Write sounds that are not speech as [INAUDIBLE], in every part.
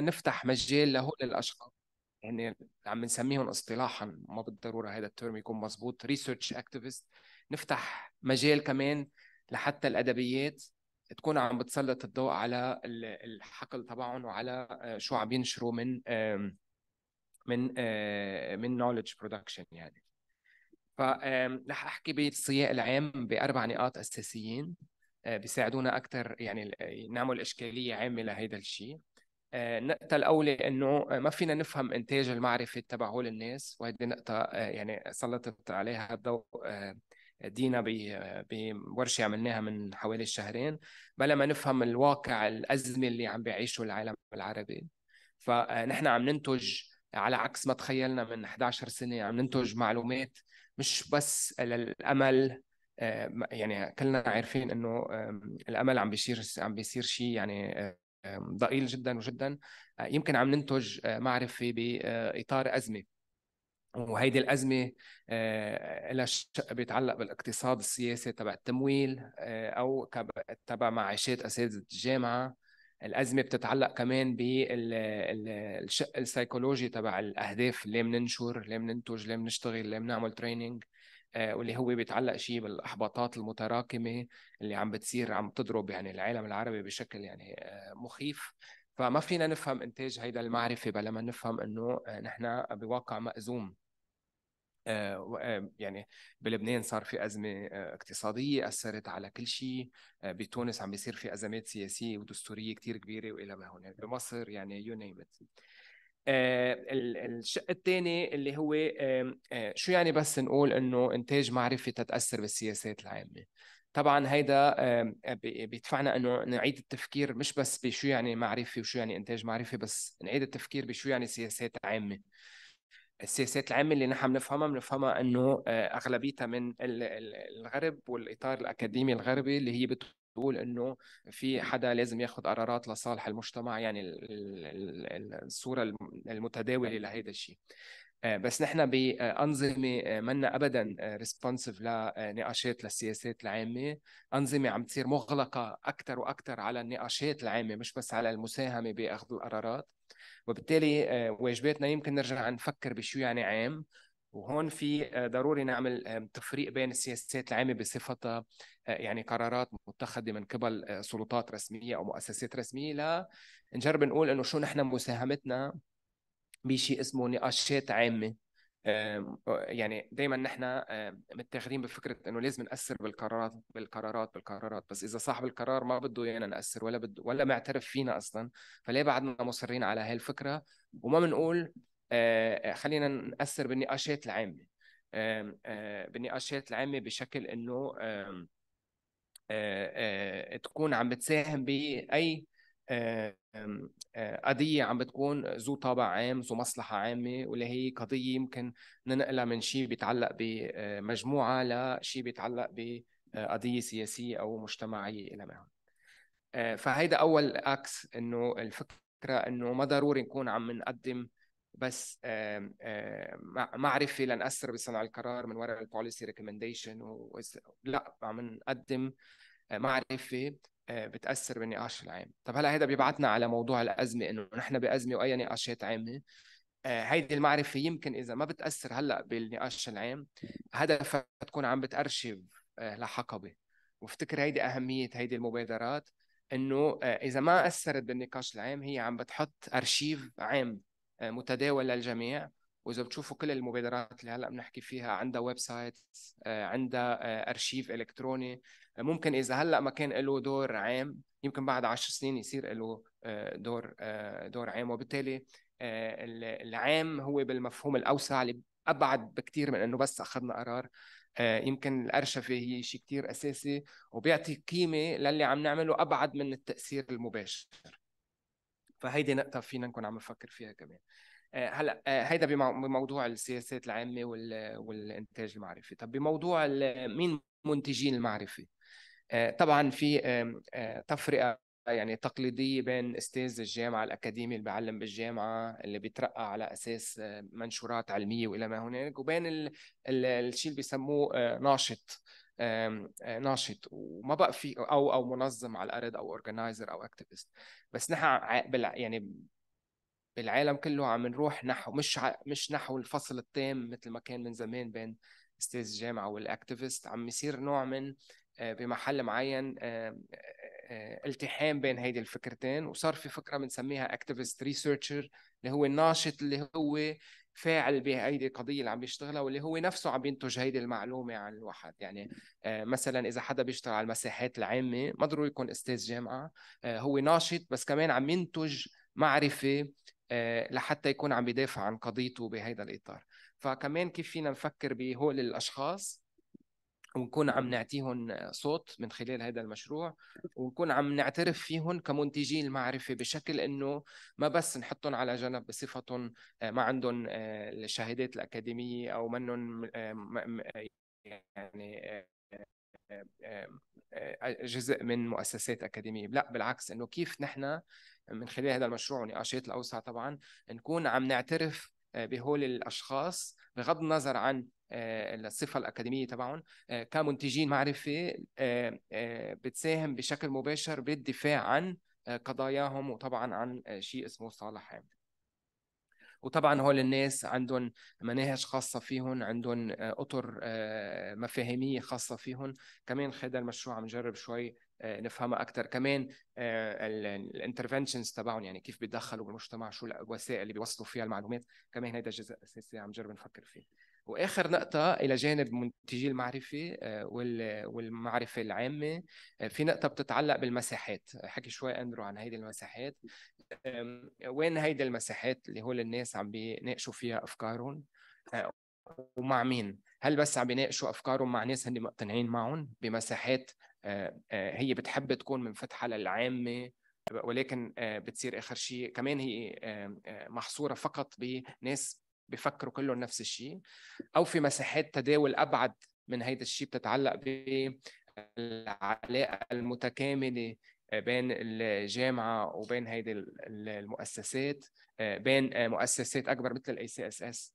نفتح مجال لهول الاشخاص يعني اللي عم نسميهم اصطلاحا ما بالضروره هذا الترم يكون مزبوط ريسيرش اكتيفيست نفتح مجال كمان لحتى الادبيات تكون عم بتسلط الضوء على الحقل تبعهم وعلى آه، شو عم ينشروا من من آه، من نولج برودكشن يعني ف رح احكي بالسياق العام باربع نقاط اساسيين آه، بيساعدونا اكثر يعني نعمل اشكاليه عامه لهذا الشيء النقطة آه، الأولى إنه آه، ما فينا نفهم إنتاج المعرفة تبع هول الناس وهيدي نقطة آه، يعني سلطت عليها الضوء دينا بورشة عملناها من حوالي شهرين بلا ما نفهم الواقع الأزمة اللي عم بيعيشه العالم العربي فنحن عم ننتج على عكس ما تخيلنا من 11 سنة عم ننتج معلومات مش بس للأمل يعني كلنا عارفين انه الامل عم بيصير عم بيصير شيء يعني ضئيل جدا وجدا آه، يمكن عم ننتج آه، معرفه باطار آه، ازمه وهيدي الأزمة لها شق بيتعلق بالاقتصاد السياسي تبع التمويل أو تبع معاشات أساتذة الجامعة الأزمة بتتعلق كمان بالشق السيكولوجي تبع الأهداف ليه مننشر ليه مننتج ليه منشتغل ليه منعمل تريننج آه، واللي هو بيتعلق شيء بالاحباطات المتراكمه اللي عم بتصير عم تضرب يعني العالم العربي بشكل يعني آه، مخيف فما فينا نفهم انتاج هيدا المعرفه بلا ما نفهم انه آه، نحن بواقع مأزوم يعني بلبنان صار في أزمة اقتصادية أثرت على كل شيء بتونس عم بيصير في أزمات سياسية ودستورية كتير كبيرة وإلى ما هنالك بمصر يعني يو نيم آه، الشق الثاني اللي هو آه، شو يعني بس نقول انه انتاج معرفي تتاثر بالسياسات العامه طبعا هيدا بيدفعنا انه نعيد التفكير مش بس بشو يعني معرفي وشو يعني انتاج معرفي بس نعيد التفكير بشو يعني سياسات عامه السياسات العامه اللي نحن بنفهمها بنفهمها انه آه، اغلبيتها من الغرب والاطار الاكاديمي الغربي اللي هي بقول انه في حدا لازم ياخذ قرارات لصالح المجتمع يعني الصوره المتداوله لهذا الشيء آه، بس نحن بانظمه آه، منا ابدا ريسبونسيف آه، لنقاشات للسياسات العامه، انظمه عم تصير مغلقه اكثر واكثر على النقاشات العامه مش بس على المساهمه باخذ القرارات، وبالتالي واجباتنا يمكن نرجع نفكر بشو يعني عام وهون في آه، ضروري نعمل آه، تفريق بين السياسات العامة بصفتها آه، يعني قرارات متخذة من قبل سلطات رسمية أو مؤسسات رسمية لا نجرب نقول إنه شو نحن مساهمتنا بشيء اسمه نقاشات عامة يعني دائما نحن متاخذين بفكره انه لازم ناثر بالقرارات بالقرارات بالقرارات بس اذا صاحب القرار ما بده ايانا ناثر ولا بده ولا معترف فينا اصلا فليه بعدنا مصرين على هالفكره الفكره وما بنقول آه، آه، خلينا نأثر بالنقاشات العامة آه، بالنقاشات العامة بشكل أنه تكون عم بتساهم بأي قضية عم بتكون ذو طابع عام ذو مصلحة عامة واللي هي قضية يمكن ننقلها من شيء بيتعلق بمجموعة لشيء بيتعلق بقضية سياسية أو مجتمعية إلى ما فهيدا أول أكس إنه الفكرة إنه ما ضروري نكون عم نقدم بس معرفه لنأثر بصنع القرار من وراء البوليسي ريكومنديشن و... لا عم نقدم آه، معرفه آه، بتاثر بالنقاش العام طب هلا هذا بيبعتنا على موضوع الازمه انه نحن بازمه واي نقاشات عامه آه، هيدي المعرفة يمكن إذا ما بتأثر هلأ بالنقاش العام هدفها تكون عم بتأرشف لحقبة وافتكر هيدي أهمية هيدي المبادرات إنه إذا ما أثرت بالنقاش العام هي عم بتحط أرشيف عام آه، متداولة للجميع واذا بتشوفوا كل المبادرات اللي هلا بنحكي فيها عندها ويب سايت آه، عندها آه، ارشيف الكتروني ممكن اذا هلا ما كان له دور عام يمكن بعد عشر سنين يصير له دور دور عام وبالتالي العام هو بالمفهوم الاوسع اللي ابعد بكثير من انه بس اخذنا قرار يمكن الارشفه هي شيء كثير اساسي وبيعطي قيمه للي عم نعمله ابعد من التاثير المباشر فهيدي نقطه فينا نكون عم نفكر فيها كمان آه، هلا آه، هيدا بموضوع السياسات العامه والانتاج المعرفي طب بموضوع مين منتجين المعرفه آه، طبعا في تفرقه يعني تقليديه بين استاذ الجامعه الاكاديمي اللي بيعلم بالجامعه اللي بيترقى على اساس منشورات علميه والى ما هنالك وبين الشيء اللي بيسموه ناشط آه، ناشط وما بقى في او او منظم على الارض او اورجنايزر او اكتيفيست بس نحن يعني بالعالم كله عم نروح نحو مش مش نحو الفصل التام مثل ما كان من زمان بين استاذ الجامعه والاكتيفيست عم يصير نوع من آه، بمحل معين آه، التحام بين هيدي الفكرتين وصار في فكره بنسميها اكتيفيست ريسيرشر اللي هو الناشط اللي هو فاعل بهيدي القضيه اللي عم بيشتغلها واللي هو نفسه عم ينتج هيدي المعلومه عن الواحد يعني آه، مثلا اذا حدا بيشتغل على المساحات العامه ما ضروري يكون استاذ جامعه آه، هو ناشط بس كمان عم ينتج معرفه آه، لحتى يكون عم يدافع عن قضيته بهذا الاطار فكمان كيف فينا نفكر بهول الاشخاص ونكون عم نعطيهم صوت من خلال هذا المشروع ونكون عم نعترف فيهم كمنتجين المعرفه بشكل انه ما بس نحطهم على جنب بصفتهم آه، ما عندهم آه، الشهادات الاكاديميه او منهم آه، يعني جزء من مؤسسات اكاديميه لا بالعكس انه كيف نحن من خلال هذا المشروع ونقاشات الاوسع طبعا نكون عم نعترف بهول الاشخاص بغض النظر عن آه، الصفه الاكاديميه تبعهم آه، كمنتجين معرفه آه، بتساهم بشكل مباشر بالدفاع عن قضاياهم وطبعا عن شيء اسمه صالح وطبعا هول الناس عندهم مناهج خاصة فيهم عندهم أطر مفاهيمية خاصة فيهم كمان هذا المشروع عم نجرب شوي نفهمها أكثر كمان الانترفنشنز تبعهم يعني كيف بيتدخلوا بالمجتمع شو الوسائل اللي بيوصلوا فيها المعلومات كمان هيدا جزء أساسي عم نجرب نفكر فيه واخر نقطه الى جانب منتجي المعرفه آه، والمعرفه العامه آه، في نقطه بتتعلق بالمساحات حكي شوي اندرو عن هيدي المساحات وين هيدي المساحات اللي هو الناس عم بيناقشوا فيها افكارهم آه، ومع مين هل بس عم بيناقشوا افكارهم مع ناس هن مقتنعين معهم بمساحات هي بتحب تكون منفتحه للعامه ولكن بتصير اخر شيء كمان هي محصوره فقط بناس بيفكروا كلهم نفس الشيء او في مساحات تداول ابعد من هيدا الشيء بتتعلق بالعلاقه المتكامله آه، بين الجامعه وبين هيدي المؤسسات آه، بين آه، مؤسسات اكبر مثل الاي سي اس اس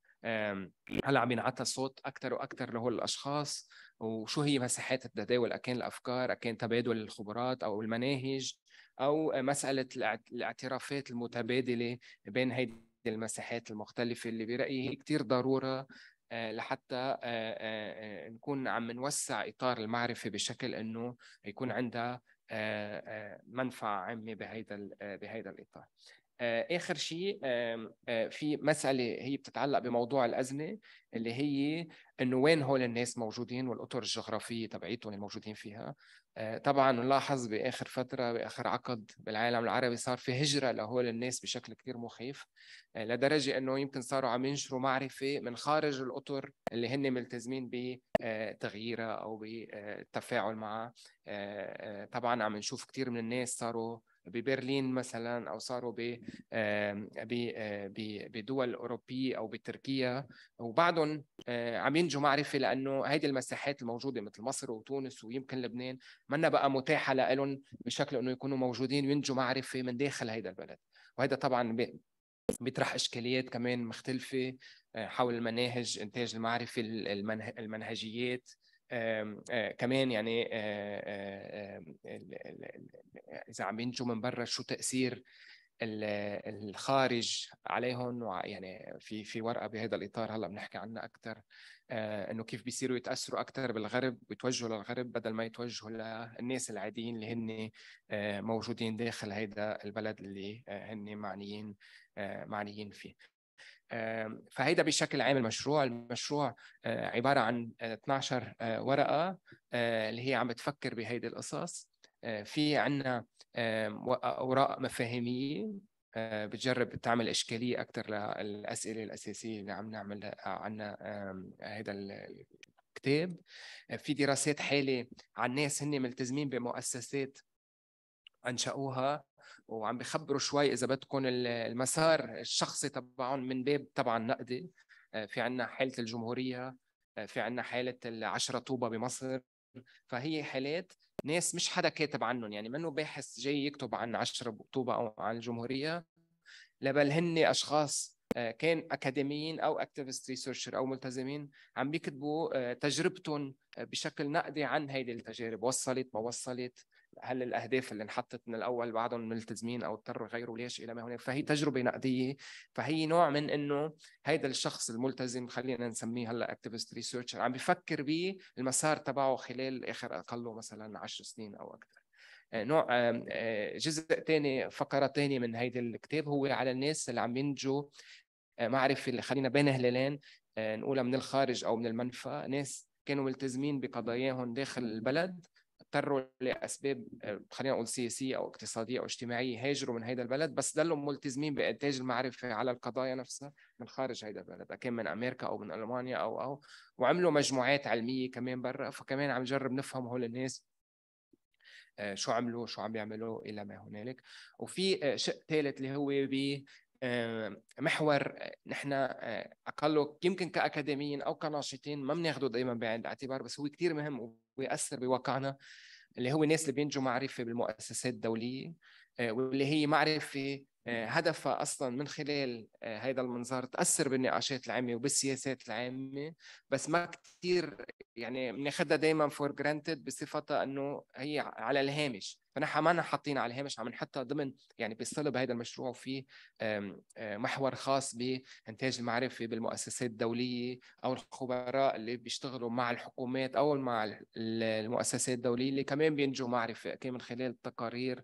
هلا عم ينعطى صوت اكثر واكثر لهول الاشخاص وشو هي مساحات التداول اكان الافكار اكان تبادل الخبرات او المناهج او مساله الاعترافات المتبادله بين هيدي المساحات المختلفة اللي برأيي هي كتير ضرورة آه، لحتى آه، آه، نكون عم نوسع إطار المعرفة بشكل أنه يكون عندها منفعة عامة بهذا الإطار آه، اخر شيء آه، في مساله هي بتتعلق بموضوع الازمه اللي هي انه وين هول الناس موجودين والاطر الجغرافيه تبعيتهم الموجودين فيها آه، طبعا نلاحظ باخر فتره باخر عقد بالعالم العربي صار في هجره لهول الناس بشكل كثير مخيف لدرجه انه يمكن صاروا عم ينشروا معرفه من خارج الاطر اللي هن ملتزمين بتغييرها او بالتفاعل معها طبعا عم نشوف كثير من الناس صاروا ببرلين مثلا او صاروا ب بدول اوروبيه او بتركيا وبعدهم عم ينجوا معرفه لانه هيدي المساحات الموجوده مثل مصر وتونس ويمكن لبنان ما بقى متاحه لهم بشكل انه يكونوا موجودين وينجوا معرفه من داخل هيدا البلد وهذا طبعا بيطرح اشكاليات كمان مختلفه حول المناهج انتاج المعرفه المنهجيات آه، كمان يعني آه، آه، اذا عم ينجوا من برا شو تاثير الخارج عليهم يعني في في ورقه بهذا الاطار هلا بنحكي عنها اكثر انه كيف بيصيروا يتاثروا اكثر بالغرب ويتوجهوا للغرب بدل ما يتوجهوا للناس العاديين اللي هن موجودين داخل هذا البلد اللي هن معنيين معنيين فيه فهيدا بشكل عام المشروع المشروع آه، عبارة عن 12 آه، آه، ورقة اللي هي عم بتفكر بهيدي القصص في عنا أوراق مفاهيمية بتجرب تعمل إشكالية أكثر للأسئلة الأساسية اللي عم نعمل عنا هيدا الكتاب في دراسات حالة عن ناس هن ملتزمين بمؤسسات أنشأوها وعم بخبروا شوي اذا بدكم المسار الشخصي تبعهم من باب طبعا نقدي آه، في عنا حاله الجمهوريه آه، في عنا حاله العشرة طوبه بمصر فهي حالات ناس مش حدا كاتب عنهم يعني منه باحث جاي يكتب عن عشرة طوبه او عن الجمهوريه لبل هن اشخاص آه، كان اكاديميين او اكتيفست ريسيرشر او ملتزمين عم بيكتبوا تجربتهم بشكل نقدي عن هيدي التجارب وصلت ما وصلت هل الاهداف اللي انحطت من الاول بعدهم ملتزمين او اضطروا يغيروا ليش الى ما هناك فهي تجربه نقديه فهي نوع من انه هيدا الشخص الملتزم خلينا نسميه هلا اكتيفست ريسيرشر عم بفكر بالمسار تبعه خلال اخر اقله مثلا 10 سنين او اكثر آه، نوع آه، آه، جزء ثاني فقره ثانيه من هيدا الكتاب هو على الناس اللي عم ينتجوا معرفه اللي خلينا بين هلالين نقولها من الخارج او من المنفى ناس كانوا ملتزمين بقضاياهم داخل البلد اضطروا لاسباب آه، خلينا نقول سياسيه او اقتصاديه او اجتماعيه هاجروا من هيدا البلد بس ضلوا ملتزمين بانتاج المعرفه على القضايا نفسها من خارج هيدا البلد كان من امريكا او من المانيا او او وعملوا مجموعات علميه كمان برا فكمان عم نجرب نفهم هول الناس آه، شو عملوا شو عم يعملوا الى ما هنالك وفي آه، شق ثالث اللي هو آه، محور آه، نحن آه، اقله يمكن كاكاديميين او كناشطين ما بناخده دائما بعين الاعتبار بس هو كثير مهم وبيأثر بواقعنا اللي هو الناس اللي بينجوا معرفه بالمؤسسات الدوليه واللي هي معرفه هدفها اصلا من خلال هذا المنظار تاثر بالنقاشات العامه وبالسياسات العامه بس ما كثير يعني بناخدها دايما فور جرانتد بصفتها انه هي على الهامش فنحن ما حاطين على الهامش عم نحطها ضمن يعني بصلب هذا المشروع وفي آه، محور خاص بانتاج المعرفه بالمؤسسات الدوليه او الخبراء اللي بيشتغلوا مع الحكومات او مع المؤسسات الدوليه اللي كمان بينجوا معرفه كمان من خلال التقارير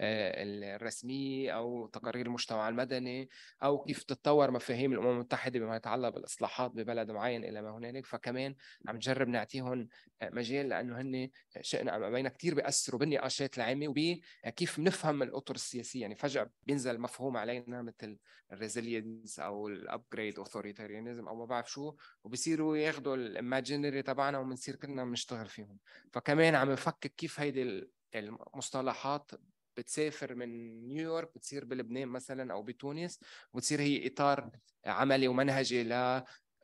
آه، الرسميه او تقارير المجتمع المدني او كيف تتطور مفاهيم الامم المتحده بما يتعلق بالاصلاحات ببلد معين الى ما هنالك فكمان عم نجرب نعطيهم مجال لانه هن شئنا ام ابينا كثير بياثروا بالنقاشات العامه وبكيف بنفهم الاطر السياسيه يعني فجاه بينزل مفهوم علينا مثل الريزيلينس او الابجريد اوثوريتيريانزم او ما بعرف شو وبصيروا ياخذوا الايماجينري تبعنا وبنصير كلنا بنشتغل فيهم فكمان عم نفكك كيف هيدي المصطلحات بتسافر من نيويورك بتصير بلبنان مثلا او بتونس وبتصير هي اطار عملي ومنهجي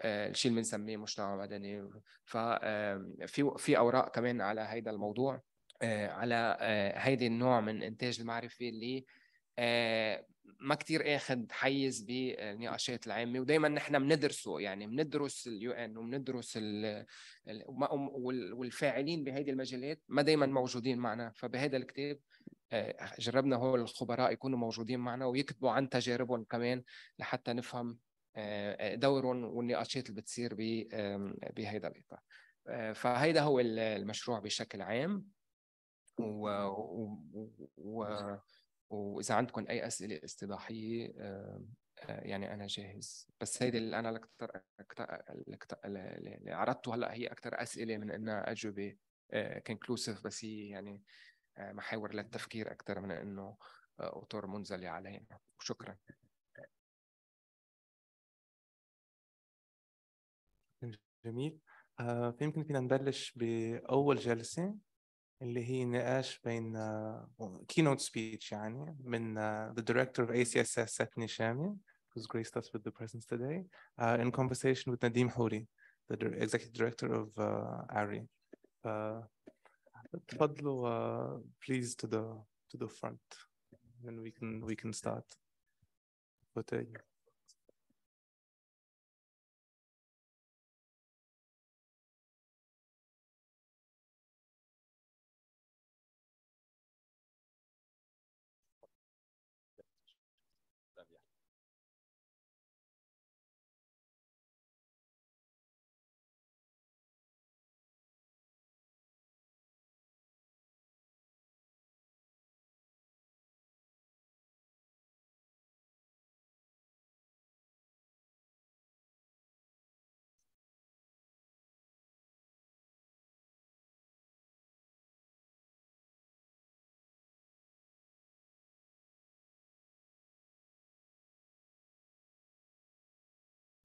الشيء آه، اللي بنسميه مجتمع مدني ففي في اوراق كمان على هيدا الموضوع آه، على آه، هيدي النوع من انتاج المعرفه اللي ما كتير اخذ حيز بالنقاشات العامه ودائما نحن بندرسه يعني بندرس اليو ان وبندرس والفاعلين بهيدي المجالات ما دائما موجودين معنا فبهذا الكتاب جربنا هول الخبراء يكونوا موجودين معنا ويكتبوا عن تجاربهم كمان لحتى نفهم آه، آه، دورهم والنقاشات اللي بتصير بهيدا الاطار آه، فهيدا هو المشروع بشكل عام و... و... واذا عندكم اي اسئله استباحيه يعني انا جاهز بس هيدي اللي انا اكثر اللي عرضته هلا هي اكثر اسئله من انها اجوبه كونكلوسيف بس هي يعني محاور للتفكير اكثر من انه اطر منزله علينا وشكرا جميل آه فيمكن فينا نبلش بأول جلسة اللي هي نقاش بين keynote speech يعني من the director of ACSS Stephanie Shami who's graced us with the presence today uh, in conversation with Nadeem Houri the executive director of uh, ARI تفضلوا uh, please to the to the front and we can we can start. But,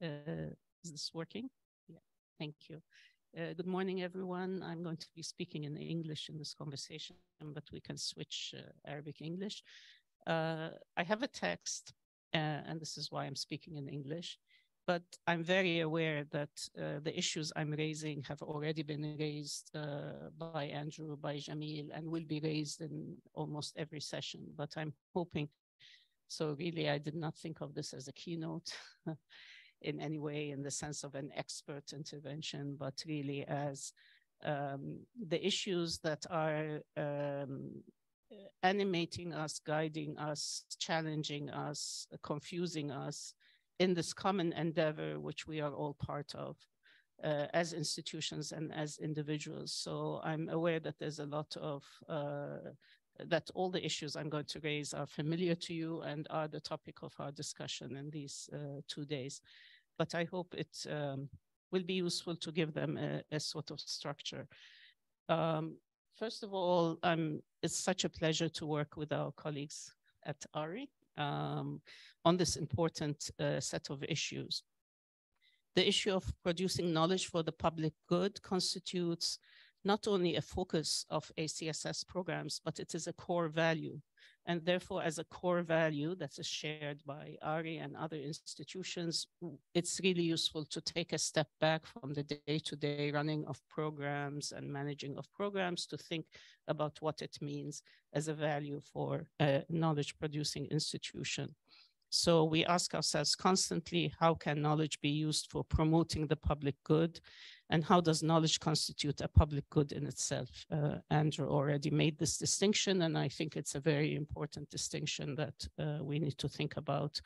Uh, is this working? Yeah, thank you. Uh, good morning, everyone. I'm going to be speaking in English in this conversation, but we can switch uh, Arabic English. Uh, I have a text, uh, and this is why I'm speaking in English. But I'm very aware that uh, the issues I'm raising have already been raised by Andrew, by Jamil, and will be raised in almost every session. But I'm hoping so really, I did not think of this as a keynote. [LAUGHS] in any way in the sense of an expert intervention, but really as um, the issues that are um, animating us, guiding us, challenging us, confusing us in this common endeavor which we are all part of. Uh, as institutions and as individuals. So I'm aware that there's a lot of uh, that all the issues I'm going to raise are familiar to you and are the topic of our discussion in these uh, two days. But I hope it um, will be useful to give them a, a sort of structure. Um, first of all, um, it's such a pleasure to work with our colleagues at ARI um, on this important uh, set of issues. The issue of producing knowledge for the public good constitutes not only a focus of ACSS programs, but it is a core value. And therefore, as a core value that is shared by ARI and other institutions, it's really useful to take a step back from the day-to-day -day running of programs and managing of programs to think about what it means as a value for a knowledge-producing institution. So we ask ourselves constantly, how can knowledge be used for promoting the public good? and how does knowledge constitute a public good in itself? Uh, Andrew already made this distinction, and I think it's a very important distinction that uh, we need to think about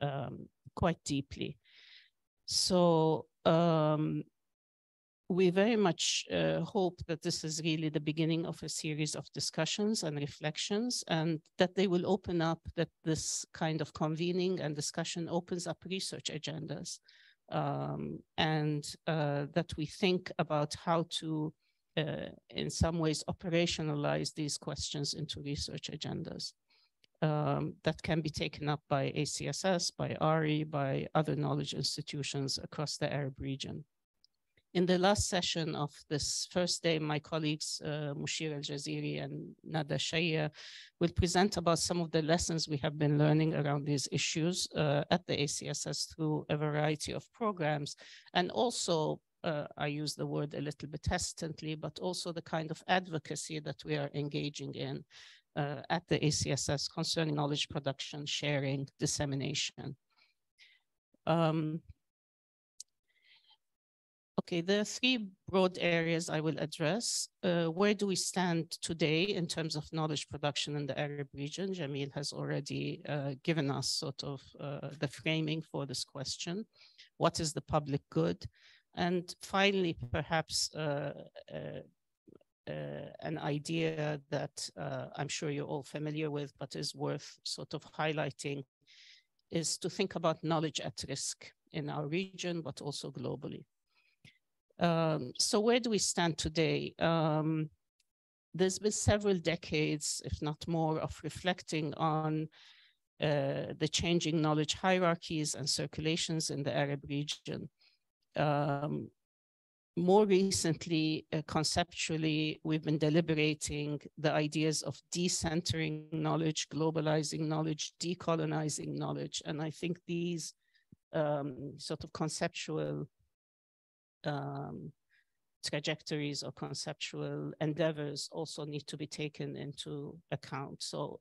um, quite deeply. So um, we very much uh, hope that this is really the beginning of a series of discussions and reflections and that they will open up that this kind of convening and discussion opens up research agendas um, and uh, that we think about how to, uh, in some ways, operationalize these questions into research agendas um, that can be taken up by ACSS, by ARI, by other knowledge institutions across the Arab region. In the last session of this first day, my colleagues uh, Mushir Al-Jaziri and Nada Shaya will present about some of the lessons we have been learning around these issues uh, at the ACSS through a variety of programs and also uh, I use the word a little bit hesitantly, but also the kind of advocacy that we are engaging in uh, at the ACSS concerning knowledge production, sharing, dissemination. Um, Okay, the three broad areas I will address. Uh, where do we stand today in terms of knowledge production in the Arab region? Jamil has already uh, given us sort of uh, the framing for this question. What is the public good? And finally, perhaps uh, uh, uh, an idea that I'm sure you're all familiar with, but is worth sort of highlighting, is to think about knowledge at risk in our region, but also globally. Um, so where do we stand today? Um, there's been several decades, if not more, of reflecting on uh, the changing knowledge hierarchies and circulations in the Arab region. Um, more recently, uh, conceptually, we've been deliberating the ideas of decentering knowledge, globalizing knowledge, decolonizing knowledge. And I think these um, sort of conceptual um, trajectories or conceptual endeavors also need to be taken into account. So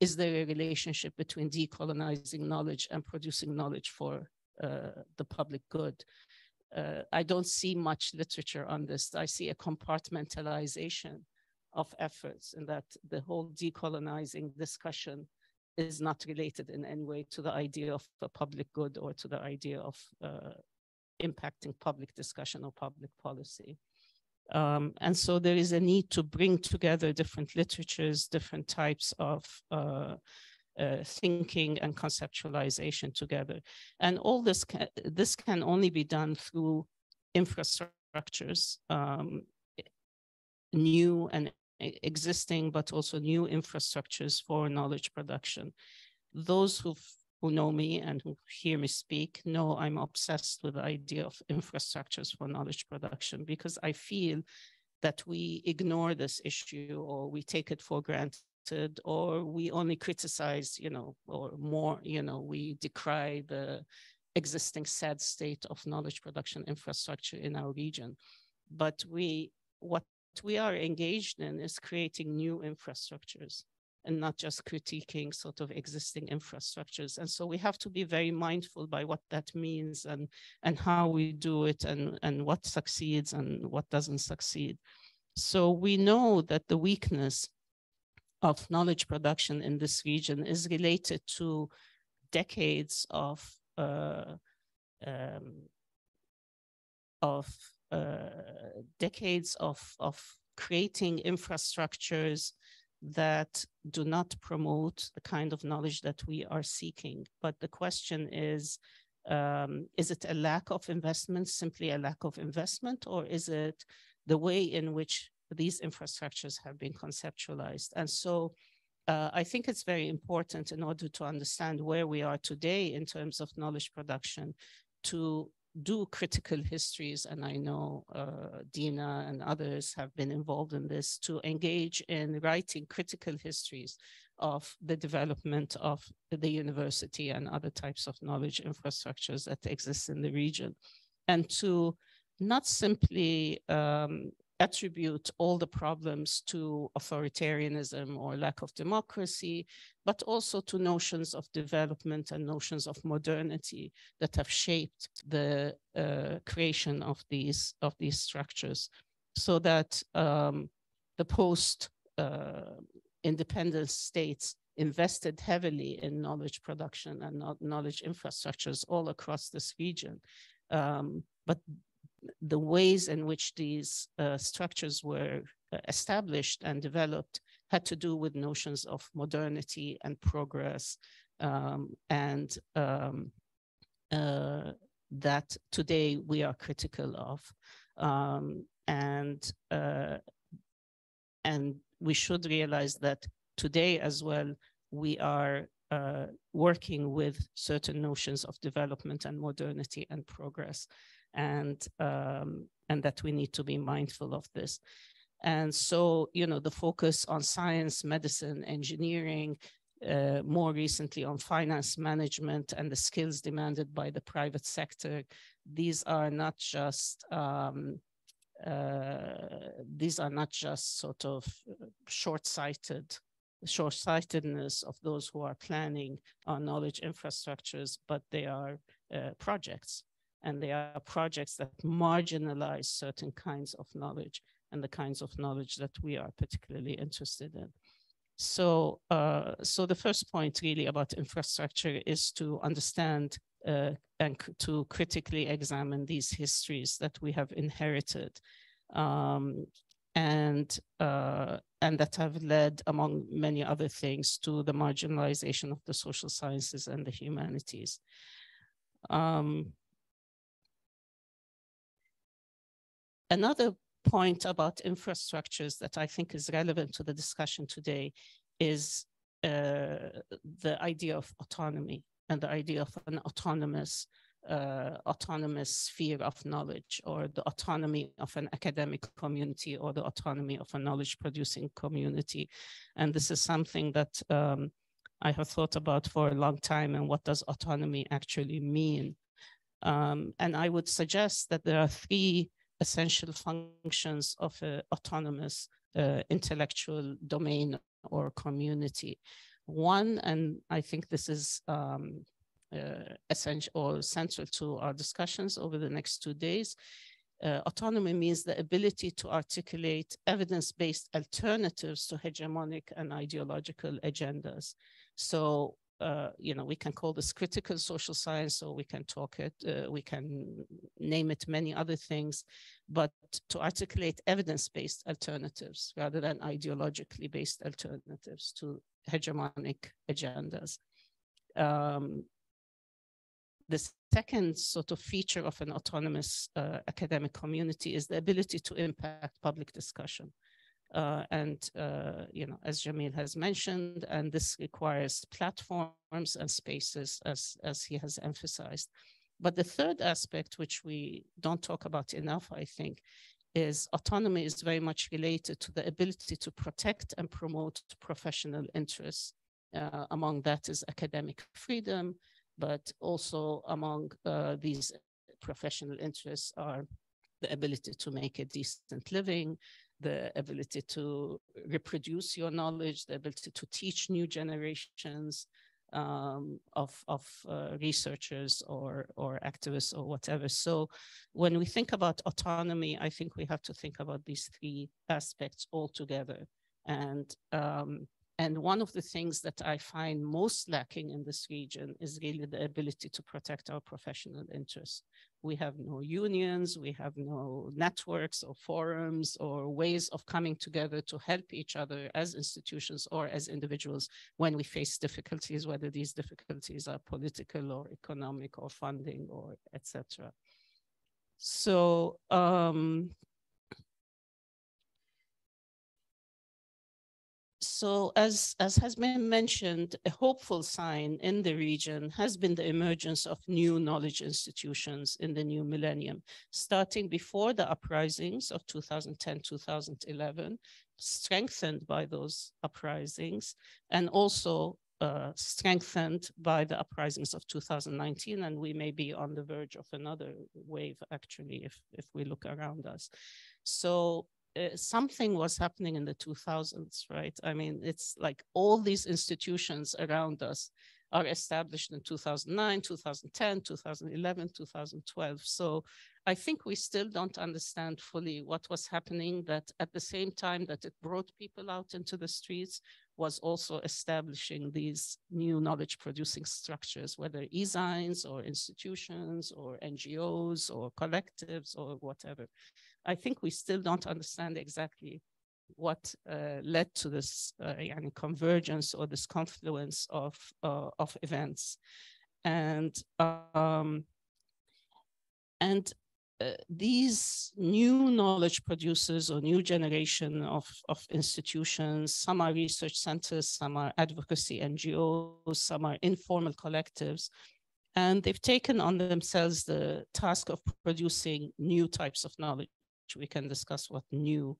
is there a relationship between decolonizing knowledge and producing knowledge for uh, the public good? Uh, I don't see much literature on this. I see a compartmentalization of efforts and that the whole decolonizing discussion is not related in any way to the idea of a public good or to the idea of uh, impacting public discussion or public policy. Um, and so there is a need to bring together different literatures, different types of uh, uh, thinking and conceptualization together. And all this, this can only be done through infrastructures, um, new and existing, but also new infrastructures for knowledge production. Those who've who know me and who hear me speak know I'm obsessed with the idea of infrastructures for knowledge production because I feel that we ignore this issue or we take it for granted or we only criticize, you know, or more, you know, we decry the existing sad state of knowledge production infrastructure in our region. But we, what we are engaged in is creating new infrastructures and not just critiquing sort of existing infrastructures. And so we have to be very mindful by what that means and, and how we do it and, and what succeeds and what doesn't succeed. So we know that the weakness of knowledge production in this region is related to decades of uh, um, of uh, decades of of creating infrastructures that do not promote the kind of knowledge that we are seeking. But the question is, um, is it a lack of investment, simply a lack of investment, or is it the way in which these infrastructures have been conceptualized? And so uh, I think it's very important in order to understand where we are today in terms of knowledge production to do critical histories, and I know uh, Dina and others have been involved in this, to engage in writing critical histories of the development of the university and other types of knowledge infrastructures that exist in the region, and to not simply um, attribute all the problems to authoritarianism or lack of democracy, but also to notions of development and notions of modernity that have shaped the uh, creation of these of these structures, so that um, the post uh, independence states invested heavily in knowledge production and knowledge infrastructures all across this region. Um, but the ways in which these uh, structures were uh, established and developed had to do with notions of modernity and progress um, and um, uh, that today we are critical of. Um, and, uh, and we should realize that today as well, we are uh, working with certain notions of development and modernity and progress and um, and that we need to be mindful of this. And so, you know, the focus on science, medicine, engineering, uh, more recently on finance management and the skills demanded by the private sector. These are not just um, uh, these are not just sort of short-sighted short-sightedness of those who are planning our knowledge infrastructures, but they are uh, projects and there are projects that marginalize certain kinds of knowledge and the kinds of knowledge that we are particularly interested in. So, uh, so the first point really about infrastructure is to understand uh, and to critically examine these histories that we have inherited um, and, uh, and that have led, among many other things, to the marginalization of the social sciences and the humanities. Um, Another point about infrastructures that I think is relevant to the discussion today is uh, the idea of autonomy and the idea of an autonomous uh, autonomous sphere of knowledge or the autonomy of an academic community or the autonomy of a knowledge producing community. And this is something that um, I have thought about for a long time and what does autonomy actually mean? Um, and I would suggest that there are three essential functions of an autonomous uh, intellectual domain or community. One, and I think this is um, uh, essential or central to our discussions over the next two days, uh, autonomy means the ability to articulate evidence-based alternatives to hegemonic and ideological agendas. So uh, you know, we can call this critical social science, or we can talk it, uh, we can name it many other things, but to articulate evidence-based alternatives rather than ideologically based alternatives to hegemonic agendas. Um, the second sort of feature of an autonomous uh, academic community is the ability to impact public discussion. Uh, and, uh, you know, as Jamil has mentioned, and this requires platforms and spaces as, as he has emphasized. But the third aspect, which we don't talk about enough, I think, is autonomy is very much related to the ability to protect and promote professional interests. Uh, among that is academic freedom, but also among uh, these professional interests are the ability to make a decent living, the ability to reproduce your knowledge, the ability to teach new generations um, of, of uh, researchers or, or activists or whatever. So when we think about autonomy, I think we have to think about these three aspects all together. And um, and one of the things that I find most lacking in this region is really the ability to protect our professional interests. We have no unions, we have no networks or forums or ways of coming together to help each other as institutions or as individuals when we face difficulties, whether these difficulties are political or economic or funding or etc. So um, So as, as has been mentioned, a hopeful sign in the region has been the emergence of new knowledge institutions in the new millennium, starting before the uprisings of 2010-2011, strengthened by those uprisings, and also uh, strengthened by the uprisings of 2019, and we may be on the verge of another wave, actually, if, if we look around us. So Eh, something was happening in the 2000s, right? I mean, it's like all these institutions around us are established in 2009, 2010, 2011, 2012. So I think we still don't understand fully what was happening that at the same time that it brought people out into the streets was also establishing these new knowledge producing structures, whether e-signs or institutions or NGOs or collectives or whatever. I think we still don't understand exactly what uh, led to this uh, convergence or this confluence of uh, of events, and um, and uh, these new knowledge producers or new generation of, of institutions, some are research centers, some are advocacy NGOs, some are informal collectives, and they've taken on themselves the task of producing new types of knowledge we can discuss what new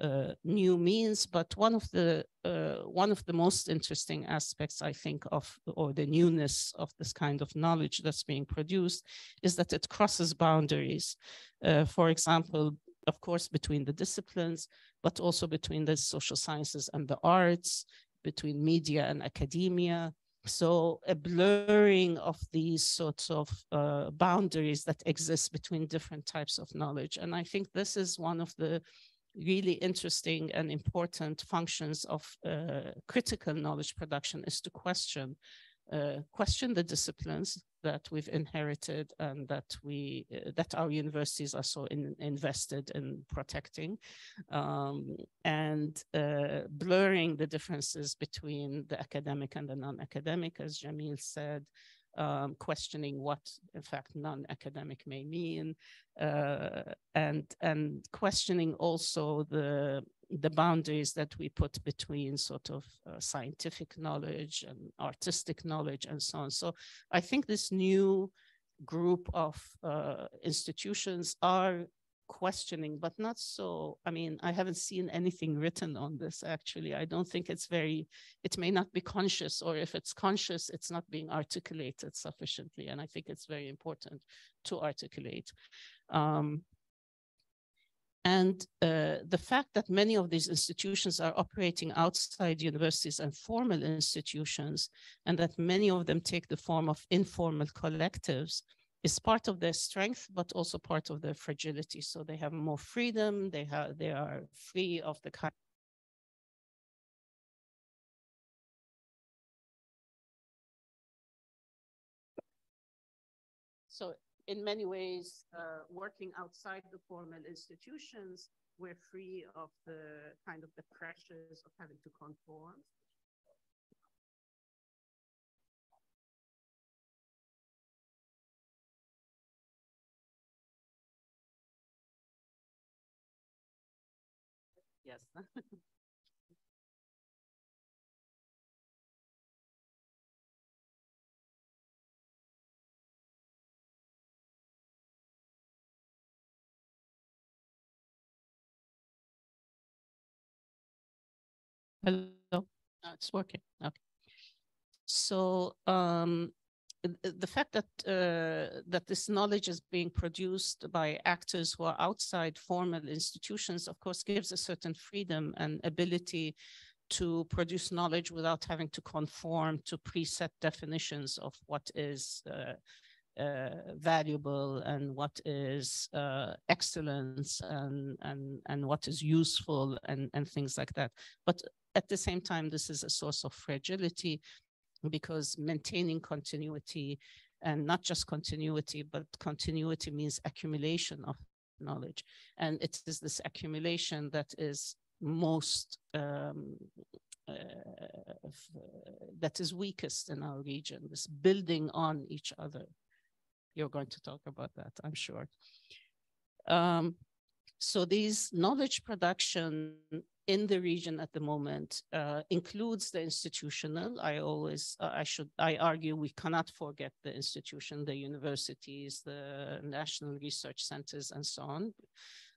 uh, new means, but one of the uh, one of the most interesting aspects I think of or the newness of this kind of knowledge that's being produced is that it crosses boundaries. Uh, for example, of course, between the disciplines, but also between the social sciences and the arts, between media and academia, so a blurring of these sorts of uh, boundaries that exist between different types of knowledge. And I think this is one of the really interesting and important functions of uh, critical knowledge production is to question uh, question the disciplines that we've inherited and that we uh, that our universities are so in, invested in protecting um, and uh, blurring the differences between the academic and the non-academic as jamil said um, questioning what in fact non-academic may mean uh, and and questioning also the the boundaries that we put between sort of uh, scientific knowledge and artistic knowledge and so on. So I think this new group of uh, institutions are questioning, but not so. I mean, I haven't seen anything written on this actually. I don't think it's very, it may not be conscious, or if it's conscious, it's not being articulated sufficiently. And I think it's very important to articulate. Um, and uh, the fact that many of these institutions are operating outside universities and formal institutions, and that many of them take the form of informal collectives, is part of their strength, but also part of their fragility. So they have more freedom, they, they are free of the kind in many ways uh, working outside the formal institutions, we're free of the kind of the pressures of having to conform. Yes. [LAUGHS] Hello? No, it's working. Okay. So um, the fact that uh, that this knowledge is being produced by actors who are outside formal institutions, of course, gives a certain freedom and ability to produce knowledge without having to conform to preset definitions of what is uh, uh, valuable and what is uh, excellence and, and, and what is useful and, and things like that. But at the same time, this is a source of fragility because maintaining continuity and not just continuity, but continuity means accumulation of knowledge. And it is this accumulation that is most um, uh, that is weakest in our region, this building on each other. You're going to talk about that, I'm sure. Um, so these knowledge production in the region at the moment uh, includes the institutional. I always, uh, I should, I argue we cannot forget the institution, the universities, the national research centers, and so on.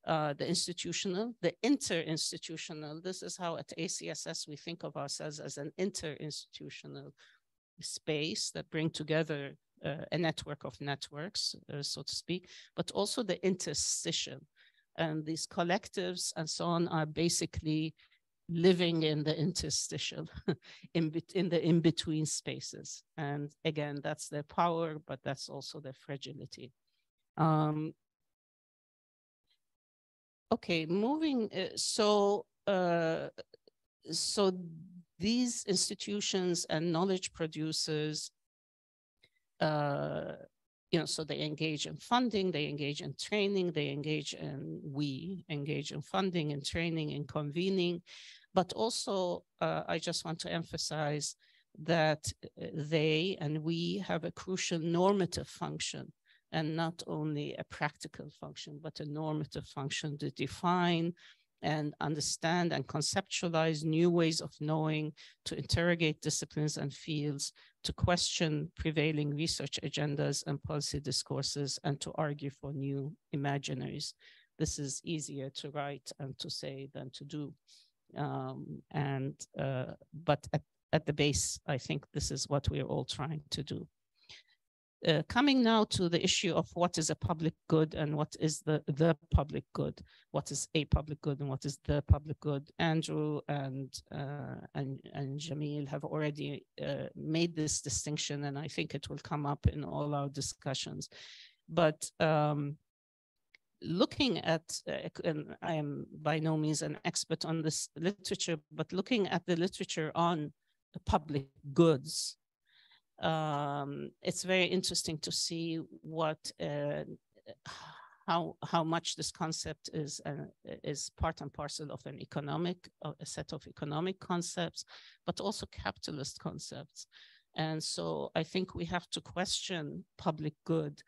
Uh, the institutional, the interinstitutional. This is how at ACSS we think of ourselves as an interinstitutional space that bring together uh, a network of networks, uh, so to speak, but also the interstitial and these collectives and so on are basically living in the interstitial, [LAUGHS] in, in the in-between spaces. And again, that's their power, but that's also their fragility. Um, okay, moving, uh, so, uh, so these institutions and knowledge producers uh, you know, so they engage in funding, they engage in training, they engage in, we engage in funding and training and convening. But also, uh, I just want to emphasize that uh, they and we have a crucial normative function and not only a practical function, but a normative function to define and understand and conceptualize new ways of knowing, to interrogate disciplines and fields, to question prevailing research agendas and policy discourses, and to argue for new imaginaries. This is easier to write and to say than to do. Um, and uh, but at, at the base, I think this is what we're all trying to do. Uh, coming now to the issue of what is a public good and what is the, the public good, what is a public good and what is the public good. Andrew and uh, and and Jamil have already uh, made this distinction, and I think it will come up in all our discussions. But um, looking at, uh, and I am by no means an expert on this literature, but looking at the literature on public goods um, it's very interesting to see what uh, how how much this concept is uh, is part and parcel of an economic a set of economic concepts, but also capitalist concepts. And so I think we have to question public good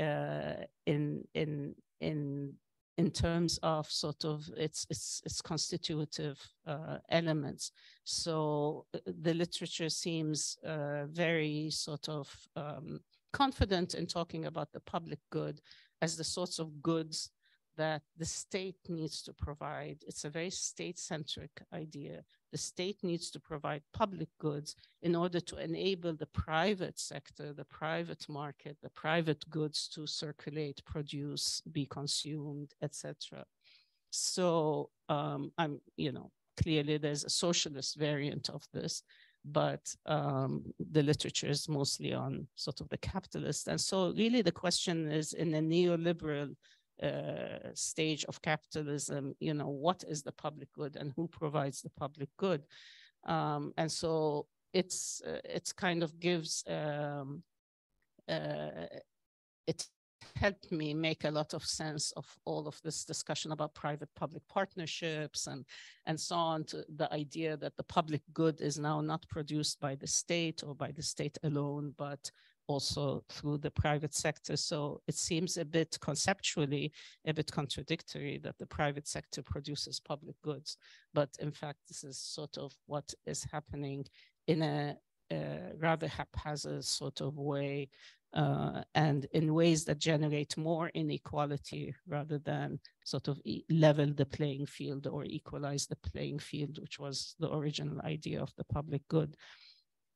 uh, in in in in terms of sort of its its, its constitutive uh, elements. So uh, the literature seems uh, very sort of um, confident in talking about the public good as the sorts of goods that the state needs to provide. It's a very state centric idea. The state needs to provide public goods in order to enable the private sector, the private market, the private goods to circulate, produce, be consumed, etc. So um, I'm, you know, clearly there's a socialist variant of this, but um, the literature is mostly on sort of the capitalist. And so really the question is in a neoliberal uh, stage of capitalism, you know, what is the public good and who provides the public good? Um, and so it's uh, it's kind of gives um, uh, it helped me make a lot of sense of all of this discussion about private public partnerships and and so on to the idea that the public good is now not produced by the state or by the state alone but also through the private sector. So it seems a bit conceptually a bit contradictory that the private sector produces public goods, but in fact, this is sort of what is happening in a, a rather haphazard sort of way uh, and in ways that generate more inequality rather than sort of e level the playing field or equalize the playing field, which was the original idea of the public good.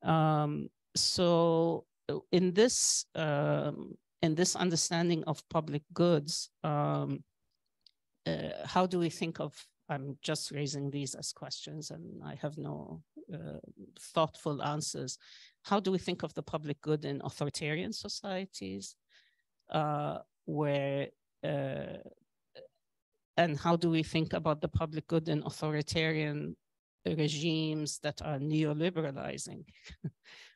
Um, so so in this um, in this understanding of public goods, um, uh, how do we think of? I'm just raising these as questions, and I have no uh, thoughtful answers. How do we think of the public good in authoritarian societies, uh, where uh, and how do we think about the public good in authoritarian regimes that are neoliberalizing? [LAUGHS]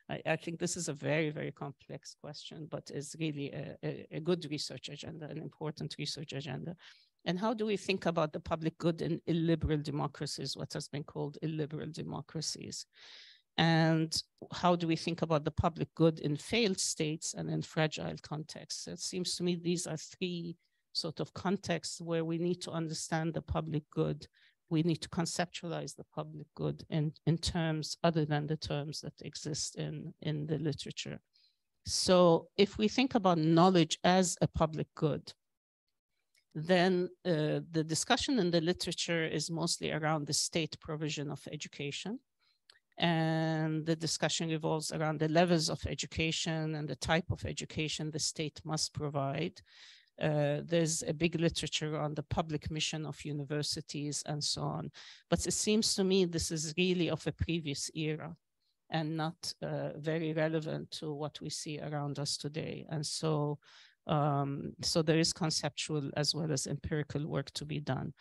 I, I, think this is a very, very complex question, but is really a, a, a, good research agenda, an important research agenda. And how do we think about the public good in illiberal democracies, what has been called illiberal democracies? And how do we think about the public good in failed states and in fragile contexts? It seems to me these are three sort of contexts where we need to understand the public good we need to conceptualize the public good in, in terms other than the terms that exist in, in the literature. So if we think about knowledge as a public good, then uh, the discussion in the literature is mostly around the state provision of education. And the discussion revolves around the levels of education and the type of education the state must provide. Uh, there's a big literature on the public mission of universities and so on. But it seems to me this is really of a previous era and not uh, very relevant to what we see around us today. And so, um, so there is conceptual as well as empirical work to be done.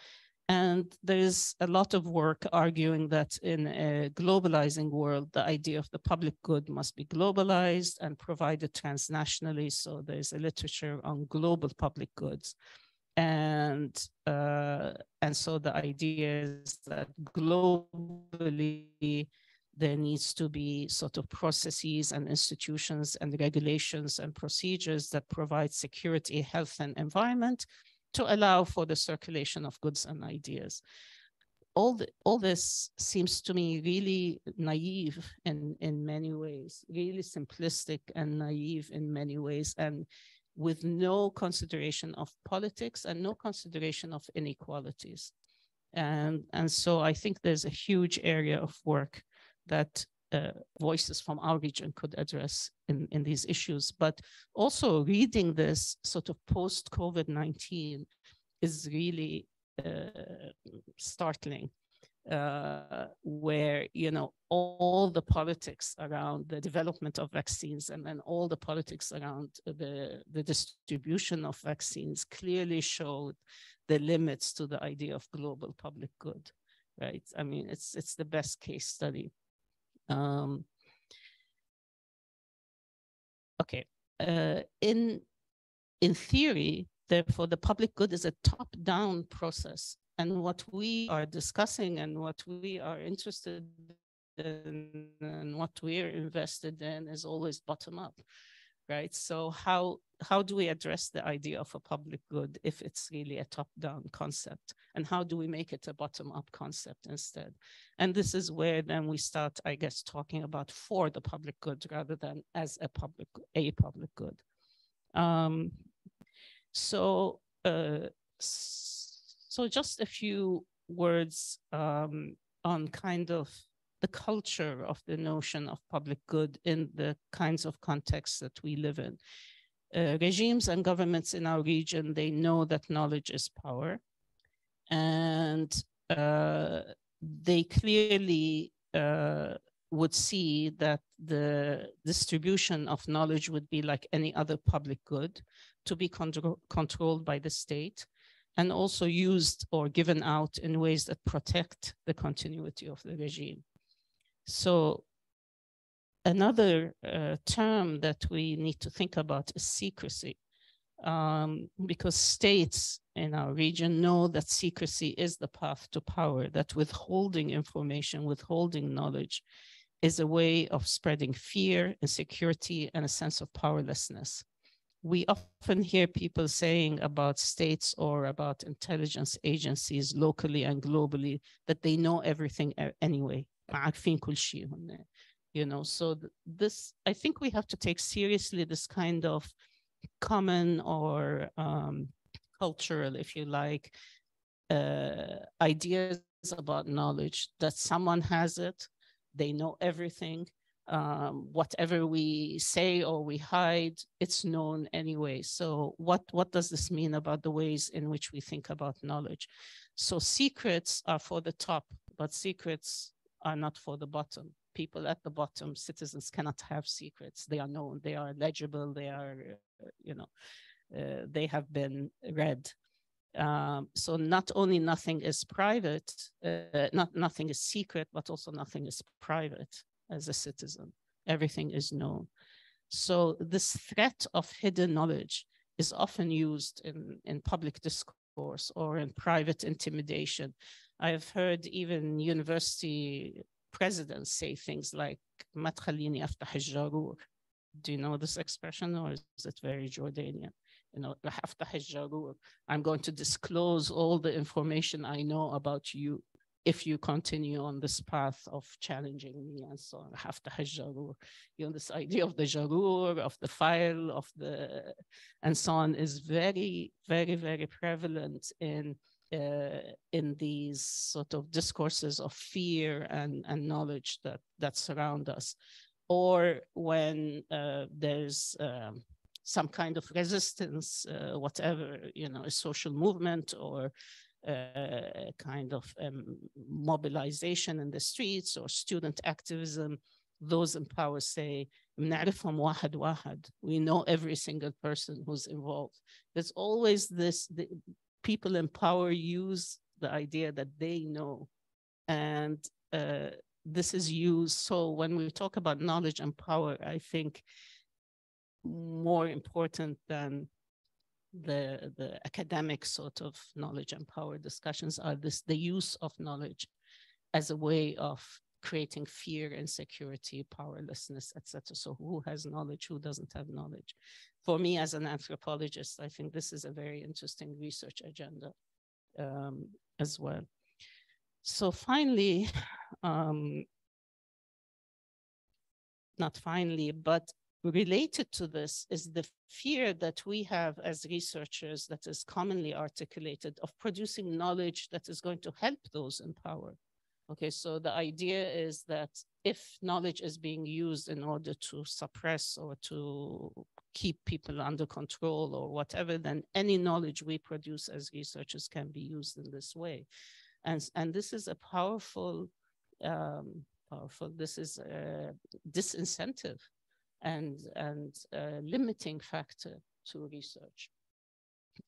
And there's a lot of work arguing that in a globalizing world, the idea of the public good must be globalized and provided transnationally. So there's a literature on global public goods. And, uh, and so the idea is that globally, there needs to be sort of processes and institutions and regulations and procedures that provide security, health, and environment to allow for the circulation of goods and ideas. All, the, all this seems to me really naive in, in many ways, really simplistic and naive in many ways, and with no consideration of politics and no consideration of inequalities. And, and so I think there's a huge area of work that uh, voices from our region could address in, in these issues. But also reading this sort of post COVID 19 is really uh, startling. Uh, where you know all the politics around the development of vaccines and then all the politics around the the distribution of vaccines clearly showed the limits to the idea of global public good right i mean it's it's the best case study um, okay, uh, in in theory, therefore, the public good is a top-down process, and what we are discussing and what we are interested in and what we are invested in is always bottom up right? So how how do we address the idea of a public good if it's really a top-down concept? And how do we make it a bottom-up concept instead? And this is where then we start, I guess, talking about for the public good rather than as a public a public good. Um, so uh, so just a few words um, on kind of the culture of the notion of public good in the kinds of contexts that we live in. Uh, regimes and governments in our region, they know that knowledge is power. And uh, they clearly uh, would see that the distribution of knowledge would be like any other public good to be contro controlled by the state and also used or given out in ways that protect the continuity of the regime. So another uh, term that we need to think about is secrecy, um, because states in our region know that secrecy is the path to power, that withholding information, withholding knowledge is a way of spreading fear, insecurity, and a sense of powerlessness. We often hear people saying about states or about intelligence agencies locally and globally that they know everything anyway. عارفين كل شيء هن you know so this I think we have to take seriously this kind of common or um, cultural if you like uh, ideas about knowledge that someone has it they know everything um, whatever we say or we hide, it's known anyway. So what what does this mean about the ways in which we think about knowledge? So secrets are for the top, but secrets are not for the bottom. People at the bottom, citizens cannot have secrets. They are known, they are legible, they are, you know, uh, they have been read. Um, so not only nothing is private, uh, not nothing is secret, but also nothing is private as a citizen. Everything is known. So this threat of hidden knowledge is often used in, in public discourse or in private intimidation I've heard even university presidents say things like, Mathalini after Hajjarour. Do you know this expression or is it very Jordanian? You know, after Hajjarour, I'm going to disclose all the information I know about you if you continue on this path of challenging me and so on, After to You know, this idea of the jarur, of the file, of the, and so on is very, very, very prevalent in uh, in these sort of discourses of fear and, and knowledge that, that surround us, or when uh, there's um, some kind of resistance, uh, whatever, you know, a social movement or uh, a kind of um, mobilization in the streets or student activism, those in power say, We know every single person who's involved. There's always this, people in power use the idea that they know. And uh, this is used. So when we talk about knowledge and power, I think more important than the, the academic sort of knowledge and power discussions are this the use of knowledge as a way of creating fear, insecurity, powerlessness, etc. So who has knowledge, who doesn't have knowledge? for me as an anthropologist, I think this is a very interesting research agenda um, as well. So finally, [SIGHS] um, not finally, but related to this is the fear that we have as researchers that is commonly articulated of producing knowledge that is going to help those in power. Okay, so the idea is that if knowledge is being used in order to suppress or to keep people under control or whatever, then any knowledge we produce as researchers can be used in this way. And, and this is a powerful, um, powerful this is a disincentive and, and limiting factor to research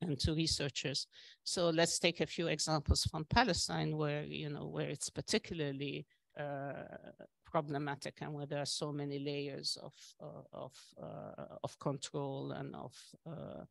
and to researchers. So let's take a few examples from Palestine where, you know, where it's particularly uh, problematic and where there are so many layers of uh, of uh, of control and of uh,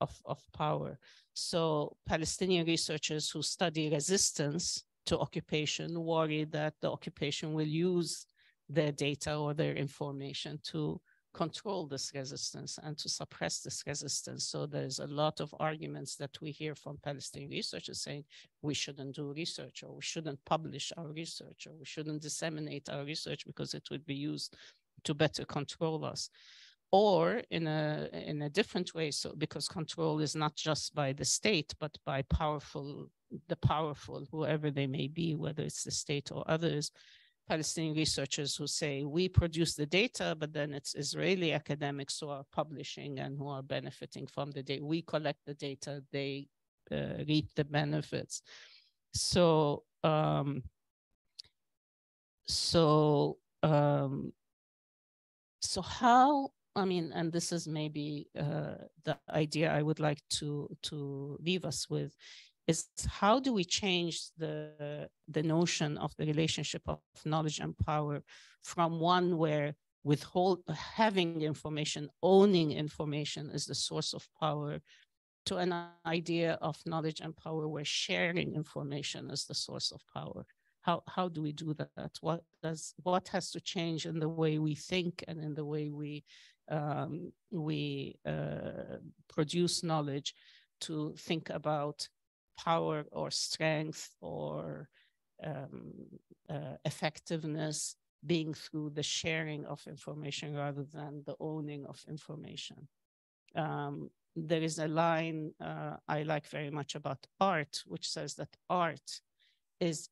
of, of power. So Palestinian researchers who study resistance to occupation worry that the occupation will use their data or their information to control this resistance and to suppress this resistance. So there's a lot of arguments that we hear from Palestinian researchers saying we shouldn't do research or we shouldn't publish our research or we shouldn't disseminate our research because it would be used to better control us or in a in a different way so because control is not just by the state but by powerful the powerful whoever they may be whether it's the state or others Palestinian researchers who say we produce the data, but then it's Israeli academics who are publishing and who are benefiting from the data. We collect the data, they uh, reap the benefits. So, um, so, um, so how? I mean, and this is maybe uh, the idea I would like to to leave us with, is how do we change the, the notion of the relationship of knowledge and power from one where withhold having information owning information is the source of power to an idea of knowledge and power where sharing information is the source of power how how do we do that what does what has to change in the way we think and in the way we um, we uh, produce knowledge to think about power or strength or um, uh, effectiveness being through the sharing of information rather than the owning of information. Um, there is a line uh, I like very much about art, which says that art is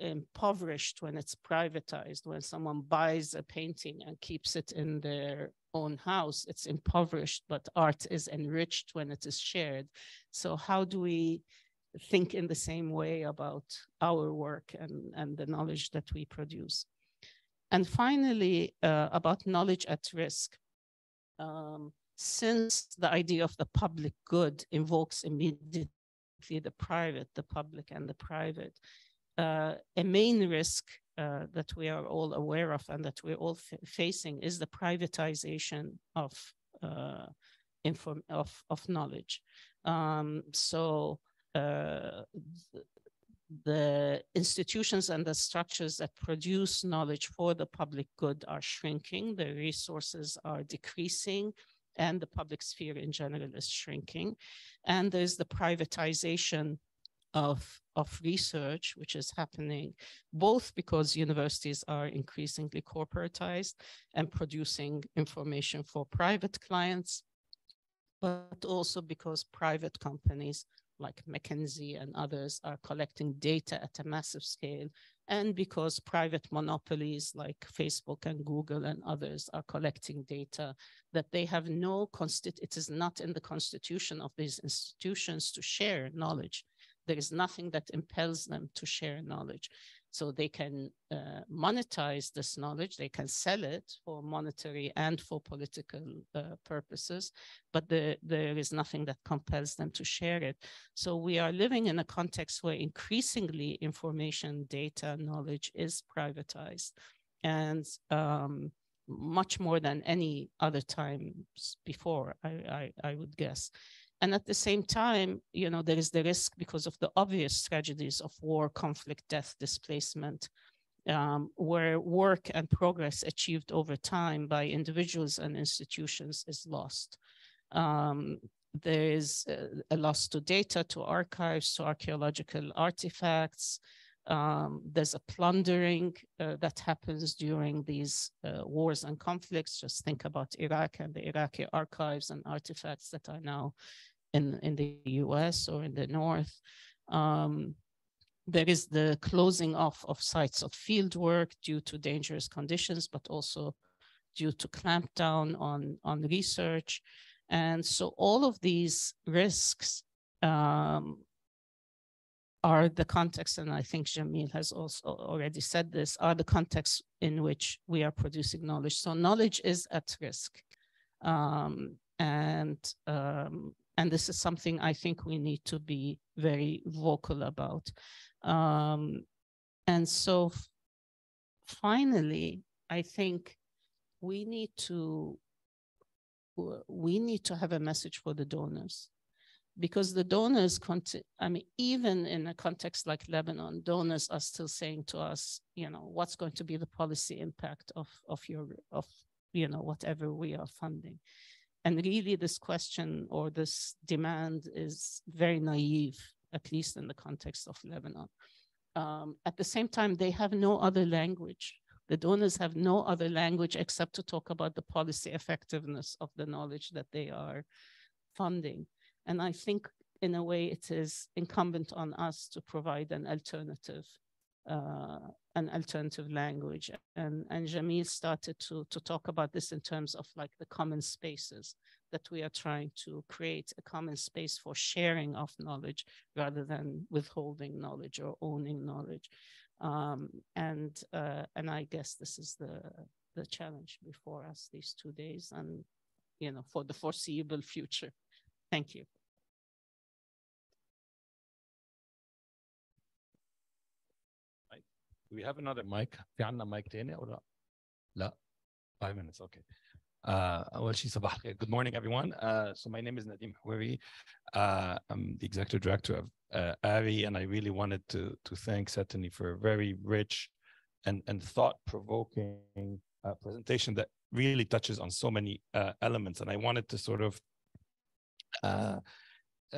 impoverished when it's privatized. When someone buys a painting and keeps it in their own house, it's impoverished, but art is enriched when it is shared. So, how do we think in the same way about our work and, and the knowledge that we produce. And finally, uh, about knowledge at risk. Um, since the idea of the public good invokes immediately the private, the public and the private, uh, a main risk uh, that we are all aware of and that we're all facing is the privatization of, uh, of, of knowledge. Um, so uh, the institutions and the structures that produce knowledge for the public good are shrinking, the resources are decreasing, and the public sphere in general is shrinking. And there's the privatization of, of research, which is happening both because universities are increasingly corporatized and producing information for private clients, but also because private companies like McKinsey and others are collecting data at a massive scale, and because private monopolies like Facebook and Google and others are collecting data that they have no constit it is not in the constitution of these institutions to share knowledge. There is nothing that impels them to share knowledge. So they can uh, monetize this knowledge, they can sell it for monetary and for political uh, purposes, but the, there is nothing that compels them to share it. So we are living in a context where increasingly information, data, knowledge is privatized. And um, much more than any other times before, I, I, I would guess. And at the same time, you know, there is the risk because of the obvious tragedies of war, conflict, death, displacement, um, where work and progress achieved over time by individuals and institutions is lost. Um, there is a, uh, a loss to data, to archives, to archaeological artifacts, um, there's a plundering uh, that happens during these uh, wars and conflicts. Just think about Iraq and the Iraqi archives and artifacts that are now in, in the US or in the North. Um, there is the closing off of sites of field work due to dangerous conditions, but also due to clampdown on, on research. And so all of these risks um, are the context, and I think Jamil has also already said this, are the contexts in which we are producing knowledge. So knowledge is at risk. Um, and, um, and this is something I think we need to be very vocal about. Um, and so finally, I think we need to we need to have a message for the donors because the donors, I mean, even in a context like Lebanon, donors are still saying to us, you know, what's going to be the policy impact of, of your, of, you know, whatever we are funding. And really this question or this demand is very naive, at least in the context of Lebanon. Um, at the same time, they have no other language. The donors have no other language except to talk about the policy effectiveness of the knowledge that they are funding. And I think, in a way, it is incumbent on us to provide an alternative. Uh, an alternative language. And, and Jamil started to, to talk about this in terms of like the common spaces that we are trying to create a common space for sharing of knowledge rather than withholding knowledge or owning knowledge. Um, and, uh, and I guess this is the, the challenge before us these two days and, you know, for the foreseeable future. Thank you. we have another mic في عندنا مايك تاني ولا لا 5 minutes okay uh, أول شيء good morning everyone uh, so my name is Nadim Houri. uh, I'm the executive director of uh, ARI and I really wanted to to thank Setani for a very rich and and thought provoking uh, presentation that really touches on so many uh, elements and I wanted to sort of uh,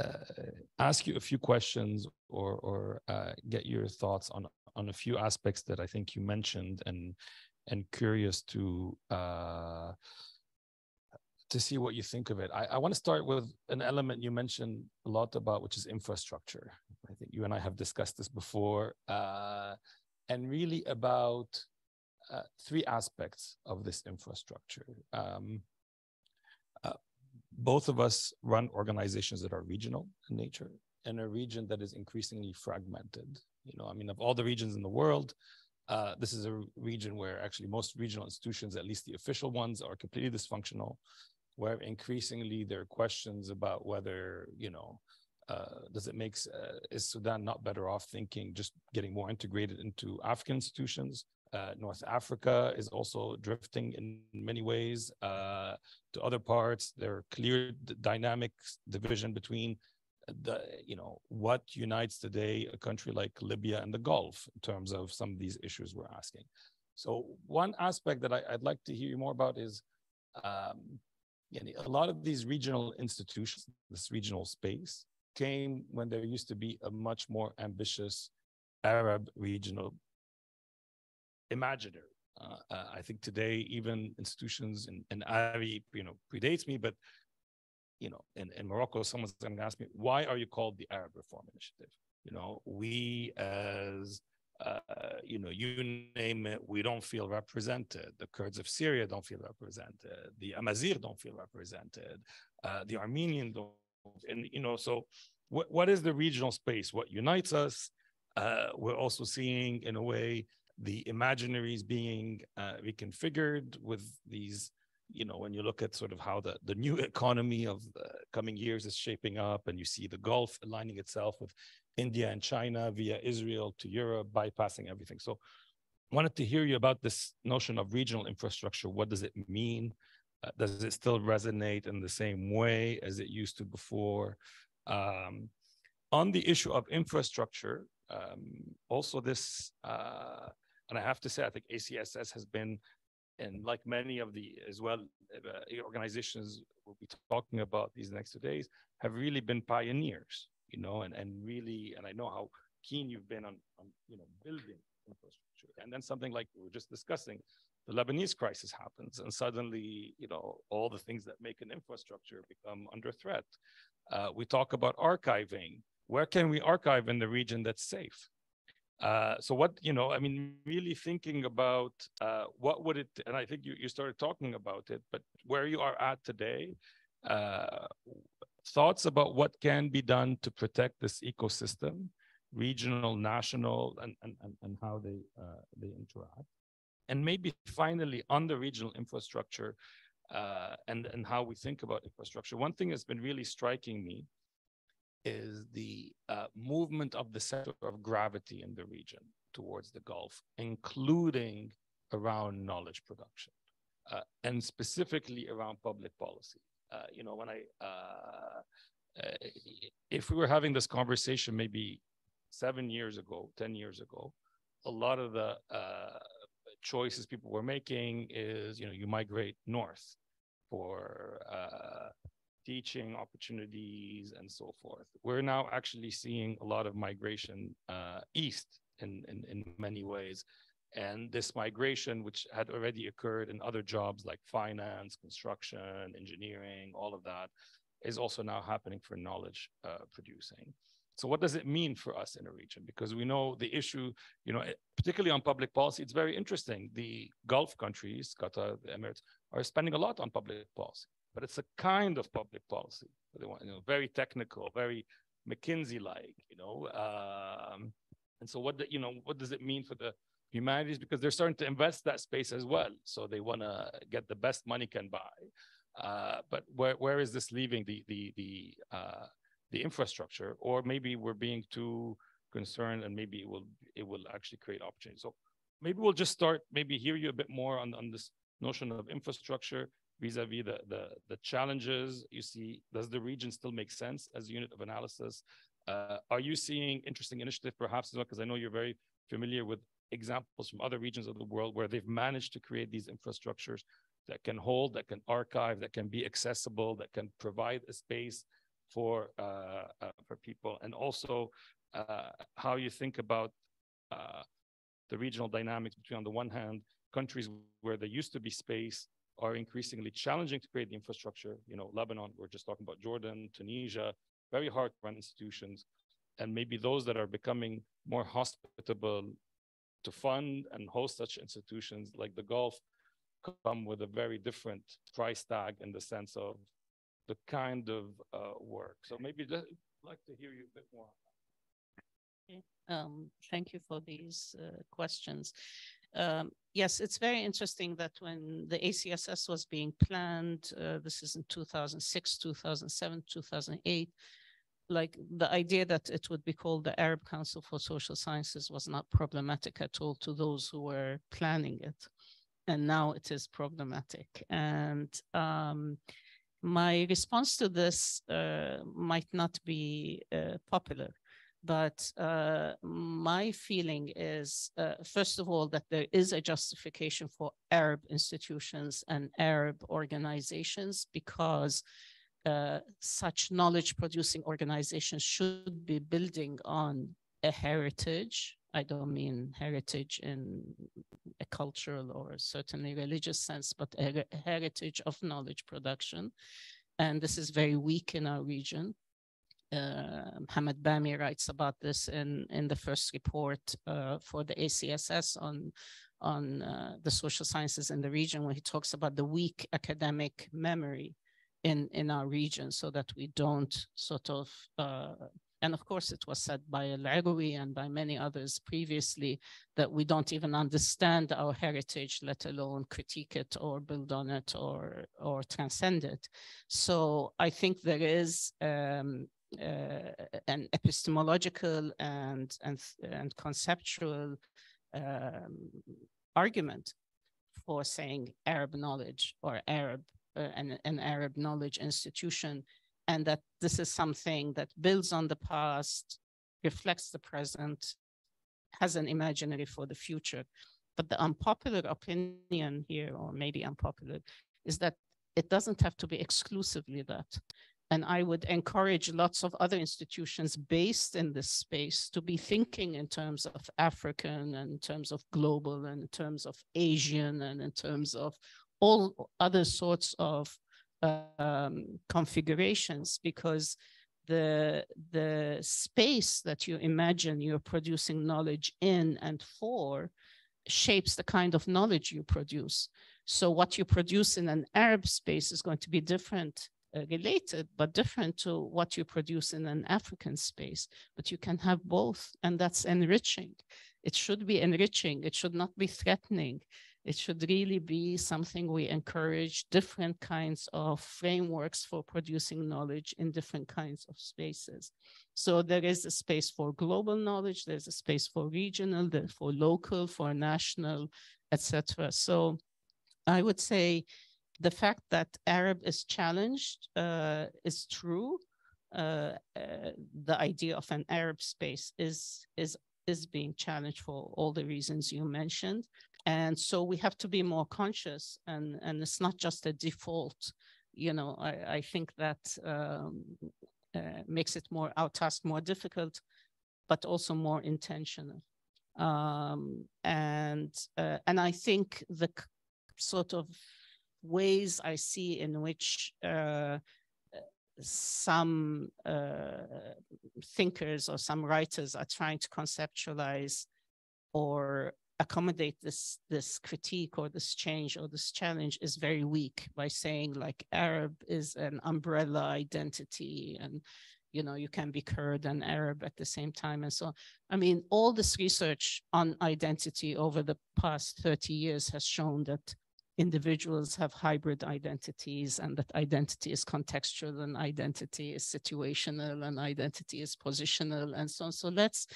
uh, ask you a few questions or, or uh, get your thoughts on on a few aspects that I think you mentioned, and and curious to uh, to see what you think of it. I, I want to start with an element you mentioned a lot about, which is infrastructure. I think you and I have discussed this before, uh, and really about uh, three aspects of this infrastructure. Um, uh, both of us run organizations that are regional in nature in a region that is increasingly fragmented you know, I mean, of all the regions in the world, uh, this is a region where actually most regional institutions, at least the official ones, are completely dysfunctional, where increasingly there are questions about whether, you know, uh, does it make uh, is Sudan not better off thinking just getting more integrated into African institutions? Uh, North Africa is also drifting in many ways uh, to other parts. There are clear dynamics division between the you know what unites today a country like Libya and the Gulf in terms of some of these issues we're asking. So one aspect that I, would like to hear you more about is um, a lot of these regional institutions, this regional space, came when there used to be a much more ambitious Arab regional imaginary. Uh, uh I think today even institutions in, in Ari, you know, predates me, but you know, in, in Morocco, someone's going to ask me, why are you called the Arab Reform Initiative? You know, we as uh, you know, you name it, we don't feel represented. The Kurds of Syria don't feel represented. The Amazir don't feel represented. Uh, the Armenians don't. And, you know, so what, what is the regional space? What unites us? Uh, we're also seeing, in a way, the imaginaries being uh, reconfigured with these you know when you look at sort of how the the new [LAUGHS] economy of the coming years is shaping up and you see the gulf aligning itself with india and china via israel to europe bypassing everything so wanted to hear you about this notion of regional infrastructure what does it mean uh, does it still resonate in the same way as it used to before um, on the issue of infrastructure um, also this uh, and I have to say, I think ACSS has been and like many of the as well uh, organizations we'll be talking about these next two days have really been pioneers you know and and really and i know how keen you've been on, on you know building infrastructure and then something like we were just discussing the lebanese crisis happens and suddenly you know all the things that make an infrastructure become under threat uh, we talk about archiving where can we archive in the region that's safe uh, so what you know, I mean, really thinking about uh, what would it, and I think you, you started talking about it, but where you are at today, uh, thoughts about what can be done to protect this ecosystem, regional, national, and and and how they uh, they interact, and maybe finally on the regional infrastructure, uh, and and how we think about infrastructure. One thing that's been really striking me is the uh, movement of the center of gravity in the region towards the Gulf, including around knowledge production uh, and specifically around public policy. Uh, you know, when I, uh, uh, if we were having this conversation maybe seven years ago, 10 years ago, a lot of the uh, choices people were making is, you know, you migrate north for teaching opportunities and so forth. We're now actually seeing a lot of migration uh, east in, in, in many ways. And this migration, which had already occurred in other jobs like finance, construction, engineering, all of that, is also now happening for knowledge uh, producing. So what does it mean for us in a region? Because we know the issue, you know, particularly on public policy, it's very interesting. The Gulf countries, Qatar, the Emirates, are spending a lot on public policy but it's a kind of public policy. You know, very technical, very McKinsey-like. You know, um, and so what? The, you know, what does it mean for the humanities? Because they're starting to invest that space as well, so they want to get the best money can buy. Uh, but where where is this leaving the the the uh, the infrastructure? Or maybe we're being too concerned, and maybe it will it will actually create opportunities. So maybe we'll just start. Maybe hear you a bit more on on this notion of infrastructure vis-a-vis the, the, the challenges you see does the region still make sense as a unit of analysis uh, are you seeing interesting initiatives, perhaps as well because i know you're very familiar with examples from other regions of the world where they've managed to create these infrastructures that can hold that can archive that can be accessible that can provide a space for uh, uh, for people and also uh, how you think about uh, the regional dynamics between on the one hand countries where there used to be space are increasingly challenging to create the infrastructure. You know, Lebanon, we're just talking about Jordan, Tunisia, very hard to run institutions. And maybe those that are becoming more hospitable to fund and host such institutions like the Gulf come with a very different price tag in the sense of the kind of uh, work. So maybe I'd like to hear you a bit more. Um, thank you for these uh, questions. Um, yes, it's very interesting that when the ACSS was being planned, uh, this is in 2006, 2007, 2008, like the idea that it would be called the Arab Council for Social Sciences was not problematic at all to those who were planning it. And now it is problematic. And um, my response to this uh, might not be uh, popular but uh, my feeling is, uh, first of all, that there is a justification for Arab institutions and Arab organizations because uh, such knowledge producing organizations should be building on a heritage. I don't mean heritage in a cultural or certainly religious sense, but a heritage of knowledge production. And this is very weak in our region uh, Bami writes about this in, in the first report uh, for the ACSS on, on uh, the social sciences in the region, when he talks about the weak academic memory in, in our region so that we don't sort of, uh, and of course it was said by al and by many others previously, that we don't even understand our heritage, let alone critique it or build on it or, or transcend it. So I think there is um, uh, an epistemological and and and conceptual um, argument for saying Arab knowledge or Arab uh, an, an Arab knowledge institution, and that this is something that builds on the past, reflects the present, has an imaginary for the future. But the unpopular opinion here, or maybe unpopular, is that it doesn't have to be exclusively that. And I would encourage lots of other institutions based in this space to be thinking in terms of African and in terms of global and in terms of Asian and in terms of all other sorts of um, configurations because the, the space that you imagine you're producing knowledge in and for shapes the kind of knowledge you produce. So what you produce in an Arab space is going to be different uh, related but different to what you produce in an African space. But you can have both, and that's enriching. It should be enriching, it should not be threatening. It should really be something we encourage different kinds of frameworks for producing knowledge in different kinds of spaces. So there is a space for global knowledge, there's a space for regional, for local, for national, etc. So I would say the fact that Arab is challenged uh, is true. Uh, uh, the idea of an Arab space is is is being challenged for all the reasons you mentioned, and so we have to be more conscious. and And it's not just a default. You know, I, I think that um, uh, makes it more our task more difficult, but also more intentional. Um, and uh, and I think the sort of ways I see in which uh, some uh, thinkers or some writers are trying to conceptualize or accommodate this this critique or this change or this challenge is very weak by saying like Arab is an umbrella identity and you know you can be Kurd and Arab at the same time and so on. I mean all this research on identity over the past 30 years has shown that individuals have hybrid identities and that identity is contextual and identity is situational and identity is positional and so on. So let's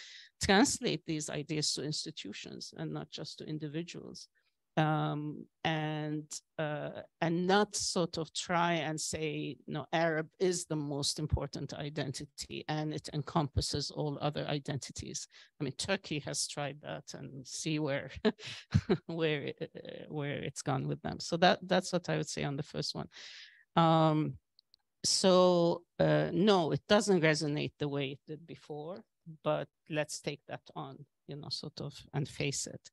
translate these ideas to institutions and not just to individuals um, and uh, and not sort of try and say no Arab is the most important identity and it encompasses all other identities. I mean Turkey has tried that and see where [LAUGHS] where it, uh, where it's gone with them. So that that's what I would say on the first one. Um, so uh, no, it doesn't resonate the way it did before. But let's take that on, you know, sort of, and face it.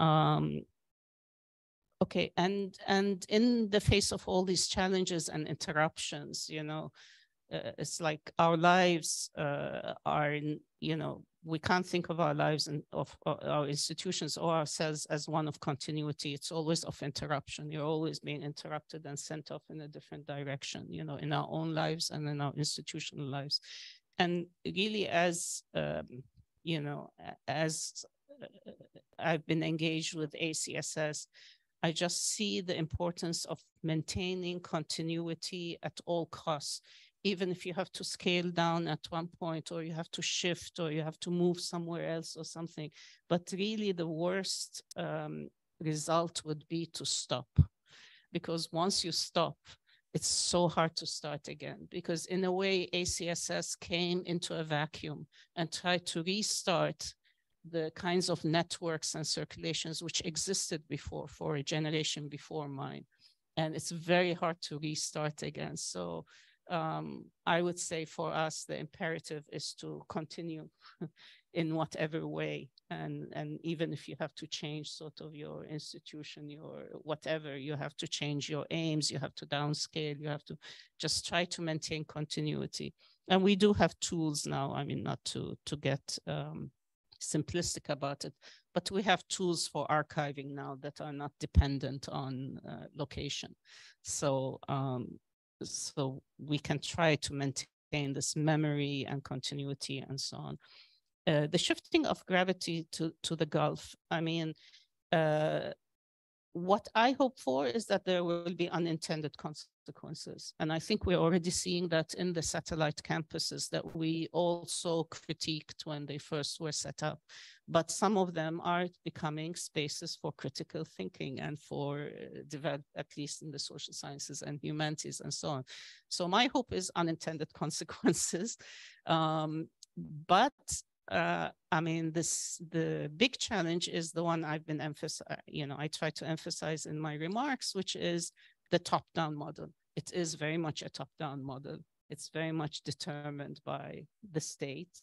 Um, okay and and in the face of all these challenges and interruptions you know uh, it's like our lives uh, are you know we can't think of our lives and of, of uh, our institutions or ourselves as one of continuity it's always of interruption you're always being interrupted and sent off in a different direction you know in our own lives and in our institutional lives and really as um, you know as uh, I've been engaged with ACSS I just see the importance of maintaining continuity at all costs, even if you have to scale down at one point or you have to shift or you have to move somewhere else or something. But really, the worst um, result would be to stop. Because once you stop, it's so hard to start again because in a way acss came into a vacuum and tried to restart the kinds of networks and circulations which existed before for a generation before mine. And it's very hard to restart again. So um, I would say for us, the imperative is to continue [LAUGHS] in whatever way. And, and even if you have to change sort of your institution, your whatever, you have to change your aims, you have to downscale, you have to just try to maintain continuity. And we do have tools now, I mean, not to, to get um, simplistic about it. But we have tools for archiving now that are not dependent on uh, location. So, um, so we can try to maintain this memory and continuity and so on. Uh, the shifting of gravity to, to the Gulf, I mean, uh, what I hope for is that there will be unintended consequences consequences. And I think we're already seeing that in the satellite campuses that we also critiqued when they first were set up. But some of them are becoming spaces for critical thinking and for uh, develop, at least in the social sciences and humanities and so on. So my hope is unintended [LAUGHS] consequences. Um, but uh, I mean, this the big challenge is the one I've been emphasizing. You know, I try to emphasize in my remarks, which is the top-down model it is very much a top-down model. It's very much determined by the state,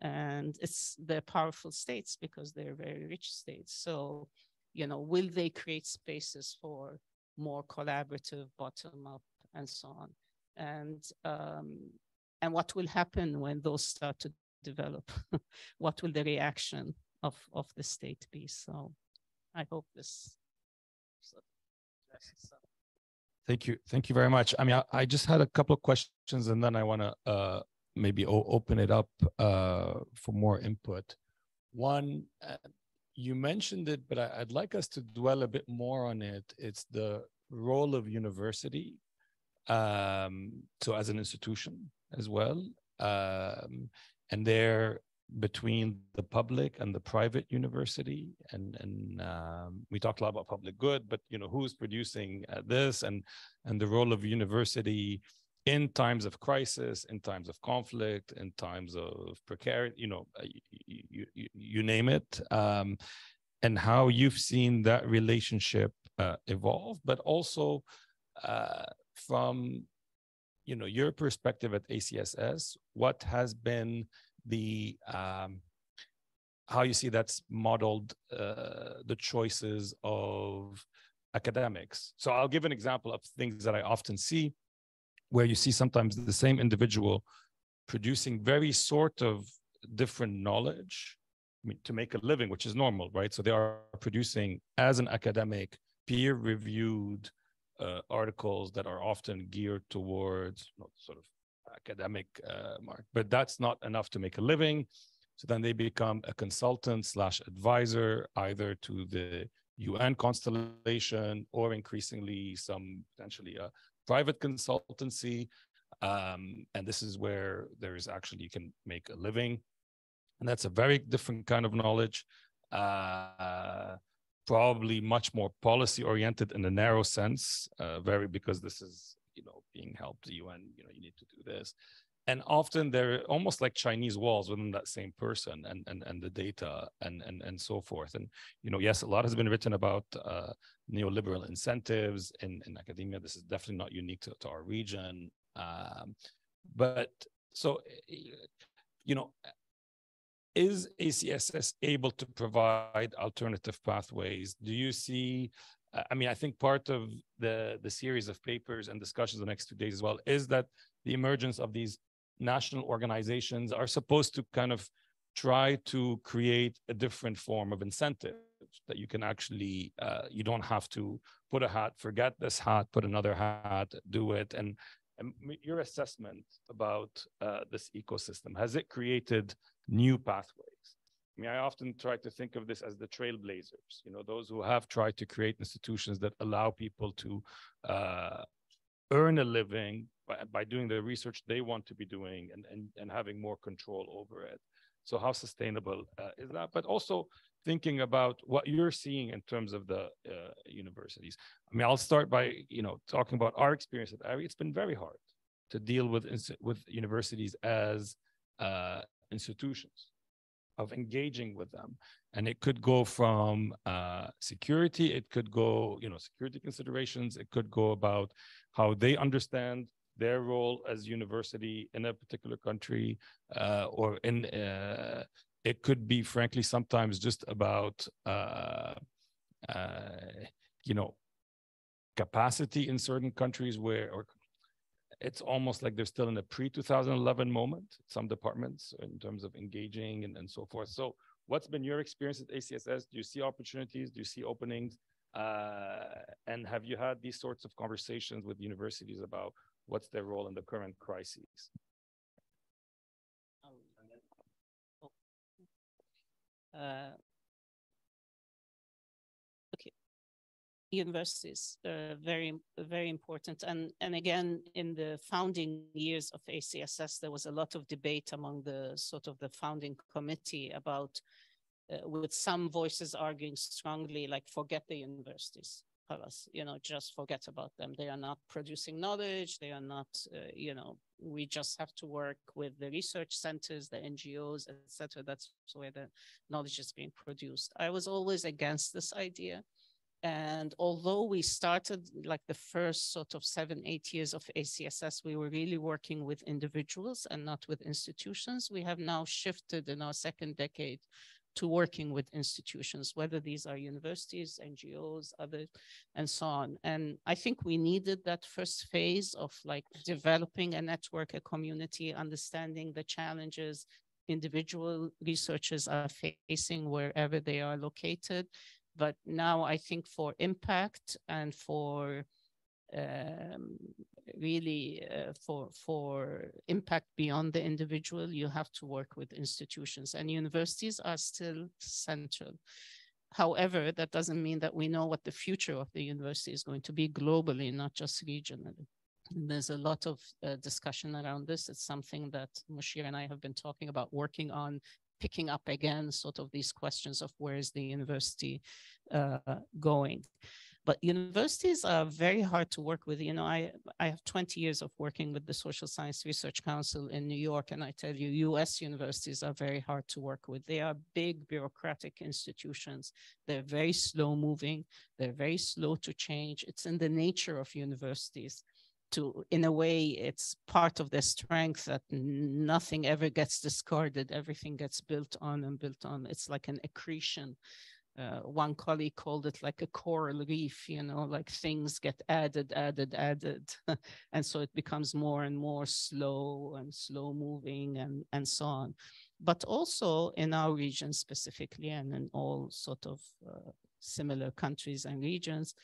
and it's the powerful states because they're very rich states. So, you know, will they create spaces for more collaborative bottom-up and so on? And um, and what will happen when those start to develop? [LAUGHS] what will the reaction of of the state be? So, I hope this. So, Thank you. Thank you very much. I mean, I, I just had a couple of questions and then I want to uh, maybe open it up uh, for more input. One, uh, you mentioned it, but I, would like us to dwell a bit more on it. It's the role of university, um, so as an institution as well, um, and there between the public and the private university and and um, we talked a lot about public good but you know who's producing uh, this and and the role of university in times of crisis in times of conflict in times of precarious you know you, you, you name it um, and how you've seen that relationship uh, evolve but also uh, from you know your perspective at acss what has been the um, how you see that's modeled uh, the choices of academics. So I'll give an example of things that I often see, where you see sometimes the same individual producing very sort of different knowledge I mean, to make a living, which is normal, right? So they are producing as an academic peer-reviewed uh, articles that are often geared towards you know, sort of academic uh, mark, but that's not enough to make a living. So then they become a consultant slash advisor, either to the UN constellation or increasingly some potentially a private consultancy. Um, and this is where there is actually you can make a living. And that's a very different kind of knowledge, uh, probably much more policy oriented in a narrow sense, uh, very because this is you know being helped the un you know you need to do this and often they're almost like chinese walls within that same person and and, and the data and, and and so forth and you know yes a lot has been written about uh, neoliberal incentives in, in academia this is definitely not unique to, to our region um, but so eh, you know is acss able to provide alternative pathways do you see I mean, I think part of the, the series of papers and discussions the next two days as well is that the emergence of these national organizations are supposed to kind of try to create a different form of incentive that you can actually uh, you don't have to put a hat forget this hat put another hat do it and, and your assessment about uh, this ecosystem has it created new pathways I mean, I often try to think of this as the trailblazers, you know, those who have tried to create institutions that allow people to uh, earn a living by, by doing the research they want to be doing and, and, and having more control over it. So, how sustainable uh, is that? But also thinking about what you're seeing in terms of the uh, universities. I mean, I'll start by you know talking about our experience at ARI. It's been very hard to deal with with universities as uh, institutions of engaging with them. And it could go from uh, security, it could go, you know, security considerations, it could go about how they understand their role as university in a particular country uh, or in uh, it could be frankly sometimes just about uh, uh you know capacity in certain countries where or it's almost like they're still in a pre-2011 moment, some departments in terms of engaging and, and so forth. So what's been your experience at ACSS? Do you see opportunities? Do you see openings? Uh, and have you had these sorts of conversations with universities about what's their role in the current crises? Oh, oh. Uh, universities uh, very very important and and again in the founding years of acss there was a lot of debate among the sort of the founding committee about uh, with some voices arguing strongly like forget the universities us you know just forget about them they are not producing knowledge they are not uh, you know we just have to work with the research centers the ngos etc that's where the knowledge is being produced i was always against this idea and although we started like the first sort of seven, eight years of ACSS, we were really working with individuals and not with institutions. We have now shifted in our second decade to working with institutions, whether these are universities, NGOs, others, and so on. And I think we needed that first phase of like developing a network, a community, understanding the challenges individual researchers are facing wherever they are located, but now I think for impact and for um, really uh, for for impact beyond the individual, you have to work with institutions, and universities are still central. However, that doesn't mean that we know what the future of the university is going to be globally, not just regionally. And there's a lot of uh, discussion around this. It's something that Mushir and I have been talking about working on picking up again sort of these questions of where is the university uh, going but universities are very hard to work with you know i i have 20 years of working with the social science research council in new york and i tell you us universities are very hard to work with they are big bureaucratic institutions they're very slow moving they're very slow to change it's in the nature of universities to in a way it's part of their strength that nothing ever gets discarded everything gets built on and built on it's like an accretion uh, one colleague called it like a coral reef you know like things get added added added [LAUGHS] and so it becomes more and more slow and slow moving and and so on but also in our region specifically and in all sort of uh, similar countries and regions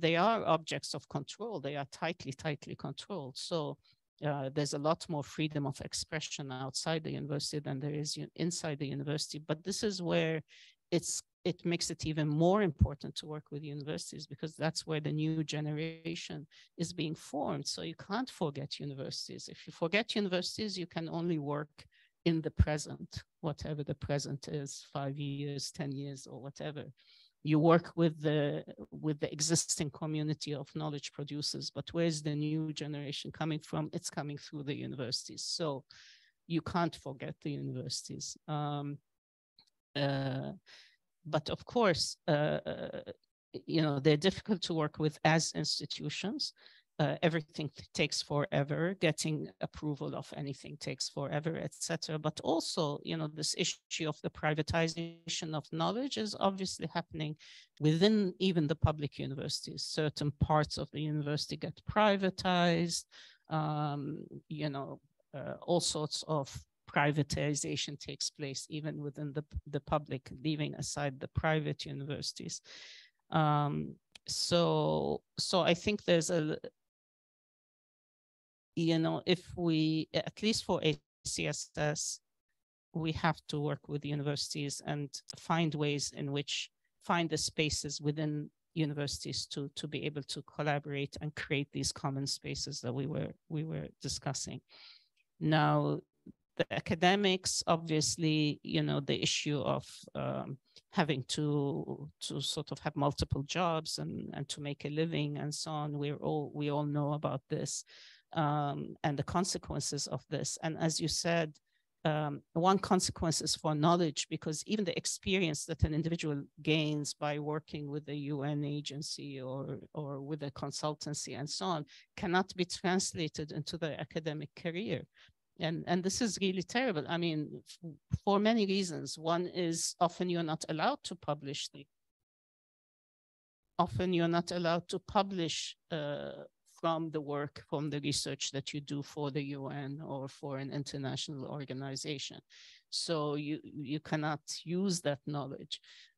they are objects of control. They are tightly, tightly controlled. So uh, there's a lot more freedom of expression outside the university than there is inside the university. But this is where it's it makes it even more important to work with universities because that's where the new generation is being formed. So you can't forget universities. If you forget universities, you can only work in the present, whatever the present is, five years, 10 years, or whatever you work with the with the existing community of knowledge producers but where's the new generation coming from it's coming through the universities so you can't forget the universities um, uh, but of course uh, uh you know they're difficult to work with as institutions uh, everything takes forever, getting approval of anything takes forever, etc. But also, you know, this issue of the privatization of knowledge is obviously happening within even the public universities. Certain parts of the university get privatized. Um, you know, uh, all sorts of privatization takes place even within the, the public, leaving aside the private universities. Um, so so i think there's a you know, if we, at least for ACSS, we have to work with universities and find ways in which find the spaces within universities to to be able to collaborate and create these common spaces that we were we were discussing now the academics obviously you know the issue of um, having to to sort of have multiple jobs and and to make a living and so on we're all we all know about this um, and the consequences of this. And as you said, um, one consequence is for knowledge, because even the experience that an individual gains by working with a UN agency or, or with a consultancy and so on cannot be translated into their academic career. And, and this is really terrible. I mean, for many reasons. One is often you're not allowed to publish the often you're not allowed to publish uh, from the work, from the research that you do for the UN or for an international organization. So you, you cannot use that knowledge.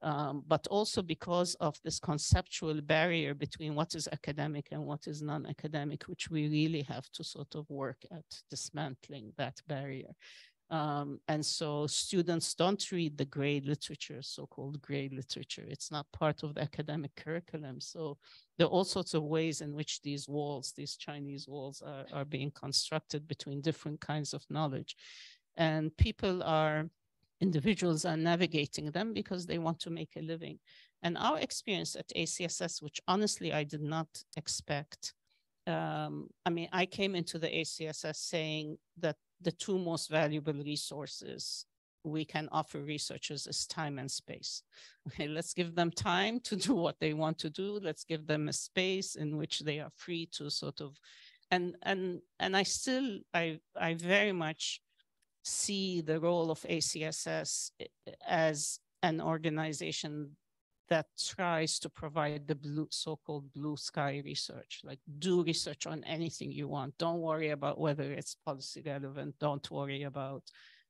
Um, but also because of this conceptual barrier between what is academic and what is non-academic, which we really have to sort of work at dismantling that barrier. Um, and so students don't read the grade literature, so-called grade literature. It's not part of the academic curriculum. So there are all sorts of ways in which these walls, these Chinese walls are, are being constructed between different kinds of knowledge. And people are, individuals are navigating them because they want to make a living. And our experience at ACSS, which honestly I did not expect, um, I mean, I came into the ACSS saying that the two most valuable resources we can offer researchers is time and space. [LAUGHS] Okay, let's give them time to [LAUGHS] do what they want to do. Let's give them a space in which they are free to sort of, and and and I still I I very much see the role of ACSS eh, as an organization that tries to provide the blue, so-called blue sky research, like do research on anything you want. Don't worry about whether it's policy relevant. Don't worry about,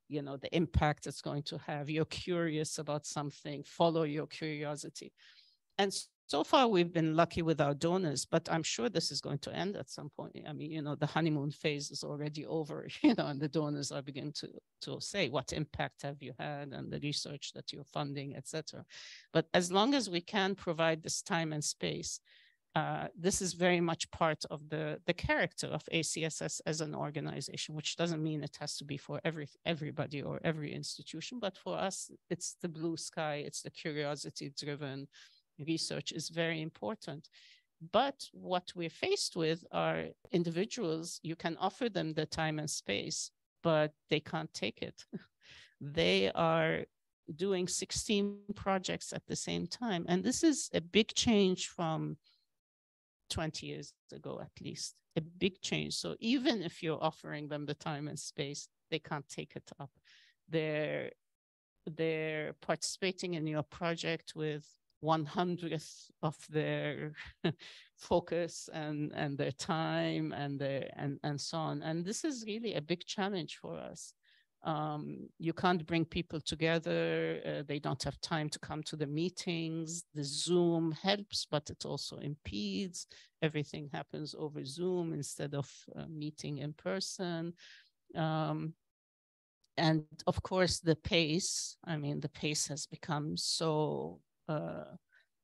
you know, the impact it's going to have. You're curious about something, follow your curiosity. And so far, we've been lucky with our donors, but I'm sure this is going to end at some point. I mean, you know, the honeymoon phase is already over, [LAUGHS] you know, and the donors are beginning to, to say, what impact have you had and the research that you're funding, etc. But as long as we can provide this time and space, uh, this is very much part of the, the character of ACSS as an organization, which doesn't mean it has to be for every everybody or every institution, but for us, it's the blue sky, it's the curiosity driven, research is very important. But what we're faced with are individuals, you can offer them the time and space, but they can't take it. [LAUGHS] they are doing 16 projects at the same time. And this is a big change from 20 years ago, at least, a big change. So even if you're offering them the time and space, they can't take it up. They're they're participating in your project with one hundredth of their [LAUGHS] focus and, and their time and, their, and, and so on. And this is really a big challenge for us. Um, you can't bring people together. Uh, they don't have time to come to the meetings. The Zoom helps, but it also impedes. Everything happens over Zoom instead of uh, meeting in person. Um, and of course, the pace I mean, the pace has become so uh,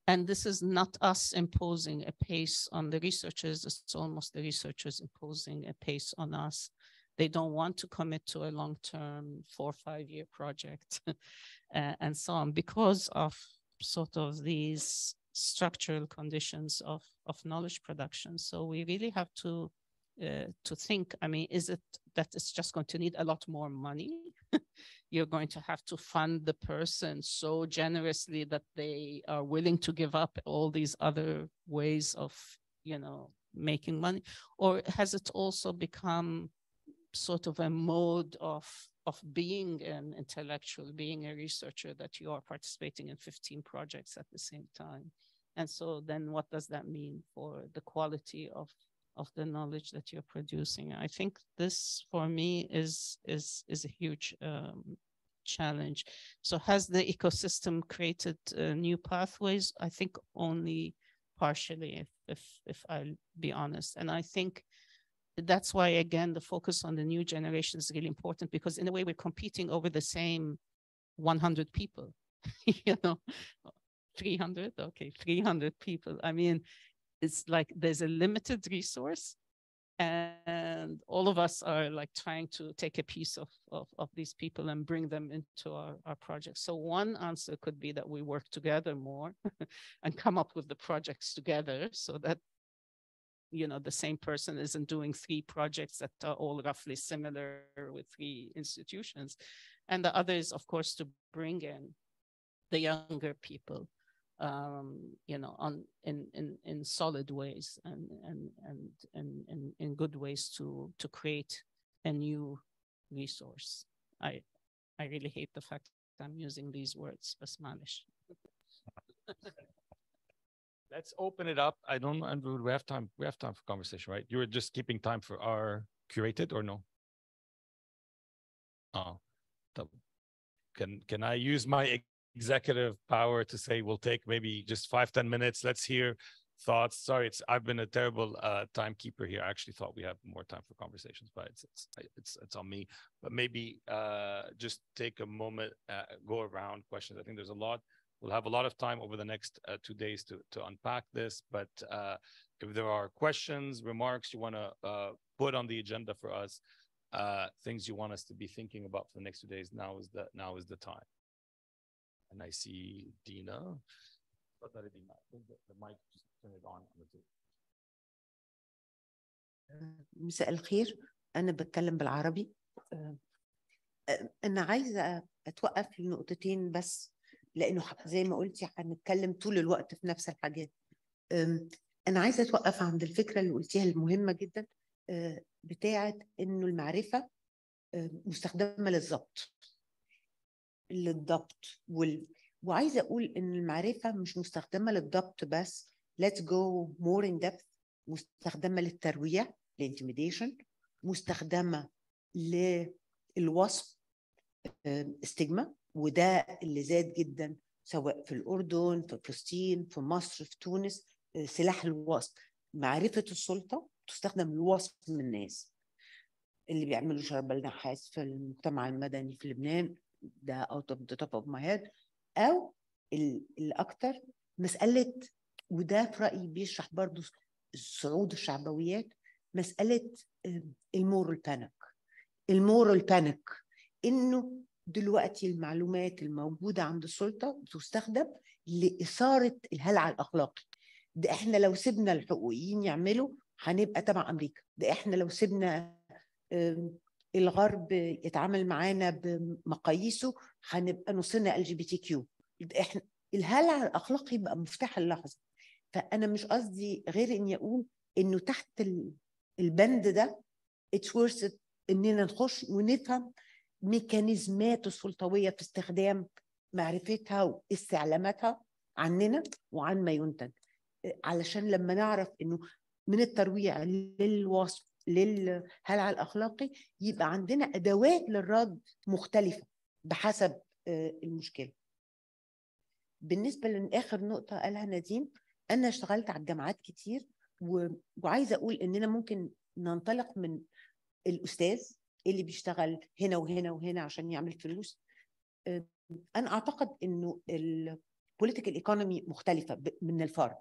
and this is not us imposing a pace on the researchers, it's almost the researchers imposing a pace on us. They don't want to commit to a long term, four or five year project, [LAUGHS] uh, and so on, because of sort of these structural conditions of, of knowledge production. So we really have to. Uh, to think, I mean, is it that it's just going to need a lot more money [LAUGHS] you're going to have to fund the person so generously that they are willing to give up all these other ways of you know making money or has it also become sort of a mode of of being an intellectual being a researcher that you are participating in 15 projects at the same time and so then what does that mean for the quality of of the knowledge that you're producing. I think this for me is is is a huge um, challenge. So has the ecosystem created uh, new pathways? I think only partially, if if if I'll be honest. And I think that's why again the focus on the new generation is really important because in a way we're competing over the same 100 people. [LAUGHS] you know, 300 okay 300 people i mean it's like there's a limited resource and all of us are like trying to take a piece of, of, of, these people and bring them into our, our project. So one answer could be that we work together more [LAUGHS] and come up with the projects together so that you know the same person isn't doing three projects that are all roughly similar with three institutions. And the other is of course to bring in the younger people um, you know, on in in in solid ways and and and and in in good ways to to create a new resource. I I really hate the fact I'm using these words, Basmalish. Let's open it up. I don't know. We have time. We have time for conversation, right? You were just keeping time for our curated or no? Oh, can can I use my executive power to say we'll take maybe just five ten minutes let's hear thoughts sorry it's i've been a terrible uh, timekeeper here i actually thought we had more time for conversations but it's it's it's, it's on me but maybe uh, just take a moment uh, go around questions i think there's a lot we'll have a lot of time over the next uh, two days to to unpack this but uh, if there are questions remarks you want to uh, put on the agenda for us things you want us to be thinking about for the next two days now is the now is the time and I see Dina. Sorry, Dina. The mic just turn it on. آه، مساء الخير أنا بتكلم بالعربي آه، آه، أنا عايزة أتوقف في نقطتين بس لأنه زي ما قلتي هنتكلم طول الوقت في نفس الحاجات أنا عايزة أتوقف عند الفكرة اللي قلتيها المهمة جدا بتاعة إنه المعرفة مستخدمة للظبط للضبط وال... وعايزه اقول ان المعرفه مش مستخدمه للضبط بس let's go more in depth مستخدمه للترويع للانتميديشن مستخدمه للوصف استجمة وده اللي زاد جدا سواء في الأردن في فلسطين في مصر في تونس آه، سلاح الوصف معرفة السلطة تستخدم للوصف من الناس اللي بيعملوا شرب النحاس في المجتمع المدني في لبنان ده اوت اوف ذا توب اوف ماي هيد او الاكثر مساله وده في رايي بيشرح برضو صعود الشعبويات مساله المورال بانيك المورال بانيك انه دلوقتي المعلومات الموجوده عند السلطه بتستخدم لاثاره الهلع الاخلاقي ده احنا لو سيبنا الحقوقيين يعملوا هنبقى تبع امريكا ده احنا لو سيبنا الغرب يتعامل معانا بمقاييسه هنبقى نصنا ال جي بي تي كيو احنا الهلع الاخلاقي بقى مفتاح اللحظه فانا مش قصدي غير اني اقول انه تحت البند ده اتس ورث اننا نخش ونفهم ميكانيزمات السلطويه في استخدام معرفتها واستعلاماتها عننا وعن ما ينتج آه، علشان لما نعرف انه من الترويع للوصف للهلع الاخلاقي يبقى عندنا ادوات للرد مختلفه بحسب آه، المشكله بالنسبه لاخر نقطه قالها نديم انا اشتغلت على الجامعات كتير وعايزه اقول اننا ممكن ننطلق من الاستاذ اللي بيشتغل هنا وهنا وهنا عشان يعمل فلوس آه، انا اعتقد انه البوليتيكال ايكونومي مختلفه من الفرد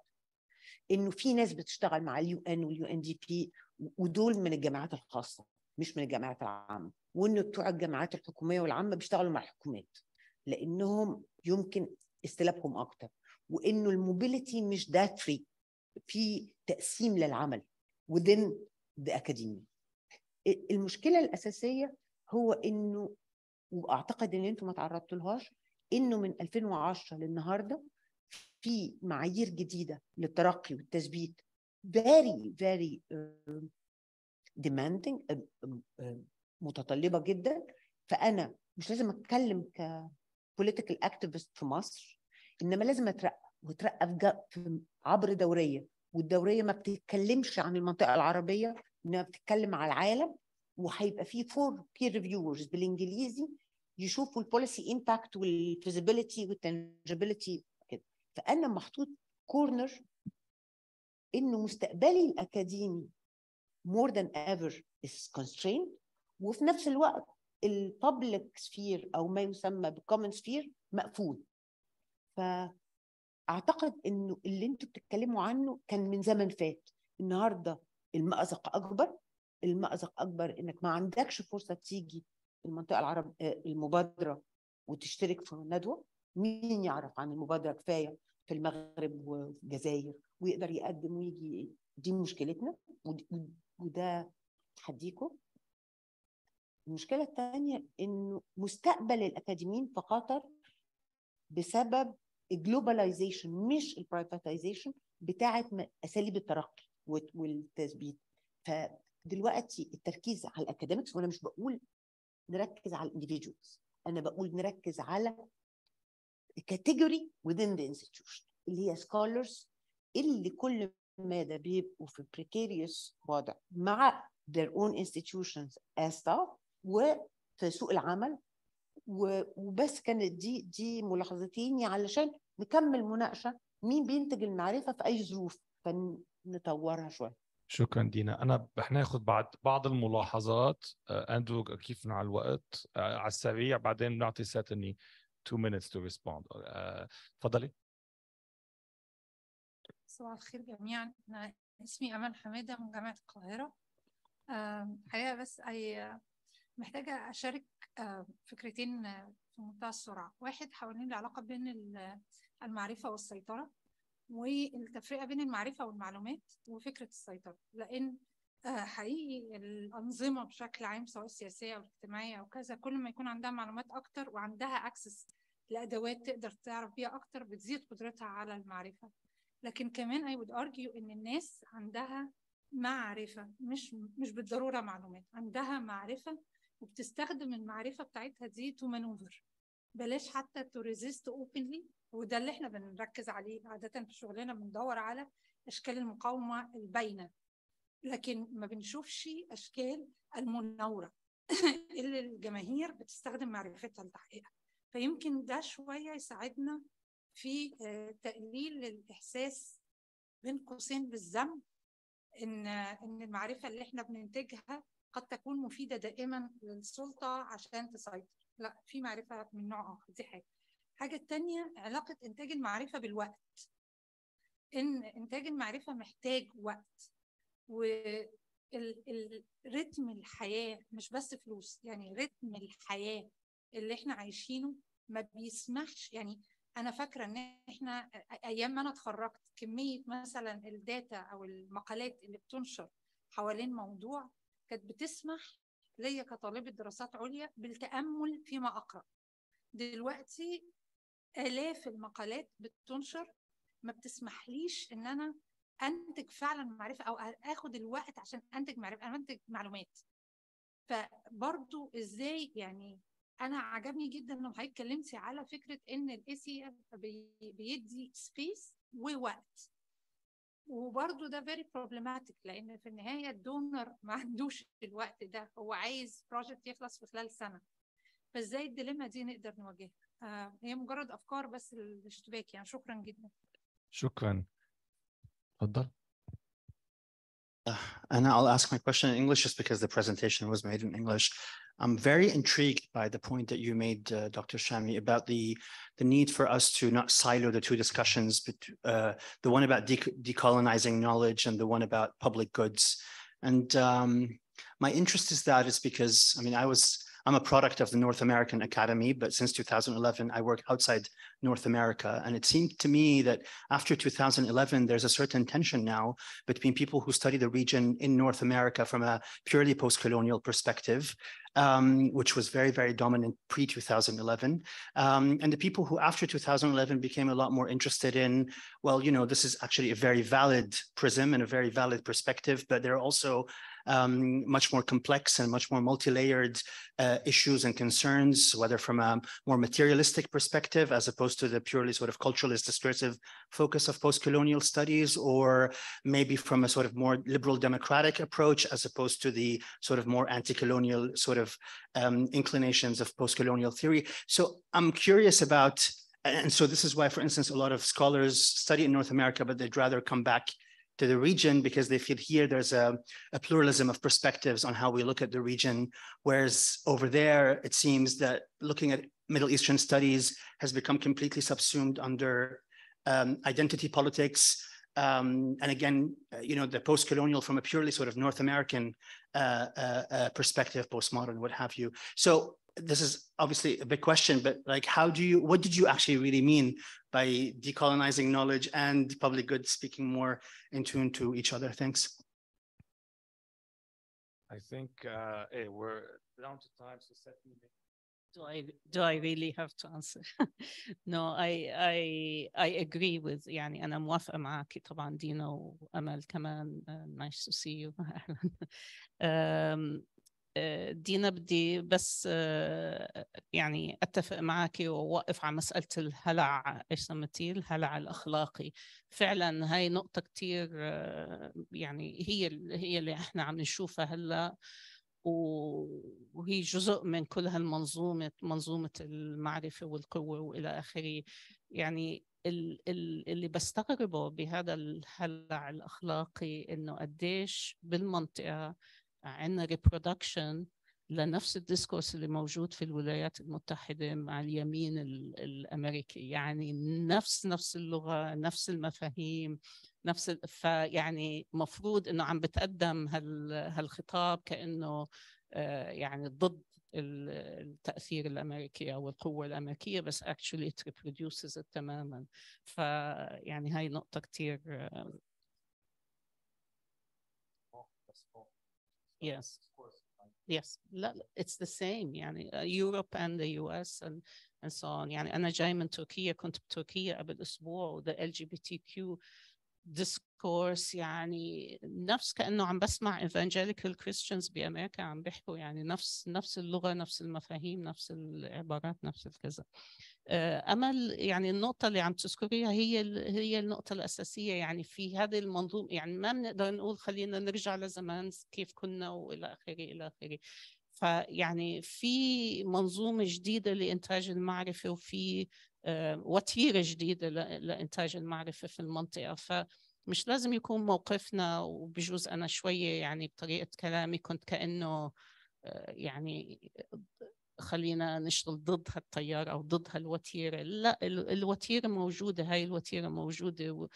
انه في ناس بتشتغل مع اليو ان واليو ان دي بي ودول من الجامعات الخاصه مش من الجامعات العامه وان بتوع الجامعات الحكوميه والعامه بيشتغلوا مع الحكومات لانهم يمكن استلابهم اكتر وانه الموبيليتي مش ذات فري في تقسيم للعمل within the academy المشكله الاساسيه هو انه واعتقد ان انتم ما لهاش انه من 2010 للنهارده في معايير جديده للترقي والتثبيت very very uh, demanding uh, uh, متطلبه جدا فانا مش لازم اتكلم ك political activist في مصر انما لازم اترقى وترقى في عبر دوريه والدوريه ما بتتكلمش عن المنطقه العربيه انما بتتكلم على العالم وهيبقى في فور بير ريفيورز بالانجليزي يشوفوا البوليسي امباكت والفيزيبيليتي والتنجبيليتي كده فانا محطوط كورنر انه مستقبلي الاكاديمي more than ever is constrained وفي نفس الوقت الببليك سفير او ما يسمى بالكومن سفير مقفول فاعتقد انه اللي انتوا بتتكلموا عنه كان من زمن فات النهارده المأزق اكبر المأزق اكبر انك ما عندكش فرصه تيجي المنطقه العرب آه، المبادره وتشترك في ندوه مين يعرف عن المبادره كفايه في المغرب والجزائر ويقدر يقدم ويجي دي مشكلتنا وده تحديكم المشكله الثانيه انه مستقبل الاكاديميين في قطر بسبب الجلوباليزيشن مش البرايفتيزيشن بتاعه اساليب الترقي والتثبيت فدلوقتي التركيز على الأكاديميكس وانا مش بقول نركز على الانديفيدوالز انا بقول نركز على كاتيجوري within the institution اللي هي scholars اللي كل ده بيبقوا في precarious وضع مع their own institutions as staff وفي سوق العمل وبس كانت دي دي ملاحظتين علشان نكمل مناقشه مين بينتج المعرفه في اي ظروف فنطورها شويه شكرا دينا انا ناخذ بعد بعض الملاحظات آه، اندرو كيف على الوقت آه، على السريع بعدين نعطي ساتني 2 minutes to respond اتفضلي آه، صباح الخير جميعا أنا اسمي أمل حمادة من جامعة القاهرة الحقيقة بس أي محتاجة أشارك فكرتين في منتهى السرعة واحد حوالين العلاقة بين المعرفة والسيطرة والتفرقة بين المعرفة والمعلومات وفكرة السيطرة لأن آه، حقيقي الأنظمة بشكل عام سواء السياسية أو الاجتماعية أو كذا كل ما يكون عندها معلومات أكتر وعندها أكسس لأدوات تقدر تعرف بيها أكتر بتزيد قدرتها على المعرفة لكن كمان اي وود ارجيو إن الناس عندها معرفة مش مش بالضرورة معلومات عندها معرفة وبتستخدم المعرفة بتاعتها دي تو مانوفر بلاش حتى تو ريزيست اوبنلي وده اللي احنا بنركز عليه عادة في شغلنا بندور على أشكال المقاومة الباينة لكن ما بنشوفش أشكال المناورة [LAUGHS] اللي الجماهير بتستخدم معرفتها لتحقيقها فيمكن ده شوية يساعدنا في آه، تقليل الإحساس بين قوسين بالذنب إن إن المعرفة اللي إحنا بننتجها قد تكون مفيدة دائما للسلطة عشان تسيطر لا في معرفة من نوع آخر دي حاجة الحاجة الثانيه علاقة إنتاج المعرفة بالوقت إن إنتاج المعرفة محتاج وقت ورتم الحياة مش بس فلوس يعني رتم الحياة اللي احنا عايشينه ما بيسمحش يعني انا فاكره ان احنا ايام ما انا اتخرجت كميه مثلا الداتا او المقالات اللي بتنشر حوالين موضوع كانت بتسمح ليا كطالبه دراسات عليا بالتامل فيما اقرا دلوقتي الاف المقالات بتنشر ما بتسمحليش ان انا انتج فعلا معرفه او اخد الوقت عشان انتج معرفه انا انتج معلومات فبرضو ازاي يعني انا عجبني جدا لو حضرتك اتكلمتي على فكره ان الاي سي اف بيدي سبيس ووقت وبرده ده فيري بروبلماتيك لان في النهايه الدونر ما عندوش الوقت ده هو عايز بروجكت يخلص في خلال سنه فازاي الديليما دي نقدر نواجهها آه هي مجرد افكار بس الاشتباك يعني شكرا جدا شكرا اتفضل آه، and I'll ask my question in English just because the presentation was made in English. I'm very intrigued by the point that you made, uh, Dr. Shami, about the, the need for us to not silo the two discussions, but uh, the one about de decolonizing knowledge and the one about public goods. And um, my interest is that is because, I mean, I was I'm a product of the North American Academy, but since 2011, I work outside North America. And it seemed to me that after 2011, there's a certain tension now between people who study the region in North America from a purely post-colonial perspective um, which was very, very dominant pre 2011. Um, and the people who, after 2011, became a lot more interested in, well, you know, this is actually a very valid prism and a very valid perspective, but there are also um, much more complex and much more multi-layered uh, issues and concerns, whether from a more materialistic perspective, as opposed to the purely sort of culturalist discursive focus of post-colonial studies, or maybe from a sort of more liberal democratic approach, as opposed to the sort of more anti-colonial sort of um, inclinations of post-colonial theory. So I'm curious about and so this is why, for instance, a lot of scholars study in North America, but they'd rather come back to the region because they feel here there's a, a, pluralism of perspectives on how we look at the region, whereas over there it seems that looking at Middle Eastern studies has become completely subsumed under um, identity politics. Um, and again, uh, you know, the post-colonial from a purely sort of North American uh, uh, uh perspective, postmodern, what have you. So this is obviously a big question, but like, how do you, what did you actually really mean by decolonizing knowledge and public good speaking more in tune to each other? Thanks. I think, uh, hey, we're down to time, so set me. Do I do I really have to answer? [LAUGHS] no, I I I agree with يعني أنا موافقة معك طبعا دينا وأمل كمان uh, nice to see you [LAUGHS] um, دينا بدي بس يعني اتفق معك ووقف على مساله الهلع ايش سميتيه الهلع الاخلاقي فعلا هاي نقطه كثير يعني هي هي اللي احنا عم نشوفها هلا وهي جزء من كل هالمنظومه منظومه المعرفه والقوه والى اخره يعني اللي بستغربه بهذا الهلع الاخلاقي انه قديش بالمنطقه عندنا ريبرودكشن لنفس الديسكورس اللي موجود في الولايات المتحدة مع اليمين الأمريكي يعني نفس نفس اللغة نفس المفاهيم نفس ال... فيعني مفروض أنه عم بتقدم هال... هالخطاب كأنه آه، يعني ضد التأثير الأمريكي أو القوة الأمريكية بس actually it reproduces it تماما فيعني هاي نقطة كتير آه، Yes. Yes, it's the same Yeah. Uh, Europe and the US and and so on يعني أنا جاي من تركيا كنت بتركيا قبل أسبوع the LGBTQ ديسكورس يعني نفس كأنه عم بسمع ايفانجيليكال كريستشنز بأمريكا عم بيحكوا يعني نفس نفس اللغة نفس المفاهيم نفس العبارات نفس الكذا آه، اما يعني النقطة اللي عم تذكريها هي هي النقطة الأساسية يعني في هذه المنظومة يعني ما بنقدر نقول خلينا نرجع لزمان كيف كنا وإلى آخره إلى آخره فيعني في منظومة جديدة لإنتاج المعرفة وفي آه، وتيره جديده لانتاج المعرفه في المنطقه فمش لازم يكون موقفنا وبجوز انا شويه يعني بطريقه كلامي كنت كانه آه، يعني خلينا نشتغل ضد هالتيار او ضد هالوتيره لا الوتيره موجوده هاي الوتيره موجوده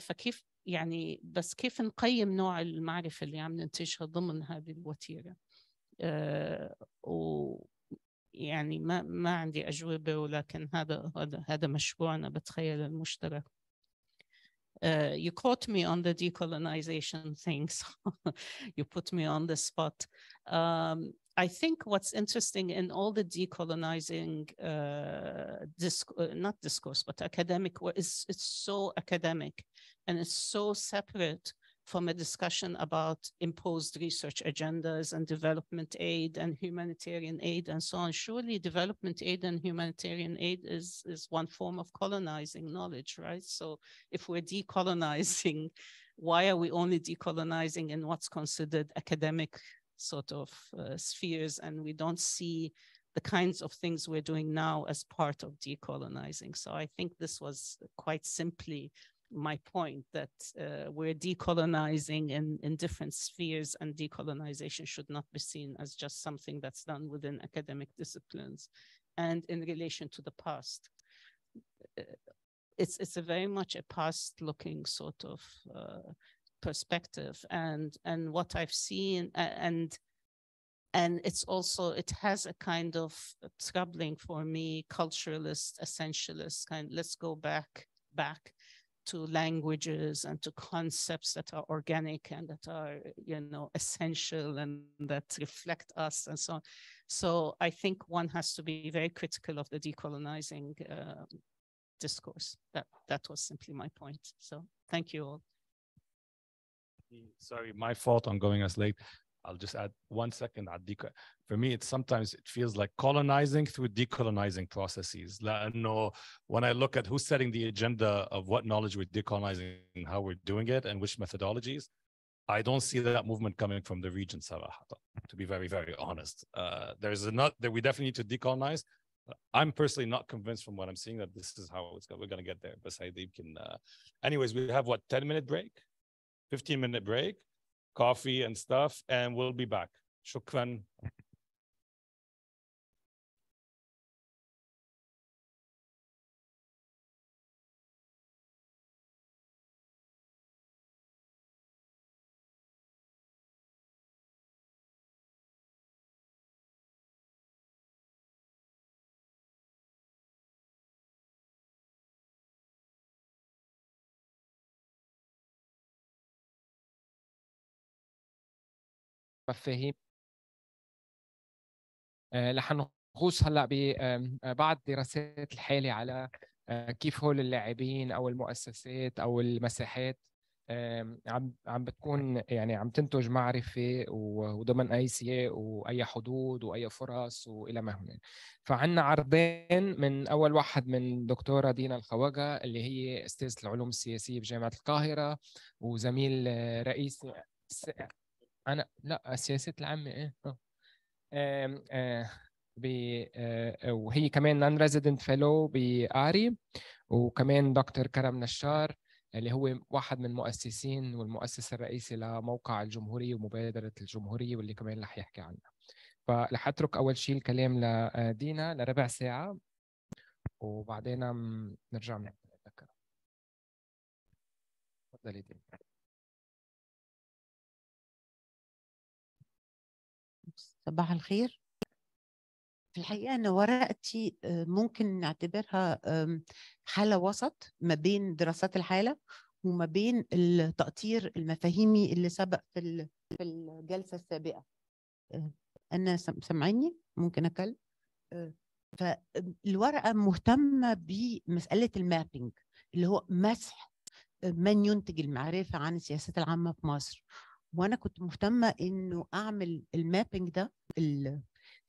فكيف يعني بس كيف نقيم نوع المعرفه اللي عم ننتجها ضمن هذه الوتيره أه يعني ما ما عندي ولكن هذا هذا هذا مشروعنا بتخيل المشترك Uh, you caught me on the decolonization thing, so [LAUGHS] you put me on the spot. Um, I think what's interesting in all the decolonizing, uh, disc uh, not discourse, but academic, is it's so academic and it's so separate from a discussion about imposed research agendas and development aid and humanitarian aid and so on. Surely development aid and humanitarian aid is, is one form of colonizing knowledge, right? So if we're decolonizing, [LAUGHS] why are we only decolonizing in what's considered academic sort of uh, spheres and we don't see the kinds of things we're doing now as part of decolonizing. So I think this was quite simply my point that uh, we're decolonizing in, in different spheres, and decolonization should not be seen as just something that's done within academic disciplines and in relation to the past. Uh, it's, it's a very much a past looking sort of uh, perspective and and what i've seen and and it's also it has a kind of troubling for me culturalist essentialist kind let's go back back to languages and to concepts that are organic and that are you know essential and that reflect us and so on so i think one has to be very critical of the decolonizing uh, discourse that that was simply my point so thank you all sorry my fault on going as late I'll just add one second. For me, it's sometimes it feels like colonizing through decolonizing processes. Uh, no, when I look at who's setting the agenda of what knowledge we're decolonizing and how we're doing it and which methodologies, I don't see that movement coming from the region, to be very, very honest. Uh, there's another not that we definitely need to decolonize. I'm personally not convinced from what I'm seeing that this is how it's going. We're going to get there. But Saideep can. Uh... Anyways, we have what 10 minute break, 15 minute break coffee and stuff, and we'll be back. Shukran. مفاهيم رح نغوص هلا ببعض الدراسات الحالة على آه، كيف هول اللاعبين او المؤسسات او المساحات عم عم بتكون يعني عم تنتج معرفه وضمن اي سياق واي حدود واي فرص والى ما هنالك فعندنا عرضين من اول واحد من دكتوره دينا الخواجه اللي هي استاذه العلوم السياسيه بجامعه القاهره وزميل آه، رئيسي انا لا السياسات العامه ايه آه. آه. آه وهي كمان نان ريزيدنت فيلو باري وكمان دكتور كرم نشار اللي هو واحد من مؤسسين والمؤسس الرئيسي لموقع الجمهورية ومبادرة الجمهورية واللي كمان رح يحكي عنها فرح أترك أول شيء الكلام لدينا لربع ساعة وبعدين نرجع نحكي تفضلي دينا صباح الخير في الحقيقة أنا ورقتي آه، ممكن نعتبرها حالة وسط ما بين دراسات الحالة وما بين التأطير المفاهيمي اللي سبق في في الجلسة السابقة آه، أنا سامعيني ممكن أكلم آه، فالورقة مهتمة بمسألة المابينج اللي هو مسح من ينتج المعرفة عن السياسات العامة في مصر وانا كنت مهتمه انه اعمل المابنج ده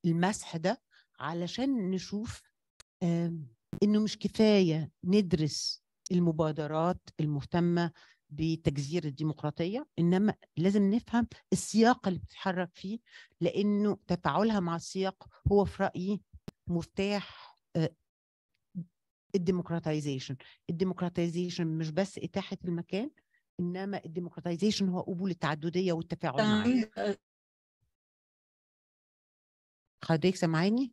المسح ده علشان نشوف انه مش كفايه ندرس المبادرات المهتمه بتجذير الديمقراطيه انما لازم نفهم السياق اللي بتتحرك فيه لانه تفاعلها مع السياق هو في رايي مفتاح آه، الديمقراطيزيشن الديمقراطيزيشن مش بس اتاحه المكان انما الديمقراطيزيشن هو قبول التعدديه والتفاعل معاه حضرتك سامعاني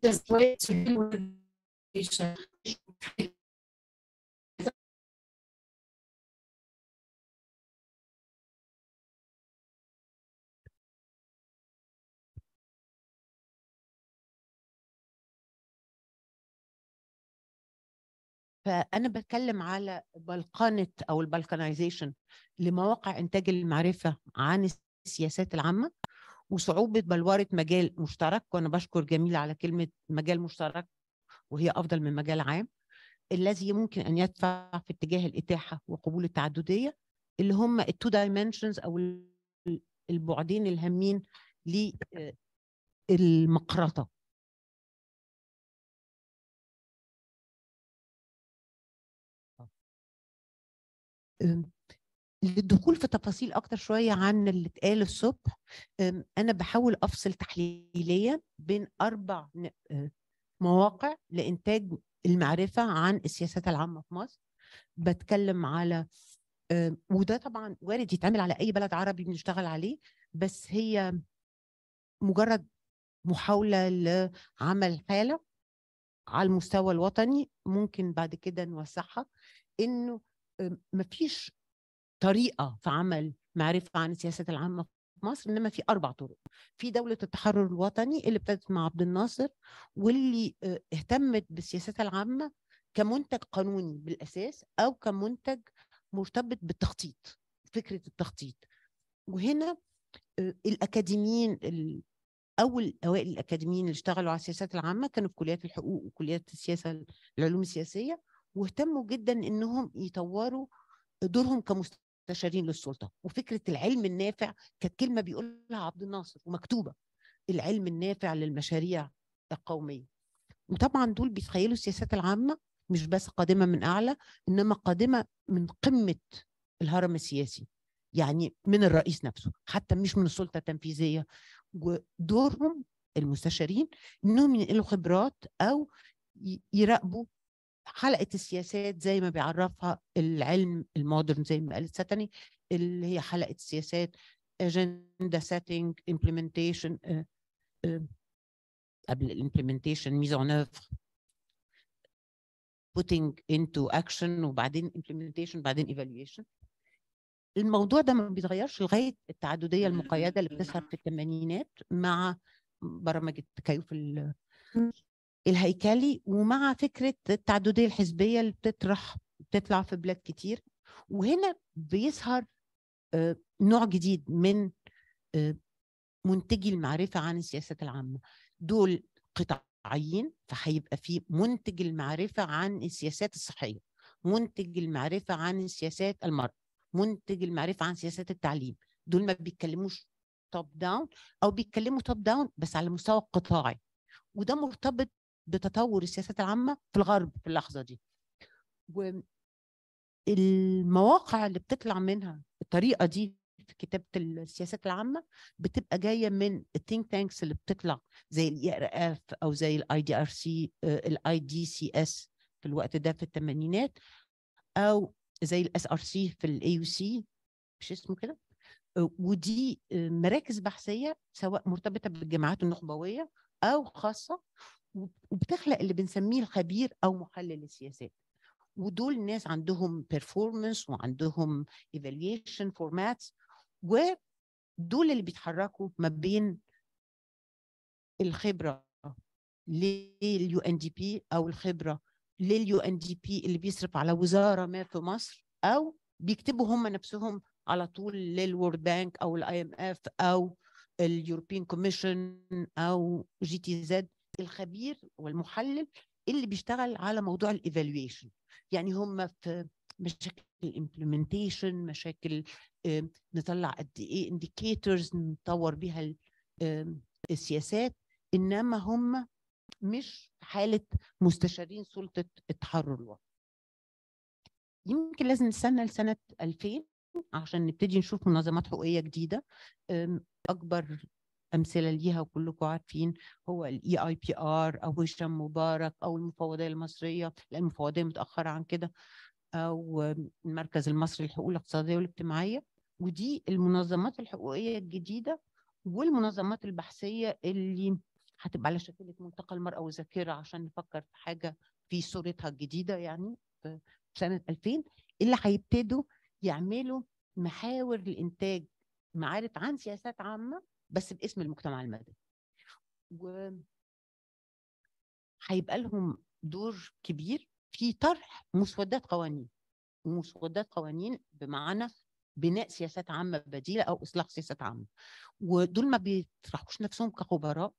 فانا بتكلم على بلقنه او البلقنايزيشن لمواقع انتاج المعرفه عن السياسات العامه وصعوبه بلوره مجال مشترك وانا بشكر جميل على كلمه مجال مشترك وهي افضل من مجال عام الذي يمكن ان يدفع في اتجاه الاتاحه وقبول التعدديه اللي هم التو دايمنشنز او البعدين الهامين للمقرطه آه، للدخول في تفاصيل اكتر شويه عن اللي اتقال الصبح انا بحاول افصل تحليليا بين اربع مواقع لانتاج المعرفه عن السياسات العامه في مصر بتكلم على وده طبعا وارد يتعمل على اي بلد عربي بنشتغل عليه بس هي مجرد محاوله لعمل حاله على المستوى الوطني ممكن بعد كده نوسعها انه ما فيش طريقه في عمل معرفه عن السياسات العامه في مصر انما في اربع طرق في دوله التحرر الوطني اللي ابتدت مع عبد الناصر واللي آه، اهتمت بالسياسات العامه كمنتج قانوني بالاساس او كمنتج مرتبط بالتخطيط فكره التخطيط وهنا آه، الاكاديميين اول اوائل الاكاديميين اللي اشتغلوا على السياسات العامه كانوا في كليات الحقوق وكليات السياسه العلوم السياسيه واهتموا جدا انهم يطوروا دورهم كمستشارين للسلطه وفكره العلم النافع كانت كلمه بيقولها عبد الناصر ومكتوبه العلم النافع للمشاريع القوميه وطبعا دول بيتخيلوا السياسات العامه مش بس قادمه من اعلى انما قادمه من قمه الهرم السياسي يعني من الرئيس نفسه حتى مش من السلطه التنفيذيه ودورهم المستشارين انهم ينقلوا خبرات او يراقبوا حلقه السياسات زي ما بيعرفها العلم المودرن زي ما قالت ستني اللي هي حلقه السياسات اجندا سيتنج امبلمنتيشن قبل الامبلمنتيشن ميز اون اوفر putting into action وبعدين implementation بعدين evaluation الموضوع ده ما بيتغيرش لغايه التعدديه المقيده اللي بتظهر في الثمانينات مع برامج التكيف الهيكلي ومع فكره التعدديه الحزبيه اللي بتطرح بتطلع في بلاد كتير وهنا بيظهر آه، نوع جديد من آه، منتجي المعرفه عن السياسات العامه دول قطاعيين فهيبقى في منتج المعرفه عن السياسات الصحيه منتج المعرفه عن سياسات المرأة منتج المعرفه عن سياسات التعليم دول ما بيتكلموش توب داون او بيتكلموا توب داون بس على مستوى قطاعي وده مرتبط بتطور السياسات العامه في الغرب في اللحظه دي والمواقع اللي بتطلع منها الطريقه دي في كتابه السياسات العامه بتبقى جايه من الثينك تانكس اللي بتطلع زي الاي ار e اف او زي الاي دي ار سي الاي دي سي اس في الوقت ده في الثمانينات او زي الاس ار سي في الاي يو سي مش اسمه كده ودي آه، مراكز بحثيه سواء مرتبطه بالجامعات النخبويه او خاصه وبتخلق اللي بنسميه الخبير او محلل السياسات ودول ناس عندهم performance وعندهم evaluation formats ودول اللي بيتحركوا ما بين الخبره لليو ان دي بي او الخبره لليو ان دي بي اللي بيصرف على وزاره ما في مصر او بيكتبوا هم نفسهم على طول للورد بانك او الاي ام اف او اليوروبيان كوميشن او جي تي زد الخبير والمحلل اللي بيشتغل على موضوع الايفالويشن يعني هم في مشاكل الامبلمنتيشن مشاكل نطلع قد ايه انديكيتورز نطور بيها السياسات انما هم مش حاله مستشارين سلطه التحرر الوطني يمكن لازم نستنى لسنه 2000 عشان نبتدي نشوف منظمات حقوقيه جديده اكبر امثله ليها وكلكم عارفين هو الاي اي بي ار او هشام مبارك او المفوضيه المصريه لان المفوضيه متاخره عن كده او المركز المصري للحقوق الاقتصاديه والاجتماعيه ودي المنظمات الحقوقيه الجديده والمنظمات البحثيه اللي هتبقى على شكل ملتقى المراه والذاكره عشان نفكر في حاجه في صورتها الجديده يعني في سنه 2000 اللي هيبتدوا يعملوا محاور لانتاج معارف عن سياسات عامه بس باسم المجتمع المدني و هيبقى لهم دور كبير في طرح مسودات قوانين مسودات قوانين بمعنى بناء سياسات عامة بديلة أو إصلاح سياسات عامة ودول ما بيطرحوش نفسهم كخبراء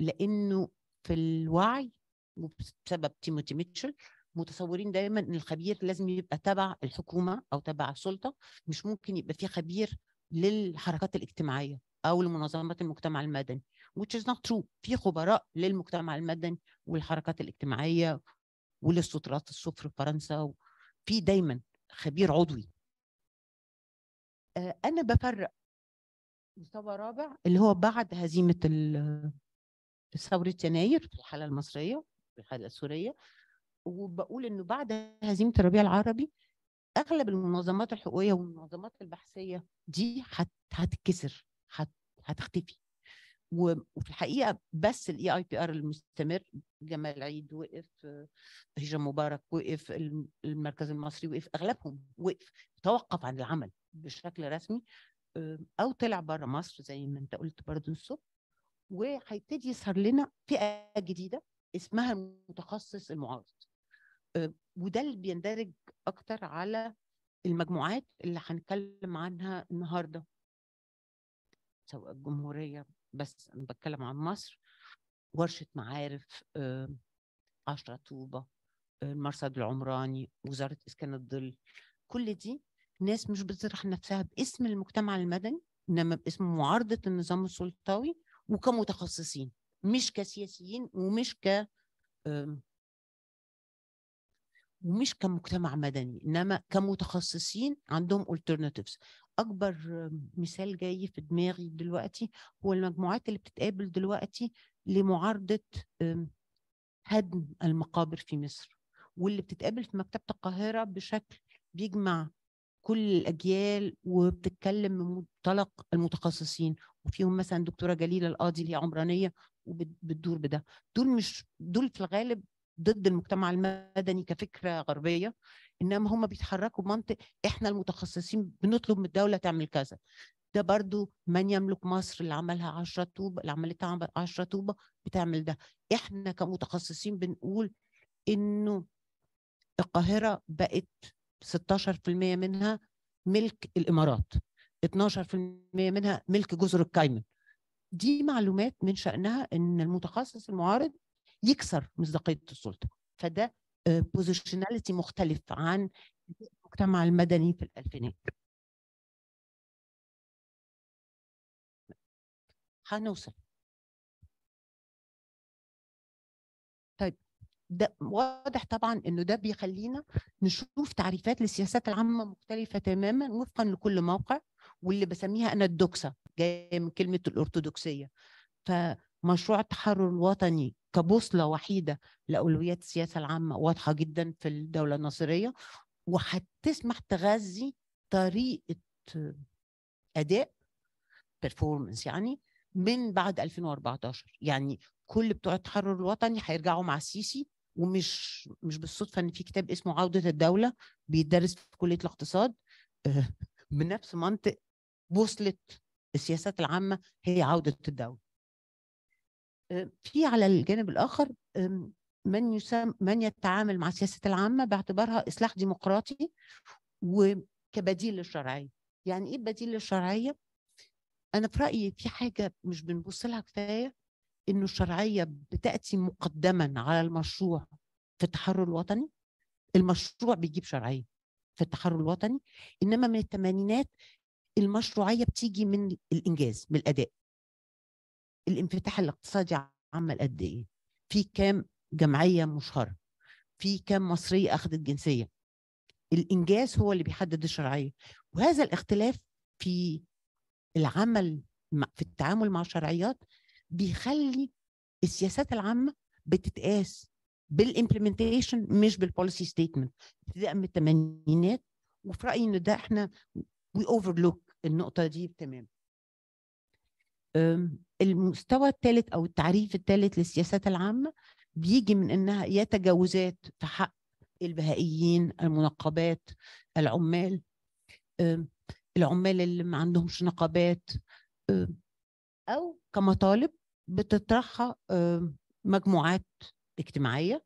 لأنه في الوعي وبسبب تيموتي ميتشل متصورين دايما ان الخبير لازم يبقى تبع الحكومه او تبع السلطه مش ممكن يبقى في خبير للحركات الاجتماعيه او لمنظمات المجتمع المدني which is not true في خبراء للمجتمع المدني والحركات الاجتماعيه وللسترات الصفر في فرنسا في دايما خبير عضوي آه، انا بفرق مستوى رابع اللي هو بعد هزيمه ثوره يناير في الحاله المصريه في الحاله السوريه وبقول انه بعد هزيمه الربيع العربي اغلب المنظمات الحقوقيه والمنظمات البحثيه دي هتتكسر هتختفي وفي الحقيقه بس الاي اي بي ار المستمر جمال العيد وقف هشام مبارك وقف المركز المصري وقف اغلبهم وقف توقف عن العمل بشكل رسمي آه، او طلع بره مصر زي ما انت قلت برضه الصبح وهيبتدي يظهر لنا فئه جديده اسمها المتخصص المعارض آه، وده اللي بيندرج اكتر على المجموعات اللي هنتكلم عنها النهارده سواء الجمهورية بس أنا بتكلم عن مصر ورشة معارف آه، عشرة طوبة آه، المرصد العمراني وزارة إسكان الظل كل دي ناس مش بتطرح نفسها باسم المجتمع المدني إنما باسم معارضة النظام السلطوي وكمتخصصين مش كسياسيين ومش ك ومش كمجتمع مدني انما كمتخصصين عندهم alternatives اكبر مثال جاي في دماغي دلوقتي هو المجموعات اللي بتتقابل دلوقتي لمعارضه هدم المقابر في مصر واللي بتتقابل في مكتبه القاهره بشكل بيجمع كل الاجيال وبتتكلم من منطلق المتخصصين وفيهم مثلا دكتوره جليله القاضي اللي هي عمرانيه وبتدور بده دول مش دول في الغالب ضد المجتمع المدني كفكره غربيه انما هم بيتحركوا بمنطق احنا المتخصصين بنطلب من الدوله تعمل كذا ده برضو من يملك مصر اللي عملها 10 طوبة اللي عملتها 10 طوبة بتعمل ده احنا كمتخصصين بنقول انه القاهرة بقت 16% منها ملك الامارات 12% منها ملك جزر الكايمن دي معلومات من شأنها ان المتخصص المعارض يكسر مصداقيه السلطه فده بوزيشناليتي آه، مختلف عن المجتمع المدني في الالفينات هنوصل طيب ده واضح طبعا انه ده بيخلينا نشوف تعريفات للسياسات العامه مختلفه تماما وفقا لكل موقع واللي بسميها انا الدوكسه جايه من كلمه الارثوذكسيه ف مشروع التحرر الوطني كبوصله وحيده لاولويات السياسه العامه واضحه جدا في الدوله الناصريه وهتسمح تغذي طريقه اداء performance يعني من بعد 2014 يعني كل بتوع التحرر الوطني هيرجعوا مع السيسي ومش مش بالصدفه ان في كتاب اسمه عوده الدوله بيدرس في كليه الاقتصاد بنفس [LAUGHS] منطق بوصله السياسات العامه هي عوده الدوله في على الجانب الاخر من يسمى من يتعامل مع السياسه العامه باعتبارها اصلاح ديمقراطي وكبديل للشرعيه يعني ايه بديل للشرعيه انا في رايي في حاجه مش بنبص لها كفايه انه الشرعيه بتاتي مقدما على المشروع في التحرر الوطني المشروع بيجيب شرعيه في التحرر الوطني انما من الثمانينات المشروعيه بتيجي من الانجاز من الاداء الانفتاح الاقتصادي عمل قد ايه في كام جمعيه مشهره في كام مصريه اخذت جنسيه الانجاز هو اللي بيحدد الشرعيه وهذا الاختلاف في العمل في التعامل مع الشرعيات بيخلي السياسات العامه بتتقاس بالامبلمنتيشن مش بالبوليسي ستيتمنت ابتداء من الثمانينات وفي رايي ان ده احنا وي اوفرلوك النقطه دي تمام المستوى الثالث او التعريف الثالث للسياسات العامه بيجي من انها يا تجاوزات في حق البهائيين المنقبات العمال العمال اللي ما عندهمش نقابات او كمطالب بتطرحها مجموعات اجتماعيه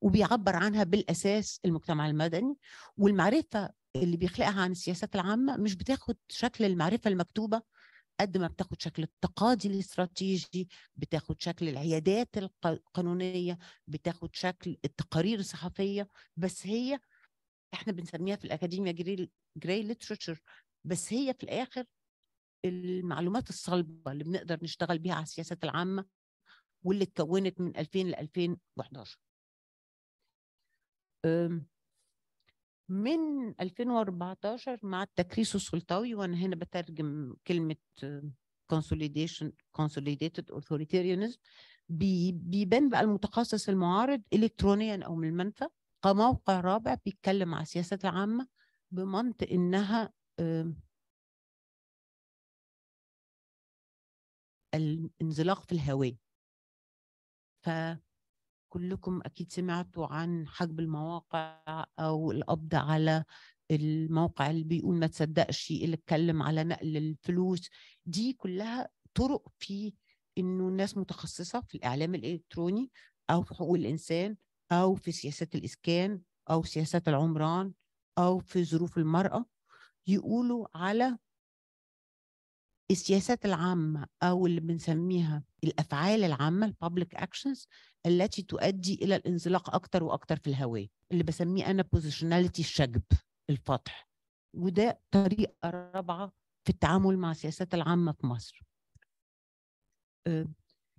وبيعبر عنها بالاساس المجتمع المدني والمعرفه اللي بيخلقها عن السياسات العامه مش بتاخد شكل المعرفه المكتوبه قد ما بتاخد شكل التقاضي الاستراتيجي بتاخد شكل العيادات القانونيه بتاخد شكل التقارير الصحفيه بس هي احنا بنسميها في الاكاديميا جري, جري ليترشر بس هي في الاخر المعلومات الصلبه اللي بنقدر نشتغل بيها على السياسات العامه واللي اتكونت من 2000 ل 2011 من 2014 مع التكريس السلطوي وانا هنا بترجم كلمه كونسوليديشن كونسوليديتد اوثوريتيريانزم بيبان بقى المتخصص المعارض الكترونيا او من المنفى كموقع رابع بيتكلم على السياسات العامة بمنطق انها الانزلاق في الهواء ف كلكم أكيد سمعتوا عن حجب المواقع أو القبض على الموقع اللي بيقول ما تصدقش اللي اتكلم على نقل الفلوس دي كلها طرق في انه الناس متخصصه في الاعلام الالكتروني او في حقوق الانسان او في سياسات الاسكان او سياسات العمران او في ظروف المراه يقولوا على السياسات العامة أو اللي بنسميها الأفعال العامة public أكشنز التي تؤدي إلى الانزلاق أكتر وأكتر في الهواء اللي بسميه أنا بوزيشناليتي الشجب الفتح وده طريقة رابعة في التعامل مع السياسات العامة في مصر آه،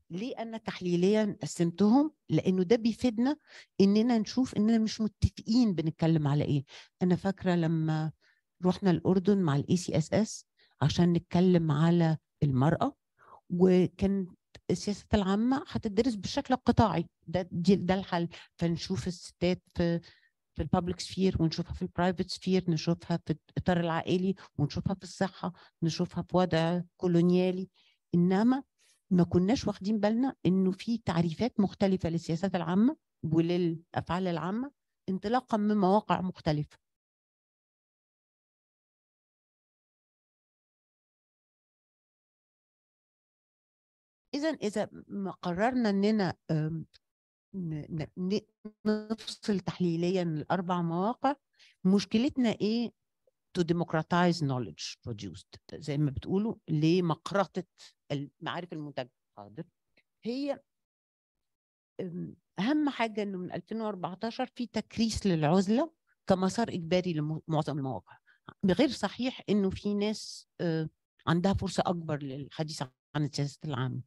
ليه أنا تحليليا قسمتهم لأنه ده بيفيدنا إننا نشوف إننا مش متفقين بنتكلم على إيه أنا فاكرة لما رحنا الأردن مع الإي سي اس اس عشان نتكلم على المرأة وكان السياسة العامة هتدرس بالشكل القطاعي ده ده الحل فنشوف الستات في في البابليك سفير ونشوفها في البرايفت سفير نشوفها في الاطار العائلي ونشوفها في الصحه نشوفها في وضع كولونيالي انما ما كناش واخدين بالنا انه في تعريفات مختلفه للسياسات العامه وللافعال العامه انطلاقا من مواقع مختلفه فاذا اذا قررنا اننا نفصل تحليليا الاربع مواقع مشكلتنا ايه to democratize knowledge produced زي ما بتقولوا لمقرطة المعارف المنتجة حاضر هي أهم حاجة إنه من 2014 في تكريس للعزلة كمسار إجباري لمعظم المواقع غير صحيح إنه في ناس آه، عندها فرصة أكبر للحديث عن السياسة العامة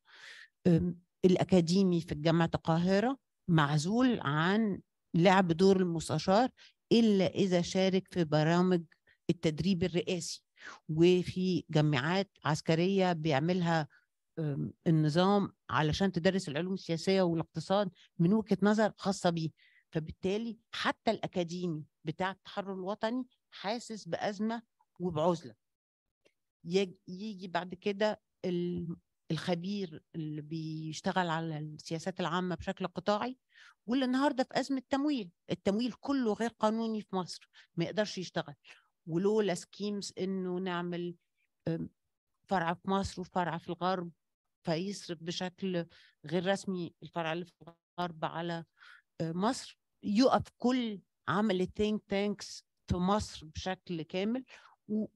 الأكاديمي في جامعة القاهرة معزول عن لعب دور المستشار إلا إذا شارك في برامج التدريب الرئاسي وفي جامعات عسكرية بيعملها النظام علشان تدرس العلوم السياسية والاقتصاد من وجهة نظر خاصة بيه فبالتالي حتى الأكاديمي بتاع التحرر الوطني حاسس بأزمة وبعزلة يجي بعد كده الخبير اللي بيشتغل على السياسات العامه بشكل قطاعي واللي النهارده في ازمه تمويل، التمويل كله غير قانوني في مصر ما يقدرش يشتغل ولولا سكيمز انه نعمل فرع في مصر وفرع في الغرب فيصرف بشكل غير رسمي الفرع اللي في الغرب على آه، مصر يقف كل عمل الثينك تانكس في مصر بشكل كامل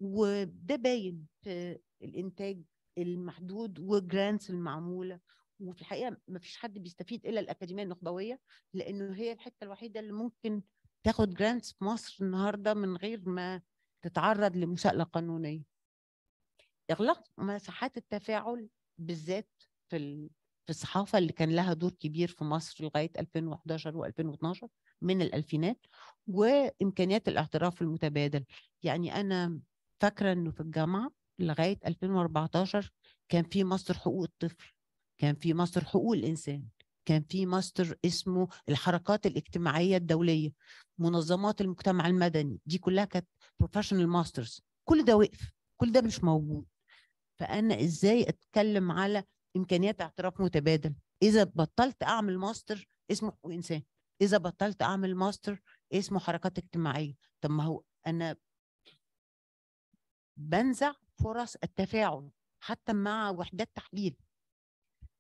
وده باين في الانتاج المحدود والجرانتس المعموله وفي الحقيقه ما فيش حد بيستفيد الا الاكاديميه النخبويه لانه هي الحته الوحيده اللي ممكن تاخد جرانتس في مصر النهارده من غير ما تتعرض لمساءله قانونيه. اغلاق مساحات التفاعل بالذات في في الصحافه اللي كان لها دور كبير في مصر لغايه 2011 و2012 من الالفينات وامكانيات الاعتراف المتبادل يعني انا فاكره انه في الجامعه لغايه 2014 كان في ماستر حقوق الطفل كان في ماستر حقوق الانسان كان في ماستر اسمه الحركات الاجتماعيه الدوليه منظمات المجتمع المدني دي كلها كانت بروفيشنال ماسترز كل ده وقف كل ده مش موجود فانا ازاي اتكلم على امكانيات اعتراف متبادل اذا بطلت اعمل ماستر اسمه حقوق انسان اذا بطلت اعمل ماستر اسمه حركات اجتماعيه طب ما هو انا بنزع فرص التفاعل حتى مع وحدات تحليل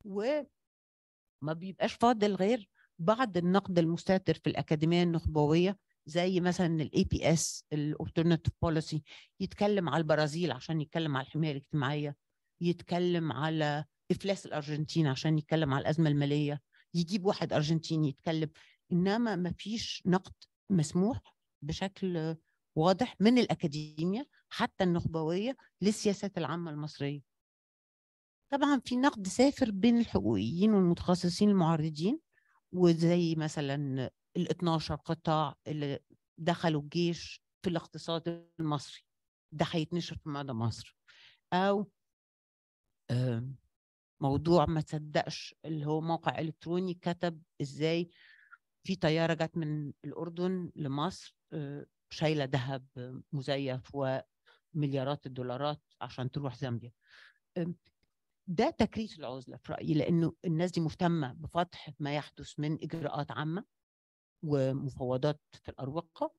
وما بيبقاش فاضل غير بعض النقد المستهتر في الأكاديمية النخبوية زي مثلا الاي بي اس الالترناتيف بوليسي يتكلم على البرازيل عشان يتكلم على الحمايه الاجتماعيه يتكلم على افلاس الارجنتين عشان يتكلم على الازمه الماليه يجيب واحد ارجنتيني يتكلم انما ما فيش نقد مسموح بشكل واضح من الاكاديميا حتى النخبويه للسياسات العامه المصريه طبعا في نقد سافر بين الحقوقيين والمتخصصين المعارضين وزي مثلا ال 12 قطاع اللي دخلوا الجيش في الاقتصاد المصري ده هيتنشر في مدى مصر او موضوع ما تصدقش اللي هو موقع الكتروني كتب ازاي في طياره جت من الاردن لمصر آه، شايله ذهب مزيف و مليارات الدولارات عشان تروح زامبيا ده تكريس العزله في رايي لانه الناس دي مهتمه بفتح ما يحدث من اجراءات عامه ومفاوضات في الاروقه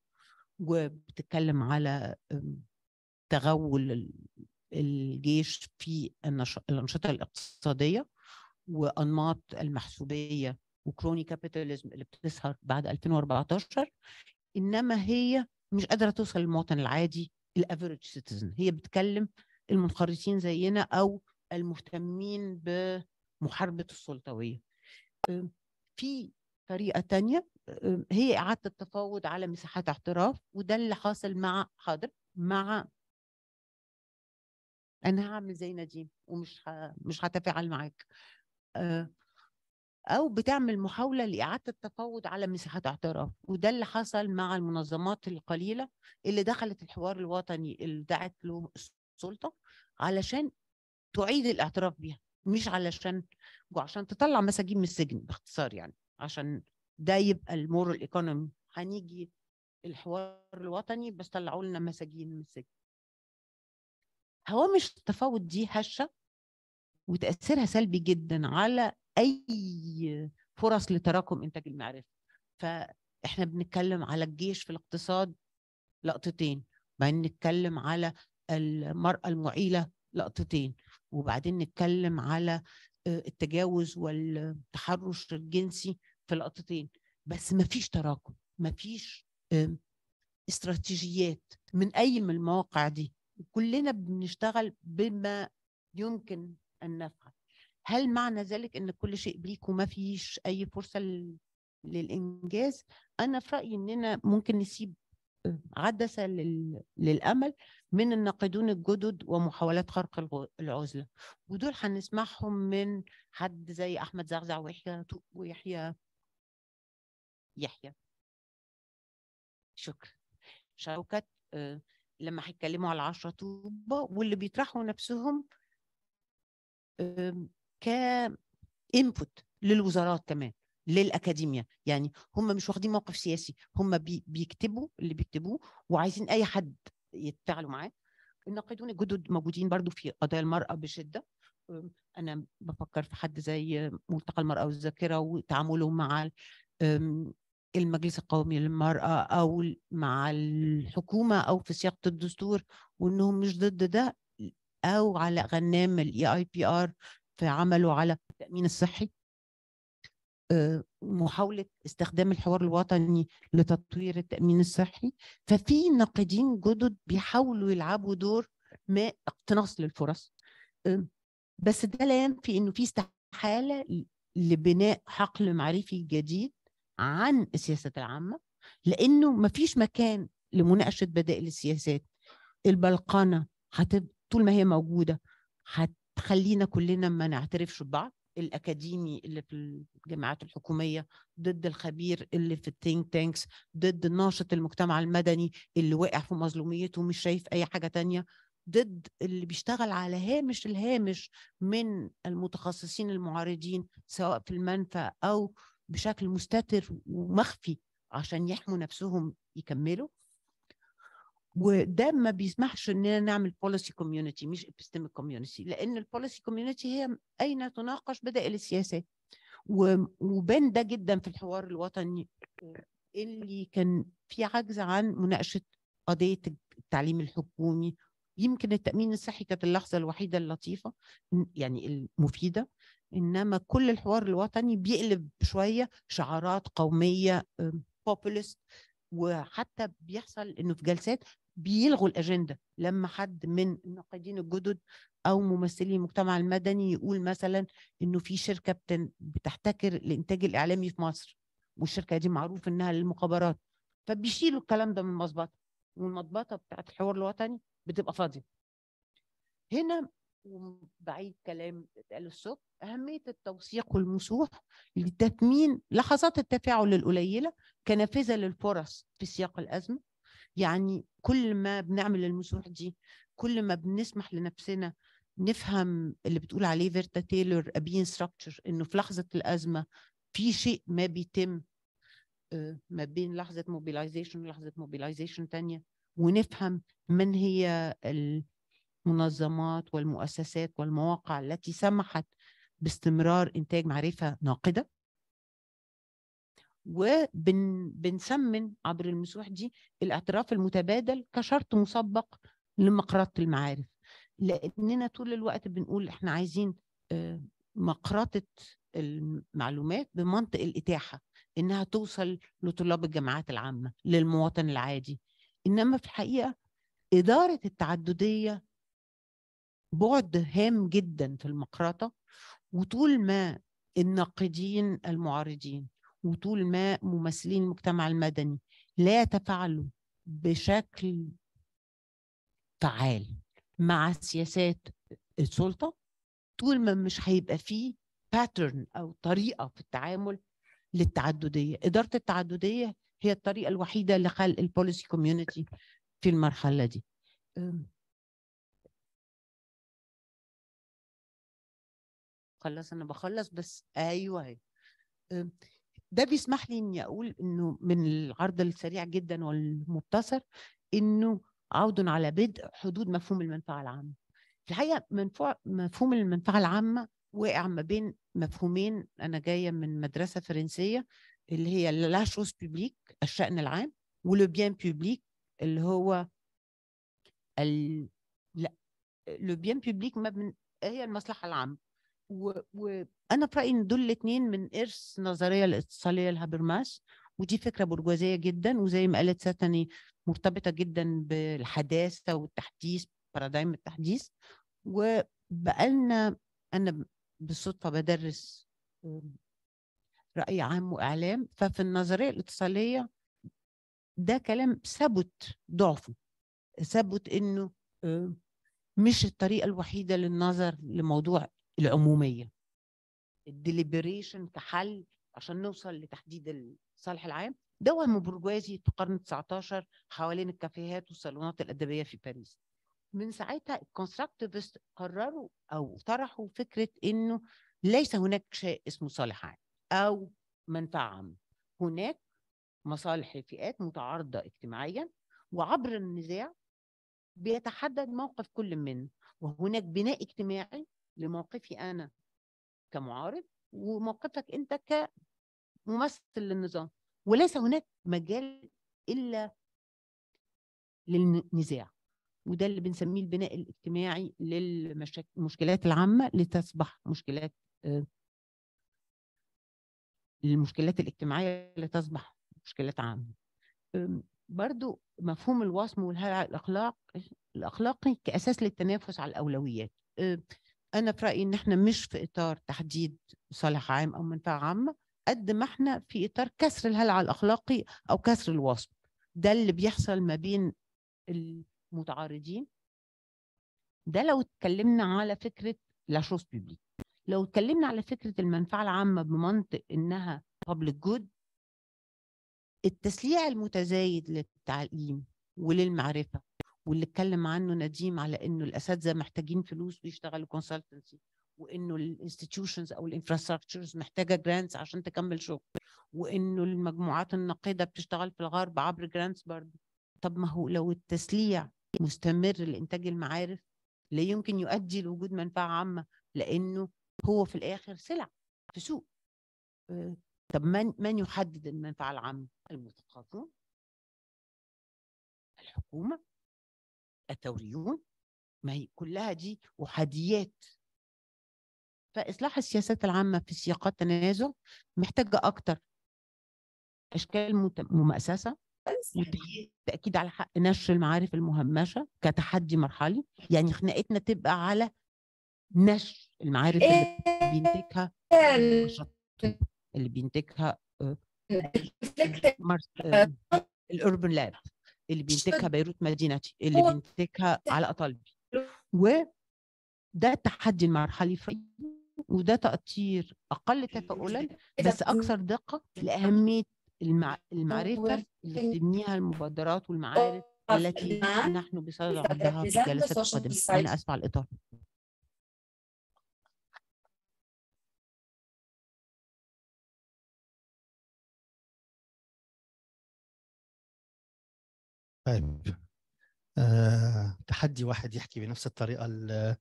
وبتتكلم على تغول الجيش في الانشطه الاقتصاديه وانماط المحسوبيه وكروني كابيتاليزم اللي بتظهر بعد 2014 انما هي مش قادره توصل للمواطن العادي الافريج سيتيزن هي بتكلم المنخرطين زينا او المهتمين بمحاربه السلطويه في طريقه تانية هي اعاده التفاوض على مساحات اعتراف وده اللي حاصل مع حاضر مع انا هعمل زي نديم ومش مش هتفاعل معاك أه، او بتعمل محاوله لاعاده التفاوض على مساحات اعتراف وده اللي حصل مع المنظمات القليله اللي دخلت الحوار الوطني اللي دعت له السلطه علشان تعيد الاعتراف بيها مش علشان وعشان تطلع مساجين من السجن باختصار يعني عشان ده يبقى المورال ايكونومي هنيجي الحوار الوطني بس طلعوا لنا مساجين من السجن هوامش التفاوض دي هشه وتاثيرها سلبي جدا على اي فرص لتراكم انتاج المعرفه فاحنا بنتكلم على الجيش في الاقتصاد لقطتين بعدين نتكلم على المراه المعيله لقطتين وبعدين نتكلم على آه، التجاوز والتحرش الجنسي في لقطتين بس ما فيش تراكم ما فيش استراتيجيات من اي من المواقع دي كلنا بنشتغل بما يمكن ان نفعل هل معنى ذلك ان كل شيء بيك وما فيش اي فرصه للانجاز انا في رايي اننا ممكن نسيب آه، عدسه للامل من الناقدون الجدد ومحاولات خرق العزله ودول هنسمعهم من حد زي احمد زعزع ويحيى ويحيى يحيى شكرا شوكت آه، لما هيتكلموا على عشرة طوبة واللي بيطرحوا نفسهم كانبوت للوزارات كمان للاكاديميا يعني هم مش واخدين موقف سياسي هم بيكتبوا اللي بيكتبوه وعايزين اي حد يتفاعلوا معاه الناقدون الجدد موجودين برضو في قضايا المراه بشده انا بفكر في حد زي ملتقى المراه والذاكره وتعامله مع المجلس القومي للمراه او مع الحكومه او في سياقة الدستور وانهم مش ضد ده او على غنام الاي اي بي ار في عمله على التامين الصحي آه، محاولة استخدام الحوار الوطني لتطوير التأمين الصحي ففي ناقدين جدد بيحاولوا يلعبوا دور ما اقتناص للفرص آه، بس ده لا ينفي انه في استحالة لبناء حقل معرفي جديد عن السياسات العامة لأنه مفيش مكان لمناقشة بدائل السياسات البلقنة هتب... طول ما هي موجودة هت... تخلينا كلنا ما نعترفش ببعض الاكاديمي اللي في الجامعات الحكوميه ضد الخبير اللي في التينك تانكس ضد ناشط المجتمع المدني اللي واقع في مظلوميته ومش شايف اي حاجه تانية ضد اللي بيشتغل على هامش الهامش من المتخصصين المعارضين سواء في المنفى او بشكل مستتر ومخفي عشان يحموا نفسهم يكملوا وده ما بيسمحش اننا نعمل بوليسي كوميونتي مش ابستيميك كوميونتي لان البوليسي كوميونتي هي اين تناقش بدائل السياسات وبان ده جدا في الحوار الوطني اللي كان في عجز عن مناقشه قضيه التعليم الحكومي يمكن التامين الصحي كانت اللحظه الوحيده اللطيفه يعني المفيده انما كل الحوار الوطني بيقلب شويه شعارات قوميه بوبولست وحتى بيحصل انه في جلسات بيلغوا الاجنده لما حد من الناقدين الجدد او ممثلي المجتمع المدني يقول مثلا انه في شركه بتحتكر الانتاج الاعلامي في مصر والشركه دي معروف انها للمخابرات فبيشيلوا الكلام ده من المظبطة والمظبطة بتاعت الحوار الوطني بتبقى فاضيه هنا بعيد كلام اتقال الصبح أهمية التوثيق والمسوح لتثمين لحظات التفاعل القليلة كنافذة للفرص في سياق الأزمة يعني كل ما بنعمل المسوح دي كل ما بنسمح لنفسنا نفهم اللي بتقول عليه فيرتا تايلور ابين ستراكشر انه في لحظه الازمه في شيء ما بيتم آه، ما بين لحظه موبيلايزيشن ولحظه موبيلايزيشن تانية ونفهم من هي المنظمات والمؤسسات والمواقع التي سمحت باستمرار انتاج معرفه ناقده وبنسمن عبر المسوح دي الاعتراف المتبادل كشرط مسبق لمقرات المعارف لاننا طول الوقت بنقول احنا عايزين آه، مقرطه المعلومات بمنطق الاتاحه انها توصل لطلاب الجامعات العامه للمواطن العادي انما في الحقيقه اداره التعدديه بعد هام جدا في المقرطه وطول ما الناقدين المعارضين وطول ما ممثلين المجتمع المدني لا يتفاعلوا بشكل فعال مع سياسات السلطه طول ما مش هيبقى فيه باترن او طريقه في التعامل للتعدديه اداره التعدديه هي الطريقه الوحيده لخلق البوليسي كوميونتي في المرحله دي خلاص انا بخلص بس ايوه ده بيسمح لي اني اقول انه من العرض السريع جدا والمبتصر انه عود على بدء حدود مفهوم المنفعه العامه في الحقيقه مفهوم المنفعه العامه واقع ما بين مفهومين انا جايه من مدرسه فرنسيه اللي هي لا شوز بيبليك الشان العام ولو بيان بيبليك اللي هو ال... لا لو بيان بيبليك ما بن... هي المصلحه العامه وانا في رايي ان دول الاثنين من ارث النظريه الاتصاليه لهابرماس ودي فكره برجوازيه جدا وزي ما قالت ستني مرتبطه جدا بالحداثه والتحديث بارادايم التحديث وبقالنا انا بالصدفه بدرس راي عام واعلام ففي النظريه الاتصاليه ده كلام ثبت ضعفه ثبت انه مش الطريقه الوحيده للنظر لموضوع العموميه الديليبريشن كحل عشان نوصل لتحديد الصالح العام دوهم برجوازي في القرن 19 حوالين الكافيهات والصالونات الادبيه في باريس من ساعتها الكونستراكتيفست قرروا او طرحوا فكره انه ليس هناك شيء اسمه صالح عام او منفعه هناك مصالح لفئات متعارضه اجتماعيا وعبر النزاع بيتحدد موقف كل منه وهناك بناء اجتماعي لموقفي انا كمعارض وموقفك انت كممثل للنظام وليس هناك مجال الا للنزاع وده اللي بنسميه البناء الاجتماعي للمشكلات العامه لتصبح مشكلات آه، المشكلات الاجتماعيه لتصبح مشكلات عامه برضو مفهوم الوصم والهلع الاخلاق الاخلاقي كاساس للتنافس على الاولويات آه، انا في رايي ان احنا مش في اطار تحديد صالح عام او منفعه عامه قد ما احنا في اطار كسر الهلع الاخلاقي او كسر الوصف ده اللي بيحصل ما بين المتعارضين ده لو اتكلمنا على فكره لا شوز بيبليك لو اتكلمنا على فكره المنفعه العامه بمنطق انها public جود التسليع المتزايد للتعليم وللمعرفه واللي اتكلم عنه نديم على انه الاساتذه محتاجين فلوس ويشتغلوا كونسلتنسي وانه الانستتيوشنز او الانفراستراكشرز محتاجه جرانتس عشان تكمل شغل وانه المجموعات النقيده بتشتغل في الغرب عبر جرانتس برضه طب ما هو لو التسليع مستمر لانتاج المعارف لا يمكن يؤدي لوجود منفعه عامه لانه هو في الاخر سلع في سوق آه، طب من من يحدد المنفعه العامه؟ المثقفون الحكومه الثوريون ما هي كلها دي احاديات فاصلاح السياسات العامه في سياقات تنازع محتاجه اكتر اشكال مماسسه تاكيد على حق نشر المعارف المهمشه كتحدي مرحلي يعني خناقتنا تبقى على نشر المعارف اللي بينتجها إيه. اللي بينتجها آه، إيه. آه، إيه. الاوربن لاب اللي بينتجها بيروت مدينتي اللي بينتجها على طلبي وده التحدي المرحلي في وده تأطير أقل إيه، تفاؤلا بس أكثر دقة لأهمية المع... المعرفة اللي بتبنيها المبادرات والمعارف التي نحن بصدد عرضها في الجلسات القادمة أنا أسف على الإطار طيب آه، تحدي واحد يحكي بنفس الطريقه اللي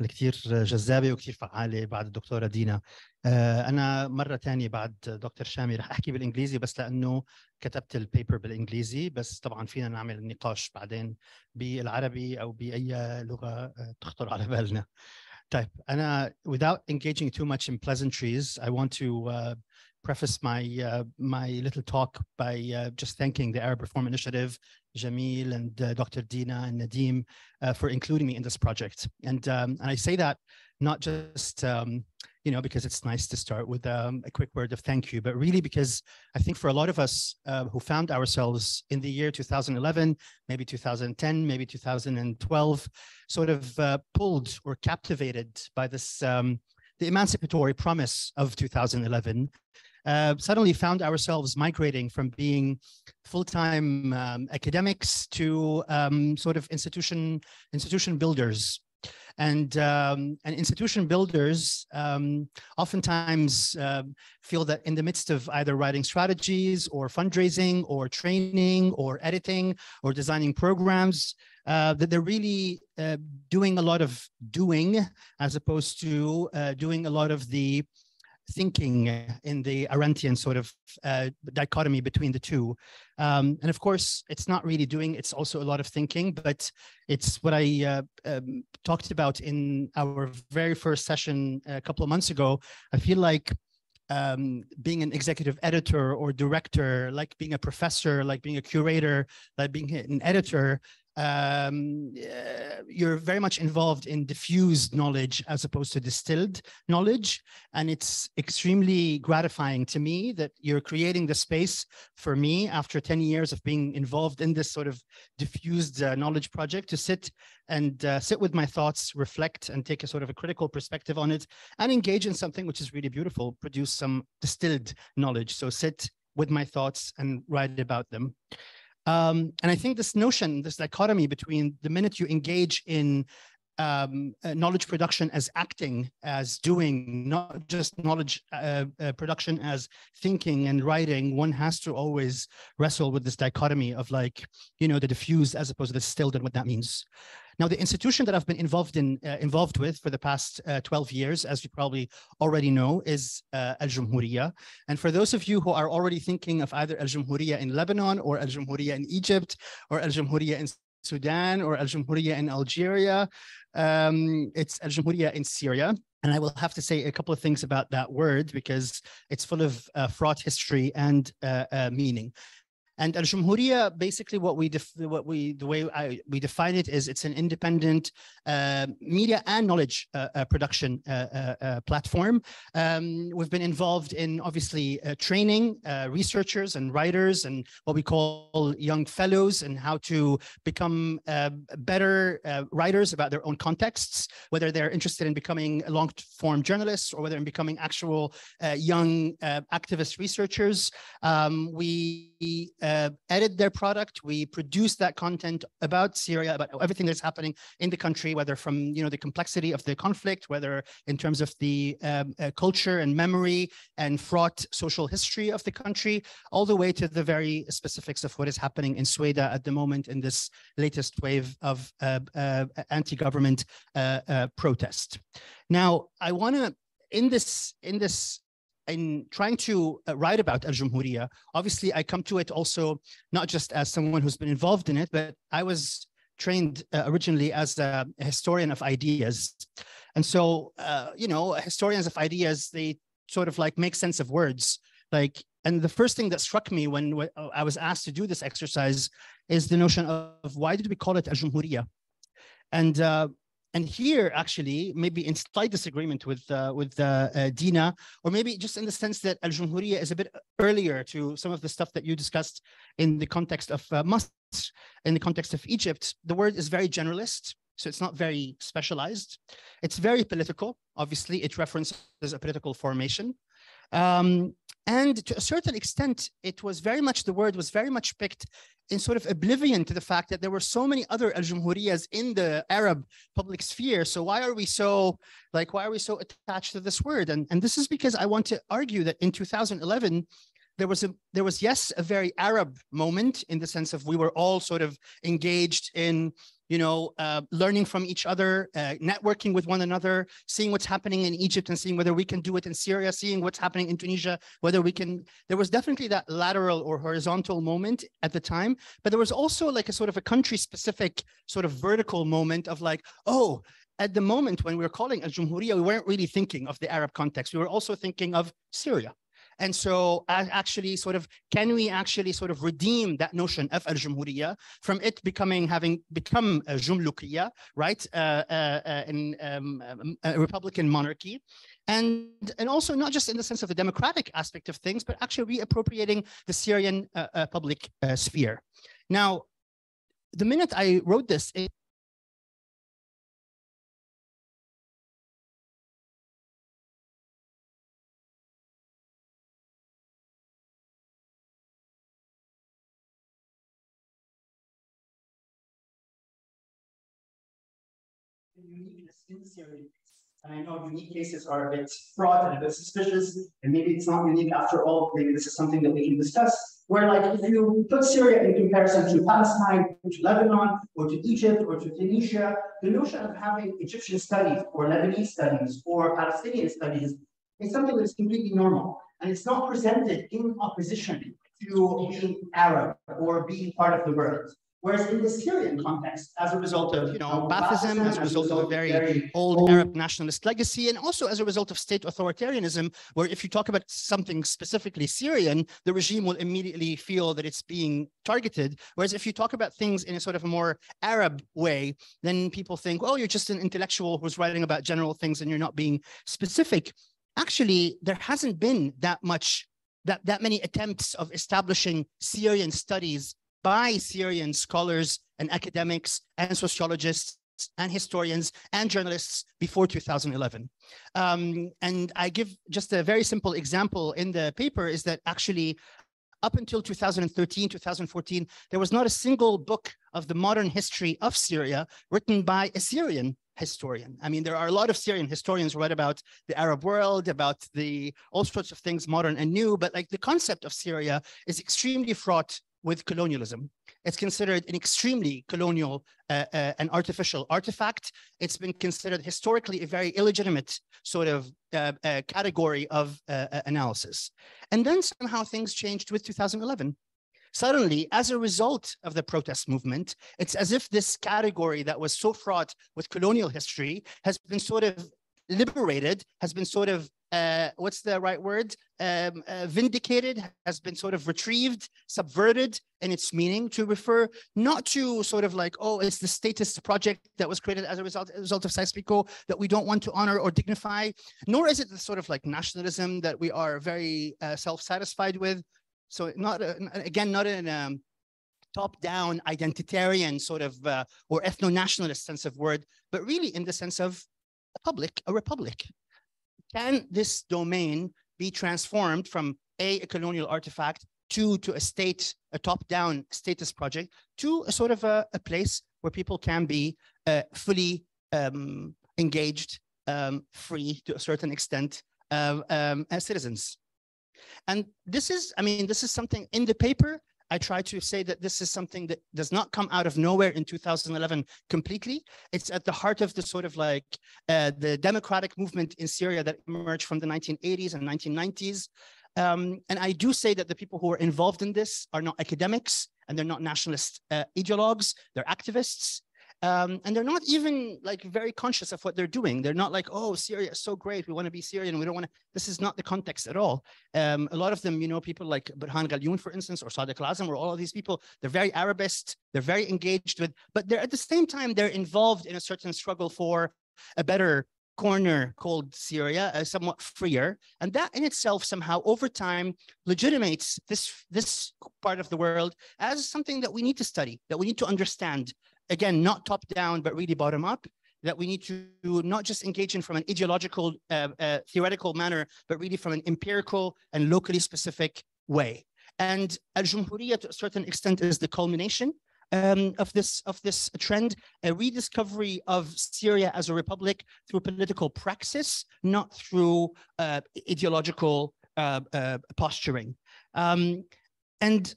كثير جذابه وكثير فعاله بعد الدكتوره دينا آه، انا مره ثانيه بعد دكتور شامي رح احكي بالانجليزي بس لانه كتبت البيبر بالانجليزي بس طبعا فينا نعمل النقاش بعدين بالعربي او باي لغه آه، تخطر على بالنا طيب انا without engaging too much in pleasantries I want to uh, preface my uh, my little talk by uh, just thanking the Arab Reform Initiative Jamil and uh, Dr. Dina and Nadim uh, for including me in this project. And, um, and I say that not just, um, you know, because it's nice to start with um, a quick word of thank you, but really because I think for a lot of us uh, who found ourselves in the year 2011, maybe 2010, maybe 2012, sort of uh, pulled or captivated by this, um, the emancipatory promise of 2011, uh, suddenly found ourselves migrating from being full-time um, academics to um, sort of institution institution builders and um, and institution builders um, oftentimes uh, feel that in the midst of either writing strategies or fundraising or training or editing or designing programs uh, that they're really uh, doing a lot of doing as opposed to uh, doing a lot of the thinking in the Arendtian sort of uh, dichotomy between the two. Um, and of course, it's not really doing, it's also a lot of thinking, but it's what I uh, um, talked about in our very first session a couple of months ago. I feel like um, being an executive editor or director, like being a professor, like being a curator, like being an editor, um, uh, you're very much involved in diffused knowledge as opposed to distilled knowledge. And it's extremely gratifying to me that you're creating the space for me after 10 years of being involved in this sort of diffused uh, knowledge project to sit and uh, sit with my thoughts, reflect, and take a sort of a critical perspective on it and engage in something which is really beautiful, produce some distilled knowledge. So sit with my thoughts and write about them. Um, and I think this notion, this dichotomy between the minute you engage in um, uh, knowledge production as acting, as doing, not just knowledge uh, uh, production as thinking and writing, one has to always wrestle with this dichotomy of like, you know, the diffused as opposed to the stilled and what that means. Now, the institution that I've been involved in, uh, involved with for the past uh, 12 years, as you probably already know, is uh, Al Jumhuriya. And for those of you who are already thinking of either Al Jumhuriya in Lebanon or Al Jumhuriya in Egypt or Al Jumhuriya in Sudan or Al Jumhuriya in Algeria. Um, it's Al Jumhuriya in Syria. And I will have to say a couple of things about that word because it's full of uh, fraught history and uh, uh, meaning. And al-Jumhuriya, basically, what we def- what we the way I, we define it is it's an independent uh, media and knowledge uh, uh production uh, uh, uh, platform. Um, we've been involved in obviously training researchers and writers and what we call young fellows and how to become better writers about their own contexts, whether they're interested in becoming long-form journalists or whether in becoming actual young activist researchers. Um, we uh, edit their product. We produce that content about Syria, about everything that's happening in the country, whether from you know the complexity of the conflict, whether in terms of the um, uh, culture and memory and fraught social history of the country, all the way to the very specifics of what is happening in Sweden at the moment in this latest wave of uh, uh anti-government uh, uh, protest. Now, I want to in this in this in trying to uh, write about Al Jumhuriya, obviously I come to it also not just as someone who's been involved in it, but I was trained uh, originally as a historian of ideas. And so, uh, you know, historians of ideas, they sort of like make sense of words. Like, and the first thing that struck me when, when uh, I was asked to do this exercise is the notion of, why did we call it Al Jumhuriya? And uh, and here, actually, maybe in slight disagreement with uh, with uh, uh, Dina, or maybe just in the sense that Al Jumhuriya is a bit earlier to some of the stuff that you discussed in the context of uh, in the context of Egypt. The word is very generalist, so it's not very specialized. It's very political. Obviously, it references a political formation. Um, and to a certain extent, it was very much the word was very much picked in sort of oblivion to the fact that there were so many other al jumhuriyas in the Arab public sphere. So why are we so like why are we so attached to this word? And and this is because I want to argue that in 2011 there was a there was yes a very arab moment in the sense of we were all sort of engaged in you know, uh, learning from each other, uh, networking with one another, seeing what's happening in Egypt and seeing whether we can do it in Syria, seeing what's happening in Tunisia, whether we can. There was definitely that lateral or horizontal moment at the time, but there was also like a sort of a country specific sort of vertical moment of like, oh, at the moment when we were calling Al Jumhuriya, we weren't really thinking of the Arab context. We were also thinking of Syria and so uh, actually sort of, can we actually sort of redeem that notion of al-jumhuriyya from it becoming, having become a jumlukiyya, right? Uh, uh, uh in, um, um, a republican monarchy. And, and also not just in the sense of the democratic aspect of things, but actually reappropriating the Syrian uh, uh, public sphere. Now, the minute I wrote this, it uniqueness in the And I know unique cases are a bit fraught and a bit suspicious, and maybe it's not unique after all. Maybe this is something that we can discuss. Where, like, if you put Syria in comparison to Palestine, to Lebanon, or to Egypt, or to Tunisia, the notion of having Egyptian studies, or Lebanese studies, or Palestinian studies is something that's completely normal. And it's not presented in opposition to being Arab or being part of the world. Whereas in the Syrian context, as a result of you know Ba'athism, as a result of a very, very old, old Arab nationalist legacy, and also as a result of state authoritarianism, where if you talk about something specifically Syrian, the regime will immediately feel that it's being targeted. Whereas if you talk about things in a sort of a more Arab way, then people think, oh, you're just an intellectual who's writing about general things, and you're not being specific. Actually, there hasn't been that much that, that many attempts of establishing Syrian studies by Syrian scholars and academics and sociologists and historians and journalists before 2011. Um, and I give just a very simple example in the paper is that actually up until 2013, 2014, there was not a single book of the modern history of Syria written by a Syrian historian. I mean, there are a lot of Syrian historians who write about the Arab world, about the all sorts of things modern and new, but like the concept of Syria is extremely fraught with colonialism. It's considered an extremely colonial uh, uh, and artificial artifact. It's been considered historically a very illegitimate sort of uh, uh category of uh, uh, analysis. And then somehow things changed with 2011. Suddenly, as a result of the protest movement, it's as if this category that was so fraught with colonial history has been sort of liberated, has been sort of uh, what's the right word? Um, uh, vindicated has been sort of retrieved, subverted in its meaning to refer not to sort of like, oh, it's the statist project that was created as a result, as a result of Sykes-Picot that we don't want to honor or dignify, nor is it the sort of like nationalism that we are very uh, self-satisfied with. So not, uh, again, not in a um, top-down identitarian sort of uh, or ethno-nationalist sense of word, but really in the sense of republic. a republic? Can this domain be transformed from a, a colonial artifact to, to a state, a top-down status project, to a sort of a, a place where people can be uh, fully um, engaged, um, free to a certain extent uh, um, as citizens. And this is, I mean, this is something in the paper I try to say that this is something that does not come out of nowhere in 2011 completely. It's at the heart of the sort of like uh, the democratic movement in Syria that emerged from the 1980s and 1990s. Um, and I do say that the people who are involved in this are not academics and they're not nationalist uh, ideologues, they're activists. Um, and they're not even like very conscious of what they're doing. They're not like, oh, Syria is so great. We want to be Syrian. We don't want to. This is not the context at all. Um, a lot of them, you know, people like Burhan Galyun, for instance, or Sadiq Azam, or all of these people, they're very Arabist. They're very engaged with, but they're at the same time, they're involved in a certain struggle for a better corner called Syria, uh, somewhat freer, and that in itself somehow over time legitimates this this part of the world as something that we need to study, that we need to understand, again, not top down, but really bottom up, that we need to not just engage in from an ideological, uh, uh, theoretical manner, but really from an empirical and locally specific way. And Al-Jumhuriyyah, to a certain extent, is the culmination um, of this of this trend, a rediscovery of Syria as a republic through political praxis, not through uh, ideological uh, uh, posturing. Um, and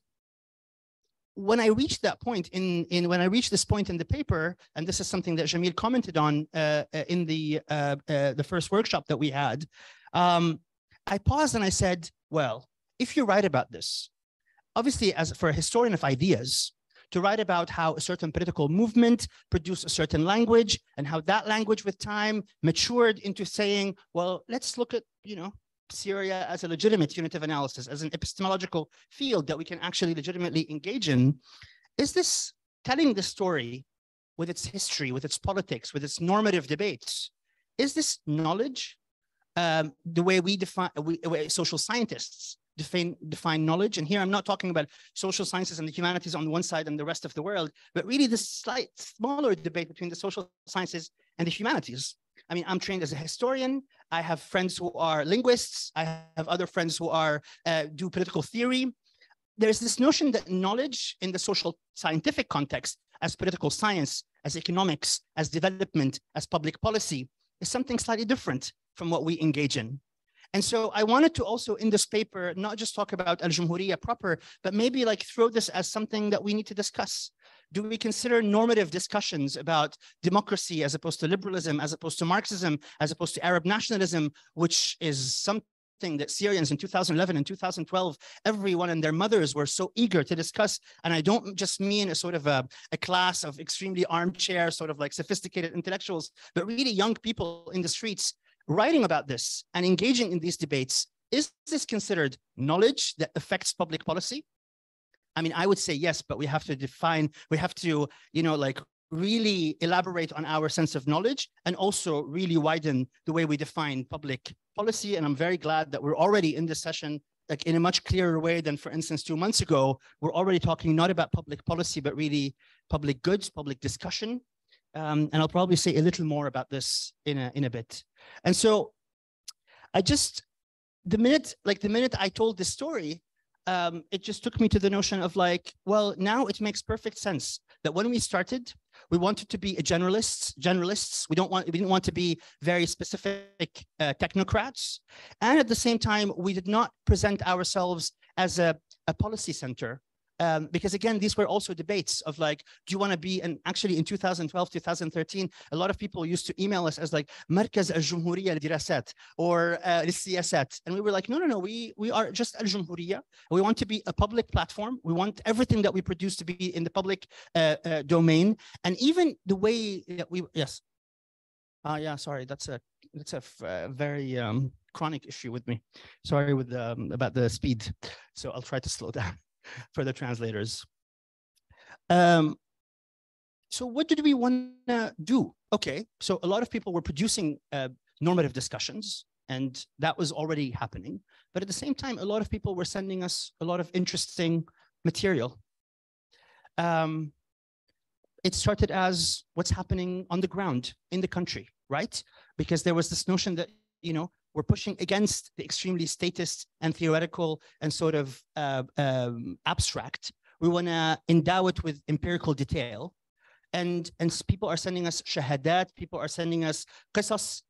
when I reached that point in, in when I reached this point in the paper, and this is something that Jamil commented on uh, uh, in the uh, uh, the first workshop that we had, um, I paused and I said, "Well, if you write about this, obviously, as for a historian of ideas, to write about how a certain political movement produced a certain language and how that language with time matured into saying, well, let's look at you know Syria as a legitimate of analysis, as an epistemological field that we can actually legitimately engage in, is this telling the story with its history, with its politics, with its normative debates? Is this knowledge um, the way we define, we, social scientists define, define knowledge? And here I'm not talking about social sciences and the humanities on one side and the rest of the world, but really this slight smaller debate between the social sciences and the humanities. I mean, I'm trained as a historian. I have friends who are linguists. I have other friends who are uh, do political theory. There's this notion that knowledge in the social scientific context, as political science, as economics, as development, as public policy, is something slightly different from what we engage in. And so I wanted to also in this paper, not just talk about Al-Jumhuriya proper, but maybe like throw this as something that we need to discuss do we consider normative discussions about democracy as opposed to liberalism, as opposed to Marxism, as opposed to Arab nationalism, which is something that Syrians in 2011 and 2012, everyone and their mothers were so eager to discuss. And I don't just mean a sort of a, a, class of extremely armchair, sort of like sophisticated intellectuals, but really young people in the streets writing about this and engaging in these debates. Is this considered knowledge that affects public policy? I mean, I would say yes, but we have to define, we have to, you know, like really elaborate on our sense of knowledge and also really widen the way we define public policy. And I'm very glad that we're already in this session like in a much clearer way than, for instance, two months ago, we're already talking not about public policy, but really public goods, public discussion. Um, and I'll probably say a little more about this in a, in a bit. And so I just, the minute, like the minute I told this story, um, it just took me to the notion of like, well, now it makes perfect sense that when we started, we wanted to be a generalists, generalists. We don't want, we didn't want to be very specific uh, technocrats, and at the same time, we did not present ourselves as a, a policy center um, because again, these were also debates of like, do you want to be, and actually in 2012, 2013, a lot of people used to email us as like, "Merkez al-Jumhuriya al Diraset" or uh, al-Siyasat. And we were like, no, no, no, we, we are just al-Jumhuriya. We want to be a public platform. We want everything that we produce to be in the public uh, uh, domain. And even the way that we, yes. Uh, yeah, sorry, that's a, that's a uh, very um, chronic issue with me. Sorry with um, about the speed. So I'll try to slow [LAUGHS] down for the translators. Um, so what did we want to do? Okay, so a lot of people were producing uh, normative discussions, and that was already happening. But at the same time, a lot of people were sending us a lot of interesting material. Um, it started as what's happening on the ground in the country, right? Because there was this notion that, you know, we're pushing against the extremely statist and theoretical and sort of uh, um, abstract. We want to endow it with empirical detail. And, and people are sending us shahadat, people are sending us qisas.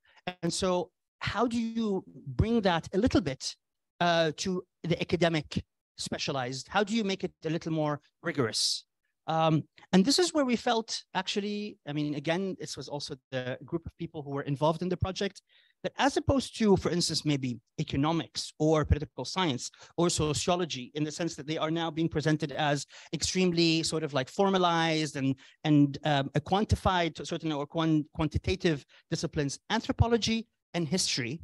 And so, how do you bring that a little bit uh, to the academic specialized? How do you make it a little more rigorous? Um, and this is where we felt actually, I mean, again, this was also the group of people who were involved in the project. But as opposed to, for instance, maybe economics or political science or sociology, in the sense that they are now being presented as extremely sort of like formalized and and um, quantified sort certain or quant quantitative disciplines, anthropology and history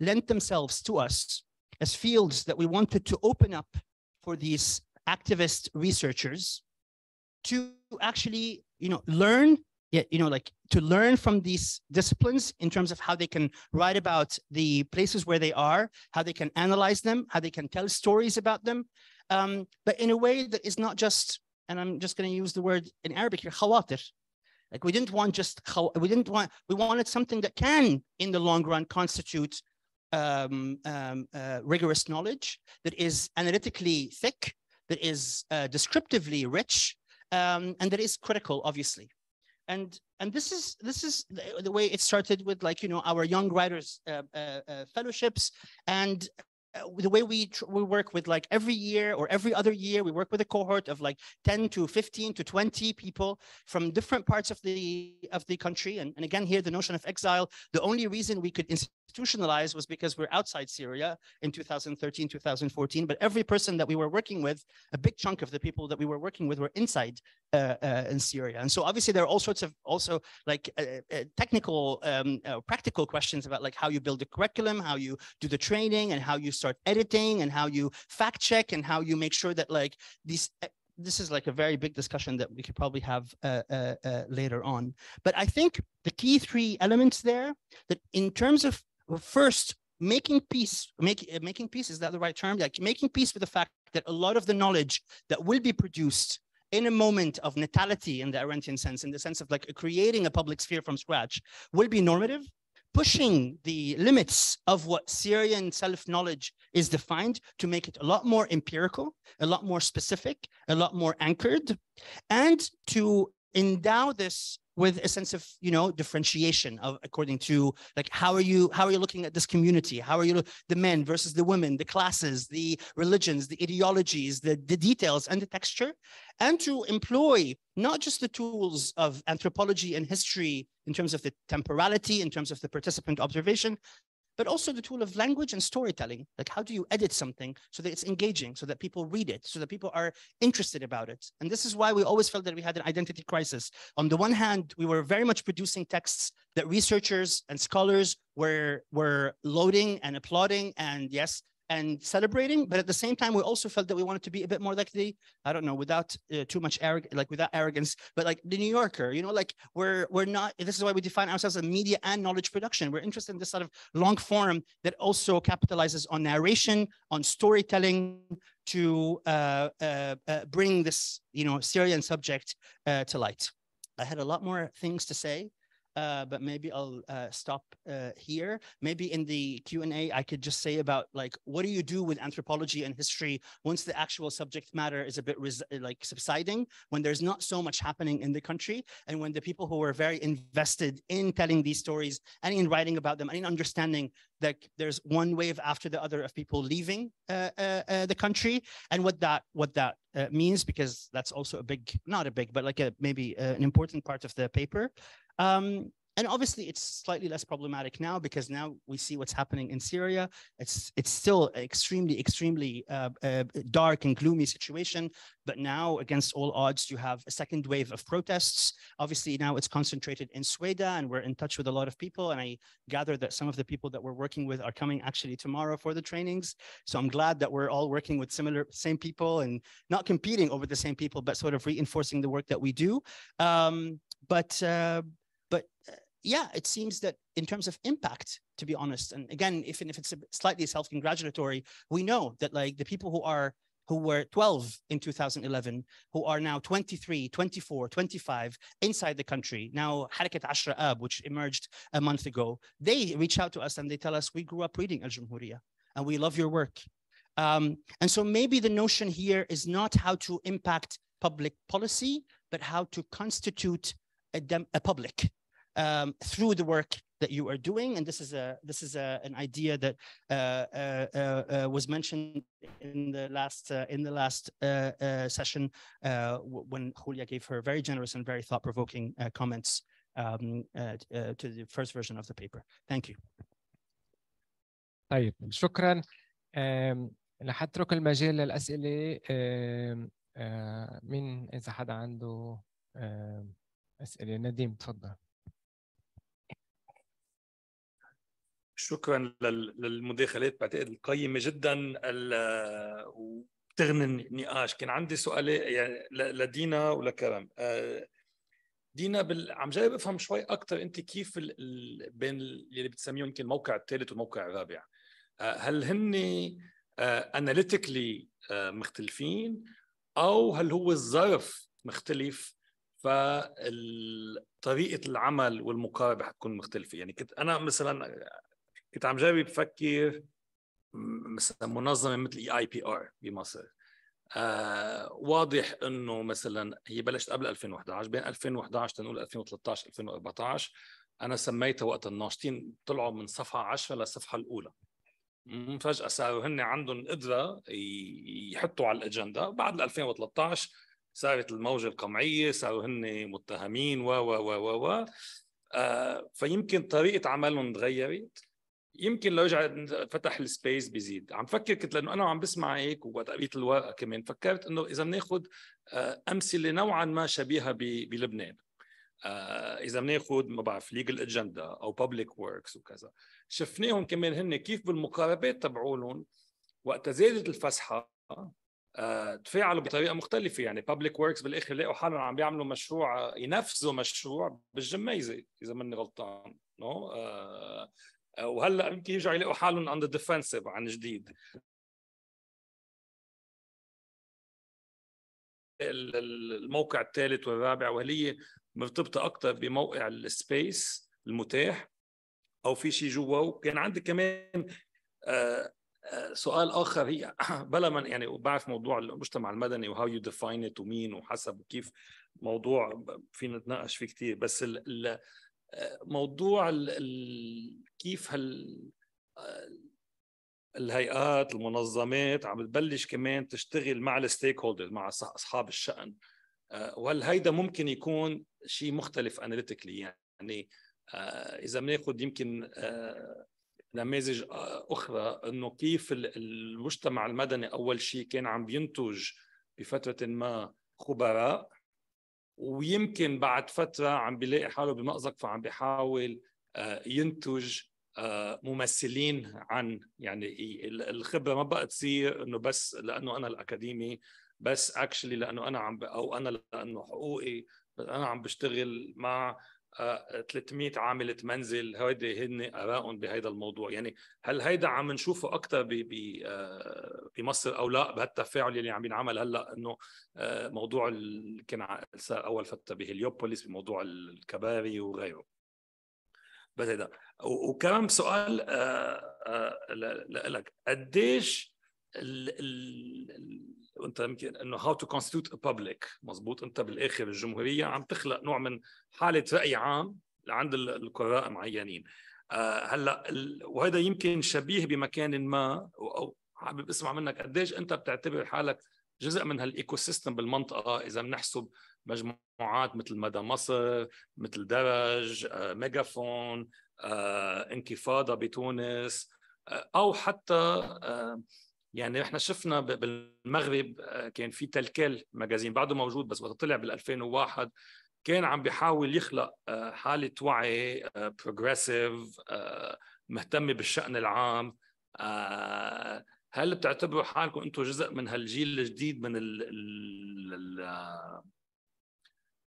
lent themselves to us as fields that we wanted to open up for these activist researchers to actually you know learn you know, like to learn from these disciplines in terms of how they can write about the places where they are, how they can analyze them, how they can tell stories about them, um, but in a way that is not just, and I'm just going to use the word in Arabic here, khawatir. Like we didn't want just, we didn't want, we wanted something that can, in the long run, constitute um, um, uh, rigorous knowledge that is analytically thick, that is uh, descriptively rich, um, and that is critical, obviously and and this is this is the, the, way it started with like you know our young writers uh, uh, uh, fellowships and uh, the way we we work with like every year or every other year we work with a cohort of like 10 to 15 to 20 people from different parts of the of the country and, and again here the notion of exile the only reason we could institutionalize was because we're outside syria in 2013 2014 but every person that we were working with a big chunk of the people that we were working with were inside uh, uh, in Syria. And so obviously there are all sorts of also like uh, technical, um, practical questions about like how you build the curriculum, how you do the training, and how you start editing, and how you fact check, and how you make sure that like these this is like a very big discussion that we could probably have uh, uh, uh, later on. But I think the key three elements there that in terms of first making peace, make, making peace, is that the right term? Like making peace with the fact that a lot of the knowledge that will be produced in a moment of natality in the Arendtian sense, in the sense of like creating a public sphere from scratch, will be normative, pushing the limits of what Syrian self knowledge is defined to make it a lot more empirical, a lot more specific, a lot more anchored, and to endow this with a sense of you know differentiation of according to like how are you how are you looking at this community how are you the men versus the women the classes the religions the ideologies the, the details and the texture and to employ not just the tools of anthropology and history in terms of the temporality in terms of the participant observation but also the tool of language and storytelling. Like how do you edit something so that it's engaging, so that people read it, so that people are interested about it? And this is why we always felt that we had an identity crisis. On the one hand, we were very much producing texts that researchers and scholars were, were loading and applauding and yes, and celebrating, but at the same time, we also felt that we wanted to be a bit more like the, I don't know, without uh, too much arrogance, like without arrogance, but like the New Yorker, you know, like we're, we're not, this is why we define ourselves as media and knowledge production. We're interested in this sort of long form that also capitalizes on narration, on storytelling to uh, uh, uh bring this, you know, Syrian subject uh, to light. I had a lot more things to say. Uh, but maybe I'll uh, stop uh, here. Maybe in the Q&A, I could just say about like, what do you do with anthropology and history once the actual subject matter is a bit uh, like subsiding, when there's not so much happening in the country, and when the people who were very invested in telling these stories and in writing about them and in understanding that there's one wave after the other of people leaving uh, the country and what that what that means, because that's also a big, not a big, but like a maybe an important part of the paper. Um, and obviously, it's slightly less problematic now because now we see what's happening in Syria. It's it's still extremely, extremely uh, uh, dark and gloomy situation. But now, against all odds, you have a second wave of protests. Obviously, now it's concentrated in Sueda, and we're in touch with a lot of people. And I gather that some of the people that we're working with are coming actually tomorrow for the trainings. So I'm glad that we're all working with similar same people and not competing over the same people, but sort of reinforcing the work that we do. Um, but uh, but uh, yeah, it seems that in terms of impact, to be honest, and again, even if it's slightly self-congratulatory, we know that like the people who are who were 12 in 2011, who are now 23, 24, 25 inside the country. Now, Harakat Ashra Ab, which emerged a month ago, they reach out to us and they tell us, we grew up reading Al Jumhuriya and we love your work. Um, and so maybe the notion here is not how to impact public policy, but how to constitute a, dem- a public um, through the work that you are doing. And this is a this is a, an idea that uh, uh, uh, uh was mentioned in the last in the last session when Julia gave her very generous and very thought provoking comments um, to the first version of the paper. Thank you. طيب شكرا حترك المجال للأسئلة من إذا حدا عنده اسئله نديم تفضل شكرا للمداخلات بعتقد القيمه جدا وبتغني النقاش كان عندي سؤال يعني لدينا ولكرم آه، دينا بال... عم جرب افهم شوي اكثر انت كيف ال... بين اللي بتسميهم يمكن الموقع الثالث والموقع الرابع آه، هل هن اناليتيكلي آه، مختلفين او هل هو الظرف مختلف فطريقه العمل والمقاربه حتكون مختلفه يعني كنت انا مثلا كنت عم جرب بفكر مثلا منظمه مثل اي اي بي ار بمصر آه واضح انه مثلا هي بلشت قبل 2011 بين 2011 تنقول 2013 2014 انا سميتها وقت الناشطين طلعوا من صفحه 10 للصفحه الاولى فجاه صاروا هن عندهم قدره يحطوا على الاجنده بعد 2013 صارت الموجه القمعيه صاروا هن متهمين و و و و و آه، فيمكن طريقه عملهم تغيرت يمكن لو رجع فتح السبيس بيزيد عم فكر كنت لانه انا عم بسمع هيك وقت قريت الورقه كمان فكرت انه اذا بناخذ آه، امثله نوعا ما شبيهه بلبنان آه، اذا بناخذ ما بعرف ليجل اجندا او بابليك وركس وكذا شفناهم كمان هن كيف بالمقاربات تبعولهم وقت زادت الفسحه آه، تفاعلوا بطريقه مختلفه يعني بابليك وركس بالاخر لقوا حالهم عم بيعملوا مشروع آه، ينفذوا مشروع بالجميزه اذا ماني غلطان نو آه، وهلا يمكن يرجعوا يلاقوا حالهم اون ذا ديفنسيف عن جديد الموقع الثالث والرابع وهل هي مرتبطه اكثر بموقع السبيس المتاح او في شيء جوا وكان عندي كمان سؤال اخر هي [CLEARS THROAT] بلا من يعني وبعرف موضوع المجتمع المدني وهاو يو ديفاين ات ومين وحسب وكيف موضوع فينا نتناقش فيه كثير بس الـ الـ آه، موضوع الـ كيف هال آه، الهيئات المنظمات عم تبلش كمان تشتغل مع الستيك هولدرز مع اصحاب الشان آه، وهل هيدا ممكن يكون شيء مختلف اناليتيكلي يعني اذا بناخذ يمكن نماذج آه، اخرى انه كيف المجتمع المدني اول شيء كان عم بينتج بفتره ما خبراء ويمكن بعد فتره عم بيلاقي حاله بمأزق فعم بيحاول آه، ينتج آه، ممثلين عن يعني الخبره ما بقى تصير انه بس لانه انا الاكاديمي بس اكشلي لانه انا عم او انا لانه حقوقي انا عم بشتغل مع 300 عامله منزل هيدي هن ارائهم بهذا الموضوع يعني هل هيدا عم نشوفه اكثر آه، بمصر او لا بهالتفاعل اللي عم ينعمل هلا انه آه، موضوع اللي كان صار اول فتره بهليوبوليس بموضوع الكباري وغيره بس هيدا وكمان سؤال آه، لك قديش ال... ال... انت يمكن انه هاو تو كونستيوت بابليك مزبوط انت بالاخر الجمهوريه عم تخلق نوع من حاله راي عام عند القراء معينين آه هلا وهذا يمكن شبيه بمكان ما او حابب اسمع منك قديش انت بتعتبر حالك جزء من هالايكو سيستم بالمنطقه اذا بنحسب مجموعات مثل مدى مصر مثل درج آه، ميجافون آه، انكفاضه بتونس آه، او حتى آه، يعني احنا شفنا بالمغرب آه، كان في تلكل مجازين بعده موجود بس وقت طلع بال 2001 كان عم بيحاول يخلق آه، حاله وعي بروجريسيف آه، مهتمه بالشان العام هل بتعتبروا حالكم انتم جزء من هالجيل الجديد من ال ال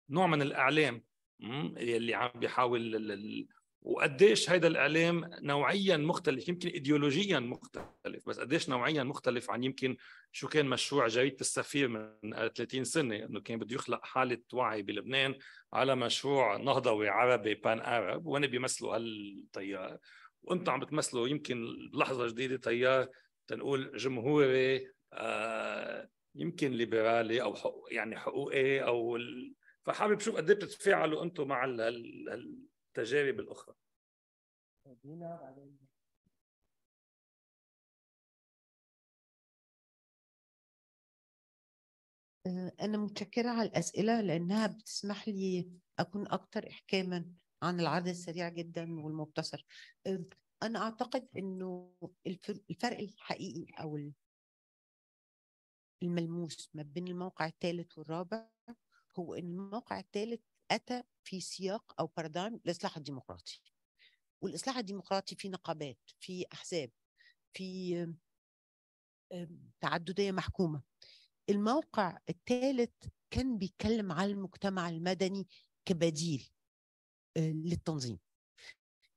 نوع من الاعلام اللي عم بيحاول وقديش هيدا الاعلام نوعيا مختلف يمكن ايديولوجيا مختلف بس قديش نوعيا مختلف عن يمكن شو كان مشروع جريده السفير من 30 سنه انه كان بده يخلق حاله وعي بلبنان على مشروع نهضوي عربي بان ارب وانا بيمثلوا هالتيار وانت عم بتمثلوا يمكن لحظه جديده تيار تنقول جمهوري آه يمكن ليبرالي او حقوق يعني حقوقي او ال... فحابب شوف قد ايه بتتفاعلوا انتم مع ال... التجارب الاخرى آه، أنا متشكرة على الأسئلة لأنها بتسمح لي أكون أكثر إحكاما عن العرض السريع جدا والمبتصر آه، أنا أعتقد أنه الفرق الحقيقي أو الملموس ما بين الموقع الثالث والرابع هو أن الموقع الثالث أتى في سياق أو بارادايم الإصلاح الديمقراطي والإصلاح الديمقراطي فيه نقابات فيه أحزاب فيه تعددية محكومة الموقع الثالث كان بيتكلم على المجتمع المدني كبديل آه، للتنظيم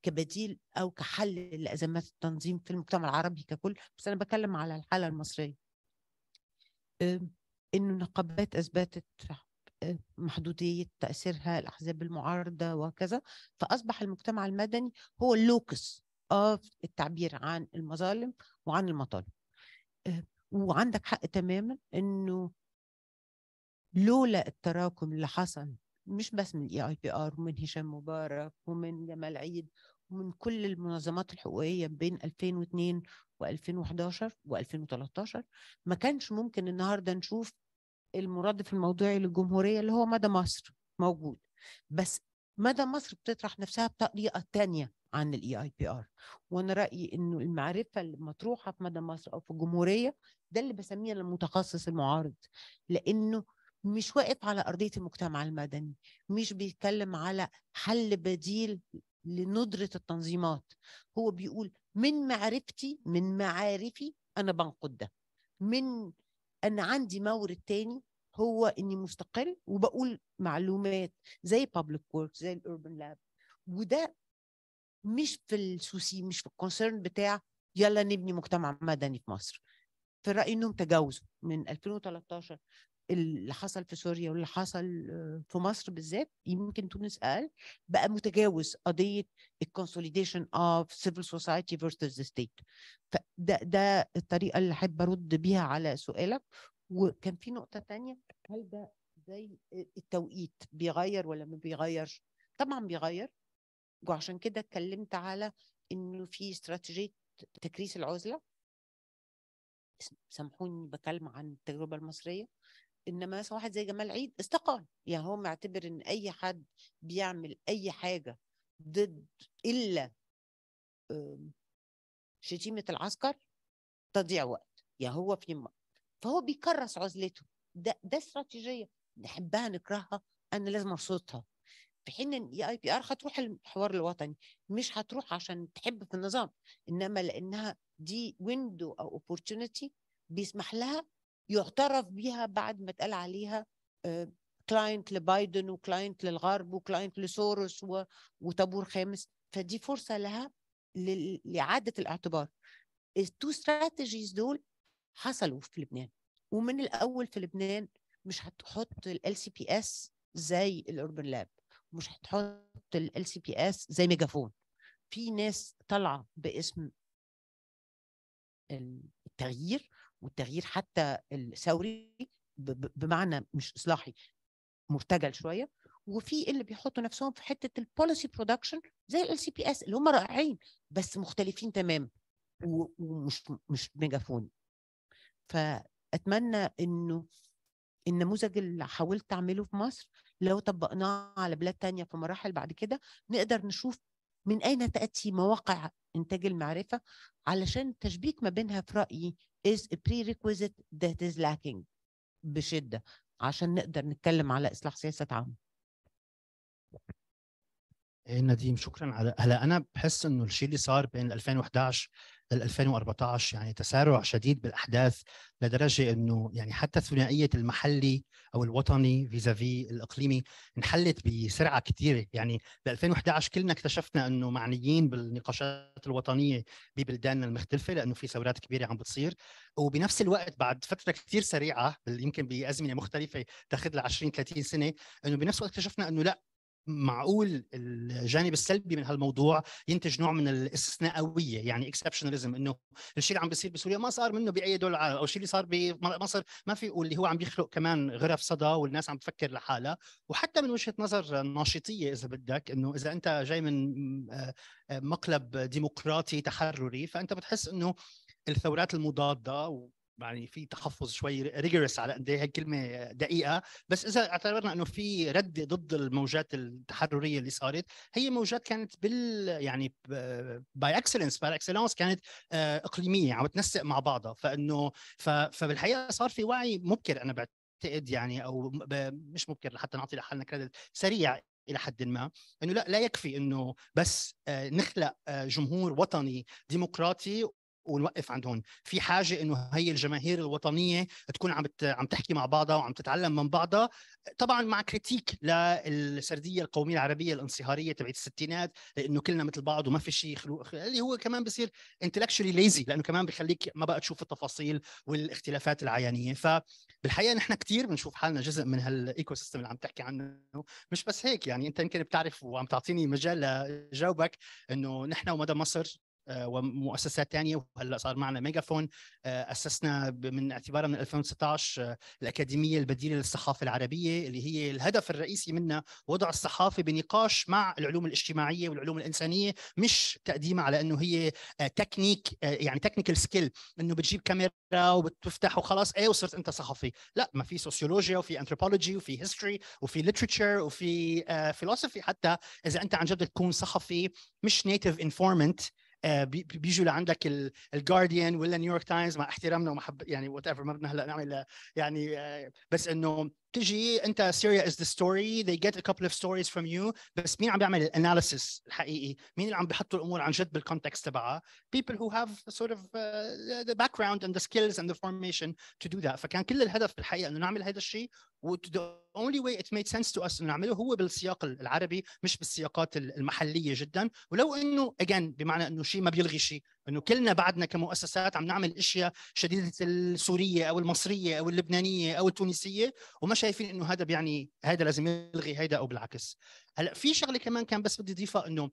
كبديل او كحل لازمات التنظيم في المجتمع العربي ككل بس انا بتكلم على الحاله المصريه انه نقابات اثبتت محدودية تأثيرها الأحزاب المعارضة وكذا فأصبح المجتمع المدني هو اللوكس of التعبير عن المظالم وعن المطالب آه، وعندك حق تماما أنه لولا التراكم اللي حصل مش بس من الاي اي بي ار ومن هشام مبارك ومن جمال عيد ومن كل المنظمات الحقوقيه بين 2002 و2011 و2013 ما كانش ممكن النهارده نشوف المرادف الموضوعي للجمهوريه اللي هو مدى مصر موجود بس مدى مصر بتطرح نفسها بطريقه تانية عن الاي اي بي ار وانا رايي انه المعرفه المطروحه في مدى مصر او في الجمهوريه ده اللي بسميه المتخصص المعارض لانه مش واقف على ارضيه المجتمع المدني مش بيتكلم على حل بديل لندره التنظيمات هو بيقول من معرفتي من معارفي انا بنقد ده من أن عندي مورد تاني هو إني مستقل وبقول معلومات زي بابليك وورك زي الأوربن لاب وده مش في السوسي مش في الكونسيرن بتاع يلا نبني مجتمع مدني في مصر في رأيي إنهم تجاوزوا من 2013 اللي حصل في سوريا واللي حصل آه، في مصر بالذات يمكن تونس اقل بقى متجاوز قضيه الكونسوليديشن اوف سيفل سوسايتي فيرسز ستيت فده ده الطريقه اللي احب ارد بيها على سؤالك وكان في نقطه تانية هل ده زي التوقيت بيغير ولا ما بيغيرش طبعا بيغير وعشان كده اتكلمت على انه في استراتيجيه تكريس العزله سامحوني بكلم عن التجربه المصريه انما مثلا واحد زي جمال عيد استقال يعني هو معتبر ان اي حد بيعمل اي حاجه ضد الا شتيمه العسكر تضيع وقت يعني هو في يمه فهو بيكرس عزلته ده ده استراتيجيه نحبها نكرهها انا لازم ارصدها في حين ان اي بي ار هتروح الحوار الوطني مش هتروح عشان تحب في النظام انما لانها دي ويندو او اوبورتونيتي بيسمح لها يعترف بيها بعد ما اتقال عليها كلاينت آه، لبايدن وكلاينت للغرب وكلاينت لسوروس وطابور خامس فدي فرصه لها لاعاده الاعتبار التو ستراتيجيز دول حصلوا في لبنان ومن الاول في لبنان مش هتحط ال سي بي اس زي الاوربن لاب مش هتحط ال سي بي اس زي ميجافون في ناس طالعه باسم التغيير والتغيير حتى الثوري بمعنى مش اصلاحي مرتجل شويه وفي اللي بيحطوا نفسهم في حته البوليسي برودكشن زي ال سي بي اس اللي هم رائعين بس مختلفين تماما ومش مش ميجافون فاتمنى انه النموذج اللي حاولت اعمله في مصر لو طبقناه على بلاد تانية في مراحل بعد كده نقدر نشوف من أين تأتي مواقع إنتاج المعرفة علشان التشبيك ما بينها في رأيي is a prerequisite that is lacking بشدة عشان نقدر نتكلم على إصلاح سياسة عامة إيه، نديم شكرا على هلا انا بحس انه الشيء اللي صار بين 2011 لل 2014 يعني تسارع شديد بالاحداث لدرجه انه يعني حتى ثنائيه المحلي او الوطني فيزافي الاقليمي انحلت بسرعه كثيره يعني ب 2011 كلنا اكتشفنا انه معنيين بالنقاشات الوطنيه ببلداننا المختلفه لانه في ثورات كبيره عم بتصير وبنفس الوقت بعد فتره كثير سريعه يمكن بازمنه مختلفه تاخذ لها 20 30 سنه انه بنفس الوقت اكتشفنا انه لا معقول الجانب السلبي من هالموضوع ينتج نوع من الاستثناءويه يعني اكسبشناليزم انه الشيء اللي عم بيصير بسوريا ما صار منه باي دول العالم او الشيء اللي صار بمصر ما في واللي هو عم بيخلق كمان غرف صدى والناس عم تفكر لحالها وحتى من وجهه نظر ناشطيه اذا بدك انه اذا انت جاي من آه، مقلب ديمقراطي تحرري فانت بتحس انه الثورات المضاده يعني في تحفظ شوي ريجرس على قد ايه دقيقه بس اذا اعتبرنا انه في رد ضد الموجات التحرريه اللي صارت هي موجات كانت بال يعني باي اكسلنس باي اكسلنس كانت آه، اقليميه عم تنسق مع بعضها فانه فبالحقيقه صار في وعي مبكر انا بعتقد يعني او مش مبكر لحتى نعطي لحالنا كريدت سريع الى حد ما انه لا لا يكفي انه بس آه، نخلق آه، جمهور وطني ديمقراطي ونوقف عند هون في حاجه انه هي الجماهير الوطنيه تكون عم عم تحكي مع بعضها وعم تتعلم من بعضها طبعا مع كريتيك للسرديه القوميه العربيه الانصهاريه تبعت الستينات لانه كلنا مثل بعض وما في شيء خلو... اللي هو كمان بصير انتلكشولي ليزي لانه كمان بخليك ما بقى تشوف التفاصيل والاختلافات العيانيه فبالحقيقه نحن كثير بنشوف حالنا جزء من هالايكو سيستم اللي عم تحكي عنه مش بس هيك يعني انت يمكن بتعرف وعم تعطيني مجال لجاوبك انه نحن ومدى مصر آه، ومؤسسات ثانيه وهلا صار معنا ميجافون آه، اسسنا من اعتبارها من 2019 آه، الاكاديميه البديله للصحافه العربيه اللي هي الهدف الرئيسي منها وضع الصحافه بنقاش مع العلوم الاجتماعيه والعلوم الانسانيه مش تقديمها على انه هي تكنيك يعني تكنيكال سكيل انه بتجيب كاميرا وبتفتح وخلاص ايه وصرت انت صحفي لا ما في سوسيولوجيا وفي انثروبولوجي وفي هيستوري وفي ليترشر وفي فيلوسفي حتى اذا انت عن جد تكون صحفي مش نيتيف انفورمنت آه، بيجوا لعندك الجارديان ولا نيويورك تايمز مع احترامنا ومحب يعني وات ايفر ما بدنا هلا نعمل آه، يعني آه، بس انه تجي انت سيريا از ذا ستوري they get a couple of stories from you بس مين عم بيعمل الاناليسيس الحقيقي مين اللي عم بيحطوا الامور عن جد بالكونتكست تبعها people who have sort of uh, the background and the skills and the formation to do that فكان كل الهدف بالحقيقه انه نعمل هذا الشيء the only way it made sense to us انه نعمله هو بالسياق العربي مش بالسياقات المحليه جدا ولو انه again بمعنى انه شيء ما بيلغي شيء انه كلنا بعدنا كمؤسسات عم نعمل اشياء شديده السوريه او المصريه او اللبنانيه او التونسيه وما شايفين انه هذا بيعني هذا لازم يلغي هيدا او بالعكس هلا في شغله كمان كان بس بدي اضيفها انه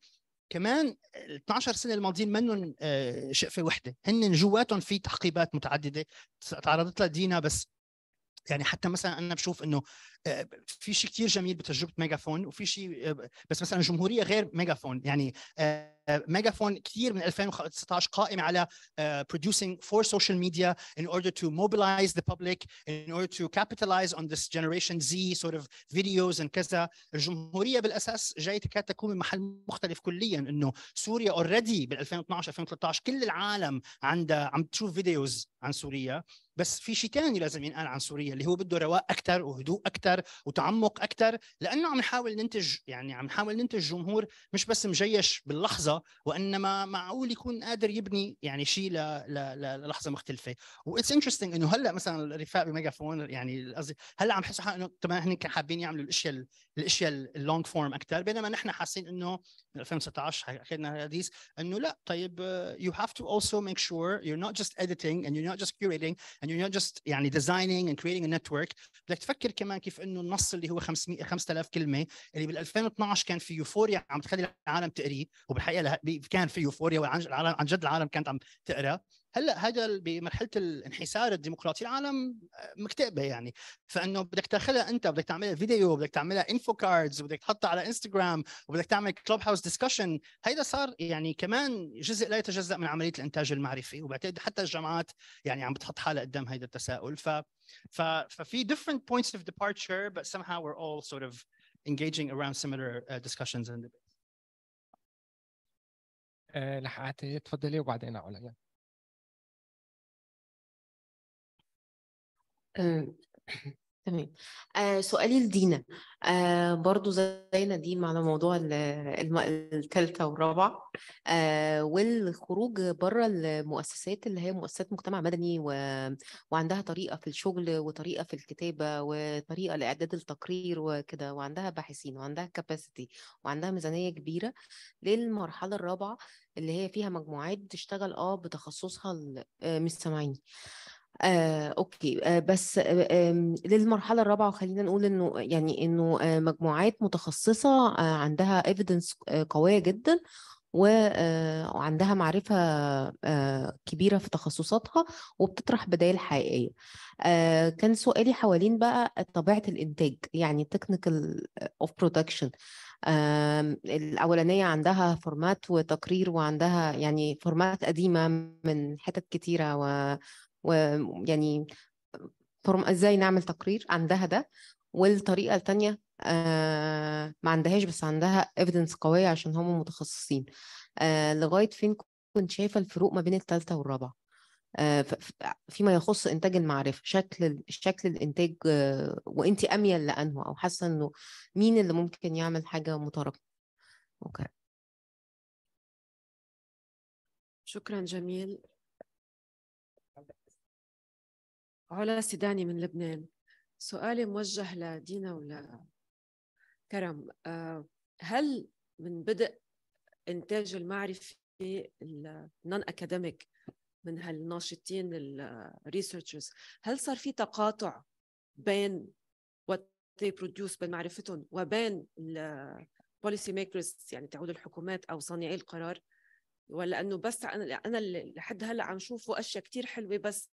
كمان ال 12 سنه الماضيين منهم آه، شقفه وحده هن جواتهم في تعقيبات متعدده تعرضت لها دينا بس يعني حتى مثلا انا بشوف انه آه، في شيء كثير جميل بتجربه ميجافون وفي شيء آه، بس مثلا الجمهوريه غير ميجافون يعني آه، ميجافون كثير من 2019 قائمه على آه، producing for social media in order to mobilize the public in order to capitalize on this generation Z sort of videos and كذا الجمهوريه بالاساس جاي تكاد تكون من محل مختلف كليا انه سوريا اوريدي بال 2012 2013 كل العالم عندها عم تشوف فيديوز عن سوريا بس في شيء ثاني لازم ينقال عن سوريا اللي هو بده رواق اكثر وهدوء اكثر وتعمق اكثر لانه عم نحاول ننتج يعني عم نحاول ننتج جمهور مش بس مجيش باللحظه وانما معقول يكون قادر يبني يعني شيء للحظه مختلفه واتس انترستنج انه هلا مثلا رفاق بميجافون يعني قصدي هلا عم حسوا انه كمان هن كانوا حابين يعملوا الاشياء الاشياء اللونج فورم اكثر بينما نحن حاسين انه 2019 اخذنا حديث انه لا طيب يو هاف تو اولسو ميك شور يو نوت جاست اديتنج اند يو نوت جاست كيوريتنج اند يو نوت جاست يعني ديزايننج اند كريتنج ا نتورك بدك تفكر كمان كيف انه النص اللي هو 500 5000 كلمه اللي بال 2012 كان في يوفوريا عم تخلي العالم تقريه وبالحقيقه لها كان في يوفوريا عن جد العالم كانت عم تقرا هلا هذا بمرحله الانحسار الديمقراطي العالم آه، مكتئبه يعني فانه بدك تاخذها انت بدك تعملها فيديو بدك تعملها انفو كاردز وبدك تحطها على انستغرام وبدك تعمل كلوب هاوس ديسكشن هيدا صار يعني كمان جزء لا يتجزا من عمليه الانتاج المعرفي وبعتقد حتى الجامعات يعني عم بتحط حالها قدام هيدا التساؤل ف ف ففي different points of departure but somehow we're all sort of engaging around similar uh, discussions and debates آه، لح اعطي تفضلي وبعدين على يعني. آه، [COUGHS] تمام آه، سؤالي لدينا برضو زي نديم على موضوع الثالثة والرابعة والخروج بره المؤسسات اللي هي مؤسسات مجتمع مدني وعندها طريقة في الشغل وطريقة في الكتابة وطريقة لإعداد التقرير وكده وعندها باحثين وعندها كاباسيتي وعندها ميزانية كبيرة للمرحلة الرابعة اللي هي فيها مجموعات بتشتغل اه بتخصصها آه، مش سامعيني آه، اوكي آه، بس آه، للمرحله الرابعه وخلينا نقول انه يعني انه آه، مجموعات متخصصه آه، عندها ايفيدنس قويه جدا وعندها معرفة كبيرة في تخصصاتها وبتطرح بدائل حقيقية كان سؤالي حوالين بقى طبيعة الإنتاج يعني technical of production الأولانية عندها فورمات وتقرير وعندها يعني فورمات قديمة من حتت كتيرة و... ويعني فورم ازاي نعمل تقرير عندها ده والطريقة التانية آه، ما عندهاش بس عندها ايفيدنس قوية عشان هم متخصصين آه، لغاية فين كنت شايفة الفروق ما بين التالتة والرابعة آه، فيما يخص انتاج المعرفه شكل شكل الانتاج آه، وانت اميل لانه او حاسه انه مين اللي ممكن يعمل حاجه متراكمه اوكي شكرا جميل علا سيداني من لبنان سؤالي موجه لدينا ولا كرم آه، هل من بدء انتاج المعرفه النون اكاديميك من هالناشطين الريسيرشرز هل صار في تقاطع بين وات they produce بين معرفتهم وبين البوليسي ميكرز يعني تعود الحكومات او صانعي القرار ولا انه بس انا انا لحد هلا عم شوفه اشياء كثير حلوه بس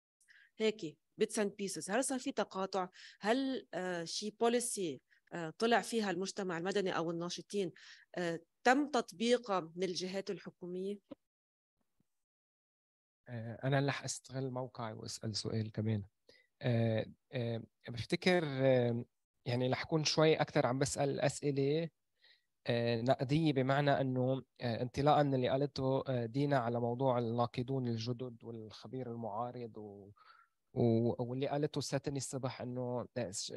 هيك بيتس اند بيسز هل صار في تقاطع هل آه، شي شيء بوليسي آه، طلع فيها المجتمع المدني او الناشطين آه، تم تطبيقها من الجهات الحكوميه آه، انا اللي حاستغل موقعي واسال سؤال كمان آه، آه، بفتكر يعني رح اكون شوي اكثر عم بسال اسئله نقديه بمعنى انه انطلاقا من اللي قالته دينا على موضوع الناقدون الجدد والخبير المعارض و... واللي قالته ستني الصبح انه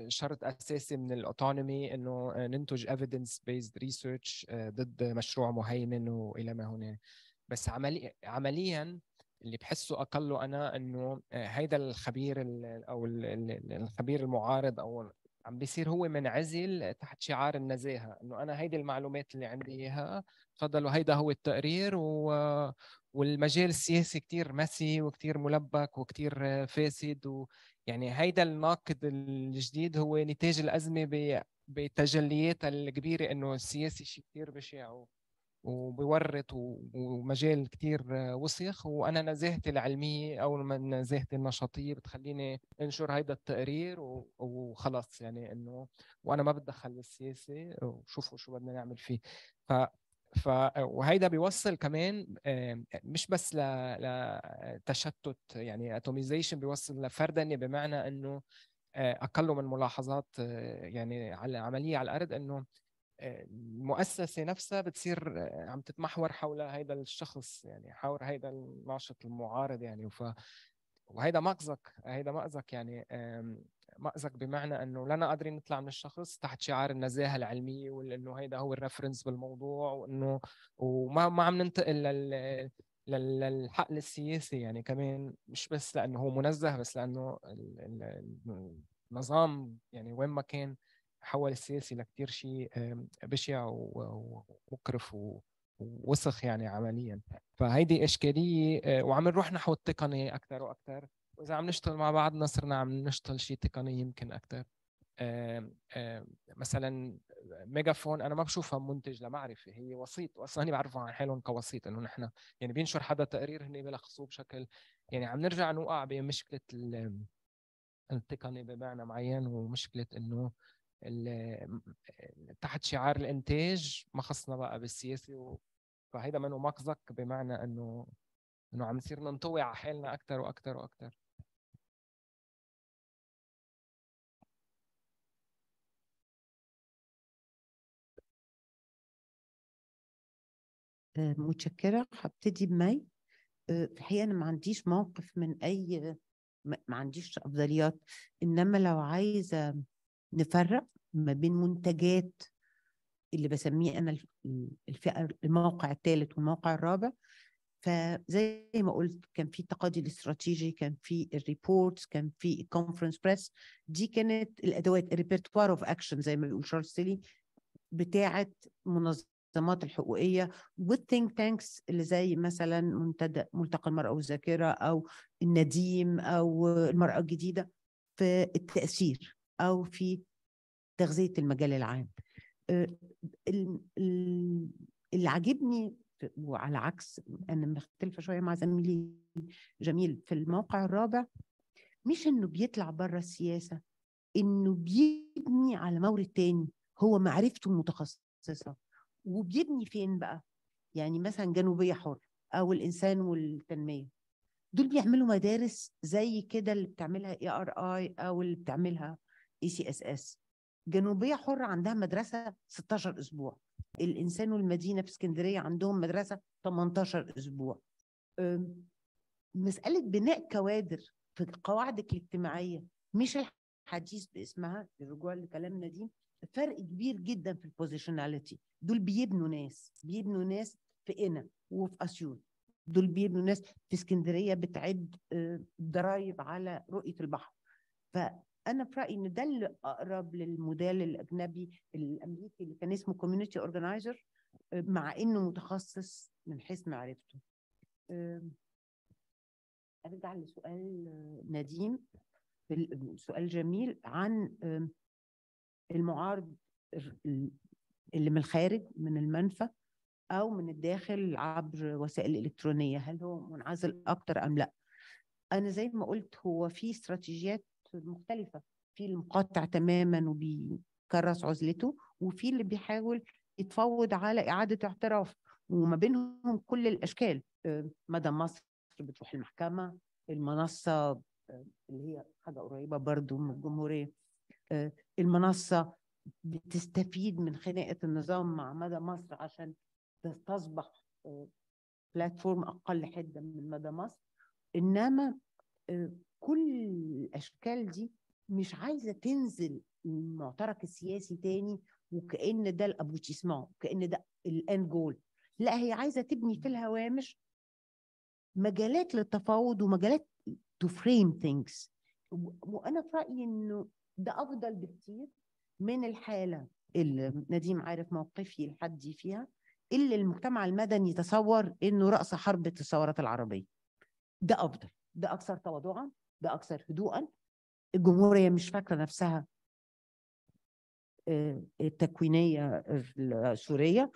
شرط اساسي من الاوتونومي انه ننتج evidence based ريسيرش ضد مشروع مهيمن والى ما هناك بس عملي... عمليا اللي بحسه اقله انا انه آه، هيدا الخبير او الخبير المعارض او عم بيصير هو منعزل تحت شعار النزاهه انه انا هيدي المعلومات اللي عندي اياها تفضلوا هيدا هو التقرير و... والمجال السياسي كتير مسي وكتير ملبك وكتير آه، فاسد ويعني هيدا الناقد الجديد هو نتاج الازمه ب... بتجلياتها الكبيره انه السياسي شيء كثير بشع وبيورط ومجال كتير وسخ وانا نزاهتي العلميه او نزاهتي النشاطيه بتخليني انشر هيدا التقرير وخلص يعني انه وانا ما بتدخل بالسياسه وشوفوا شو بدنا نعمل فيه ف ف وهيدا بيوصل كمان مش بس لتشتت يعني اتوميزيشن بيوصل لفردنه بمعنى انه آه، اقله من ملاحظات آه، يعني على عمليه على الارض انه المؤسسة آه، نفسها بتصير آه، عم تتمحور حول هيدا الشخص يعني حول هيدا الناشط المعارض يعني ف وهيدا مأزق هيدا مأزق يعني مأزق بمعنى انه لنا قادرين نطلع من الشخص تحت شعار النزاهه العلميه وانه هيدا هو الريفرنس بالموضوع وانه وما ما عم ننتقل لل للحقل السياسي يعني كمان مش بس لانه هو منزه بس لانه النظام يعني وين ما كان حول السياسي لكتير شيء بشع ومقرف ووسخ يعني عمليا فهيدي اشكاليه آه، وعم نروح نحو التقني اكثر واكثر واذا عم نشتغل مع بعضنا صرنا عم نشتغل شيء تقني يمكن اكثر مثلا ميجافون انا ما بشوفها منتج لمعرفه هي وسيط واصلا هني بعرفوا عن حالهم كوسيط انه نحن يعني بينشر حدا تقرير هن بيلخصوه بشكل يعني عم نرجع نوقع بمشكله التقني بمعنى معين ومشكله انه تحت شعار الانتاج ما خصنا بقى بالسياسه و... فهيدا منه مقزق بمعنى انه انه عم نصير ننطوي على حالنا اكثر واكثر واكثر آه، متشكرة هبتدي بمي في آه، الحقيقة أنا ما عنديش موقف من أي ما عنديش أفضليات إنما لو عايزة نفرق ما بين منتجات اللي بسميه انا الفئه الموقع الثالث والموقع الرابع فزي ما قلت كان في التقاضي الاستراتيجي كان في الريبورتس كان في الكونفرنس بريس دي كانت الادوات الريبرتوار اوف اكشن زي ما بيقول شارلز سيلي بتاعه منظمات الحقوقيه والثينك تانكس اللي زي مثلا منتدى ملتقى المراه والذاكره او النديم او المراه الجديده في التاثير او في تغذيه المجال العام آه، اللي عاجبني وعلى عكس انا مختلفه شويه مع زميلي جميل في الموقع الرابع مش انه بيطلع بره السياسه انه بيبني على مورد تاني هو معرفته المتخصصه وبيبني فين بقى يعني مثلا جنوبيه حر او الانسان والتنميه دول بيعملوا مدارس زي كده اللي بتعملها اي ار اي او اللي بتعملها اي سي اس اس جنوبيه حره عندها مدرسه 16 اسبوع الانسان والمدينه في اسكندريه عندهم مدرسه 18 اسبوع مساله بناء كوادر في قواعدك الاجتماعيه مش الحديث باسمها الرجوع لكلام نديم فرق كبير جدا في البوزيشناليتي دول بيبنوا ناس بيبنوا ناس في قنا وفي اسيوط دول بيبنوا ناس في اسكندريه بتعد ضرايب على رؤيه البحر انا في رايي ان ده اللي اقرب للموديل الاجنبي الامريكي اللي كان اسمه كوميونتي اورجنايزر آه، مع انه متخصص من حيث معرفته ارجع لسؤال آه، نديم سؤال جميل عن المعارض اللي من الخارج من المنفى او من الداخل عبر وسائل الكترونيه هل هو منعزل اكتر ام لا انا زي ما قلت هو في استراتيجيات مختلفه في المقطع تماما وبيكرس عزلته وفي اللي بيحاول يتفاوض على اعاده اعتراف وما بينهم كل الاشكال آه، مدى مصر بتروح المحكمه المنصه آه، اللي هي حاجه قريبه برضو من الجمهوريه آه، المنصه بتستفيد من خناقه النظام مع مدى مصر عشان تصبح بلاتفورم اقل حده من مدى مصر انما كل الاشكال دي مش عايزه تنزل المعترك السياسي تاني وكان ده الابوتيسمون وكان ده الان جول لا هي عايزه تبني في الهوامش مجالات للتفاوض ومجالات تو فريم ثينكس وانا في رايي انه ده افضل بكتير من الحاله اللي نديم عارف موقفي لحدي فيها اللي المجتمع المدني تصور انه راس حرب الثورات العربيه ده افضل ده اكثر تواضعا باكثر هدوءا الجمهوريه مش فاكره نفسها آه، التكوينيه السوريه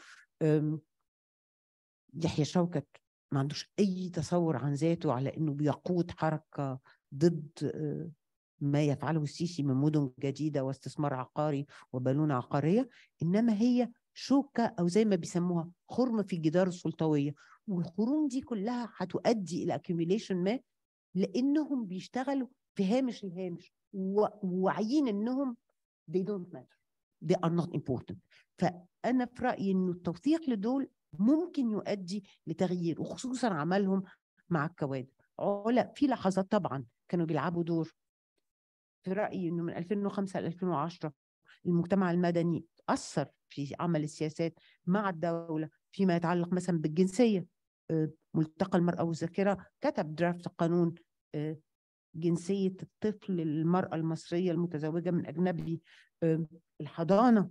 يحيى شوكت ما عندوش اي تصور عن ذاته على انه بيقود حركه ضد آه، ما يفعله السيسي من مدن جديده واستثمار عقاري وبالونه عقاريه انما هي شوكه او زي ما بيسموها خرم في جدار السلطويه والقرون دي كلها هتؤدي الى اكيوميليشن ما لانهم بيشتغلوا في هامش الهامش وواعيين انهم they don't matter they are not important فانا في رايي انه التوثيق لدول ممكن يؤدي لتغيير وخصوصا عملهم مع الكوادر علا في لحظات طبعا كانوا بيلعبوا دور في رايي انه من 2005 ل 2010 المجتمع المدني اثر في عمل السياسات مع الدوله فيما يتعلق مثلا بالجنسيه آه، ملتقى المرأة والذاكرة كتب درافت قانون آه، جنسية الطفل المرأة المصرية المتزوجة من أجنبي آه، الحضانة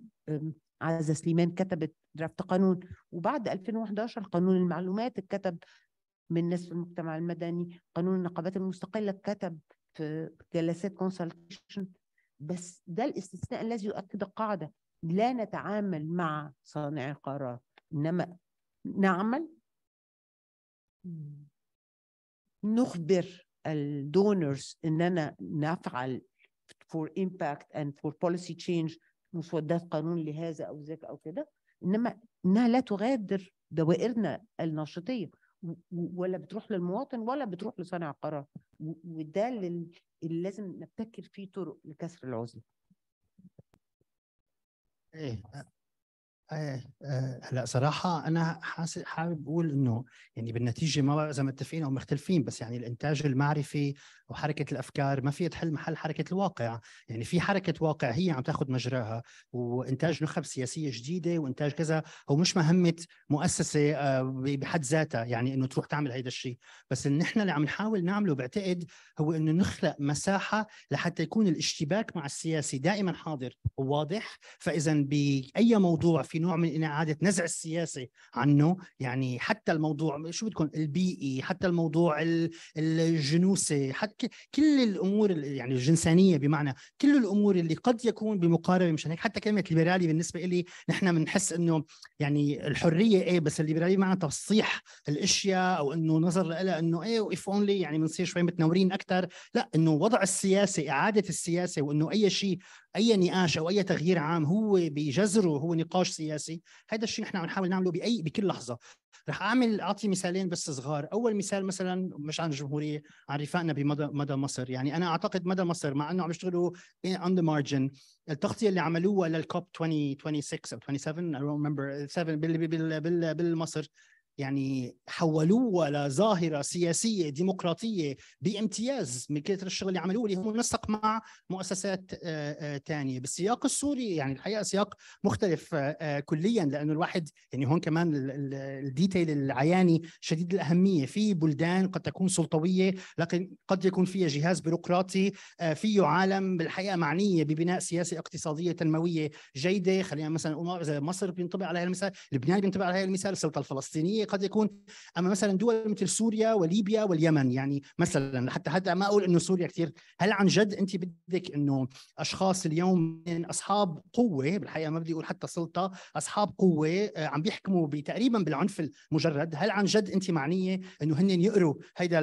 عزة سليمان كتبت درافت قانون وبعد 2011 قانون المعلومات اتكتب من ناس في المجتمع المدني قانون النقابات المستقلة كتب في جلسات كونسلتيشن بس ده الاستثناء الذي يؤكد القاعدة لا نتعامل مع صانع القرار إنما نعمل نخبر الدونرز اننا نفعل for impact and for policy change مسودات قانون لهذا او ذاك او كده انما انها لا تغادر دوائرنا النشطيه ولا بتروح للمواطن ولا بتروح لصانع القرار وده اللي لازم نبتكر فيه طرق لكسر العزله. ايه هلا آه، آه، صراحه انا حاسس حابب اقول انه يعني بالنتيجه ما بعرف اذا متفقين او مختلفين بس يعني الانتاج المعرفي وحركه الافكار ما فيها تحل محل حركه الواقع يعني في حركه واقع هي عم تاخذ مجراها وانتاج نخب سياسيه جديده وانتاج كذا هو مش مهمه مؤسسه آه، بحد ذاتها يعني انه تروح تعمل هيدا الشيء بس نحن اللي عم نحاول نعمله بعتقد هو انه نخلق مساحه لحتى يكون الاشتباك مع السياسي دائما حاضر وواضح فاذا باي موضوع في نوع من اعاده نزع السياسه عنه يعني حتى الموضوع شو بدكم البيئي حتى الموضوع الجنوسي حتى كل الامور يعني الجنسانيه بمعنى كل الامور اللي قد يكون بمقاربه مشان هيك حتى كلمه ليبرالي بالنسبه إلي نحن بنحس انه يعني الحريه ايه بس الليبرالي بمعنى تصيح الاشياء او انه نظر لها انه ايه واف اونلي يعني بنصير شوي متنورين اكثر لا انه وضع السياسه اعاده السياسه وانه اي شيء اي نقاش او اي تغيير عام هو بجذره هو نقاش سياسي هذا الشيء نحن عم نحاول نعمله باي بكل لحظه رح اعمل اعطي مثالين بس صغار اول مثال مثلا مش عن الجمهوريه عن رفاقنا بمدى مدى مصر يعني انا اعتقد مدى مصر مع انه عم يشتغلوا اون ذا مارجن التغطيه اللي عملوها للكوب 20 26 او 27 اي don't 7 بال بال بال بالمصر يعني حولوها لظاهره سياسيه ديمقراطيه بامتياز من كثر الشغل اللي عملوه اللي هو منسق مع مؤسسات ثانيه، آه، آه، بالسياق السوري يعني الحقيقه سياق مختلف آه، كليا لانه الواحد يعني هون كمان الديتيل العياني شديد الاهميه، في بلدان قد تكون سلطويه لكن قد يكون فيها جهاز بيروقراطي فيه عالم بالحقيقه معنيه ببناء سياسه اقتصاديه تنمويه جيده، خلينا مثلا مصر بينطبق على هذا المثال، لبنان بينطبق على هذا المثال، السلطه الفلسطينيه قد يكون اما مثلا دول مثل سوريا وليبيا واليمن يعني مثلا حتى حتى ما اقول انه سوريا كثير هل عن جد انت بدك انه اشخاص اليوم من اصحاب قوه بالحقيقه ما بدي اقول حتى سلطه اصحاب قوه آه، عم بيحكموا تقريبا بالعنف المجرد هل عن جد انت معنيه انه هن يقروا هيدا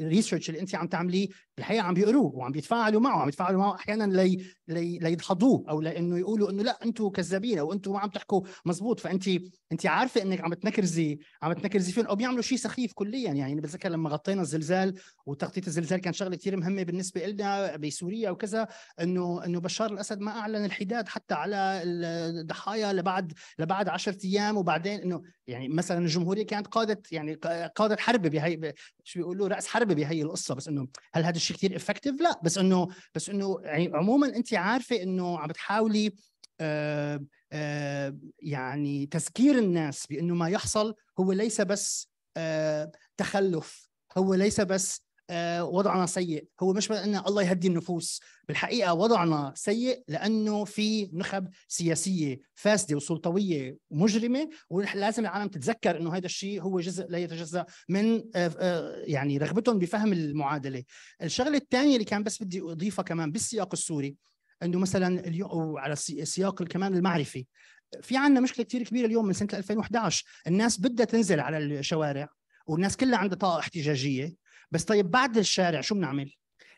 الريسيرش اللي انت عم تعمليه الحقيقه عم بيقروه وعم بيتفاعلوا معه عم يتفاعلوا معه احيانا لي لي ليدحضوه او لانه يقولوا انه لا انتم كذابين او انتم ما عم تحكوا مزبوط فانت انت عارفه انك عم تنكرزي عم تنكرزي فيهم او بيعملوا شيء سخيف كليا يعني بتذكر لما غطينا الزلزال وتغطيه الزلزال كان شغله كثير مهمه بالنسبه لنا بسوريا وكذا انه انه بشار الاسد ما اعلن الحداد حتى على الضحايا لبعد لبعد 10 ايام وبعدين انه يعني مثلا الجمهوريه كانت قاده يعني قاده حرب بهي شو بيقولوا راس حرب بهي القصه بس انه هل هذا شيء كثير افكتيف لا بس انه بس انه يعني عموما انت عارفه انه عم بتحاولي آه، آه، يعني تذكير الناس بانه ما يحصل هو ليس بس آه، تخلف هو ليس بس آه، وضعنا سيء هو مش بأن الله يهدي النفوس بالحقيقة وضعنا سيء لأنه في نخب سياسية فاسدة وسلطوية ومجرمة ولازم العالم تتذكر أنه هذا الشيء هو جزء لا يتجزأ من آه، آه، يعني رغبتهم بفهم المعادلة الشغلة الثانية اللي كان بس بدي أضيفها كمان بالسياق السوري انه مثلا اليوم على السياق كمان المعرفي في عندنا مشكله كثير كبيره اليوم من سنه 2011 الناس بدها تنزل على الشوارع والناس كلها عندها طاقه احتجاجيه بس طيب بعد الشارع شو بنعمل؟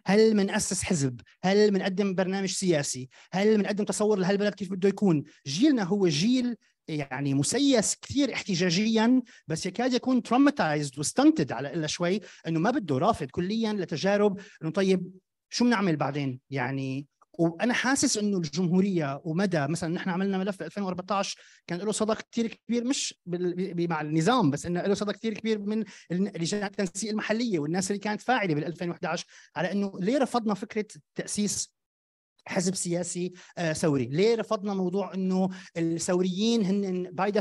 هل بنأسس حزب؟ هل بنقدم برنامج سياسي؟ هل بنقدم تصور لهالبلد كيف بده يكون؟ جيلنا هو جيل يعني مسيس كثير احتجاجيا بس يكاد يكون تروماتايزد واستنتد على الا شوي انه ما بده رافض كليا لتجارب انه طيب شو بنعمل بعدين؟ يعني وانا حاسس انه الجمهوريه ومدى مثلا نحن عملنا ملف 2014 كان له صدى كثير كبير مش مع النظام بس انه له صدى كثير كبير من لجان التنسيق المحليه والناس اللي كانت فاعله بال 2011 على انه ليه رفضنا فكره تاسيس حزب سياسي آه، ثوري ليه رفضنا موضوع انه الثوريين هن باي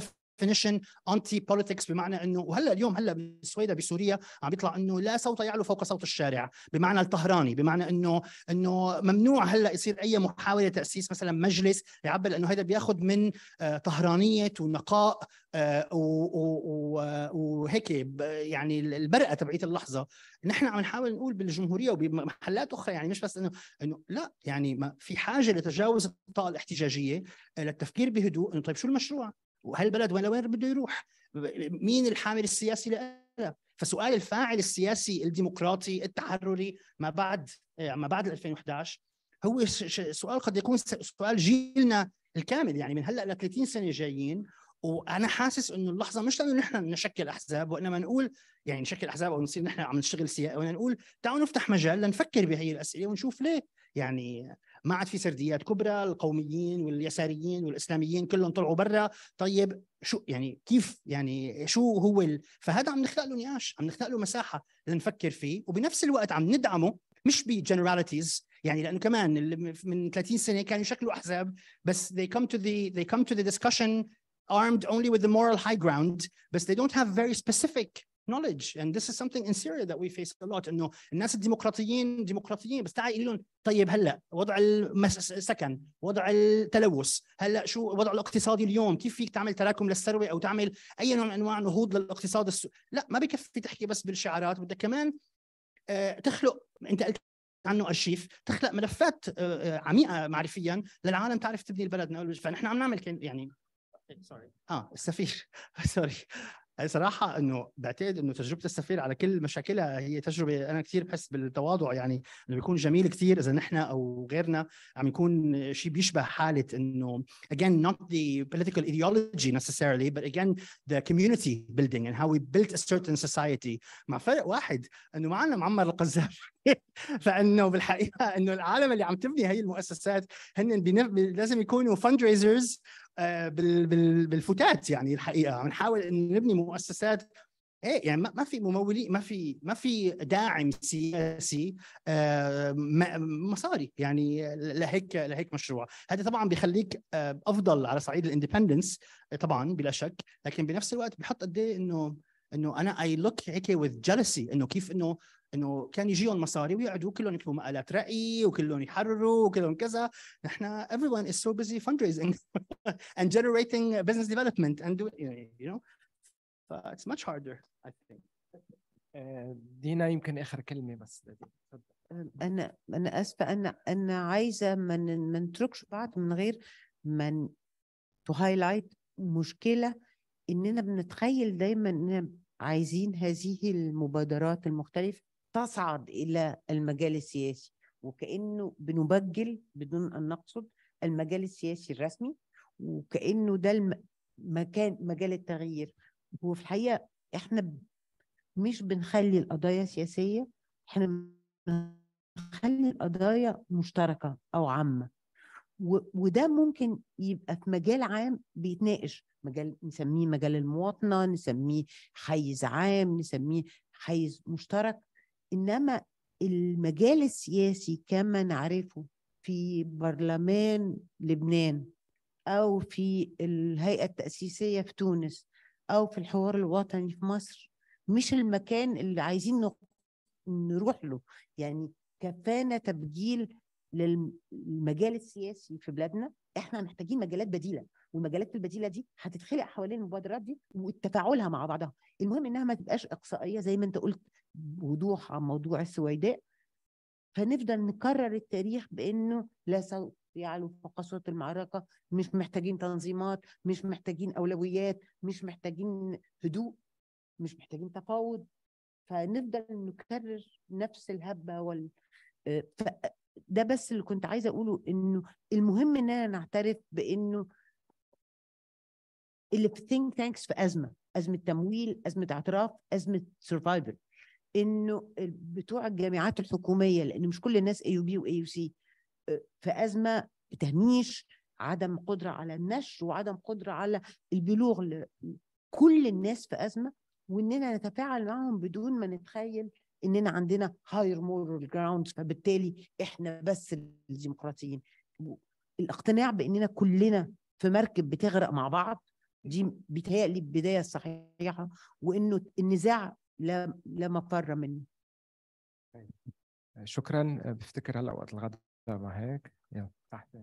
definition انتي بوليتكس بمعنى انه وهلا اليوم هلا بالسويدة بسوريا عم بيطلع انه لا صوت يعلو فوق صوت الشارع بمعنى الطهراني بمعنى انه انه ممنوع هلا يصير اي محاوله تاسيس مثلا مجلس يعبر لانه هذا بياخذ من آه، طهرانيه ونقاء آه، آه، وهيك يعني البرقه تبعيه اللحظه نحن عم نحاول نقول بالجمهوريه وبمحلات اخرى يعني مش بس انه انه لا يعني ما في حاجه لتجاوز الطاقه الاحتجاجيه للتفكير بهدوء انه طيب شو المشروع؟ وهالبلد وين وين بده يروح مين الحامل السياسي لها فسؤال الفاعل السياسي الديمقراطي التحرري ما بعد آه، ما بعد 2011 هو سؤال قد يكون سؤال جيلنا الكامل يعني من هلا ل 30 سنه جايين وانا حاسس انه اللحظه مش لانه نحن نشكل احزاب وانما نقول يعني نشكل احزاب او نصير نحن عم نشتغل سياسه ونقول نقول تعالوا نفتح مجال لنفكر بهي الاسئله ونشوف ليه يعني ما عاد في سرديات كبرى القوميين واليساريين والاسلاميين كلهم طلعوا برا طيب شو يعني كيف يعني شو هو ال... فهذا عم نخلق له نقاش عم نخلق له مساحه لنفكر فيه وبنفس الوقت عم ندعمه مش بجنراليتيز يعني لانه كمان من 30 سنه كانوا شكلوا احزاب بس they come to the they come to the discussion armed only with the moral high ground but they don't have very specific knowledge and this is something in Syria that we face a lot انه الناس الديمقراطيين ديمقراطيين بس تعال لهم طيب هلا وضع السكن وضع التلوث هلا شو وضع الاقتصادي اليوم كيف فيك تعمل تراكم للثروه او تعمل اي نوع من انواع نهوض للاقتصاد السو... لا ما بكفي تحكي بس بالشعارات بدك كمان آه، تخلق انت قلت عنه ارشيف تخلق ملفات آه، آه، عميقه معرفيا للعالم تعرف تبني البلد فنحن عم نعمل يعني سوري اه السفير سوري [LAUGHS] صراحه انه بعتقد انه تجربه السفير على كل مشاكلها هي تجربه انا كثير بحس بالتواضع يعني انه بيكون جميل كثير اذا نحن او غيرنا عم يكون شيء بيشبه حاله انه again not the political ideology necessarily but again the community building and how we built a certain society مع فرق واحد انه ما عندنا معمر القذافي [LAUGHS] فانه بالحقيقه انه العالم اللي عم تبني هي المؤسسات هن لازم يكونوا فند ريزرز آه، بالفتات يعني الحقيقه عم نحاول انه نبني مؤسسات ايه يعني ما في ممولين ما في ما في داعم سياسي آه، مصاري يعني لهيك لهيك مشروع هذا طبعا بيخليك آه، افضل على صعيد الاندبندنس طبعا بلا شك لكن بنفس الوقت بحط قد ايه انه انه انا اي لوك هيك وذ جلسي انه كيف انه انه كان يجيهم مصاري ويقعدوا كلهم يكتبوا مقالات راي وكلهم يحرروا وكلهم كذا نحن everyone is so busy fundraising [LAUGHS] and generating business development and doing you know it's much harder I think آه، دينا يمكن اخر كلمه بس تفضل انا انا اسفه انا انا عايزه ما من نتركش بعض من غير ما تو هايلايت مشكله اننا بنتخيل دايما اننا عايزين هذه المبادرات المختلفه تصعد الى المجال السياسي وكانه بنبجل بدون ان نقصد المجال السياسي الرسمي وكانه ده المكان مجال التغيير وفي الحقيقه احنا مش بنخلي القضايا سياسيه احنا بنخلي القضايا مشتركه او عامه وده ممكن يبقى في مجال عام بيتناقش مجال نسميه مجال المواطنه نسميه حيز عام نسميه حيز مشترك انما المجال السياسي كما نعرفه في برلمان لبنان او في الهيئه التاسيسيه في تونس او في الحوار الوطني في مصر مش المكان اللي عايزين نروح له يعني كفانا تبجيل للمجال السياسي في بلادنا احنا محتاجين مجالات بديله والمجالات البديله دي هتتخلق حوالين المبادرات دي وتفاعلها مع بعضها المهم انها ما تبقاش اقصائيه زي ما انت قلت بوضوح عن موضوع السويداء فنفضل نكرر التاريخ بانه لا سوف يعلو فوق صوت المعركه مش محتاجين تنظيمات مش محتاجين اولويات مش محتاجين هدوء مش محتاجين تفاوض فنفضل نكرر نفس الهبه وال آه، ده بس اللي كنت عايزه اقوله انه المهم اننا نعترف بانه اللي في ثينك تانكس في ازمه ازمه تمويل ازمه اعتراف ازمه سرفايفل انه بتوع الجامعات الحكوميه لان مش كل الناس اي بي واي سي في ازمه تهميش عدم قدره على النشر وعدم قدره على البلوغ لكل كل الناس في ازمه واننا نتفاعل معهم بدون ما نتخيل اننا عندنا هاير مورال جراوند فبالتالي احنا بس الديمقراطيين الاقتناع باننا كلنا في مركب بتغرق مع بعض دي بيتهيألي البدايه الصحيحه وانه النزاع لا لا مفر منه طيب. شكرا بفتكر هلا وقت الغداء هيك يلا تحت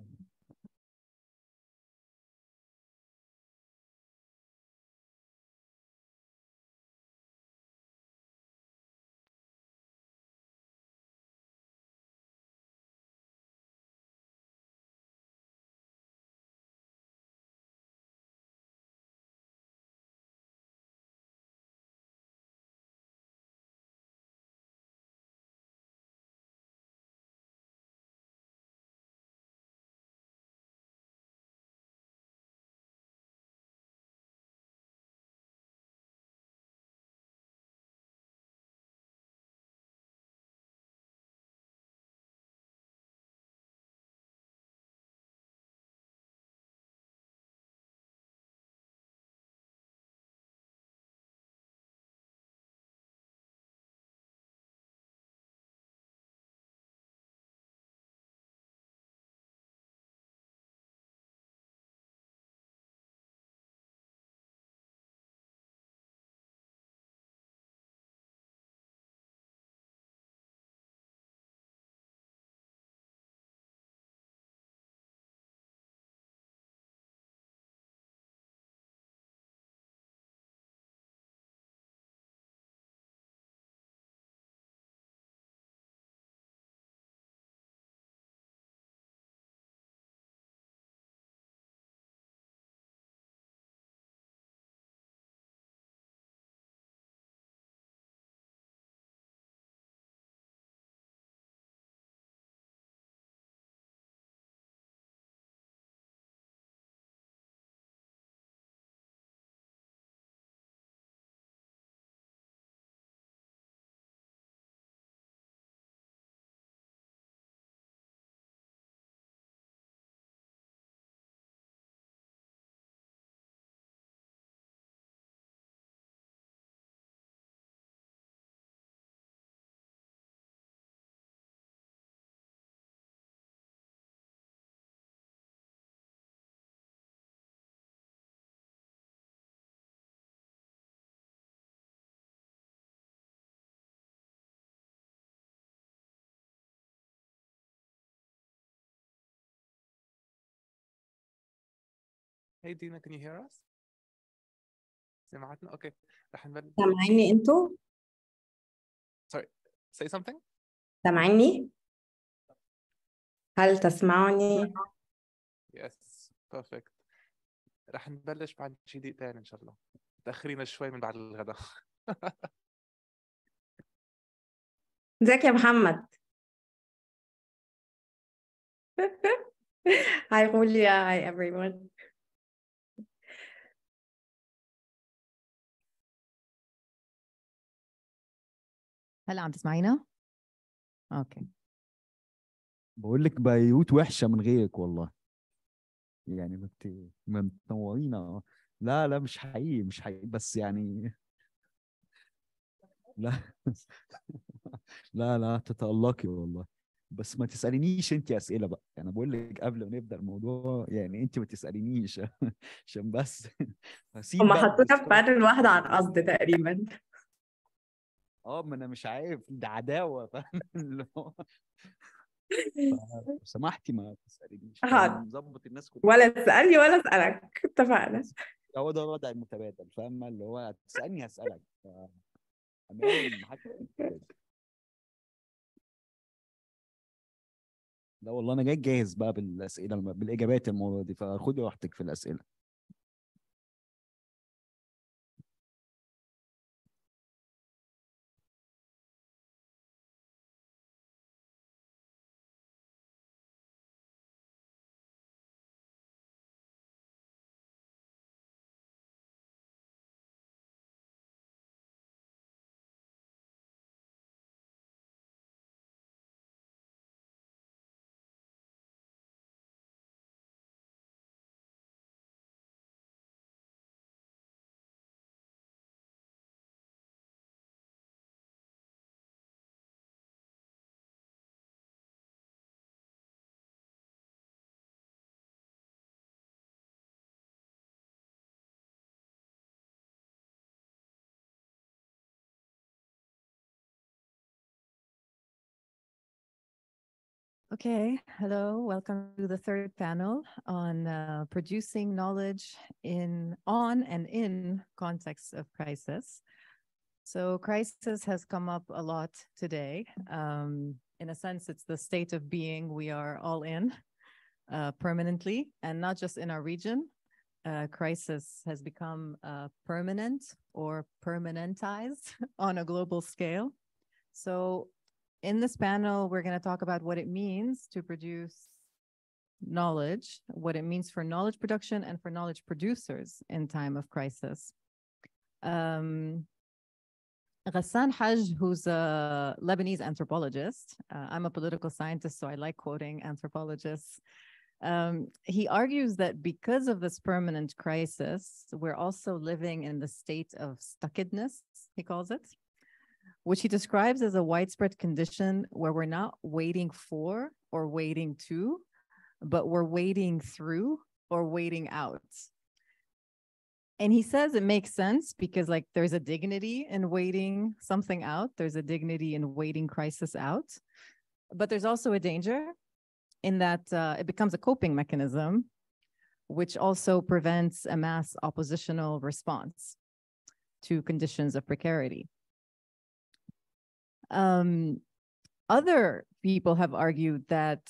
هاي دينا can you hear us? سمعتنا؟ اوكي رح نبدأ سامعيني انتوا؟ Sorry, say something. سامعيني؟ هل تسمعوني؟ Yes, perfect. رح نبلش بعد شي دقيقتين ان شاء الله. تأخرينا شوي من بعد الغداء. ازيك يا محمد؟ [LAUGHS] Hi Julia, hi everyone. هلا عم تسمعينا؟ اوكي بقول لك بيوت وحشه من غيرك والله يعني ما بت... منورينا لا لا مش حقيقي مش حقيقي بس يعني [LAUGHS] لا لا لا تتألقي والله بس ما تسالينيش انت اسئله بقى انا بقول لك قبل ما نبدا الموضوع يعني انت ما تسالينيش [LAUGHS] عشان بس هم حطونا في بعد الواحد عن قصد تقريبا اه ما انا مش عارف ده عداوه [LAUGHS] لو [LAUGHS] سمحتي ما تسالنيش نظبط الناس كلها ولا تسالني ولا اسالك اتفقنا هو ده الوضع المتبادل فاهمه اللي هو هتسالني هسالك ف... لا والله انا جاي جاهز بقى بالاسئله بالاجابات المره دي فخدي راحتك في الاسئله Okay, hello, welcome to the third panel on uh, producing knowledge in on and in context of crisis. So crisis has come up a lot today. Um, in a sense, it's the state of being we are all in uh, permanently, and not just in our region. Uh, crisis has become uh, permanent or permanentized [LAUGHS] on a global scale. So in this panel, we're going to talk about what it means to produce knowledge, what it means for knowledge production and for knowledge producers in time of crisis. Um, Ghassan Haj, who's a Lebanese anthropologist, uh, I'm a political scientist, so I like quoting anthropologists. Um, he argues that because of this permanent crisis, we're also living in the state of stuckedness, he calls it which he describes as a widespread condition where we're not waiting for or waiting to, but we're waiting through or waiting out. And he says it makes sense because, like, there's a dignity in waiting something out, there's a dignity in waiting crisis out, but there's also a danger in that uh, it becomes a coping mechanism, which also prevents a mass oppositional response to conditions of precarity. Um, other people have argued that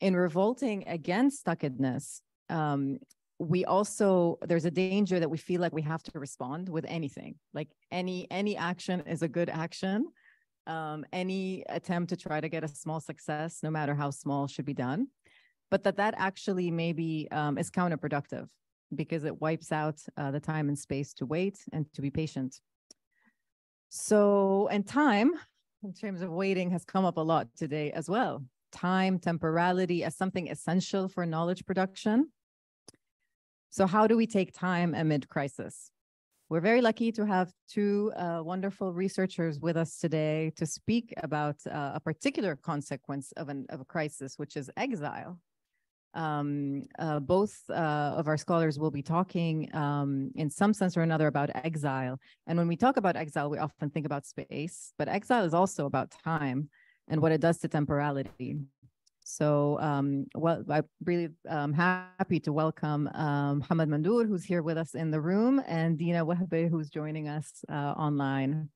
in revolting against stuckedness, um, we also there's a danger that we feel like we have to respond with anything. Like any any action is a good action. Um, any attempt to try to get a small success, no matter how small, should be done. But that that actually maybe um, is counterproductive because it wipes out uh, the time and space to wait and to be patient. So, and time in terms of waiting has come up a lot today as well. Time, temporality as something essential for knowledge production. So, how do we take time amid crisis? We're very lucky to have two uh, wonderful researchers with us today to speak about uh, a particular consequence of, an, of a crisis, which is exile um, uh, both uh, of our scholars will be talking um, in some sense or another about exile. And when we talk about exile, we often think about space, but exile is also about time and what it does to temporality. So um, well, I'm really um, happy to welcome um, Hamad Mandur, who's here with us in the room, and Dina Wahbe, who's joining us uh, online.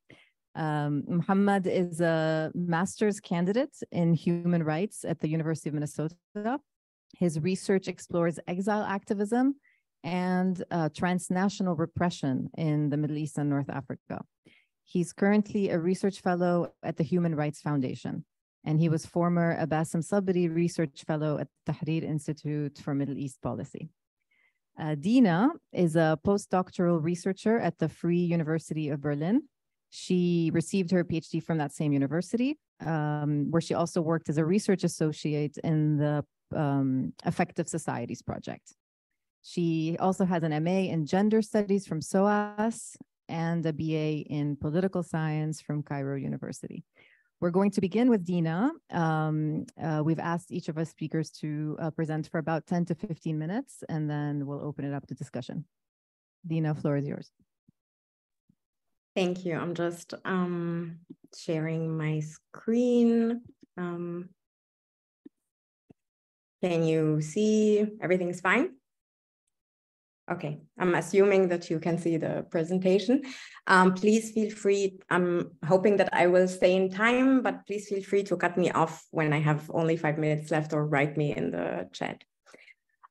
Um, Muhammad is a master's candidate in human rights at the University of Minnesota his research explores exile activism and uh, transnational repression in the Middle East and North Africa. He's currently a research fellow at the Human Rights Foundation, and he was former Abbasim Sabri research fellow at the Tahrir Institute for Middle East Policy. Uh, Dina is a postdoctoral researcher at the Free University of Berlin. She received her PhD from that same university, um, where she also worked as a research associate in the um, Effective Societies Project. She also has an MA in Gender Studies from SOAS and a BA in Political Science from Cairo University. We're going to begin with Dina. Um, uh, we've asked each of us speakers to uh, present for about 10 to 15 minutes, and then we'll open it up to discussion. Dina, floor is yours. Thank you. I'm just um, sharing my screen. Um, can you see everything's fine? Okay, I'm assuming that you can see the presentation. Um, please feel free, I'm hoping that I will stay in time, but please feel free to cut me off when I have only five minutes left or write me in the chat.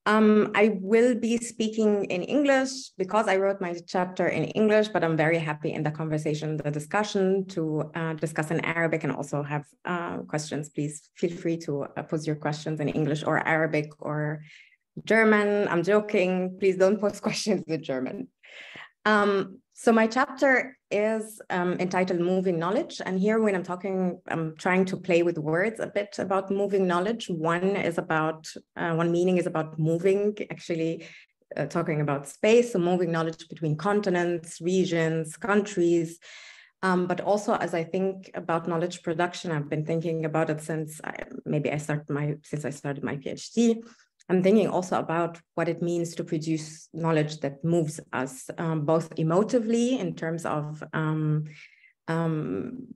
Um, I will be speaking in English because I wrote my chapter in English, but I'm very happy in the conversation, the discussion to uh, discuss in Arabic and also have uh, questions. Please feel free to uh, pose your questions in English or Arabic or German. I'm joking. Please don't pose [LAUGHS] questions in German. Um, so my chapter is um, entitled Moving Knowledge. And here when I'm talking, I'm trying to play with words a bit about moving knowledge. One is about, uh, one meaning is about moving, actually uh, talking about space, so moving knowledge between continents, regions, countries. Um, but also as I think about knowledge production, I've been thinking about it since I, maybe I started my, since I started my PhD. I'm thinking also about what it means to produce knowledge that moves us, um, both emotively in terms of um, um,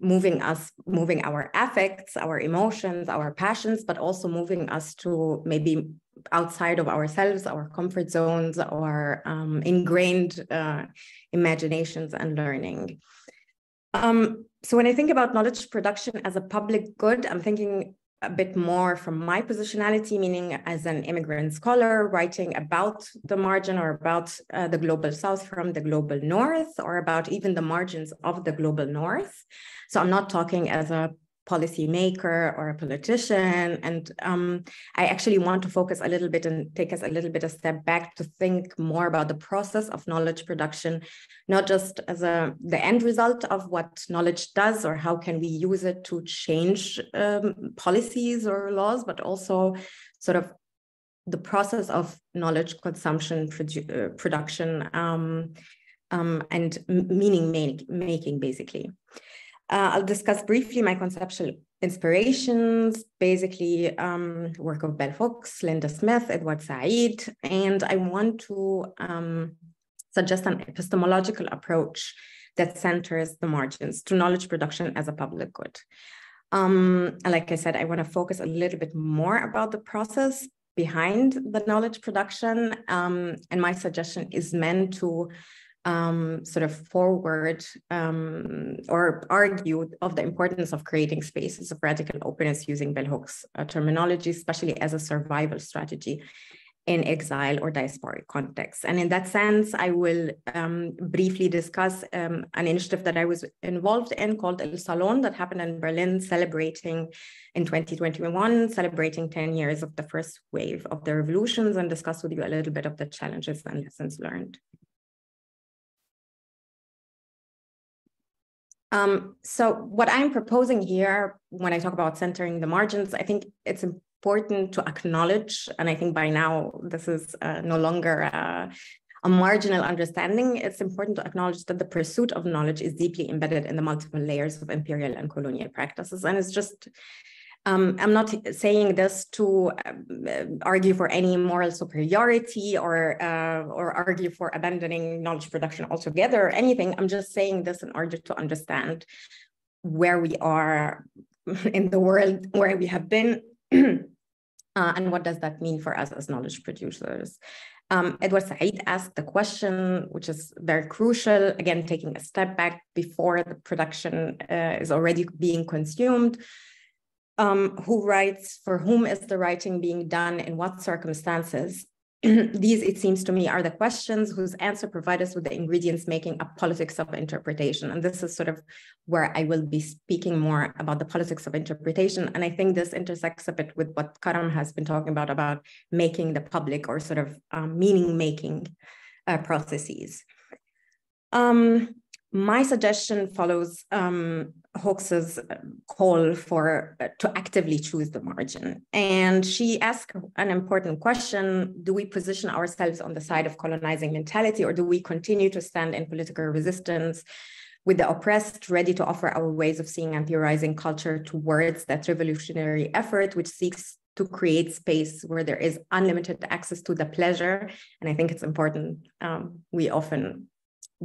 moving us, moving our affects, our emotions, our passions, but also moving us to maybe outside of ourselves, our comfort zones, our um, ingrained uh, imaginations and learning. Um, so when I think about knowledge production as a public good, I'm thinking a bit more from my positionality, meaning as an immigrant scholar writing about the margin or about uh, the global south from the global north or about even the margins of the global north. So I'm not talking as a policymaker or a politician. And um, I actually want to focus a little bit and take us a little bit a step back to think more about the process of knowledge production, not just as a the end result of what knowledge does or how can we use it to change um, policies or laws, but also sort of the process of knowledge consumption produ- uh, production um, um and meaning make- making basically. Uh, I'll discuss briefly my conceptual inspirations, basically um, work of bell Fox, Linda Smith, Edward Said, and I want to um, suggest an epistemological approach that centers the margins to knowledge production as a public good. Um, like I said, I want to focus a little bit more about the process behind the knowledge production, um, and my suggestion is meant to um, sort of forward um, or argued of the importance of creating spaces of radical openness using bell hooks uh, terminology, especially as a survival strategy in exile or diasporic contexts. And in that sense, I will um, briefly discuss um, an initiative that I was involved in called El Salon that happened in Berlin, celebrating in 2021, celebrating 10 years of the first wave of the revolutions and discuss with you a little bit of the challenges and lessons learned. Um, so what I'm proposing here, when I talk about centering the margins, I think it's important to acknowledge, and I think by now this is uh, no longer uh, a marginal understanding, it's important to acknowledge that the pursuit of knowledge is deeply embedded in the multiple layers of imperial and colonial practices. And it's just um, I'm not saying this to um, argue for any moral superiority or uh, or argue for abandoning knowledge production altogether or anything. I'm just saying this in order to understand where we are [LAUGHS] in the world, where we have been, [CLEARS THROAT] uh, and what does that mean for us as knowledge producers. Um, Edward Said asked the question, which is very crucial. Again, taking a step back before the production uh, is already being consumed um, who writes, for whom is the writing being done, in what circumstances. [CLEARS THROAT] These, it seems to me, are the questions whose answer provide us with the ingredients making a politics of interpretation. And this is sort of where I will be speaking more about the politics of interpretation. And I think this intersects a bit with what Karam has been talking about, about making the public or sort of um, meaning making uh, processes. Um, my suggestion follows um, Hox's call for uh, to actively choose the margin. And she asked an important question, do we position ourselves on the side of colonizing mentality or do we continue to stand in political resistance with the oppressed, ready to offer our ways of seeing and theorizing culture towards that revolutionary effort, which seeks to create space where there is unlimited access to the pleasure. And I think it's important. Um, we often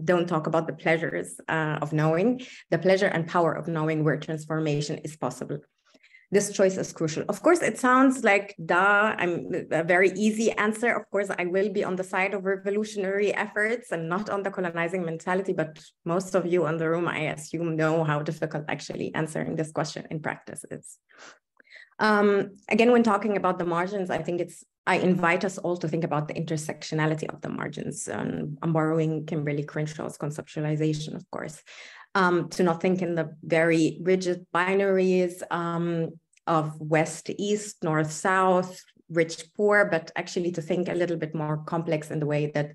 don't talk about the pleasures uh, of knowing, the pleasure and power of knowing where transformation is possible. This choice is crucial. Of course, it sounds like duh, I'm uh, a very easy answer. Of course, I will be on the side of revolutionary efforts and not on the colonizing mentality, but most of you in the room, I assume, know how difficult actually answering this question in practice is. Um, again, when talking about the margins, I think it's I invite us all to think about the intersectionality of the margins. Um, I'm borrowing Kimberly Crenshaw's conceptualization, of course, um, to not think in the very rigid binaries um, of West, East, North, South, rich, poor, but actually to think a little bit more complex in the way that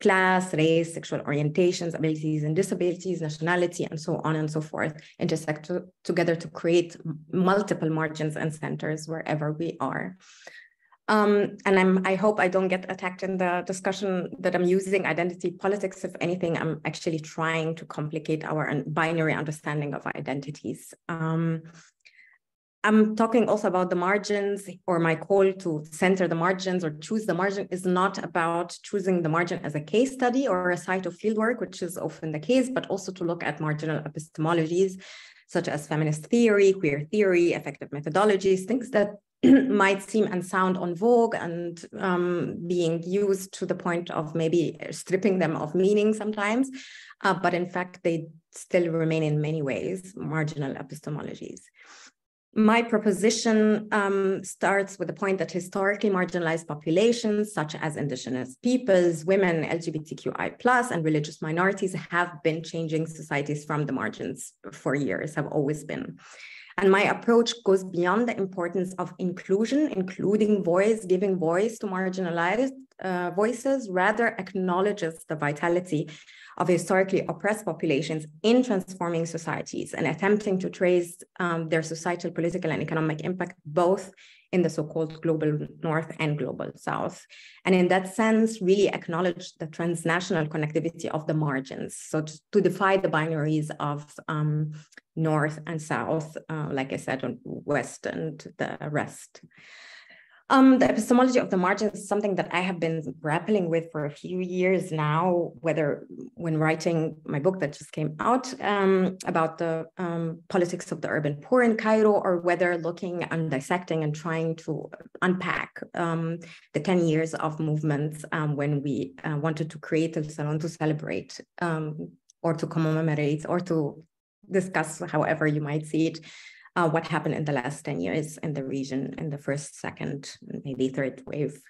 class, race, sexual orientations, abilities and disabilities, nationality, and so on and so forth intersect to, together to create multiple margins and centers wherever we are. Um, and I'm, I hope I don't get attacked in the discussion that I'm using identity politics. If anything, I'm actually trying to complicate our binary understanding of identities. Um, I'm talking also about the margins or my call to center the margins or choose the margin is not about choosing the margin as a case study or a site of fieldwork, which is often the case, but also to look at marginal epistemologies such as feminist theory, queer theory, effective methodologies, things that [CLEARS THROAT] might seem and sound on vogue and um, being used to the point of maybe stripping them of meaning sometimes, uh, but in fact, they still remain in many ways marginal epistemologies. My proposition um, starts with the point that historically marginalized populations, such as indigenous peoples, women, LGBTQI, and religious minorities, have been changing societies from the margins for years, have always been. And my approach goes beyond the importance of inclusion, including voice, giving voice to marginalized uh, voices, rather acknowledges the vitality of historically oppressed populations in transforming societies and attempting to trace um, their societal, political, and economic impact both in the so-called global north and global south. And in that sense, really acknowledge the transnational connectivity of the margins. So to, to defy the binaries of um, north and south, uh, like I said, on west and the rest. Um, the epistemology of the margin is something that I have been grappling with for a few years now, whether when writing my book that just came out um, about the um, politics of the urban poor in Cairo, or whether looking and dissecting and trying to unpack um, the 10 years of movements um, when we uh, wanted to create El Salon to celebrate um, or to commemorate or to discuss, however you might see it, uh, what happened in the last 10 years in the region in the first, second, maybe third wave.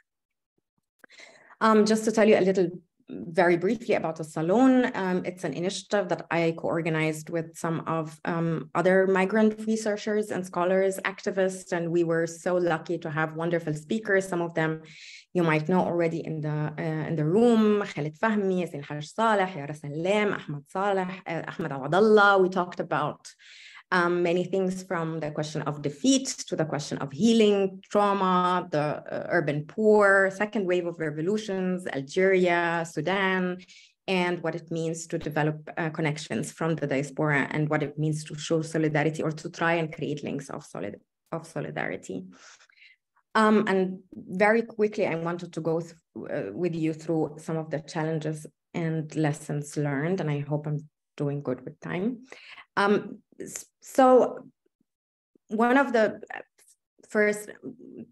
Um, just to tell you a little very briefly about the Salon, um, it's an initiative that I co-organized with some of um, other migrant researchers and scholars, activists, and we were so lucky to have wonderful speakers. Some of them you might know already in the uh, in the room, Khalid Fahmi, Yasin Haj Saleh, Yara Ahmad Saleh, uh, Ahmed Awadallah. We talked about um, many things from the question of defeat to the question of healing, trauma, the uh, urban poor, second wave of revolutions, Algeria, Sudan, and what it means to develop uh, connections from the diaspora and what it means to show solidarity or to try and create links of, solid, of solidarity. Um, and very quickly, I wanted to go uh, with you through some of the challenges and lessons learned, and I hope I'm doing good with time. Um, so one of the uh, first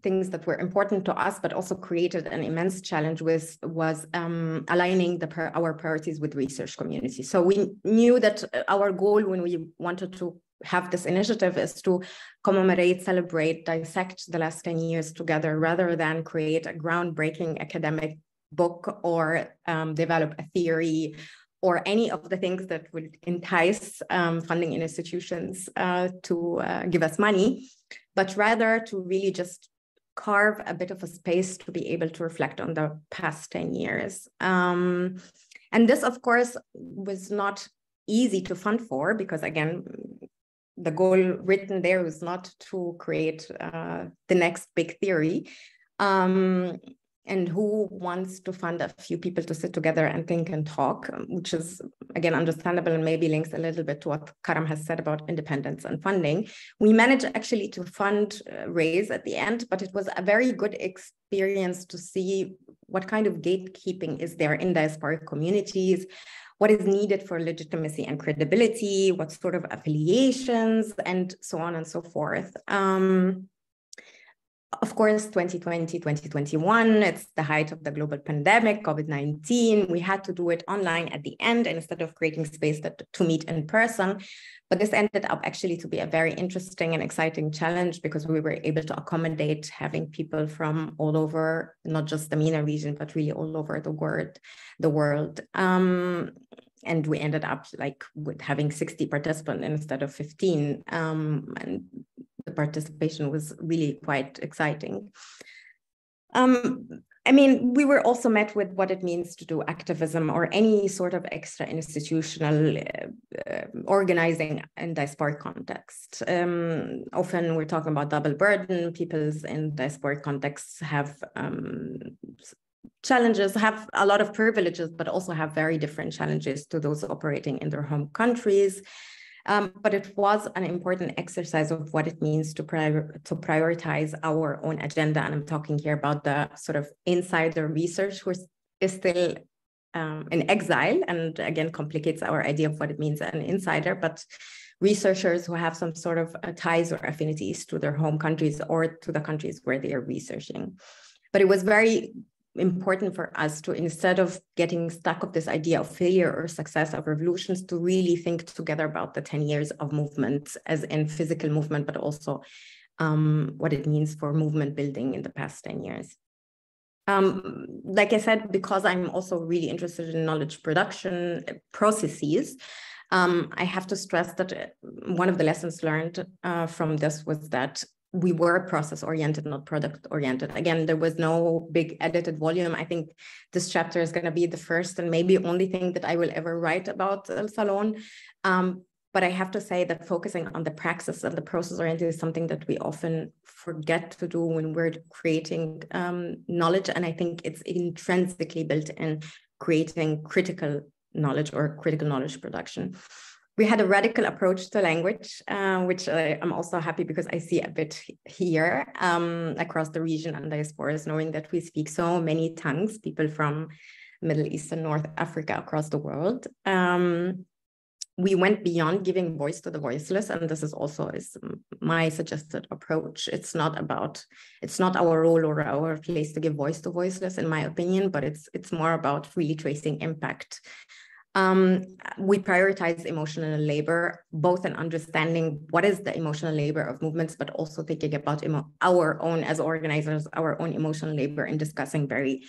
things that were important to us, but also created an immense challenge with was um, aligning the, our priorities with research community. So we knew that uh, our goal when we wanted to have this initiative is to commemorate, celebrate, dissect the last 10 years together rather than create a groundbreaking academic book or um, develop a theory or any of the things that would entice um, funding institutions uh, to uh, give us money, but rather to really just carve a bit of a space to be able to reflect on the past 10 years. Um, and this, of course, was not easy to fund for because, again, the goal written there was not to create uh, the next big theory. Um, and who wants to fund a few people to sit together and think and talk, um, which is again understandable and maybe links a little bit to what Karam has said about independence and funding. We managed actually to fund uh, raise at the end, but it was a very good experience to see what kind of gatekeeping is there in diasporic communities, what is needed for legitimacy and credibility, what sort of affiliations, and so on and so forth. Um, of course 2020 2021 it's the height of the global pandemic covid-19 we had to do it online at the end instead of creating space that, to meet in person but this ended up actually to be a very interesting and exciting challenge because we were able to accommodate having people from all over not just the MENA region but really all over the world the world um, and we ended up like with having 60 participants instead of 15 um, and the participation was really quite exciting. Um, I mean, we were also met with what it means to do activism or any sort of extra institutional uh, uh organizing in diasporic context. Um, often we're talking about double burden. Peoples in diasporic contexts have um, challenges, have a lot of privileges, but also have very different challenges to those operating in their home countries. Um, but it was an important exercise of what it means to, prior to prioritize our own agenda. And I'm talking here about the sort of insider research, who is still um, in exile and again complicates our idea of what it means an insider. But researchers who have some sort of uh, ties or affinities to their home countries or to the countries where they are researching. But it was very important for us to instead of getting stuck of this idea of failure or success of revolutions to really think together about the 10 years of movements as in physical movement but also um, what it means for movement building in the past 10 years um, like i said because i'm also really interested in knowledge production uh, processes um, I have to stress that uh, one of the lessons learned uh, from this was that we were process oriented, not product oriented. Again, there was no big edited volume. I think this chapter is going to be the first and maybe only thing that I will ever write about El Salon. Um, but I have to say that focusing on the praxis and the process oriented is something that we often forget to do when we're creating um, knowledge. And I think it's intrinsically built in creating critical knowledge or critical knowledge production we had a radical approach to language, uh, which I, am also happy because I see a bit here um, across the region and diasporas, knowing that we speak so many tongues, people from Middle East and North Africa across the world. Um, we went beyond giving voice to the voiceless and this is also is my suggested approach it's not about it's not our role or our place to give voice to voiceless in my opinion but it's it's more about really tracing impact um, we prioritize emotional labor, both in understanding what is the emotional labor of movements, but also thinking about emo- our own, as organizers, our own emotional labor and discussing very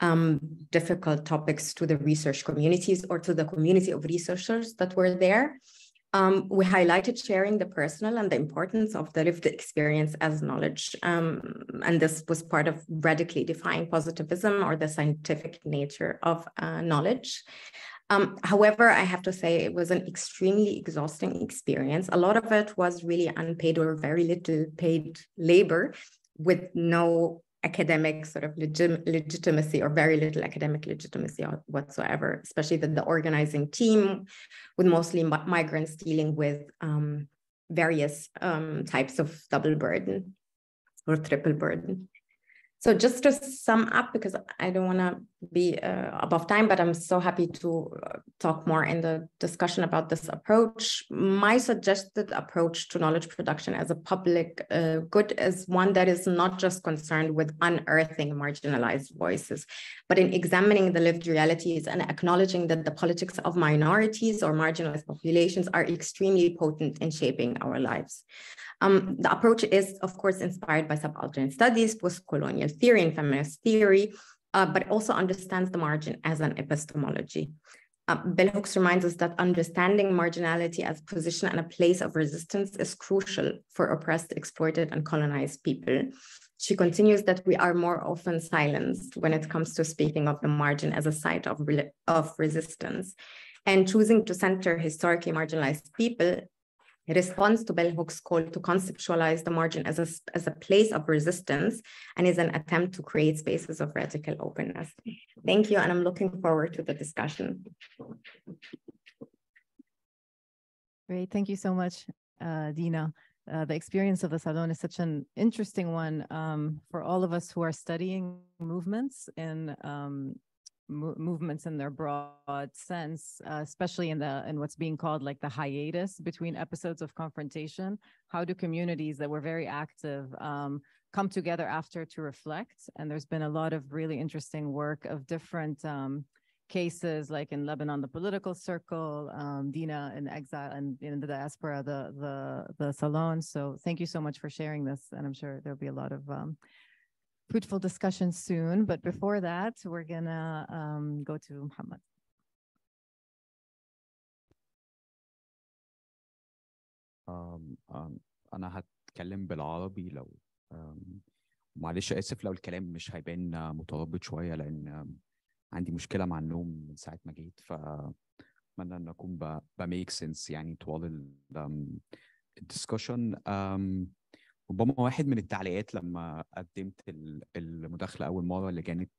um, difficult topics to the research communities or to the community of researchers that were there. Um, we highlighted sharing the personal and the importance of the lived experience as knowledge. Um, and this was part of radically defying positivism or the scientific nature of uh, knowledge. Um, however, I have to say it was an extremely exhausting experience. A lot of it was really unpaid or very little paid labor with no academic sort of legitimacy or very little academic legitimacy whatsoever, especially the, the organizing team with mostly migrants dealing with um, various um, types of double burden or triple burden. So just to sum up, because I don't want to be uh, above time, but I'm so happy to uh, talk more in the discussion about this approach. My suggested approach to knowledge production as a public uh, good is one that is not just concerned with unearthing marginalized voices, but in examining the lived realities and acknowledging that the politics of minorities or marginalized populations are extremely potent in shaping our lives. Um, the approach is, of course, inspired by subaltern studies, post-colonial theory, and feminist theory, uh, but also understands the margin as an epistemology. Uh, Bell Hooks reminds us that understanding marginality as position and a place of resistance is crucial for oppressed, exploited, and colonized people. She continues that we are more often silenced when it comes to speaking of the margin as a site of, of resistance. And choosing to center historically marginalized people a response to bell hook's call to conceptualize the margin as a, as a place of resistance and is an attempt to create spaces of radical openness. Thank you, and I'm looking forward to the discussion. Great, thank you so much, uh, Dina. Uh, the experience of the salon is such an interesting one um, for all of us who are studying movements and um, mo movements in their broad sense, uh, especially in the in what's being called like the hiatus between episodes of confrontation. How do communities that were very active um, come together after to reflect? And there's been a lot of really interesting work of different. Um, cases like in Lebanon, the political circle, um, Dina in exile, and in the diaspora, the the the salon. So thank you so much for sharing this, and I'm sure there'll be a lot of um, fruitful discussion soon. But before that, we're going to um, go to Muhammad. Um, um, أنا هتكلم بالعربي لو معلش آسف لو الكلام مش هيبان آه، مترابط شوية لأن عندي مشكلة مع النوم من ساعة ما جيت فأتمنى إن أكون بميك سنس يعني طوال الدسكشن um, ربما واحد من التعليقات لما قدمت المداخله اول مره اللي كانت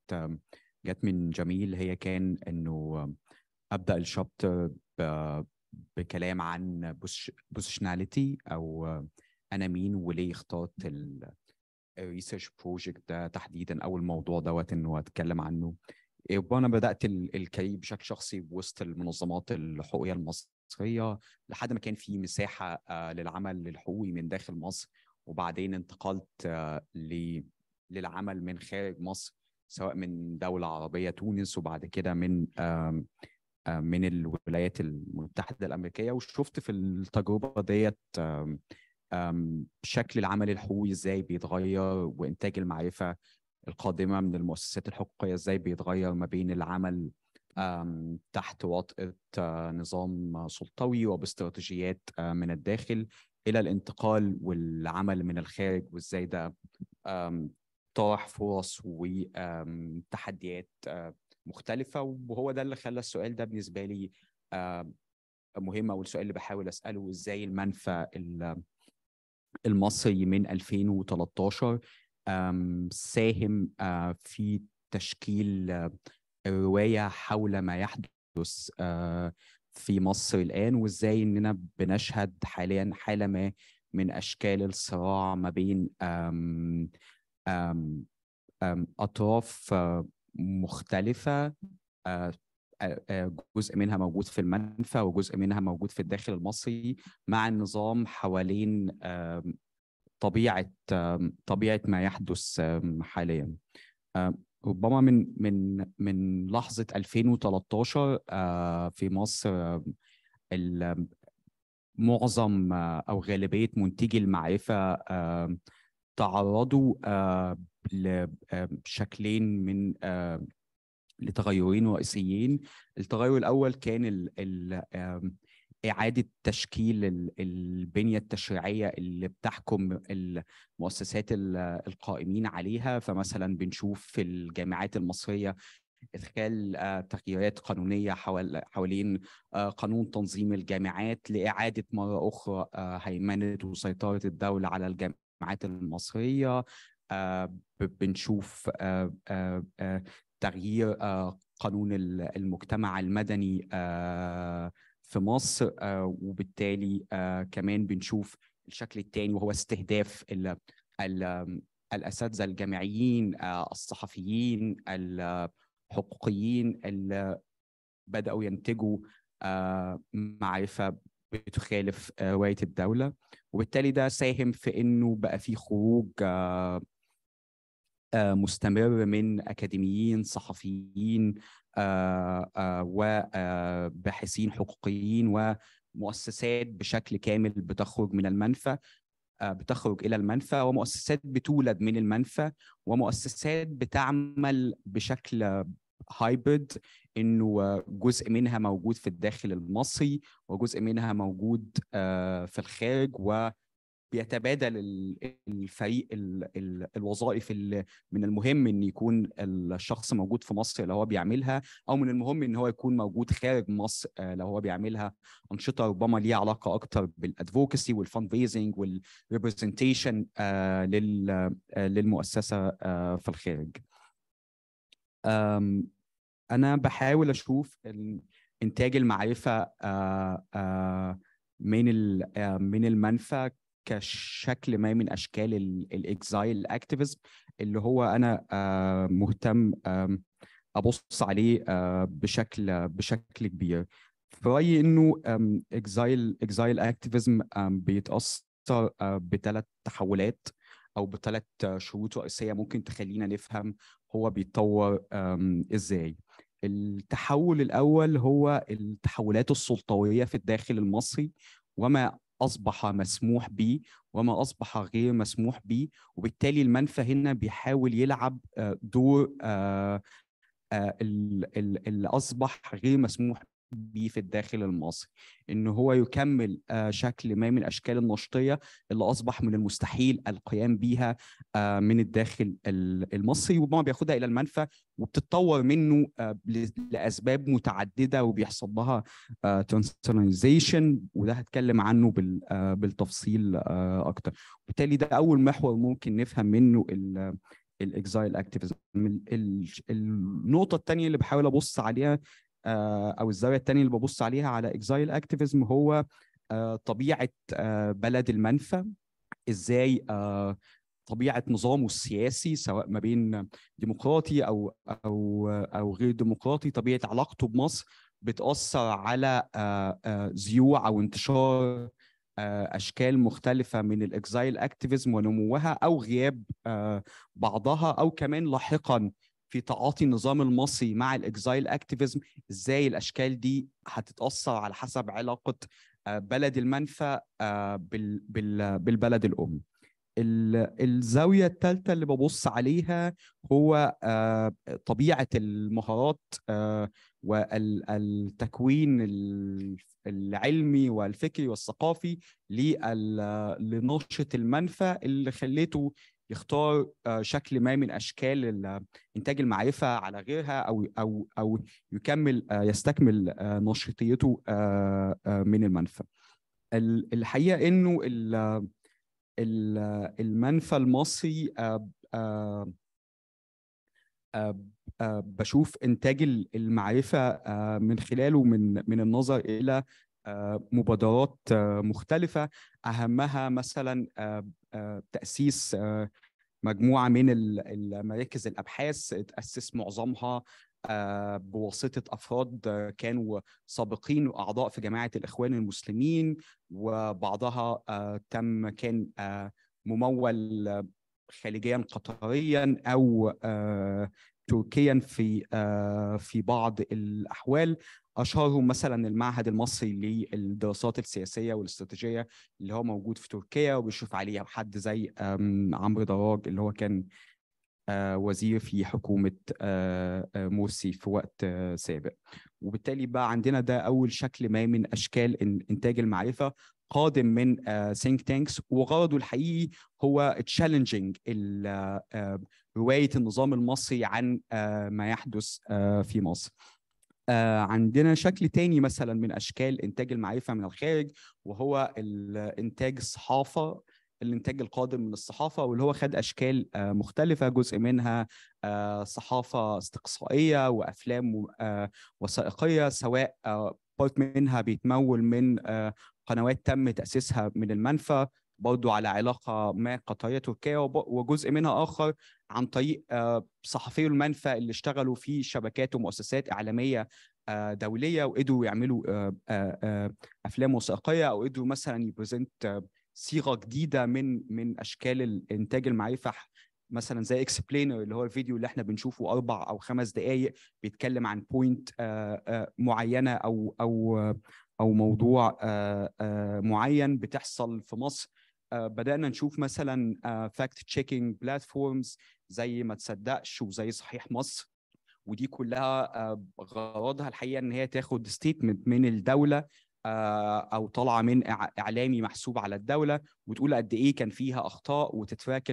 جت من جميل هي كان انه ابدا الشابتر بكلام عن بوزيشناليتي او انا مين وليه اخترت الريسيرش بروجكت ده تحديدا او الموضوع دوت انه اتكلم عنه وانا بدات الكارير بشكل شخصي وسط المنظمات الحقوقيه المصريه لحد ما كان في مساحه آه، للعمل الحقوقي من داخل مصر وبعدين انتقلت آه، للعمل من خارج مصر سواء من دولة عربية تونس وبعد كده من آه، من الولايات المتحدة الأمريكية وشفت في التجربة ديت شكل العمل الحقوقي ازاي بيتغير وإنتاج المعرفة القادمة من المؤسسات الحقوقية ازاي بيتغير ما بين العمل تحت وطئة آه، نظام سلطوي وباستراتيجيات من الداخل الى الانتقال والعمل من الخارج وازاي ده طرح فرص وتحديات آه، مختلفه وهو ده اللي خلى السؤال ده بالنسبه لي آه، مهم او السؤال اللي بحاول اساله ازاي المنفى المصري من 2013 ساهم آه، في تشكيل روايه حول ما يحدث في مصر الآن وإزاي إننا بنشهد حاليا حالة ما من أشكال الصراع ما بين أم أم أم أطراف آه، مختلفة آه، آه، جزء منها موجود في المنفى وجزء منها موجود في الداخل المصري مع النظام حوالين طبيعة طبيعة ما يحدث حاليا ربما من من من لحظه 2013 آه، في مصر آه، معظم آه، او غالبيه منتجي المعرفه تعرضوا لشكلين من لتغيرين رئيسيين التغير الاول كان اعاده تشكيل البنيه التشريعيه اللي بتحكم المؤسسات القائمين عليها فمثلا بنشوف في الجامعات المصريه ادخال آه، تغييرات قانونيه حوالين آه، قانون تنظيم الجامعات لاعاده مره اخرى آه، هيمنه وسيطره الدوله على الجامعات المصريه بنشوف تغيير قانون المجتمع المدني في مصر آه، وبالتالي آه، كمان بنشوف الشكل الثاني وهو استهداف ال ال الاساتذه الجامعيين آه، الصحفيين الحقوقيين اللي بداوا ينتجوا معرفه بتخالف روايه الدوله وبالتالي ده ساهم في انه بقى في خروج مستمر من اكاديميين صحفيين آه، آه، وباحثين آه، حقوقيين ومؤسسات بشكل كامل بتخرج من المنفى بتخرج الى المنفى ومؤسسات بتولد من المنفى ومؤسسات بتعمل بشكل هايبرد انه جزء منها موجود في الداخل المصري وجزء منها موجود في الخارج و بيتبادل الفريق الوظائف اللي من المهم ان يكون الشخص موجود في مصر لو هو بيعملها او من المهم ان هو يكون موجود خارج مصر آه، لو هو بيعملها انشطه ربما ليها علاقه اكتر بالادفوكسي والفند ريزنج والريبرزنتيشن للمؤسسه آه، في الخارج انا بحاول اشوف انتاج المعرفه آه، من من المنفى كشكل ما من اشكال الاكزايل اكتيفيزم اللي هو انا آه، مهتم ابص عليه آه، بشكل بشكل كبير في رايي انه اكزايل اكزايل اكتيفيزم بيتاثر آه، بثلاث تحولات او بثلاث شروط رئيسيه ممكن تخلينا نفهم هو بيتطور ازاي التحول الاول هو التحولات السلطويه في الداخل المصري وما اصبح مسموح به وما اصبح غير مسموح به وبالتالي المنفى هنا بيحاول يلعب آه، دور آه، آه، اللي اصبح غير مسموح بيه في الداخل المصري ان هو يكمل آه، شكل ما من اشكال النشطيه اللي اصبح من المستحيل القيام بيها آه، من الداخل المصري وربما بياخدها الى المنفى وبتتطور منه آه، لاسباب متعدده وبيحصل لها ترانزيشن وده هتكلم عنه بالتفصيل اكتر وبالتالي ده اول محور ممكن نفهم منه الاكزايل اكتيفيزم النقطه الثانيه اللي بحاول ابص عليها آه، او الزاويه الثانيه اللي ببص عليها على اكزايل اكتيفيزم هو آه، طبيعه آه، بلد المنفى ازاي طبيعه نظامه السياسي سواء ما بين ديمقراطي او او او غير ديمقراطي طبيعه علاقته بمصر بتاثر على زيوع او انتشار اشكال مختلفه من الاكزايل اكتيفيزم ونموها او غياب بعضها او كمان لاحقا في تعاطي النظام المصري مع الاكزايل اكتيفيزم ازاي الاشكال دي هتتاثر على حسب علاقه آه، بلد المنفى آه، بالبلد الام الزاويه الثالثه اللي ببص عليها هو آه، طبيعه المهارات والتكوين العلمي والفكري والثقافي لنشط المنفى اللي خليته يختار آه، شكل ما من اشكال انتاج المعرفه على غيرها او او او يكمل آه، يستكمل آه، نشيطيته من المنفى الحقيقه انه المنفى المصري بشوف انتاج المعرفه من خلاله من من النظر الى آه، مبادرات آه، مختلفة أهمها مثلا آه، تأسيس مجموعة من المراكز الأبحاث تأسس معظمها بواسطة أفراد كانوا سابقين وأعضاء في جماعة الإخوان المسلمين وبعضها تم كان ممول خليجيا قطريا أو تركيا في في بعض الأحوال اشهرهم مثلا المعهد المصري للدراسات السياسيه والاستراتيجيه اللي هو موجود في تركيا وبيشوف عليه حد زي عمرو دراج اللي هو كان آه، وزير في حكومه آه، آه، مرسي في وقت سابق وبالتالي بقى عندنا ده اول شكل ما من اشكال انتاج المعرفه قادم من سينك تانكس وغرضه الحقيقي هو تشالنجينج روايه النظام المصري عن ما يحدث في مصر آه، عندنا شكل تاني مثلا من اشكال انتاج المعرفه من الخارج وهو انتاج الصحافه الانتاج القادم من الصحافه واللي هو خد اشكال آه، مختلفه جزء منها آه، صحافه استقصائيه وافلام وثائقيه سواء بارت منها بيتمول من قنوات تم تاسيسها من المنفى برضه على علاقه ما قطريه تركيا وجزء منها اخر عن طريق آه، صحفي المنفى اللي اشتغلوا في شبكات ومؤسسات اعلاميه آه، دوليه وقدروا يعملوا آه، افلام وثائقيه او قدروا مثلا يبرزنت صيغه جديده من من اشكال الانتاج المعرفه مثلا زي اكسبلينر اللي هو الفيديو اللي احنا بنشوفه اربع او خمس دقائق بيتكلم عن بوينت معينه او او او موضوع معين بتحصل في مصر آه، بدانا نشوف مثلا فاكت تشيكينج بلاتفورمز زي ما تصدقش وزي صحيح مصر ودي كلها آه، غرضها الحقيقه ان هي تاخد ستيتمنت من الدوله آه، او طالعه من اعلامي محسوب على الدوله وتقول قد ايه كان فيها اخطاء وتتراك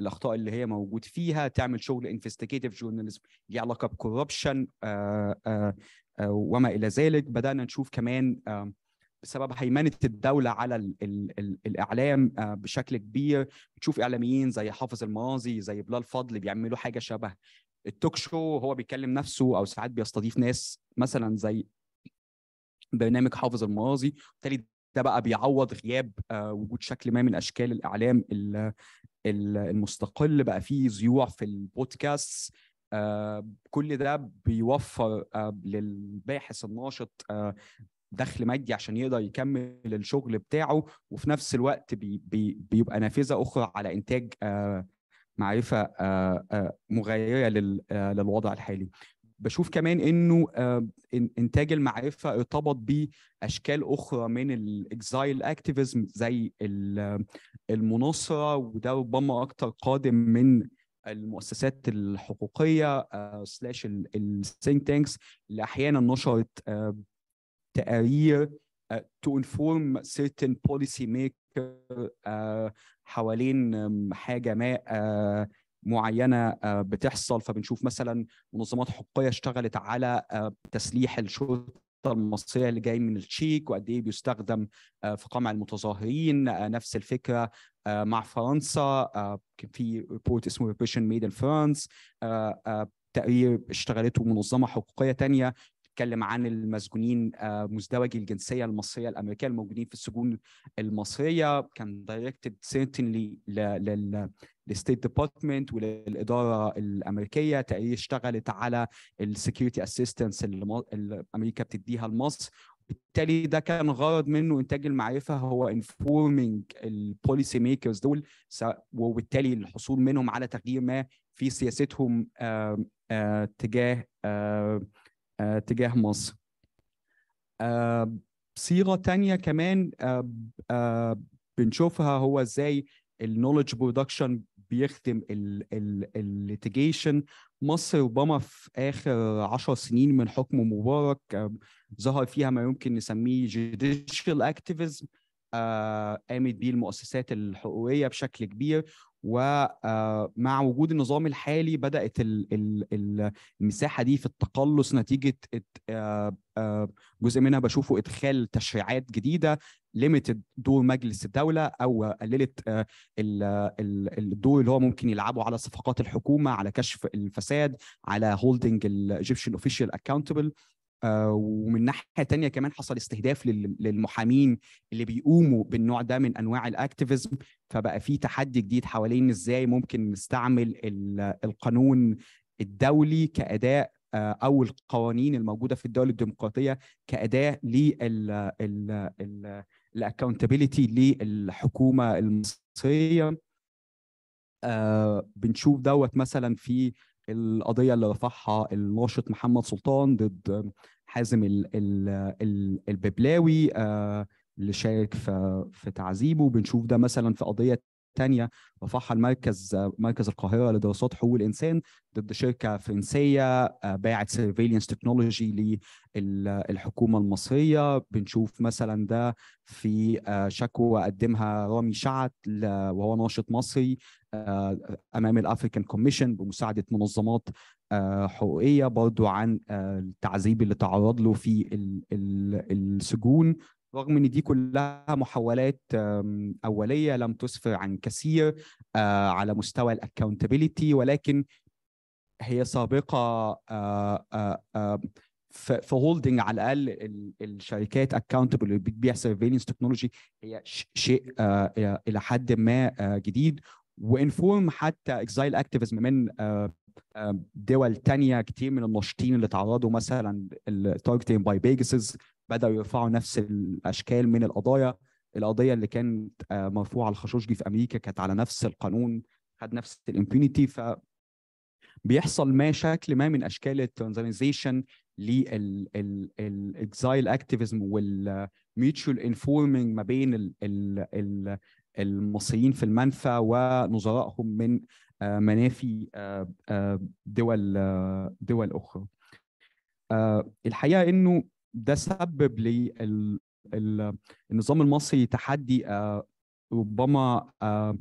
الاخطاء اللي هي موجود فيها تعمل شغل انفستيجيتيف جورناليزم ليه علاقه بكوربشن وما الى ذلك بدانا نشوف كمان بسبب هيمنه الدوله على الـ الـ الـ الاعلام آه، بشكل كبير بتشوف اعلاميين زي حافظ الماضي زي بلال فضل بيعملوا حاجه شبه التوك شو هو بيتكلم نفسه او ساعات بيستضيف ناس مثلا زي برنامج حافظ الماضي وبالتالي ده بقى بيعوض غياب آه، وجود شكل ما من اشكال الاعلام المستقل بقى فيه زيوع في البودكاست آه، كل ده بيوفر للباحث الناشط دخل مادي عشان يقدر يكمل الشغل بتاعه وفي نفس الوقت بي بي بيبقى نافذه اخرى على انتاج آه، معرفه آه، آه، مغايره للوضع الحالي بشوف كمان انه انتاج المعرفه ارتبط باشكال اخرى من الاكزايل اكتيفيزم زي المناصره وده ربما اكتر قادم من المؤسسات الحقوقيه سلاش الثينك تانكس اللي احيانا نشرت تقارير تو انفورم سيرتن بوليسي ميكر حوالين حاجه ما آه، معينه آه، بتحصل فبنشوف مثلا منظمات حقوقيه اشتغلت على آه، تسليح الشرطه المصريه اللي جاي من التشيك وقد ايه بيستخدم في قمع المتظاهرين نفس الفكره مع فرنسا كان في ريبورت اسمه ريبريشن ميد ان فرانس تقرير اشتغلته منظمه حقوقيه تانية بيتكلم عن المسجونين آه، مزدوجي الجنسيه المصريه الامريكيه الموجودين في السجون المصريه كان دايركتد سيرتنلي لل للستيت ديبارتمنت وللاداره الامريكيه تقريبا اشتغلت على السكيورتي اسيستنس اللي امريكا بتديها لمصر بالتالي ده كان غرض منه انتاج المعرفه هو انفورمنج البوليسي ميكرز دول وبالتالي الحصول منهم على تغيير ما في سياستهم آه، تجاه آه، تجاه مصر آه، صيغه تانية كمان آه، بنشوفها هو ازاي النولج برودكشن بيخدم الليتيجيشن مصر ربما في اخر عشر سنين من حكم مبارك ظهر فيها ما يمكن نسميه جوديشال اكتيفيزم قامت بيه المؤسسات الحقوقيه بشكل كبير ومع آه، وجود النظام الحالي بدات المساحه دي في التقلص نتيجه آه، آه، جزء منها بشوفه ادخال تشريعات جديده ليميتد دور مجلس الدوله او قللت الدور اللي هو ممكن يلعبه على صفقات الحكومه على كشف الفساد على هولدنج الايجيبشن اوفيشال اكاونتبل آه، ومن ناحيه تانية كمان حصل استهداف للمحامين اللي بيقوموا بالنوع ده من انواع الاكتيفيزم فبقى في تحدي جديد حوالين ازاي ممكن نستعمل القانون الدولي كاداء آه، او القوانين الموجوده في الدول الديمقراطيه كاداه للاكونتابيلتي للحكومه المصريه آه، بنشوف دوت مثلا في القضيه اللي رفعها الناشط محمد سلطان ضد حازم الببلاوي آه، اللي شارك في تعذيبه بنشوف ده مثلا في قضيه تانية رفعها المركز مركز القاهرة لدراسات حقوق الإنسان ضد شركة فرنسية آه، باعت سيرفيلينس تكنولوجي للحكومة المصرية بنشوف مثلا ده في آه، شكوى قدمها رامي شعت وهو ناشط مصري آه، امام الافريكان كوميشن بمساعده منظمات حقوقيه برضو عن التعذيب اللي تعرض له في السجون رغم ان دي كلها محاولات اوليه لم تسف عن كثير آه، على مستوى الاكونتابيلتي ولكن هي سابقه آه، آه، في هولدنج على الاقل الشركات اكاونتبل اللي بتبيع سيرفيلنس تكنولوجي هي شيء الى حد ما جديد وانفورم حتى اكزايل اكتيفيزم من دول تانية كتير من الناشطين اللي تعرضوا مثلا التارجتين باي بيجسز بداوا يرفعوا نفس الاشكال من القضايا القضيه اللي كانت آه، مرفوعه على الخشوشجي في امريكا كانت على نفس القانون خد نفس الامبينيتي ف بيحصل ما شكل ما من اشكال الترانزانيزيشن للاكزايل اكتيفيزم والميوتشوال انفورمينج ما بين المصريين في المنفى ونظرائهم من آه، منافي آه، دول دول اخرى الحقيقه انه ده سبب للنظام المصري تحدي آه، ربما آه،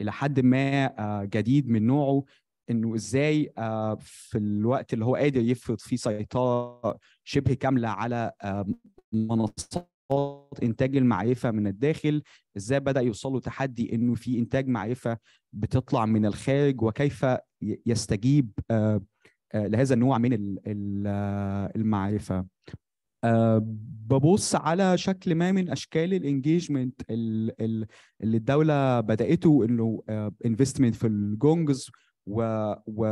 الى حد ما آه، جديد من نوعه انه ازاي في الوقت اللي هو قادر يفرض فيه سيطره شبه كامله على منصات انتاج المعرفه من الداخل ازاي بدا يوصل له تحدي انه في انتاج معرفه بتطلع من الخارج وكيف يستجيب لهذا النوع من المعرفه آه، ببص على شكل ما من اشكال الانجيجمنت اللي الدوله بداته انه انفستمنت آه، في الجونجز و, و,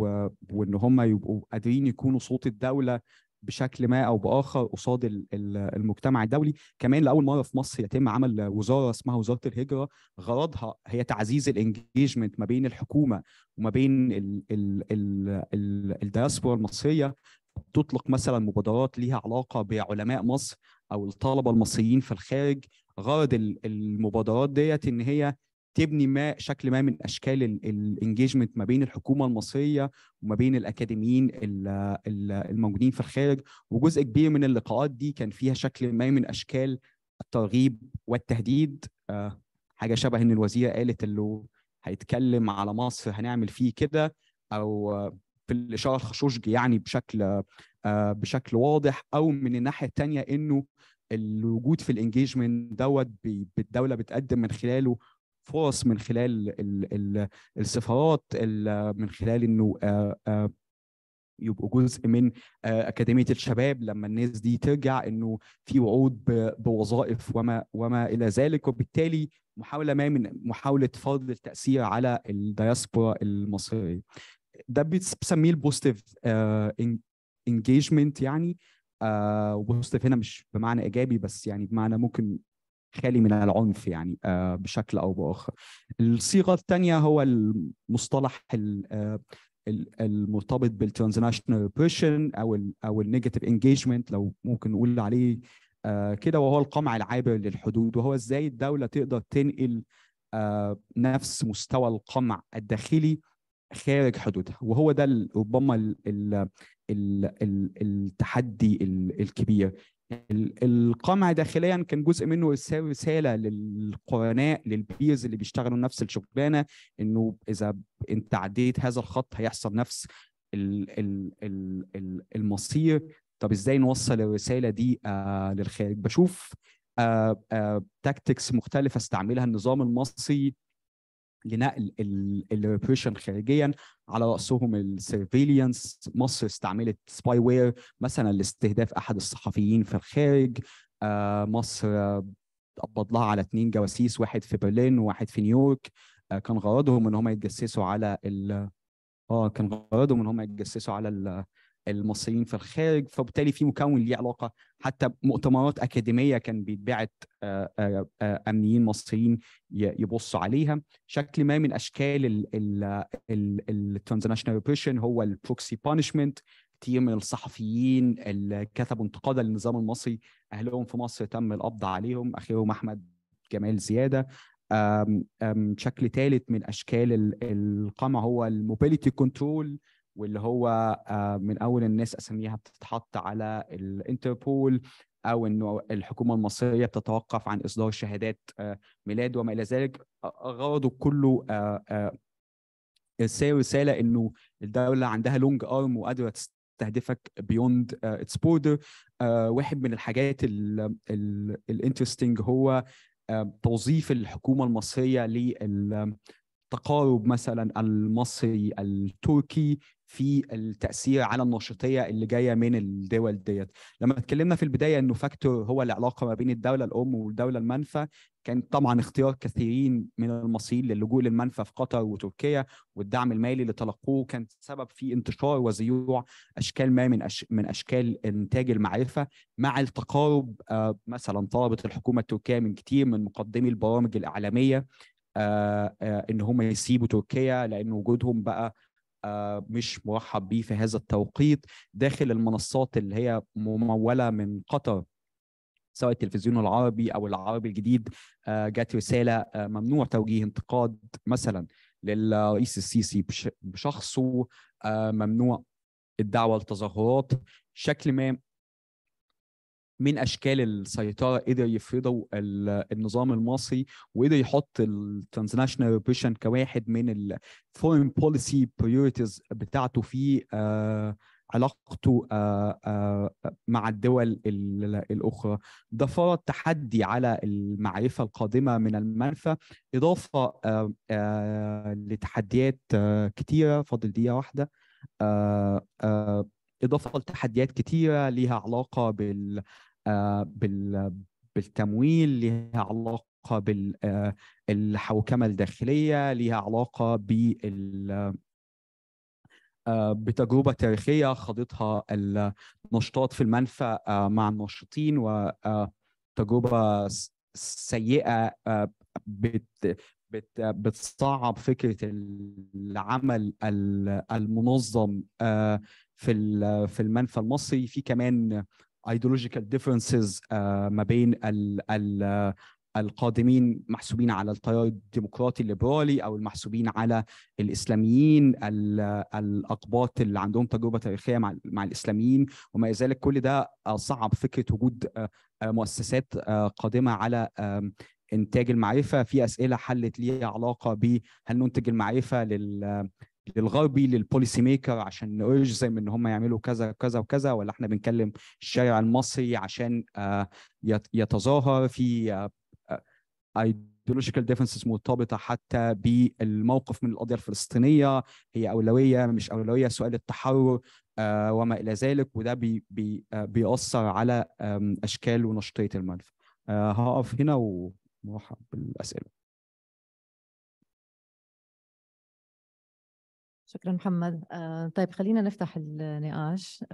و وان هم يبقوا قادرين يكونوا صوت الدوله بشكل ما او باخر قصاد المجتمع الدولي كمان لاول مره في مصر يتم عمل وزاره اسمها وزاره الهجره غرضها هي تعزيز الانجيجمنت ما بين الحكومه وما بين الدياسبورا المصريه تطلق مثلا مبادرات ليها علاقه بعلماء مصر او الطلبه المصريين في الخارج غرض المبادرات ديت ان هي تبني ما شكل ما من اشكال الانجيجمنت ما بين الحكومه المصريه وما بين الاكاديميين الموجودين في الخارج وجزء كبير من اللقاءات دي كان فيها شكل ما من اشكال الترغيب والتهديد آه، حاجه شبه ان الوزيره قالت انه هيتكلم على مصر هنعمل فيه كده او في الاشاره الخشوشجي يعني بشكل آه، بشكل واضح او من الناحيه الثانيه انه الوجود في الانجيجمنت دوت الدوله بتقدم من خلاله فرص من خلال السفارات من خلال انه آه، آه، يبقوا جزء من اكاديميه الشباب لما الناس دي ترجع انه في وعود بوظائف وما وما الى ذلك وبالتالي محاوله ما من محاوله فرض التاثير على الدياسبورا المصريه. ده بسميه البوستيف انجيجمنت يعني آه هنا مش بمعنى ايجابي بس يعني بمعنى ممكن خالي من العنف يعني آه بشكل او باخر. الصيغه الثانيه هو المصطلح آه، المرتبط بالترانزناشنال بيرشن او الـ او النيجاتيف انجيجمنت لو ممكن نقول عليه آه كده وهو القمع العابر للحدود وهو ازاي الدوله تقدر تنقل آه نفس مستوى القمع الداخلي خارج حدودها وهو ده ربما التحدي الكبير القمع داخليا كان جزء منه ارسال رساله للقرناء للبيرز اللي بيشتغلوا نفس الشغلانه انه اذا انت عديت هذا الخط هيحصل نفس المصير طب ازاي نوصل الرساله دي آه للخارج بشوف آه آه تاكتكس مختلفه استعملها النظام المصري لنقل الريبريشن خارجيا على راسهم السيرفيليانس مصر استعملت سباي وير مثلا لاستهداف احد الصحفيين في الخارج آه، مصر قبض لها على اثنين جواسيس واحد في برلين وواحد في نيويورك آه، كان غرضهم ان هم يتجسسوا على ال اه كان غرضهم ان هم يتجسسوا على المصريين في الخارج فبالتالي في مكون ليه علاقه حتى مؤتمرات اكاديميه كان بيتبعت آه، آه، آه، امنيين مصريين يبصوا عليها شكل ما من اشكال الترانزناشونال ريبريشن هو البروكسي بانشمنت كتير من الصحفيين اللي كتبوا انتقادا للنظام المصري اهلهم في مصر تم القبض عليهم اخرهم احمد جمال زياده أم أم شكل ثالث من اشكال القمع هو الموبيليتي كنترول واللي هو آه، من اول الناس اسميها بتتحط على الانتربول او انه الحكومه المصريه بتتوقف عن اصدار شهادات آه، ميلاد وما الى ذلك غرضه كله آه، ارسال رساله انه الدوله عندها لونج ارم وقادره تستهدفك بيوند اتس بوردر واحد من الحاجات الانترستنج هو توظيف الحكومه المصريه لل تقارب مثلا المصري التركي في التاثير على النشطيه اللي جايه من الدول ديت لما اتكلمنا في البدايه انه فاكتور هو العلاقه ما بين الدوله الام والدوله المنفى كان طبعا اختيار كثيرين من المصريين للجوء للمنفى في قطر وتركيا والدعم المالي اللي تلقوه كان سبب في انتشار وزيوع اشكال ما من أش... من اشكال انتاج المعرفه مع التقارب آه مثلا طلبت الحكومه التركيه من كتير من مقدمي البرامج الاعلاميه آه آه ان هم يسيبوا تركيا لان وجودهم بقى مش مرحب بيه في هذا التوقيت داخل المنصات اللي هي مموله من قطر سواء التلفزيون العربي او العربي الجديد آه، جات رساله آه، ممنوع توجيه انتقاد مثلا للرئيس السيسي بشخصه آه، ممنوع الدعوه للتظاهرات شكل ما من اشكال السيطره قدر يفرضه النظام المصري وقدر يحط الترانزناشونال ريبريشن كواحد من الفورين بوليسي بريورتيز بتاعته في آه، علاقته آه، آه، مع الدول الاخرى ده فرض تحدي على المعرفه القادمه من المنفى اضافه لتحديات كتيره فاضل دقيقه واحده اضافه لتحديات كتيره ليها علاقه بال آه، بالتمويل لها علاقه بالحوكمه الداخليه لها علاقه بال آه، آه، بتجربه تاريخيه خاضتها النشطات في المنفى مع الناشطين وتجربه سيئه بتصعب فكره العمل المنظم في في المنفى المصري في كمان ايديولوجيكال ديفرنسز uh, ما بين ال ال القادمين محسوبين على التيار الديمقراطي الليبرالي او المحسوبين على الاسلاميين الاقباط اللي عندهم تجربه تاريخيه مع, مع الاسلاميين وما الى ذلك كل ده صعب فكره وجود آه، آه، مؤسسات آه، قادمه على انتاج المعرفه في اسئله حلت ليها علاقه بهل ننتج المعرفه لل للغربي للبوليسي ميكر عشان نرجم ان هم يعملوا كذا وكذا وكذا ولا احنا بنكلم الشارع المصري عشان آه، يتظاهر في ايديولوجيكال آه، آه، ديفنسز مرتبطه حتى بالموقف من القضيه الفلسطينيه هي اولويه مش اولويه سؤال التحرر وما الى ذلك وده بي بي بيأثر على اشكال ونشطيه الملف هقف هنا ومرحب بالاسئله شكرا محمد آه، طيب خلينا نفتح النقاش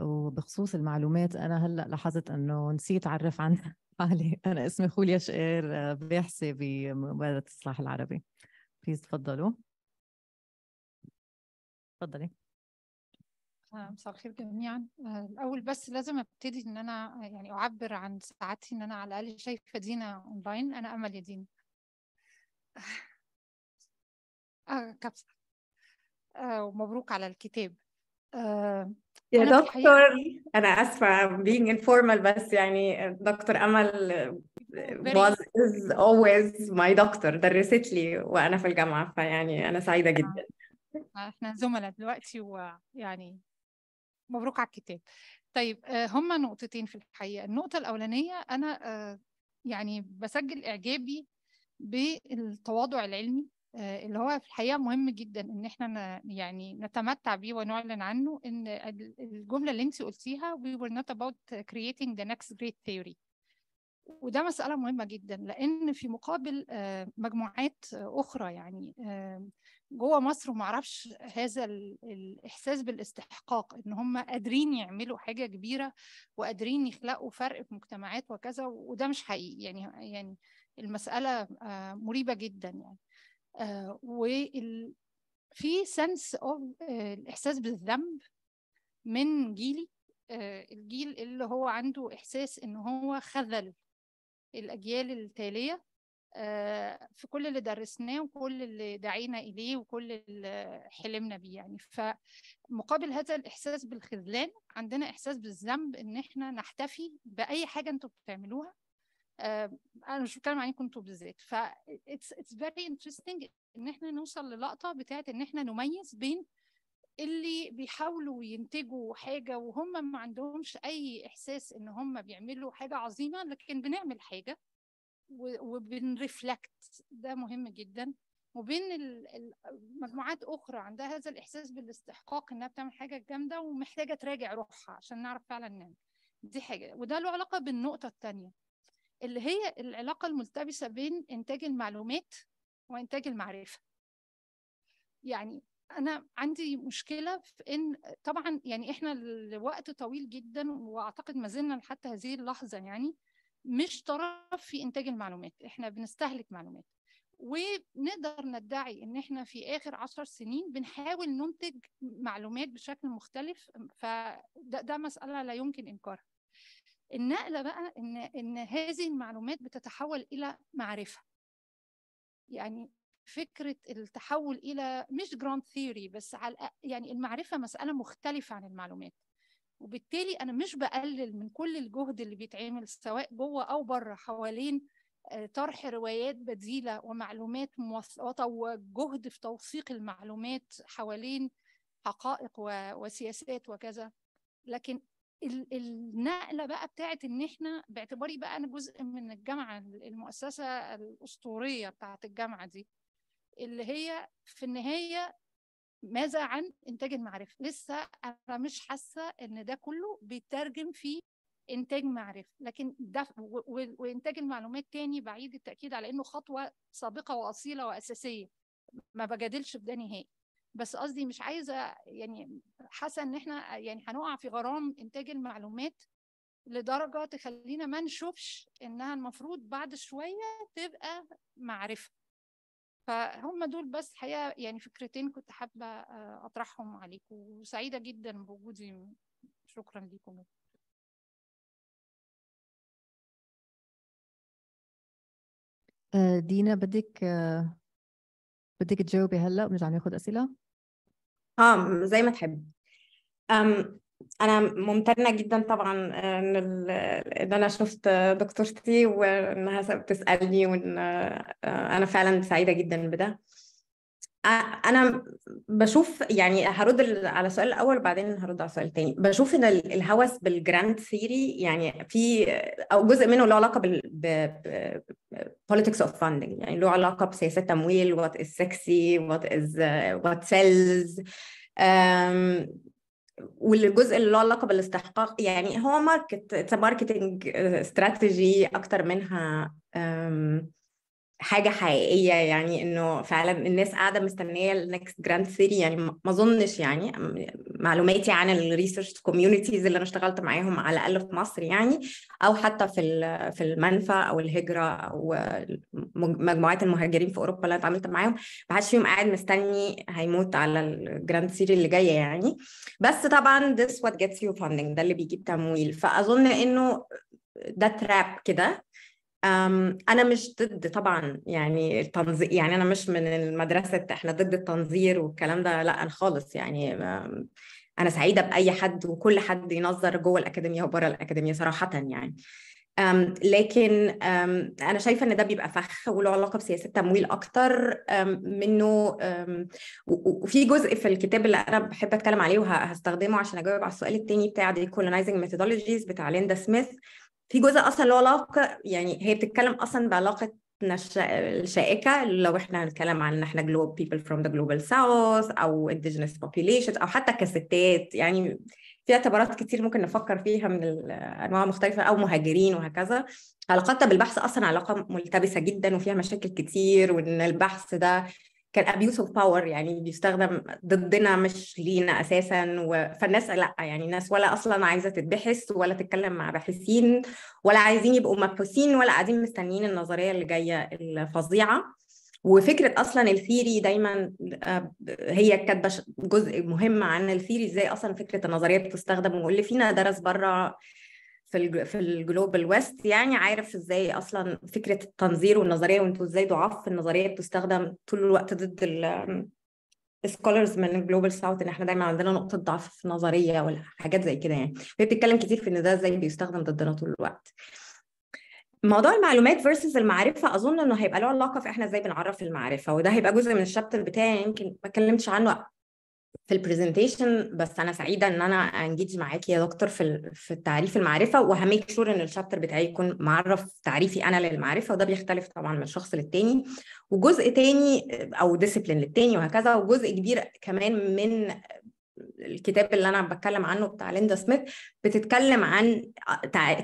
وبخصوص المعلومات انا هلا لاحظت انه نسيت اعرف عن [LAUGHS] حالي انا اسمي خوليا شقير آه، باحثه بمبادره الاصلاح العربي بليز تفضلوا تفضلي آه، مساء الخير جميعا الاول بس لازم ابتدي ان انا يعني اعبر عن سعادتي ان انا على الاقل شايفه دينا اونلاين انا امل يا دينا آه كبسة آه ومبروك على الكتاب آه يا أنا دكتور أنا آسفة being informal بس يعني دكتور أمل was is always my doctor درست لي وأنا في الجامعة فيعني أنا سعيدة آه، جدا آه. احنا زملاء دلوقتي ويعني مبروك على الكتاب طيب آه، هما نقطتين في الحقيقة النقطة الأولانية أنا آه، يعني بسجل إعجابي بالتواضع العلمي آه، اللي هو في الحقيقة مهم جدا إن إحنا يعني نتمتع بيه ونعلن عنه إن الجملة اللي أنت قلتيها we were not about creating the next great theory وده مسألة مهمة جدا لأن في مقابل آه، مجموعات أخرى يعني آه، جوه مصر اعرفش هذا الإحساس بالاستحقاق إن هم قادرين يعملوا حاجة كبيرة وقادرين يخلقوا فرق في مجتمعات وكذا وده مش حقيقي يعني يعني المسألة مريبة جدا يعني وفي سنس اوف الاحساس بالذنب من جيلي آه، الجيل اللي هو عنده احساس ان هو خذل الاجيال التاليه آه، في كل اللي درسناه وكل اللي دعينا اليه وكل اللي حلمنا بيه يعني فمقابل هذا الاحساس بالخذلان عندنا احساس بالذنب ان احنا نحتفي باي حاجه انتوا بتعملوها آه، انا مش بتكلم عليكم انتوا بالذات ف اتس اتس فيري انترستنج ان احنا نوصل للقطه بتاعه ان احنا نميز بين اللي بيحاولوا ينتجوا حاجه وهم ما عندهمش اي احساس ان هم بيعملوا حاجه عظيمه لكن بنعمل حاجه وبنرفلكت ده مهم جدا وبين المجموعات اخرى عندها هذا الاحساس بالاستحقاق انها بتعمل حاجه جامده ومحتاجه تراجع روحها عشان نعرف فعلا نعمل دي حاجه وده له علاقه بالنقطه الثانيه اللي هي العلاقة الملتبسة بين إنتاج المعلومات وإنتاج المعرفة يعني أنا عندي مشكلة في إن طبعا يعني إحنا لوقت طويل جدا وأعتقد ما زلنا لحتى هذه اللحظة يعني مش طرف في إنتاج المعلومات إحنا بنستهلك معلومات ونقدر ندعي ان احنا في اخر عشر سنين بنحاول ننتج معلومات بشكل مختلف فده ده مساله لا يمكن انكارها النقله بقى ان ان هذه المعلومات بتتحول الى معرفه يعني فكره التحول الى مش جراند ثيوري بس على يعني المعرفه مساله مختلفه عن المعلومات وبالتالي انا مش بقلل من كل الجهد اللي بيتعمل سواء جوه او بره حوالين آه، طرح روايات بديله ومعلومات موثقه وجهد في توثيق المعلومات حوالين حقائق وسياسات وكذا لكن النقله بقى بتاعت ان احنا باعتباري بقى انا جزء من الجامعه المؤسسه الاسطوريه بتاعت الجامعه دي اللي هي في النهايه ماذا عن انتاج المعرفه لسه انا مش حاسه ان ده كله بيترجم في انتاج معرفه لكن ده وانتاج المعلومات تاني بعيد التاكيد على انه خطوه سابقه واصيله واساسيه ما بجادلش بده نهائي بس قصدي مش عايزه يعني حاسه ان احنا يعني هنقع في غرام انتاج المعلومات لدرجه تخلينا ما نشوفش انها المفروض بعد شويه تبقى معرفه فهم دول بس حقيقه يعني فكرتين كنت حابه آه، اطرحهم عليكم وسعيده جدا بوجودي شكرا لكم آه، دينا بدك آه، بدك تجاوبي هلا ونرجع ناخذ اسئله اه زي ما تحب أم انا ممتنه جدا طبعا آه، ان ان انا شفت دكتورتي وانها بتسالني وان آه، انا فعلا سعيده جدا بده انا بشوف يعني هرد على السؤال الاول وبعدين هرد على السؤال الثاني بشوف ان الهوس بالجراند ثيري يعني في او جزء منه له علاقه بال بوليتكس اوف فاندنج يعني له علاقه بسياسه تمويل وات از سكسي وات از وات سيلز والجزء اللي له علاقه بالاستحقاق يعني هو ماركت اتس ماركتنج استراتيجي اكتر منها um, حاجه حقيقيه يعني انه فعلا الناس قاعده مستنيه النكست جراند ثيري يعني ما اظنش يعني معلوماتي عن الريسيرش كوميونيتيز اللي انا اشتغلت معاهم على الاقل في مصر يعني او حتى في في المنفى او الهجره او مجموعات المهاجرين في اوروبا اللي انا اتعاملت معاهم ما حدش فيهم قاعد مستني هيموت على الجراند ثيري اللي جايه يعني بس طبعا this what gets you funding ده اللي بيجيب تمويل فاظن انه ده تراب كده انا مش ضد طبعا يعني التنظير يعني انا مش من المدرسه احنا ضد التنظير والكلام ده لا انا خالص يعني انا سعيده باي حد وكل حد ينظر جوه الاكاديميه وبره الاكاديميه صراحه يعني أم لكن أم انا شايفه ان ده بيبقى فخ وله علاقه بسياسه تمويل اكتر أم منه أم وفي جزء في الكتاب اللي انا بحب اتكلم عليه وهستخدمه عشان اجاوب على السؤال الثاني بتاع ديكولونايزنج ميثودولوجيز بتاع ليندا سميث في جزء اصلا اللي هو علاقه يعني هي بتتكلم اصلا بعلاقه الشائكه لو احنا هنتكلم عن ان احنا جلوب بيبل فروم ذا جلوبال ساوث او indigenous populations او حتى كستات يعني في اعتبارات كتير ممكن نفكر فيها من انواع مختلفه او مهاجرين وهكذا علاقتها بالبحث اصلا علاقه ملتبسه جدا وفيها مشاكل كتير وان البحث ده كان abuse اوف باور يعني بيستخدم ضدنا مش لينا اساسا و... فالناس لا يعني الناس ولا اصلا عايزه تتبحث ولا تتكلم مع باحثين ولا عايزين يبقوا مبحوثين ولا قاعدين مستنيين النظريه اللي جايه الفظيعه وفكره اصلا الثيري دايما آه، هي كاتبه جزء مهم عن الثيري ازاي اصلا فكره النظريه بتستخدم واللي فينا درس بره في في الجلوبال ويست يعني عارف ازاي اصلا فكره التنظير والنظريه وانتوا ازاي ضعاف النظريه بتستخدم طول الوقت ضد السكولرز من الجلوبال ساوث ان احنا دايما عندنا نقطه ضعف في النظريه والحاجات زي كده يعني فهي بتتكلم كتير في ان ده ازاي بيستخدم ضدنا طول الوقت موضوع المعلومات فيرسز المعرفه اظن انه هيبقى له علاقه في احنا ازاي بنعرف المعرفه وده هيبقى جزء من الشابتر بتاعي يمكن ما اتكلمتش عنه في البرزنتيشن بس انا سعيده ان انا انجيج معاكي يا دكتور في في تعريف المعرفه وهميك شور ان الشابتر بتاعي يكون معرف تعريفي انا للمعرفه وده بيختلف طبعا من شخص للتاني وجزء تاني او ديسيبلين للتاني وهكذا وجزء كبير كمان من الكتاب اللي انا بتكلم عنه بتاع ليندا سميث بتتكلم عن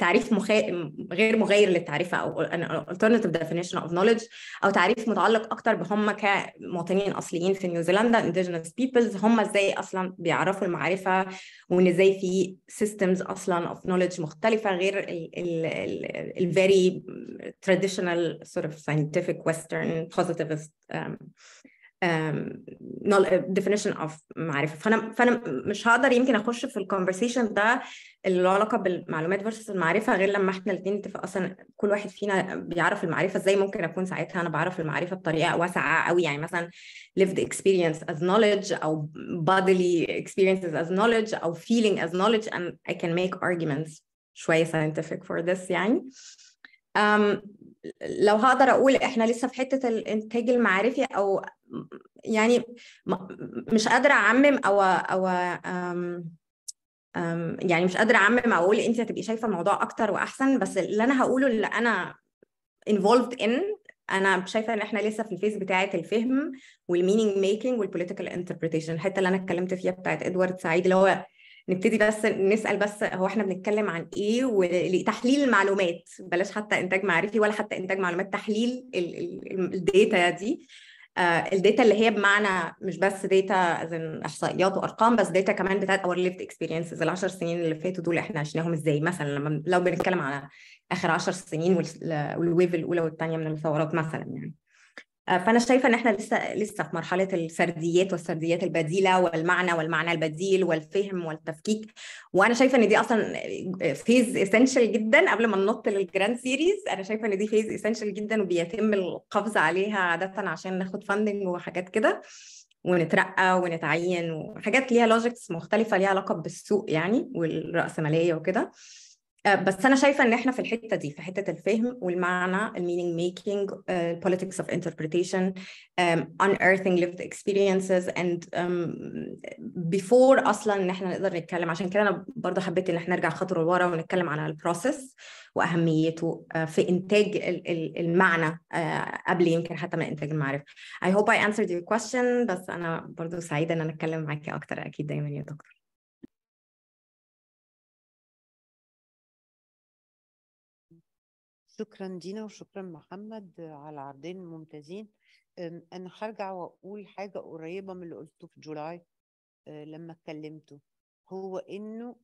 تعريف مخي... غير مغاير للتعريف او alternative definition of knowledge او تعريف متعلق اكتر بهم كمواطنين اصليين في نيوزيلندا indigenous peoples هم ازاي اصلا بيعرفوا المعرفه وان ازاي في systems اصلا of knowledge مختلفه غير ال ال ال ال very traditional sort of scientific western positivist um, ديفينيشن اوف معرفه فانا فانا مش هقدر يمكن اخش في الكونفرسيشن ده اللي له علاقه بالمعلومات versus المعرفه غير لما احنا الاثنين نتفق اصلا كل واحد فينا بيعرف المعرفه ازاي ممكن اكون ساعتها انا بعرف المعرفه بطريقه واسعه قوي يعني مثلا lived experience as knowledge او bodily experiences as knowledge او feeling as knowledge and I can make arguments شويه scientific for this يعني um, لو هقدر اقول احنا لسه في حته الانتاج المعرفي او يعني مش قادره اعمم او او أم أم يعني مش قادره اعمم او اقول انت هتبقي شايفه الموضوع اكتر واحسن بس اللي انا هقوله اللي انا involved in انا شايفه ان احنا لسه في الفيز بتاعه الفهم والميننج ميكنج والبوليتيكال انتربريتيشن الحته اللي انا اتكلمت فيها بتاعه ادوارد سعيد اللي هو نبتدي بس نسال بس هو احنا بنتكلم عن ايه وتحليل المعلومات بلاش حتى انتاج معرفي ولا حتى انتاج معلومات تحليل الداتا دي آه، الداتا اللي هي بمعنى مش بس داتا احصائيات وارقام بس داتا كمان بتاعت اور ليفت اكسبيرينسز 10 سنين اللي فاتوا دول احنا عشناهم ازاي مثلا لما لو بنتكلم على اخر 10 سنين والويف الاولى والثانيه من الثورات مثلا يعني آه، فانا شايفه ان احنا لسه لسه في مرحله السرديات والسرديات البديله والمعنى والمعنى البديل والفهم والتفكيك وانا شايفه ان دي اصلا فيز اسينشال جدا قبل ما ننط للجراند سيريز انا شايفه ان دي فيز اسينشال جدا وبيتم القفز عليها عاده عشان ناخد فاندنج وحاجات كده ونترقى ونتعين وحاجات ليها لوجيكس مختلفه ليها علاقه بالسوق يعني والراسماليه وكده آه، بس انا شايفه ان احنا في الحته دي في حته الفهم والمعنى المينينج ميكينج آه، politics of interpretation ان unearthing lived experiences and بيفور before اصلا ان احنا نقدر نتكلم عشان كده انا برضه حبيت ان احنا نرجع خطوه لورا ونتكلم على البروسيس واهميته آه، في انتاج المعنى قبل يمكن حتى من انتاج المعرفه I hope I answered your question بس انا برضه سعيده ان انا اتكلم معاكي اكتر اكيد دايما يا دكتور شكرا دينا وشكرا محمد على العرضين الممتازين انا هرجع واقول حاجه قريبه من اللي قلته في جولاي أه، لما اتكلمته هو انه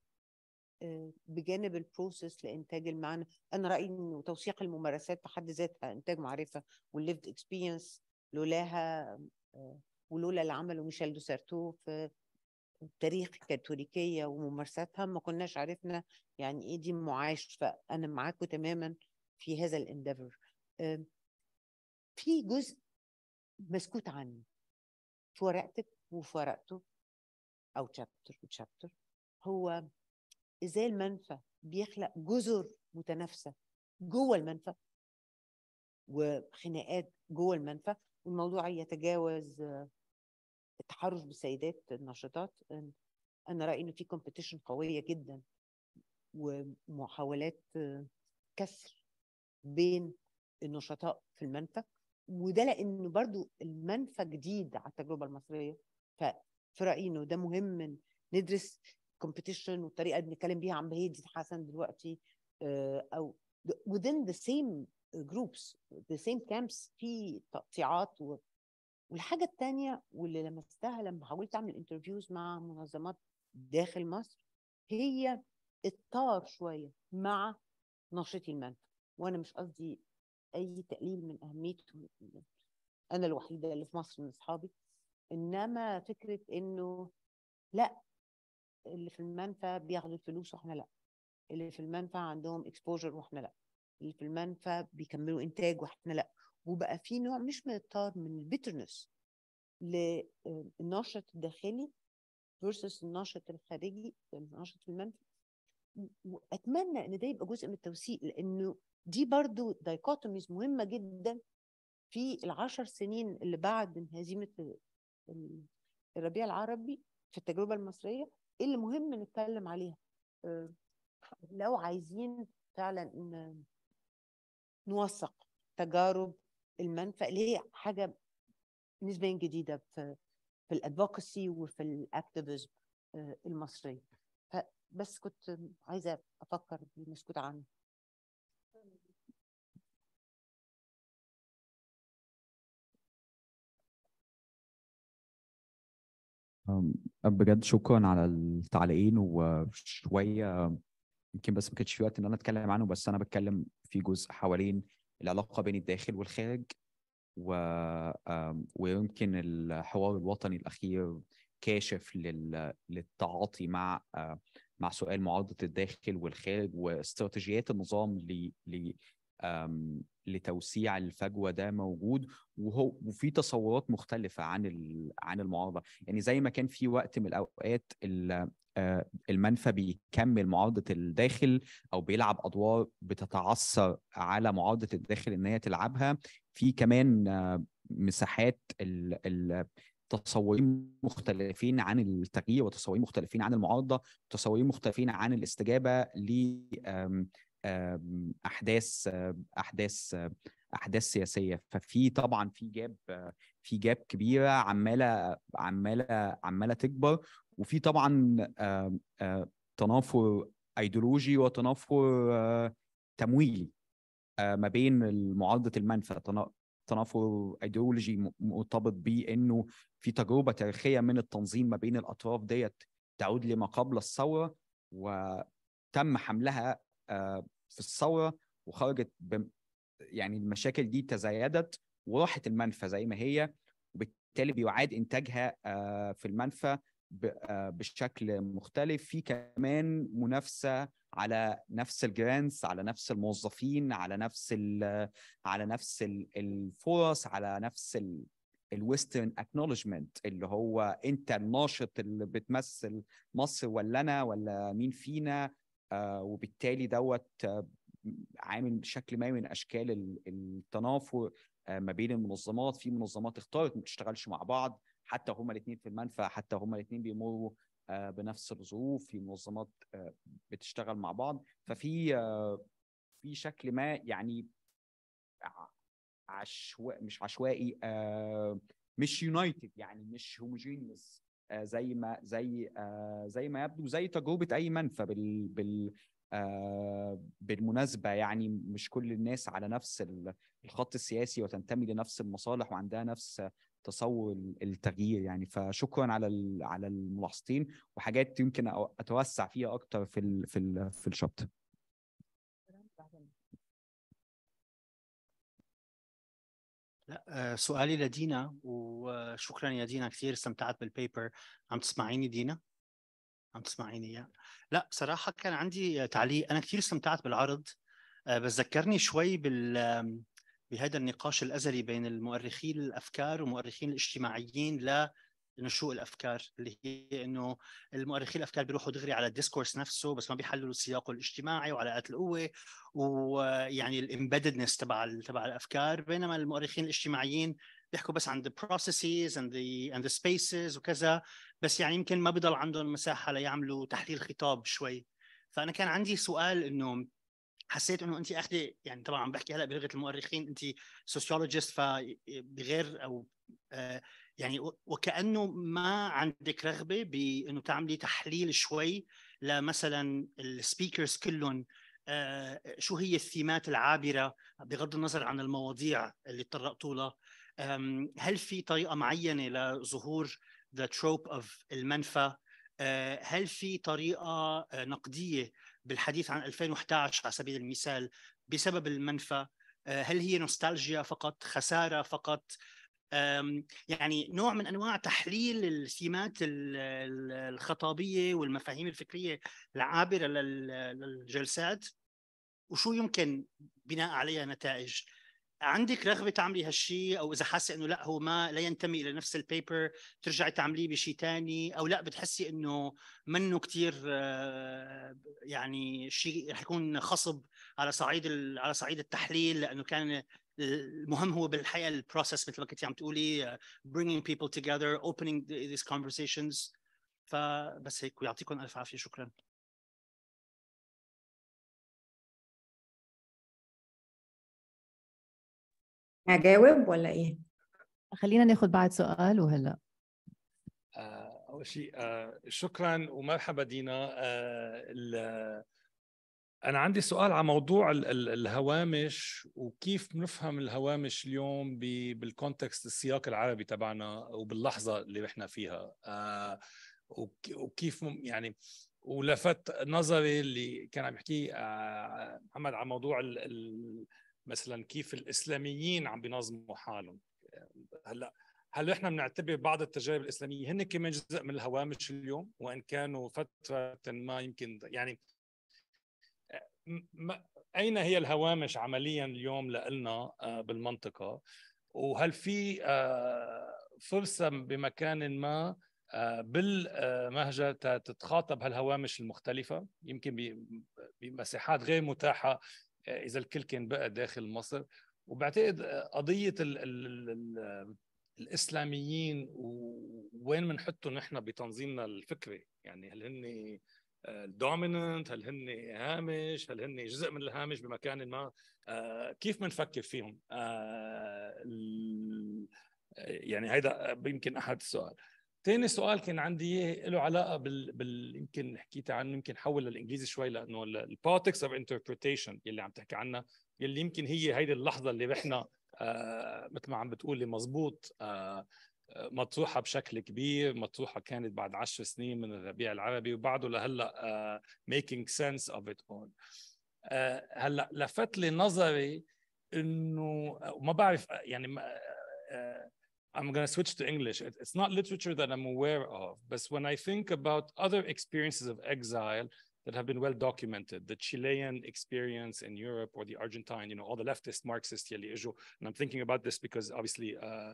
أه، بجانب البروسيس لانتاج المعنى انا رايي انه توثيق الممارسات في حد ذاتها انتاج معرفه والليفد اكسبيرينس لولاها أه، ولولا اللي عمله ميشيل دوسارتو في تاريخ الكاثوليكيه وممارساتها ما كناش عرفنا يعني ايه دي معاش فانا معاكم تماما في هذا الانديفر في جزء مسكوت عنه في ورقتك وفي ورقته او تشابتر وتشابتر هو ازاي المنفى بيخلق جزر متنافسه جوه المنفى وخناقات جوه المنفى والموضوع يتجاوز آه، التحرش بالسيدات الناشطات انا رايي ان في كومبيتيشن قويه جدا ومحاولات آه، كسر بين النشطاء في المنفى وده لانه برضو المنفى جديد على التجربه المصريه ففي رايي انه ده مهم ندرس كومبيتيشن والطريقه اللي بنتكلم بيها عن بهيدي حسن دلوقتي آه، او within the same groups the same camps في تقطيعات و... والحاجه الثانيه واللي لمستها لما حاولت اعمل انترفيوز مع منظمات داخل مصر هي الطار شويه مع نشطي المنفى وانا مش قصدي اي تقليل من اهميته انا الوحيده اللي في مصر من اصحابي انما فكره انه لا اللي في المنفى بياخدوا الفلوس واحنا لا اللي في المنفى عندهم اكسبوجر واحنا لا اللي في المنفى بيكملوا انتاج واحنا لا وبقى في نوع مش مضطر من البيترنس للناشط الداخلي versus الناشط الخارجي الناشط في المنفى واتمنى ان ده يبقى جزء من التوثيق لانه دي برضو دايكوتوميز مهمه جدا في العشر سنين اللي بعد من هزيمه الربيع العربي في التجربه المصريه اللي مهم نتكلم عليها آه، لو عايزين فعلا نوثق تجارب المنفى اللي هي حاجه نسبيا جديده في في الادفوكسي وفي الاكتيفيزم آه، المصريه بس كنت عايزه افكر بالمسكوت عنه بجد شكرا على التعليقين وشويه يمكن بس ما كانش في وقت ان انا اتكلم عنه بس انا بتكلم في جزء حوالين العلاقه بين الداخل والخارج و... ويمكن الحوار الوطني الاخير كاشف لل... للتعاطي مع مع سؤال معارضه الداخل والخارج واستراتيجيات النظام ل... ل... لتوسيع الفجوه ده موجود وهو وفي تصورات مختلفه عن عن المعارضه يعني زي ما كان في وقت من الاوقات آه، المنفى بيكمل معارضه الداخل او بيلعب ادوار بتتعثر على معارضه الداخل ان هي تلعبها في كمان آه، مساحات تصورين مختلفين عن التغيير وتصورين مختلفين عن المعارضه وتصورين مختلفين عن الاستجابه ل احداث احداث احداث سياسيه ففي طبعا في جاب في جاب كبيره عماله عماله عماله تكبر وفي طبعا تنافر ايديولوجي وتنافر آه، تمويلي آه، ما بين معارضه المنفى تنافر ايديولوجي مرتبط بانه في تجربه تاريخيه من التنظيم ما بين الاطراف ديت تعود لما قبل الثوره وتم حملها آه، في الثوره وخرجت بم... يعني المشاكل دي تزايدت وراحت المنفى زي ما هي وبالتالي بيعاد انتاجها آه، في المنفى آه، بشكل مختلف في كمان منافسه على نفس الجرانس على نفس الموظفين على نفس على نفس الفرص على نفس الويسترن اكنولجمنت اللي هو انت الناشط اللي بتمثل مصر ولا انا ولا مين فينا آه، وبالتالي دوت آه، عامل شكل ما من اشكال التنافر آه، ما بين المنظمات في منظمات اختارت ما تشتغلش مع بعض حتى هما الاثنين في المنفى حتى هما الاثنين بيمروا بنفس الظروف في منظمات بتشتغل مع بعض ففي في شكل ما يعني عشوائي مش عشوائي مش يونايتد يعني مش هوموجينيوس آه، زي ما زي آه، زي ما يبدو زي تجربه اي منفى بال بال آه، بالمناسبه يعني مش كل الناس على نفس الخط السياسي وتنتمي لنفس المصالح وعندها نفس تصور التغيير يعني فشكرا على على الملاحظتين وحاجات يمكن اتوسع فيها اكتر في الـ في الـ في الشابتر آه، سؤالي لدينا وشكرا يا دينا كثير استمتعت بالبيبر عم تسمعيني دينا؟ عم تسمعيني اياه لا صراحة كان عندي تعليق انا كثير استمتعت بالعرض آه، بس ذكرني شوي بال بهذا النقاش الازلي بين المؤرخين الافكار والمؤرخين الاجتماعيين لا نشوء الافكار اللي هي انه المؤرخين الافكار بيروحوا دغري على الديسكورس نفسه بس ما بيحللوا سياقه الاجتماعي وعلاقات القوه ويعني الامبيددنس تبع تبع الافكار بينما المؤرخين الاجتماعيين بيحكوا بس عن the processes and the and the spaces وكذا بس يعني يمكن ما بضل عندهم مساحه ليعملوا تحليل خطاب شوي فانا كان عندي سؤال انه حسيت انه انت اخذه يعني طبعا عم بحكي هلا بلغه المؤرخين انت سوسيولوجيست فبغير او آه، يعني وكانه ما عندك رغبه بانه تعملي تحليل شوي لمثلا السبيكرز كلهم آه، شو هي الثيمات العابره بغض النظر عن المواضيع اللي تطرقتوا لها هل في طريقه معينه لظهور ذا تروب اوف المنفى آه، هل في طريقه آه، نقديه بالحديث عن 2011 على سبيل المثال بسبب المنفى هل هي نوستالجيا فقط خسارة فقط يعني نوع من انواع تحليل السمات الخطابيه والمفاهيم الفكريه العابره للجلسات وشو يمكن بناء عليها نتائج عندك رغبه تعملي هالشيء او اذا حاسه انه لا هو ما لا ينتمي الى نفس البيبر ترجعي تعمليه بشيء ثاني او لا بتحسي انه منه كثير آه، يعني شيء رح يكون خصب على صعيد على صعيد التحليل لانه كان المهم هو بالحقيقه البروسس مثل ما كنت عم تقولي uh، bringing people together opening these conversations فبس هيك ويعطيكم الف عافيه شكرا اجاوب ولا ايه خلينا ناخذ بعد سؤال وهلا آه، اول شيء آه، شكرا ومرحبا دينا آه، انا عندي سؤال على موضوع الـ الـ الهوامش وكيف بنفهم الهوامش اليوم بالكونتكست السياق العربي تبعنا وباللحظه اللي احنا فيها آه وكيف يعني ولفت نظري اللي كان عم يحكي آه محمد على موضوع الـ الـ مثلا كيف الاسلاميين عم بينظموا حالهم هلا هل احنا بنعتبر بعض التجارب الاسلاميه هن كمان جزء من الهوامش اليوم وان كانوا فتره ما يمكن يعني اين هي الهوامش عمليا اليوم لنا آه، بالمنطقه وهل في آه، فرصه بمكان ما آه، بالمهجر تتخاطب هالهوامش المختلفه يمكن بمساحات غير متاحه اذا الكل كان بقى داخل مصر وبعتقد قضيه الـ الـ الـ الاسلاميين وين بنحطهم نحن بتنظيمنا الفكري يعني هل هن الدوميننت هل هن هامش هل هن جزء من الهامش بمكان ما آه، كيف بنفكر فيهم آه، يعني هيدا يمكن احد السؤال ثاني سؤال كان عندي اياه له علاقه بال, بال... يمكن حكيت عنه يمكن حول للانجليزي شوي لانه البوتكس اوف انتربريتيشن يلي عم تحكي عنها يلي يمكن هي هيدي اللحظه اللي نحن آه مثل ما عم بتقولي مضبوط آه مطروحة بشكل كبير مطروحة كانت بعد عشر سنين من الربيع العربي وبعده لهلأ making sense of it all هلأ لفت لي نظري أنه ما بعرف يعني I'm going to switch to English. It's not literature that I'm aware of, but when I think about other experiences of exile that have been well documented, the Chilean experience in Europe or the Argentine, you know, all the leftist Marxists, and I'm thinking about this because obviously uh,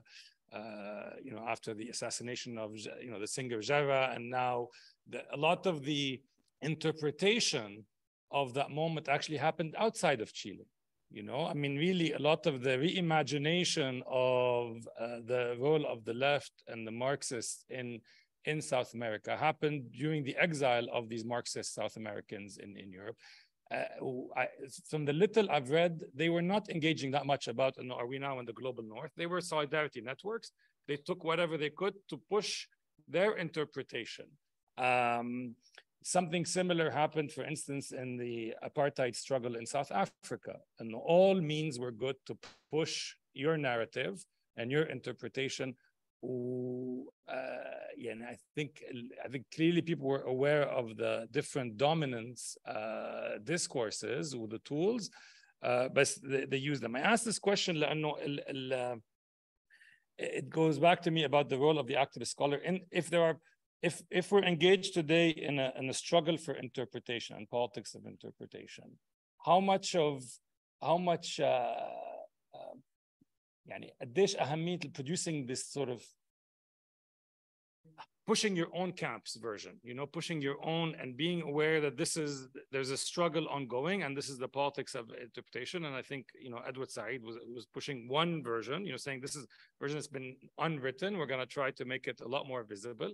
uh, you know, after the assassination of, you know, the singer Jara, and now the, a lot of the interpretation of that moment actually happened outside of Chile. You know, I mean, really, a lot of the reimagination of uh, the role of the left and the Marxists in in South America happened during the exile of these Marxist South Americans in, in Europe. Uh, I, from the little I've read, they were not engaging that much about are we now in the global north? They were solidarity networks. They took whatever they could to push their interpretation. Um, something similar happened, for instance, in the apartheid struggle in South Africa. And all means were good to push your narrative and your interpretation uh, yeah, I think I think clearly people were aware of the different dominance uh, discourses or the tools, uh, but they, they use them. I asked this question it goes back to me about the role of the activist scholar and if there are if if we're engaged today in a, in a struggle for interpretation and politics of interpretation how much of how much uh, يعني قديش اهميه producing this sort of pushing your own camps version you know pushing your own and being aware that this is there's a struggle ongoing and this is the politics of interpretation and i think you know edward said was was pushing one version you know saying this is version that's been unwritten we're going to try to make it a lot more visible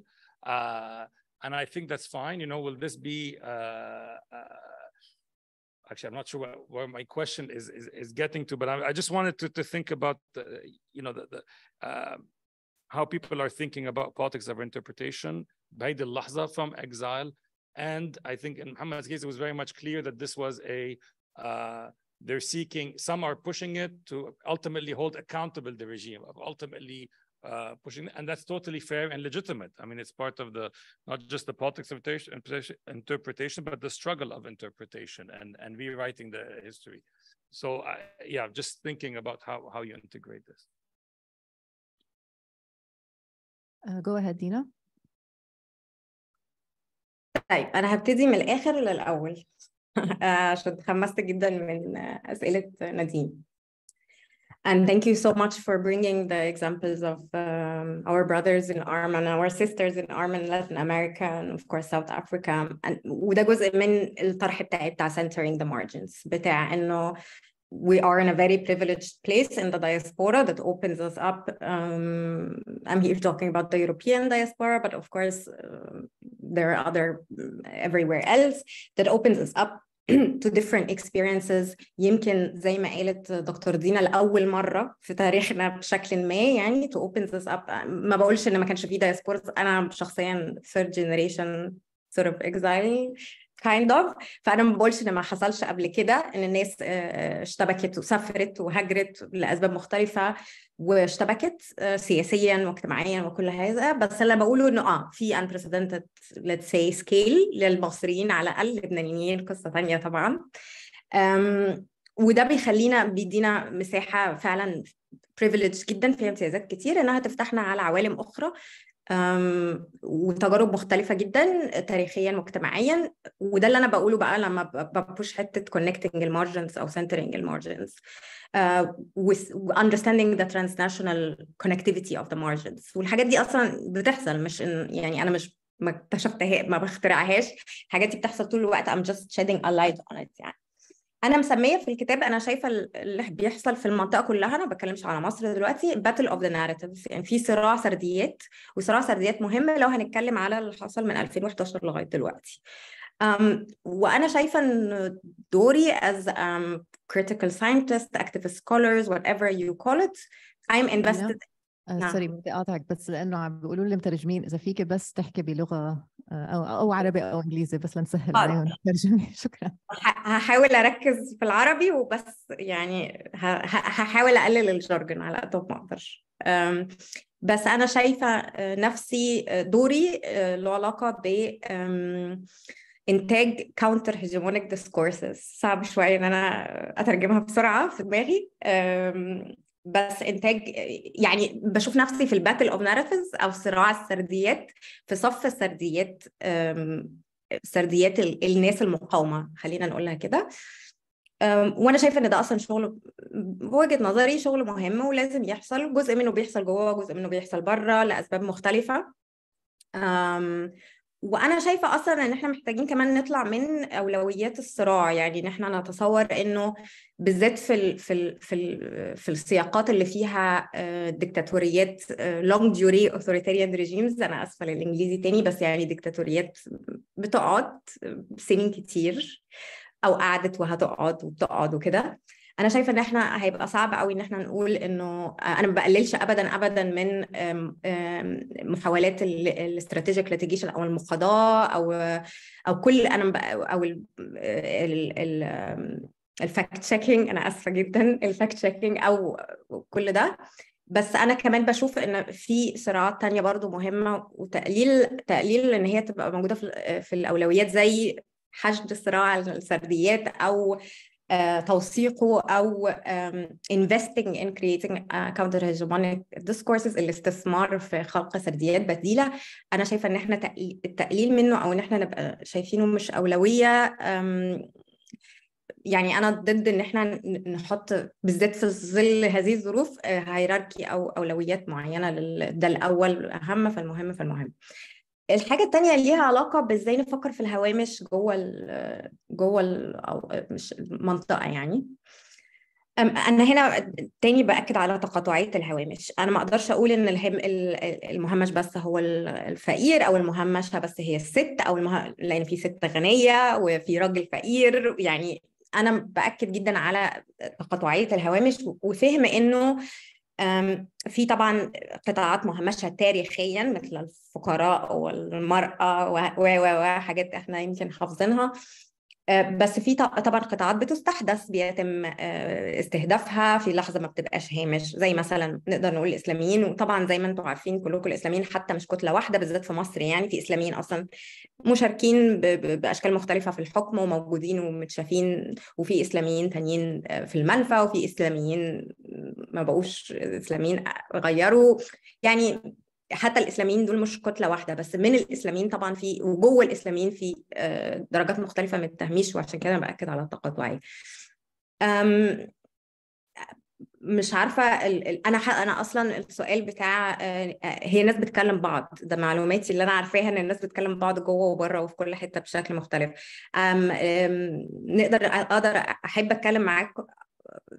uh, and i think that's fine you know will this be uh, uh, actually i'm not sure where my question is, is, is getting to but I, I, just wanted to, to think about the, you know the, the uh, how people are thinking about politics of interpretation by the lahza from exile and i think in muhammad's case it was very much clear that this was a uh, they're seeking some are pushing it to ultimately hold accountable the regime of ultimately uh, pushing, and that's totally fair and legitimate. I mean, it's part of the not just the politics of interpretation, but the struggle of interpretation and and rewriting the history. So, I, yeah, just thinking about how how you integrate this. Uh, go ahead, Dina. طيب انا هبتدي من الاخر للاول [LAUGHS] عشان اتحمست جدا من اسئله نديم and thank you so much for bringing the examples of um, our brothers in arm and our sisters in arm in Latin America and of course South Africa. And وده جزء من الطرح centering the margins بتاع انه we are in a very privileged place in the diaspora that opens us up. Um, I'm here talking about the European diaspora, but of course, uh, there are other mm, everywhere else that opens us up [CLEARS THROAT] to different experiences يمكن زي ما قالت دكتور دينا لأول مرة في تاريخنا بشكل ما يعني to open this up ما بقولش إن ما كانش في diasporas أنا شخصيا third generation sort of exile kind of فانا ما بقولش ان ما حصلش قبل كده ان الناس آه، آه، اشتبكت وسافرت وهاجرت لاسباب مختلفه واشتبكت آه، سياسيا واجتماعيا وكل هذا بس اللي بقوله انه اه في unprecedented let's say scale للمصريين على الاقل اللبنانيين قصه ثانيه طبعا وده بيخلينا بيدينا مساحه فعلا privilege جدا فيها امتيازات كتير انها تفتحنا على عوالم اخرى وتجارب مختلفه جدا تاريخيا واجتماعيا وده اللي انا بقوله بقى لما ببوش حته كونكتنج المارجنز او سنترنج المارجنز understanding ذا transnational كونكتيفيتي اوف ذا مارجنز والحاجات دي اصلا بتحصل مش إن يعني انا مش ما اكتشفتها ما بخترعهاش الحاجات دي بتحصل طول الوقت I'm just shedding a light on it يعني انا مسميه في الكتاب انا شايفه اللي بيحصل في المنطقه كلها انا ما بتكلمش على مصر دلوقتي باتل اوف ذا ناريتيفز يعني في صراع سرديات وصراع سرديات مهم لو هنتكلم على اللي حصل من 2011 لغايه دلوقتي Um, وانا شايفه ان دوري as um, critical scientist activist scholars whatever you call it I'm invested سوري بدي اقاطعك بس لانه عم بيقولوا لي مترجمين اذا فيك بس تحكي بلغه او او عربي او انجليزي بس لنسهل طيب. عليهم الترجمه [LAUGHS] شكرا هحاول اركز في العربي وبس يعني هحاول اقلل الجارجن على قد ما اقدر بس انا شايفه آه، نفسي آه، دوري آه، له علاقه ب انتاج كاونتر هيجمونيك ديسكورسز صعب شويه ان انا اترجمها بسرعه في دماغي بس انتاج يعني بشوف نفسي في الباتل اوف نارفز او صراع السرديات في صف السرديات سرديات الناس المقاومه خلينا نقولها كده وانا شايفه ان ده اصلا شغل بوجهه نظري شغل مهم ولازم يحصل جزء منه بيحصل جوه جزء منه بيحصل بره لاسباب مختلفه وانا شايفه اصلا ان احنا محتاجين كمان نطلع من اولويات الصراع يعني ان احنا نتصور انه بالذات في الـ في الـ في الـ في السياقات اللي فيها دكتاتوريات لونج ديوري اوثوريتيريان ريجيمز انا اسفه للانجليزي تاني بس يعني دكتاتوريات بتقعد آه، سنين كتير او قعدت وهتقعد وبتقعد وكده انا شايفه ان احنا هيبقى صعب قوي ان احنا نقول انه انا ما بقللش ابدا ابدا من محاولات الاستراتيجيك ليتيجيشن او المقاضاه او او كل انا او ال ال الفاكت تشيكينج انا اسفه جدا الفاكت تشيكينج او كل ده بس انا كمان بشوف ان في صراعات تانية برضو مهمه وتقليل تقليل ان هي تبقى موجوده في في الاولويات زي حشد صراع السرديات او آه، توثيقه او investing in creating counter hegemonic discourses الاستثمار في خلق سرديات بديله انا شايفه ان احنا التقليل منه او ان احنا نبقى شايفينه مش اولويه يعني انا ضد ان احنا نحط بالذات في ظل هذه الظروف هيراركي آه، او اولويات معينه ده الاول اهم فالمهم فالمهم الحاجة الثانيه ليها علاقة بازاي نفكر في الهوامش جوه الـ جوه الـ أو مش المنطقة يعني أنا هنا تاني بأكد على تقاطعية الهوامش أنا ما أقدرش أقول إن الهم المهمش بس هو الفقير أو المهمشة بس هي الست أو المه... لأن في ست غنية وفي راجل فقير يعني أنا بأكد جدا على تقاطعية الهوامش وفهم إنه في طبعا قطاعات مهمشه تاريخيا مثل الفقراء والمراه و و و حاجات احنا يمكن حافظينها بس في طبعا قطاعات بتستحدث بيتم آه، استهدافها في لحظه ما بتبقاش هامش زي مثلا نقدر نقول الاسلاميين وطبعا زي ما انتم عارفين كلكم الاسلاميين حتى مش كتله واحده بالذات في مصر يعني في اسلاميين اصلا مشاركين باشكال مختلفه في الحكم وموجودين ومتشافين وفي اسلاميين تانيين آه، في المنفى وفي اسلاميين ما بقوش اسلاميين غيروا يعني حتى الاسلاميين دول مش كتله واحده بس من الاسلاميين طبعا في وجوه الاسلاميين في آه، درجات مختلفه من التهميش وعشان كده باكد على التقاطعيه مش عارفه انا انا اصلا السؤال بتاع آه، آه، هي ناس بتكلم بعض ده معلوماتي اللي انا عارفاها ان الناس بتكلم بعض جوه وبره وفي كل حته بشكل مختلف أم أم نقدر اقدر احب اتكلم معاك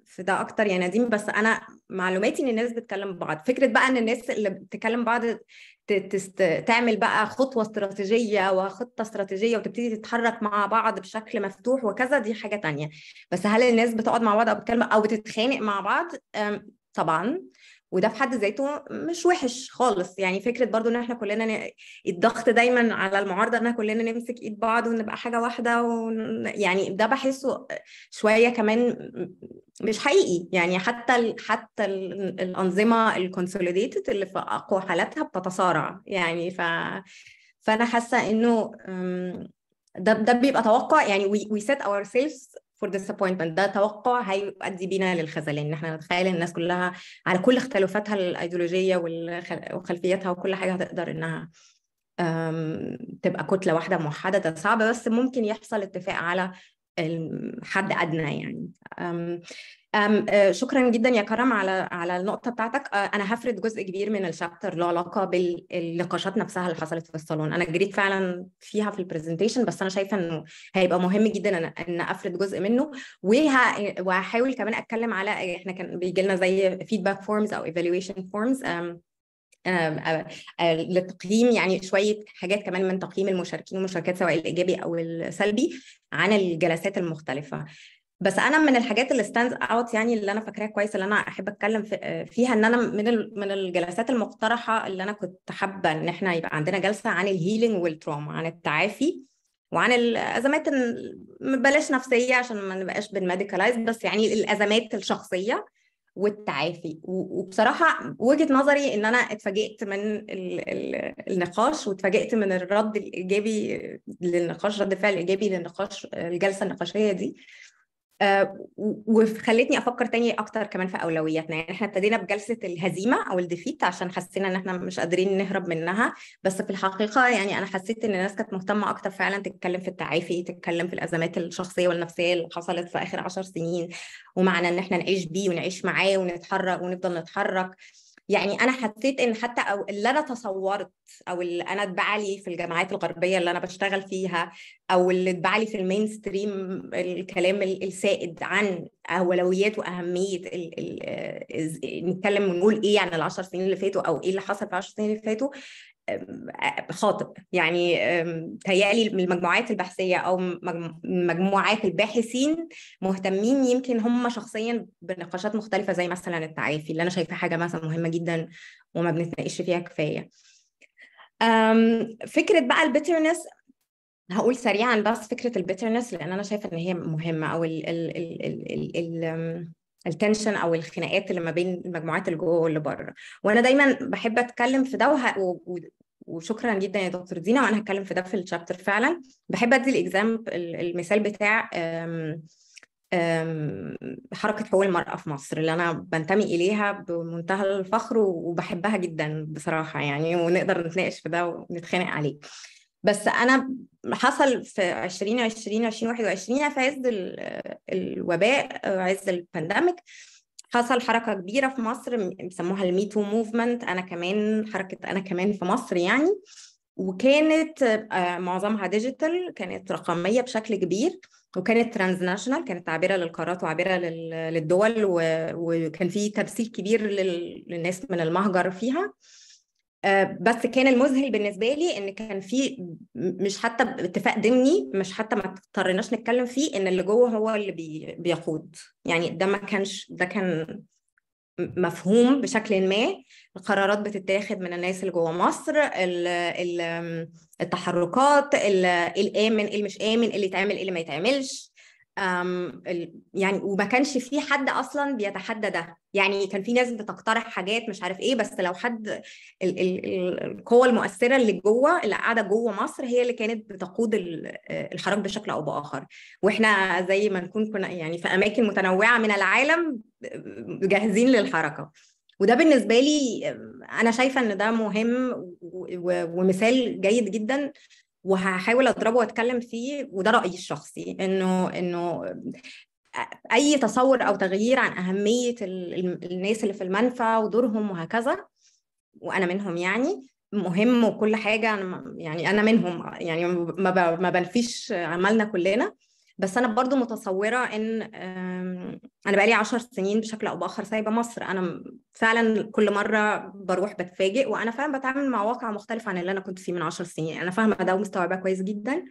في ده اكتر يا نديم بس انا معلوماتي ان الناس بتكلم بعض فكره بقى ان الناس اللي بتكلم بعض تست... تعمل بقى خطوه استراتيجيه وخطه استراتيجيه وتبتدي تتحرك مع بعض بشكل مفتوح وكذا دي حاجه تانية بس هل الناس بتقعد مع بعض او بتتكلم او بتتخانق مع بعض طبعا وده في حد ذاته مش وحش خالص يعني فكره برضو ان احنا كلنا ن... الضغط دايما على المعارضه ان كلنا نمسك ايد بعض ونبقى حاجه واحده و... يعني ده بحسه شويه كمان مش حقيقي يعني حتى الـ حتى الـ الانظمه الكونسوليديتد اللي في اقوى حالاتها بتتصارع يعني ف فانا حاسه انه ده ده بيبقى توقع يعني وي سيت اور سيلز فور ديسابوينتمنت ده توقع هيؤدي بينا للخذلان ان احنا نتخيل الناس كلها على كل اختلافاتها الايديولوجيه وخلفياتها وكل حاجه هتقدر انها تبقى كتله واحده موحده ده صعب بس ممكن يحصل اتفاق على الحد ادنى يعني أم أم آه، شكرا جدا يا كرم على على النقطه بتاعتك آه، انا هفرد جزء كبير من الشابتر له علاقه بالنقاشات نفسها اللي حصلت في الصالون انا جريت فعلا فيها في البرزنتيشن بس انا شايفه انه هيبقى مهم جدا ان ان افرد جزء منه وهحاول كمان اتكلم على احنا كان بيجي لنا زي فيدباك فورمز او ايفالويشن فورمز للتقييم آه، آه، يعني شويه حاجات كمان من تقييم المشاركين والمشاركات سواء الايجابي او السلبي عن الجلسات المختلفه بس انا من الحاجات اللي ستاندز اوت يعني اللي انا فاكراها كويس اللي انا احب اتكلم آه، فيها ان انا من من الجلسات المقترحه اللي انا كنت حابه ان احنا يبقى عندنا جلسه عن الهيلينج والتروما عن التعافي وعن الازمات بلاش نفسيه عشان ما نبقاش بنميديكالايز بس يعني الازمات الشخصيه والتعافي وبصراحه وجهه نظري ان انا اتفاجئت من النقاش واتفاجئت من الرد الايجابي للنقاش رد فعل ايجابي للنقاش الجلسه النقاشيه دي آه، وخلتني افكر تاني اكتر كمان في اولوياتنا يعني احنا ابتدينا بجلسه الهزيمه او الديفيت عشان حسينا ان احنا مش قادرين نهرب منها بس في الحقيقه يعني انا حسيت ان الناس كانت مهتمه اكتر فعلا تتكلم في التعافي تتكلم في الازمات الشخصيه والنفسيه اللي حصلت في اخر عشر سنين ومعنى ان احنا نعيش بيه ونعيش معاه ونتحرك ونفضل نتحرك يعني انا حسيت ان حتى او اللي انا تصورت او اللي انا لي في الجامعات الغربيه اللي انا بشتغل فيها او اللي لي في المين ستريم الكلام السائد عن اولويات واهميه الـ الـ نتكلم ونقول ايه عن العشر سنين اللي فاتوا او ايه اللي حصل في العشر سنين اللي فاتوا خاطئ يعني تهيألي المجموعات البحثية أو مجموعات الباحثين مهتمين يمكن هم شخصيا بنقاشات مختلفة زي مثلا التعافي اللي أنا شايفة حاجة مثلا مهمة جدا وما بنتناقش فيها كفاية فكرة بقى البيترنس هقول سريعا بس فكرة البيترنس لأن أنا شايفة إن هي مهمة أو ال ال ال ال ال التنشن او الخناقات اللي ما بين المجموعات اللي جوه واللي بره وانا دايما بحب اتكلم في ده وشكرا جدا يا دكتور دينا وانا هتكلم في ده في الشابتر فعلا بحب ادي الاكزامبل المثال بتاع أم... حركه حقوق المراه في مصر اللي انا بنتمي اليها بمنتهى الفخر وبحبها جدا بصراحه يعني ونقدر نتناقش في ده ونتخانق عليه بس انا حصل في 2020 2021 في عز الوباء عز البانديميك حصل حركة كبيرة في مصر بيسموها الميتو موفمنت أنا كمان حركة أنا كمان في مصر يعني وكانت آه، معظمها ديجيتال كانت رقمية بشكل كبير وكانت ترانزناشونال كانت عابرة للقارات وعابرة للدول وكان في تبسيط كبير للناس من المهجر فيها آه، بس كان المذهل بالنسبه لي ان كان في مش حتى اتفاق ضمني مش حتى ما اضطرناش نتكلم فيه ان اللي جوه هو اللي بي بيقود يعني ده ما كانش ده كان مفهوم بشكل ما القرارات بتتاخد من الناس اللي جوه مصر التحركات إيه الامن إيه اللي مش امن إيه اللي يتعمل اللي ما يتعملش يعني وما كانش في حد اصلا بيتحدى ده يعني كان في ناس بتقترح حاجات مش عارف ايه بس لو حد القوه المؤثره اللي جوه اللي قاعده جوه مصر هي اللي كانت بتقود آه، الحراك بشكل او باخر واحنا زي ما نكون كنا يعني في اماكن متنوعه من العالم جاهزين للحركه وده بالنسبه لي انا شايفه ان ده مهم ومثال جيد جدا وهحاول اضربه واتكلم فيه وده رايي الشخصي انه انه اي تصور او تغيير عن اهميه الناس اللي في المنفى ودورهم وهكذا وانا منهم يعني مهم وكل حاجه يعني انا منهم يعني ما بنفيش عملنا كلنا بس انا برضو متصوره ان انا بقالي عشر سنين بشكل او باخر سايبه مصر انا فعلا كل مره بروح بتفاجئ وانا فعلا بتعامل مع واقع مختلف عن اللي انا كنت فيه من عشر سنين انا فاهمه ده ومستوعبه كويس جدا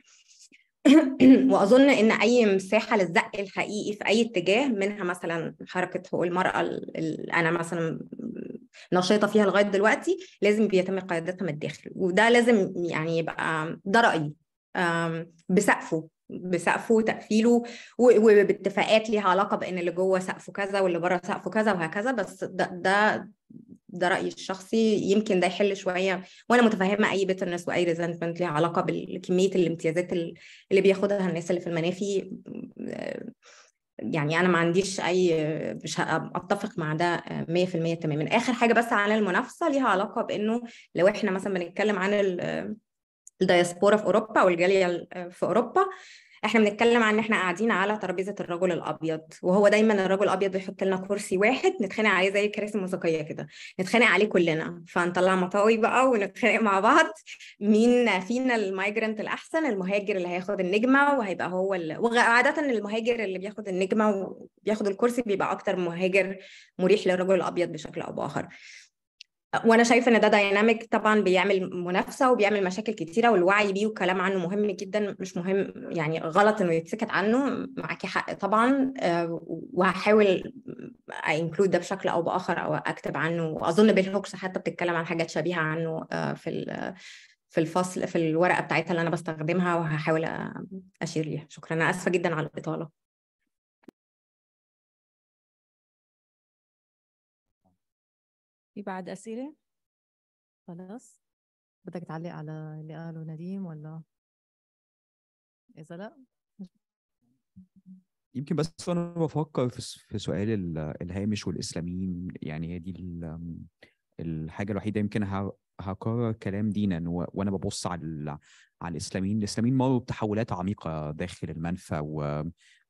[CLEARS THROAT] واظن ان اي مساحه للزق الحقيقي في اي اتجاه منها مثلا حركه حقوق المراه اللي انا مثلا نشيطه فيها لغايه دلوقتي لازم بيتم قيادتها من الداخل وده لازم يعني يبقى ده رايي بسقفه بسقفه وتقفيله وباتفاقات ليها علاقه بان اللي جوه سقفه كذا واللي بره سقفه كذا وهكذا بس ده ده ده رايي الشخصي يمكن ده يحل شويه وانا متفهمه اي بيترنس واي ريزنتمنت ليها علاقه بكميه الامتيازات اللي بياخدها الناس اللي في المنافي يعني انا ما عنديش اي مش اتفق مع ده 100% تماما اخر حاجه بس عن المنافسه ليها علاقه بانه لو احنا مثلا بنتكلم عن الدياسبورا في اوروبا والجاليه في اوروبا احنا بنتكلم عن ان احنا قاعدين على ترابيزه الرجل الابيض وهو دايما الرجل الابيض بيحط لنا كرسي واحد نتخانق عليه زي الكراسي الموسيقيه كده نتخانق عليه كلنا فنطلع مطاوي بقى ونتخانق مع بعض مين فينا المايجرنت الاحسن المهاجر اللي هياخد النجمه وهيبقى هو ال... وعاده المهاجر اللي بياخد النجمه وبياخد الكرسي بيبقى اكتر مهاجر مريح للرجل الابيض بشكل او باخر وانا شايفه ان ده دايناميك طبعا بيعمل منافسه وبيعمل مشاكل كتيره والوعي بيه والكلام عنه مهم جدا مش مهم يعني غلط انه يتسكت عنه معاكي حق طبعا آه، وهحاول انكلود ده بشكل او باخر او اكتب عنه واظن بيل هوكس حتى بتتكلم عن حاجات شبيهه عنه آه، في في الفصل في الورقه بتاعتها اللي انا بستخدمها وهحاول اشير ليها شكرا انا اسفه جدا على الاطاله في بعد أسئلة؟ خلاص بدك تعلق على اللي قاله نديم ولا إذا لا يمكن بس أنا بفكر في سؤال الهامش والإسلاميين يعني هي دي الحاجة الوحيدة يمكن هكرر كلام دينا وانا ببص على على الاسلاميين، الاسلاميين مروا بتحولات عميقه داخل المنفى و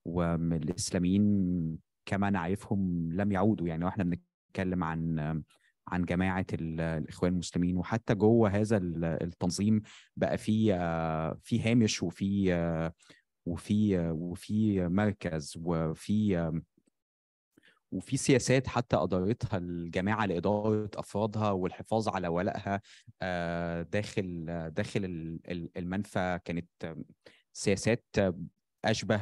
والاسلاميين كما نعرفهم لم يعودوا يعني واحنا بنتكلم عن عن جماعه الاخوان المسلمين وحتى جوه هذا التنظيم بقى في في هامش وفي وفي وفي مركز وفي وفي سياسات حتى ادارتها الجماعه لاداره افرادها والحفاظ على ولائها آه، داخل داخل المنفى كانت سياسات اشبه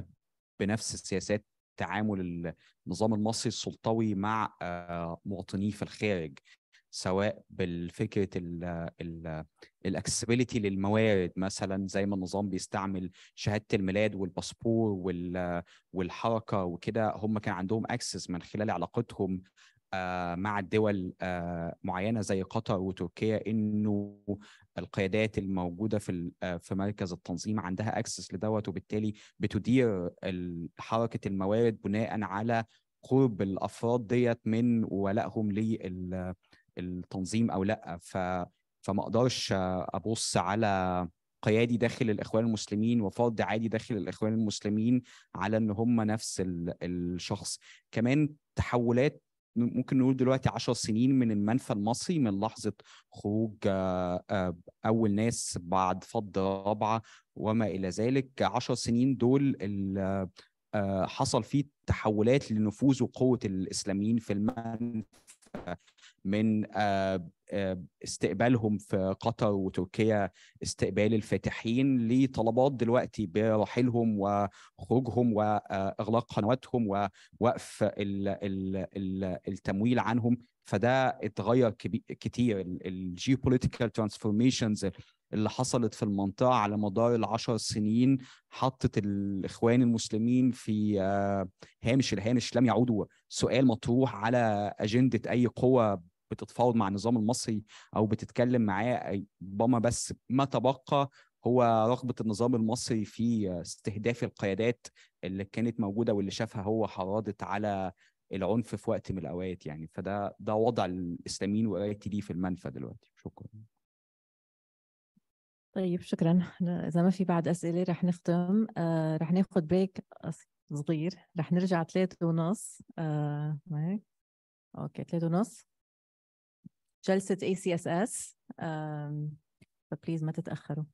بنفس السياسات تعامل النظام المصري السلطوي مع آه، مواطنيه في الخارج سواء بالفكره الاكسسبيليتي للموارد مثلا زي ما النظام بيستعمل شهاده الميلاد والباسبور والحركه وكده هم كان عندهم اكسس من خلال علاقتهم آه، مع الدول آه، معينه زي قطر وتركيا انه القيادات الموجوده في آه، في مركز التنظيم عندها اكسس لدوت وبالتالي بتدير حركه الموارد بناء على قرب الافراد ديت من ولائهم للتنظيم او لا ف فما اقدرش ابص على قيادي داخل الاخوان المسلمين وفرد عادي داخل الاخوان المسلمين على ان هم نفس الشخص كمان تحولات ممكن نقول دلوقتي 10 سنين من المنفى المصري من لحظه خروج آه، اول ناس بعد فض رابعه وما الى ذلك 10 سنين دول آه، حصل فيه تحولات لنفوذ وقوه الاسلاميين في المنفى من آه، استقبالهم في قطر وتركيا استقبال الفاتحين لطلبات دلوقتي برحيلهم وخروجهم واغلاق قنواتهم ووقف التمويل عنهم فده اتغير كتير الجيوبوليتيكال ترانسفورميشنز اللي حصلت في المنطقه على مدار العشر سنين حطت الاخوان المسلمين في آه، هامش الهامش لم يعودوا سؤال مطروح على اجنده اي قوه بتتفاوض مع النظام المصري او بتتكلم معاه ربما بس ما تبقى هو رغبة النظام المصري في استهداف القيادات اللي كانت موجودة واللي شافها هو حرضت على العنف في وقت من الأوقات يعني فده ده وضع الإسلاميين وقرايتي ليه في المنفى دلوقتي شكرا طيب شكرا إذا ما في بعد أسئلة رح نختم آه رح ناخد بريك صغير رح نرجع ثلاثة ونص آه أوكي ثلاثة ونص جلسة ACSS فبليز ما تتأخروا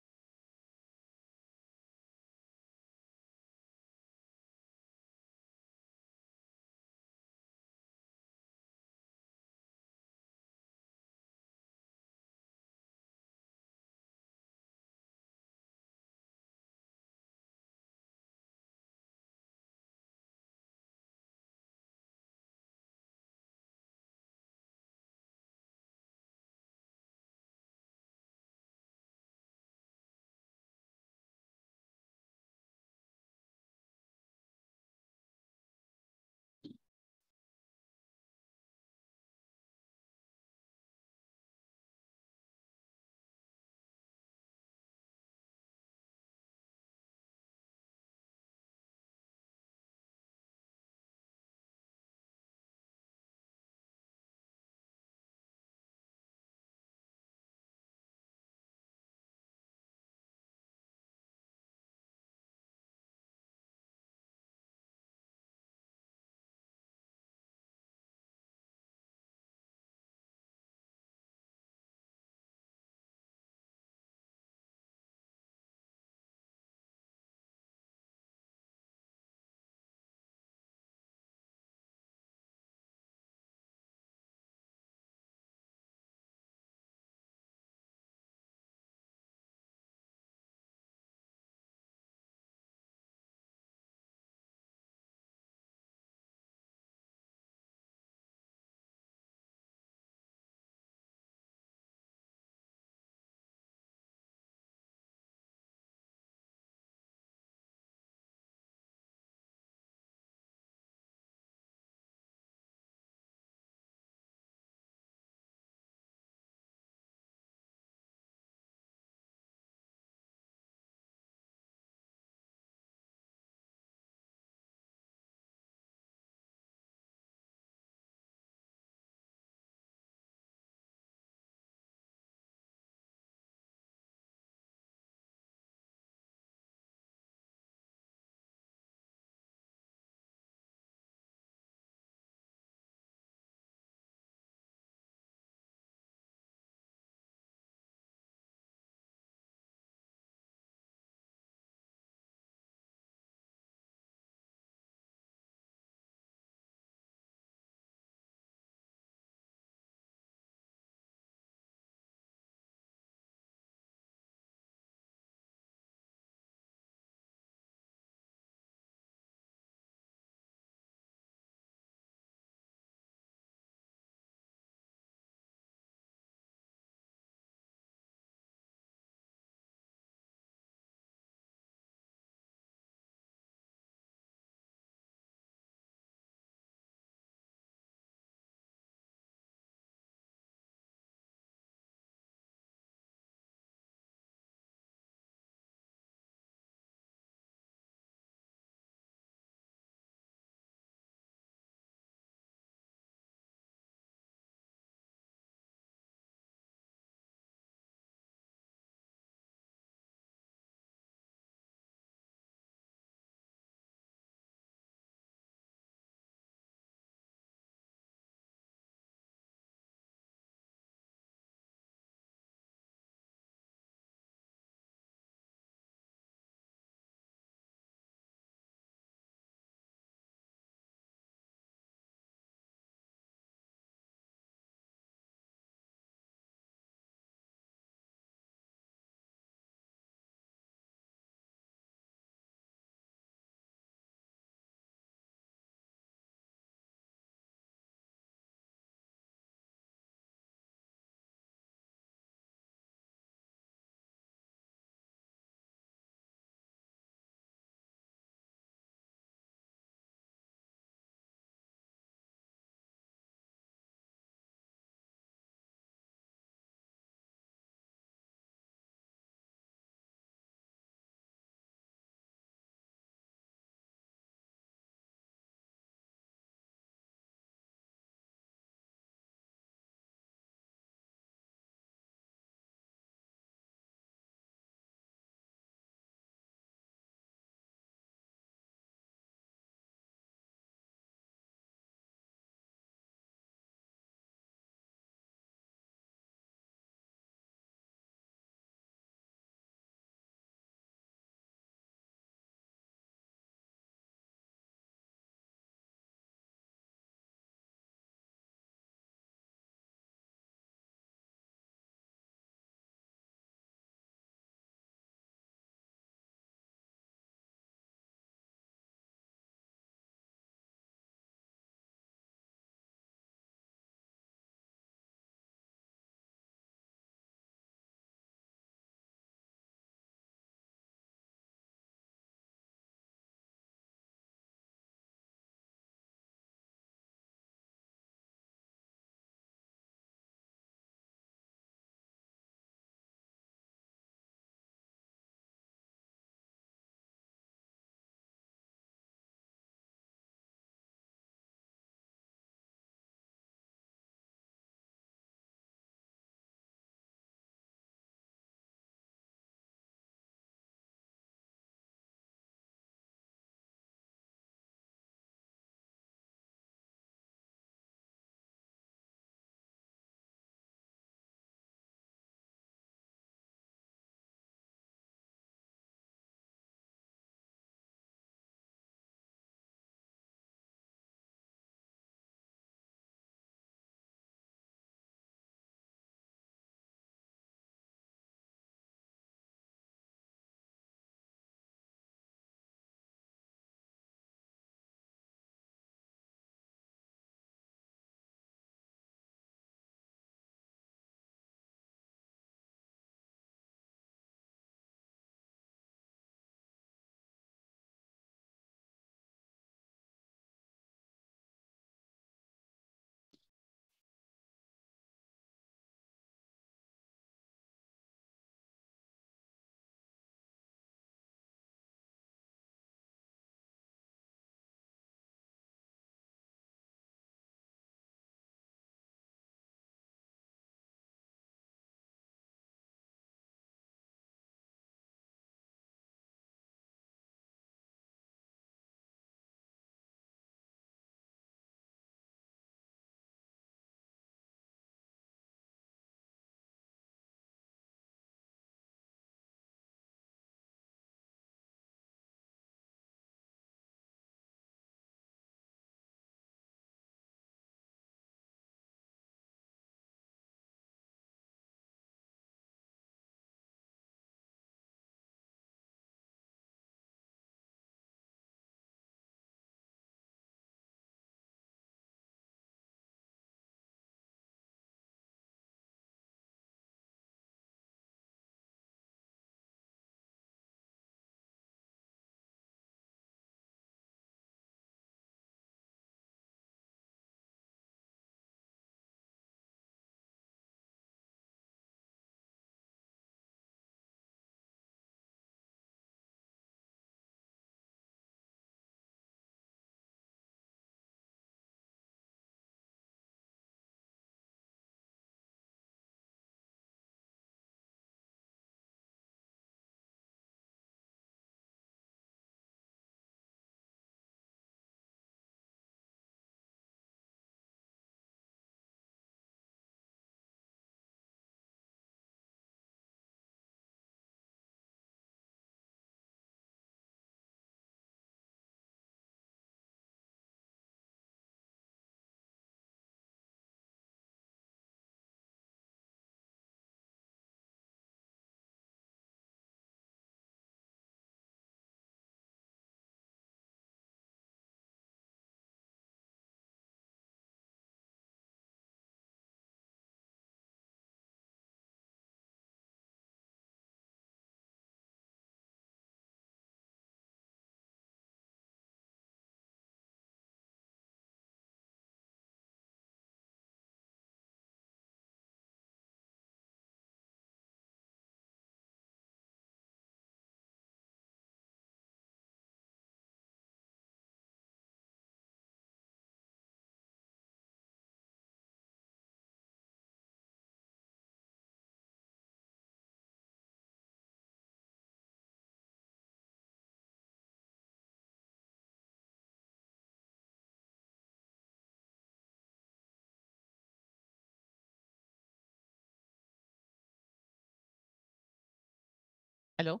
الو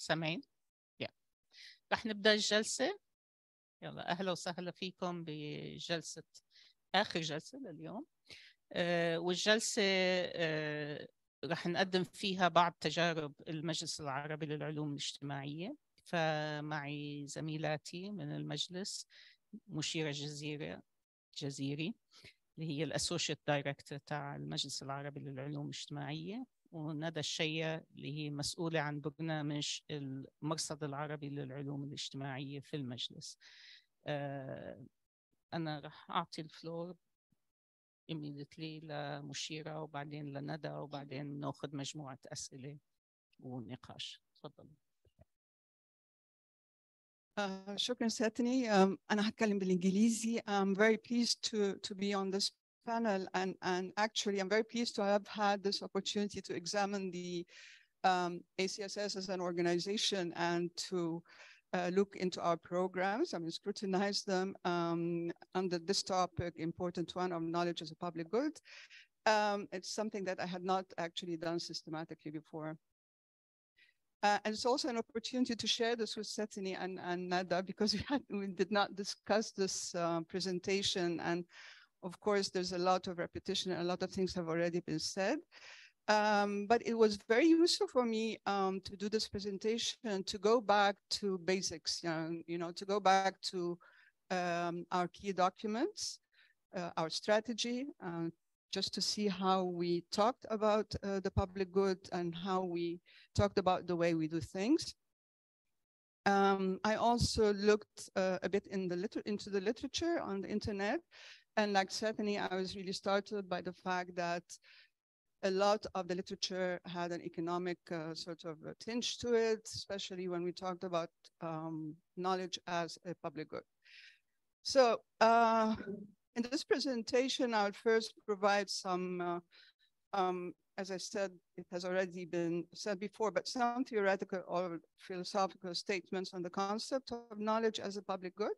سامعين؟ يا رح نبدا الجلسه يلا اهلا وسهلا فيكم بجلسه اخر جلسه لليوم آه، والجلسه آه، رح نقدم فيها بعض تجارب المجلس العربي للعلوم الاجتماعيه فمعي زميلاتي من المجلس مشيره جزيره جزيري اللي هي الاسوشيت دايركتور تاع المجلس العربي للعلوم الاجتماعيه وندى الشيا اللي هي مسؤولة عن برنامج المرصد العربي للعلوم الاجتماعية في المجلس آه، أنا راح أعطي الفلور immediately لمشيرة وبعدين لندى وبعدين ناخذ مجموعة أسئلة ونقاش تفضل Uh, شكرا ساتني أنا هتكلم بالإنجليزي I'm very pleased to, to be on this panel. And, and actually, I'm very pleased to have had this opportunity to examine the um, ACSS as an organization and to uh, look into our programs, I mean, scrutinize them um, under this topic, important one of knowledge as a public good. Um, it's something that I had not actually done systematically before. Uh, and it's also an opportunity to share this with Setini and, and Nada because we, had, we did not discuss this uh, presentation and of course, there's a lot of repetition and a lot of things have already been said. Um, but it was very useful for me um, to do this presentation to go back to basics, you know, you know to go back to um, our key documents, uh, our strategy, uh, just to see how we talked about uh, the public good and how we talked about the way we do things. Um, I also looked uh, a bit in the into the literature on the internet and like Stephanie, I was really startled by the fact that a lot of the literature had an economic uh, sort of tinge to it, especially when we talked about um, knowledge as a public good. So uh, in this presentation, I'll first provide some, uh, um, as I said, it has already been said before, but some theoretical or philosophical statements on the concept of knowledge as a public good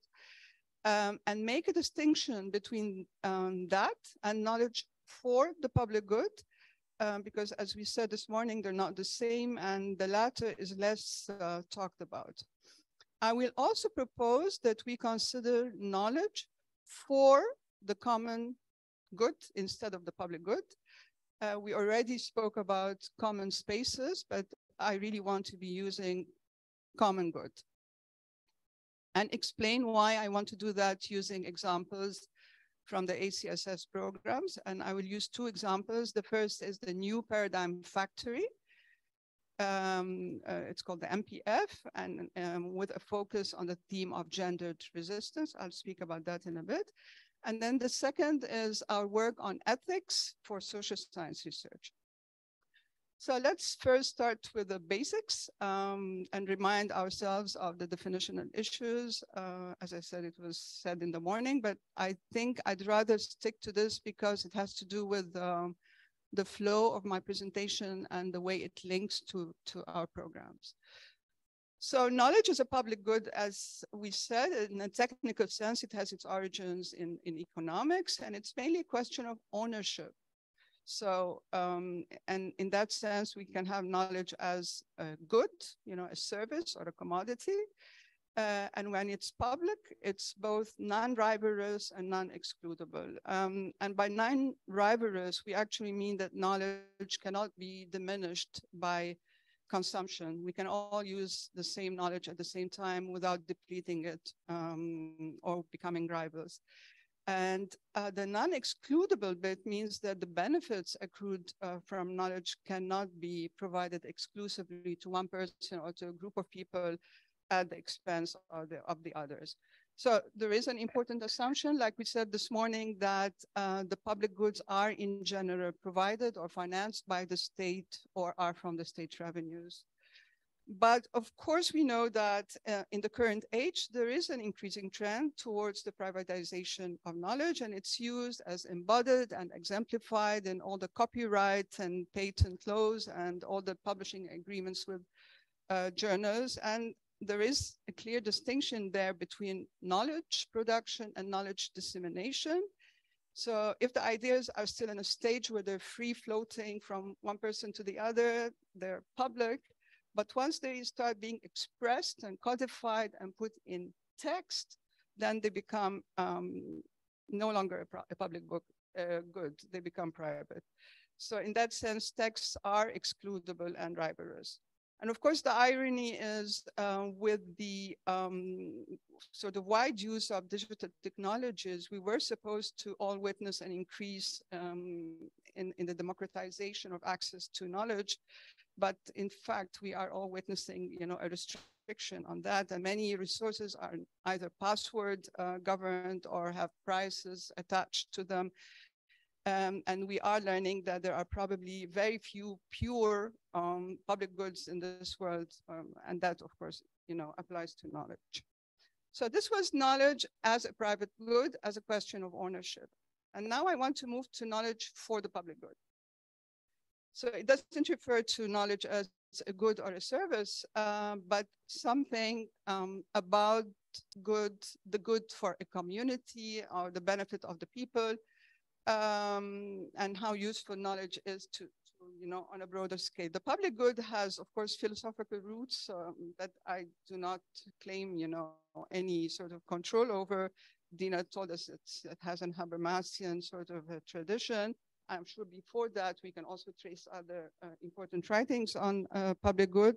um, and make a distinction between um, that and knowledge for the public good, um, because as we said this morning, they're not the same and the latter is less uh, talked about. I will also propose that we consider knowledge for the common good instead of the public good. Uh, we already spoke about common spaces, but I really want to be using common good and explain why I want to do that using examples from the ACSS programs. And I will use two examples. The first is the new paradigm factory. Um, uh, it's called the MPF and um, with a focus on the theme of gendered resistance. I'll speak about that in a bit. And then the second is our work on ethics for social science research. So let's first start with the basics um, and remind ourselves of the definitional issues. Uh, as I said, it was said in the morning, but I think I'd rather stick to this because it has to do with um, the flow of my presentation and the way it links to, to our programs. So knowledge is a public good, as we said, in a technical sense, it has its origins in, in economics, and it's mainly a question of ownership. So, um, and in that sense, we can have knowledge as a good, you know, a service or a commodity. Uh, and when it's public, it's both non-rivalrous and non-excludable. Um, and by non-rivalrous, we actually mean that knowledge cannot be diminished by consumption. We can all use the same knowledge at the same time without depleting it um, or becoming rivals. And uh, the non-excludable bit means that the benefits accrued uh, from knowledge cannot be provided exclusively to one person or to a group of people at the expense of the, of the others. So there is an important assumption, like we said this morning, that uh, the public goods are in general provided or financed by the state or are from the state revenues. But of course, we know that uh, in the current age, there is an increasing trend towards the privatization of knowledge, and it's used as embodied and exemplified in all the copyright and patent laws and all the publishing agreements with uh, journals. And there is a clear distinction there between knowledge production and knowledge dissemination. So if the ideas are still in a stage where they're free floating from one person to the other, they're public, but once they start being expressed and codified and put in text, then they become um, no longer a, a public book uh, good, they become private. So in that sense, texts are excludable and rivalrous. And of course, the irony is uh, with the um, sort of wide use of digital technologies, we were supposed to all witness an increase um, in, in the democratization of access to knowledge. But in fact, we are all witnessing, you know, a restriction on that. And many resources are either password uh, governed or have prices attached to them. Um, and we are learning that there are probably very few pure um, public goods in this world. Um, and that, of course, you know, applies to knowledge. So this was knowledge as a private good, as a question of ownership. And now I want to move to knowledge for the public good. So it doesn't refer to knowledge as a good or a service, uh, but something um, about good, the good for a community or the benefit of the people, um, and how useful knowledge is to, to, you know, on a broader scale. The public good has, of course, philosophical roots um, that I do not claim, you know, any sort of control over. Dina told us it has an Habermasian sort of tradition. I'm sure before that, we can also trace other uh, important writings on uh, public good.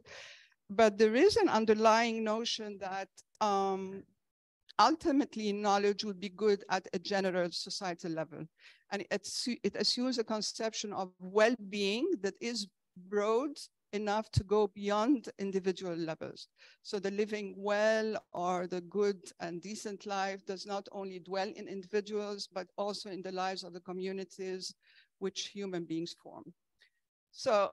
But there is an underlying notion that um, ultimately knowledge would be good at a general societal level. And it, it assumes a conception of well-being that is broad enough to go beyond individual levels. So the living well or the good and decent life does not only dwell in individuals, but also in the lives of the communities which human beings form. So,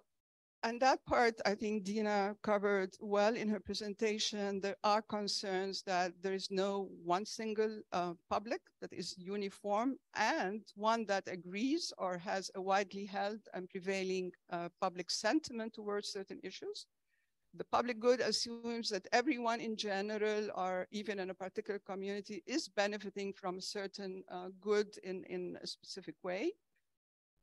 and that part, I think Dina covered well in her presentation. There are concerns that there is no one single uh, public that is uniform and one that agrees or has a widely held and prevailing uh, public sentiment towards certain issues. The public good assumes that everyone in general or even in a particular community is benefiting from a certain uh, good in, in a specific way.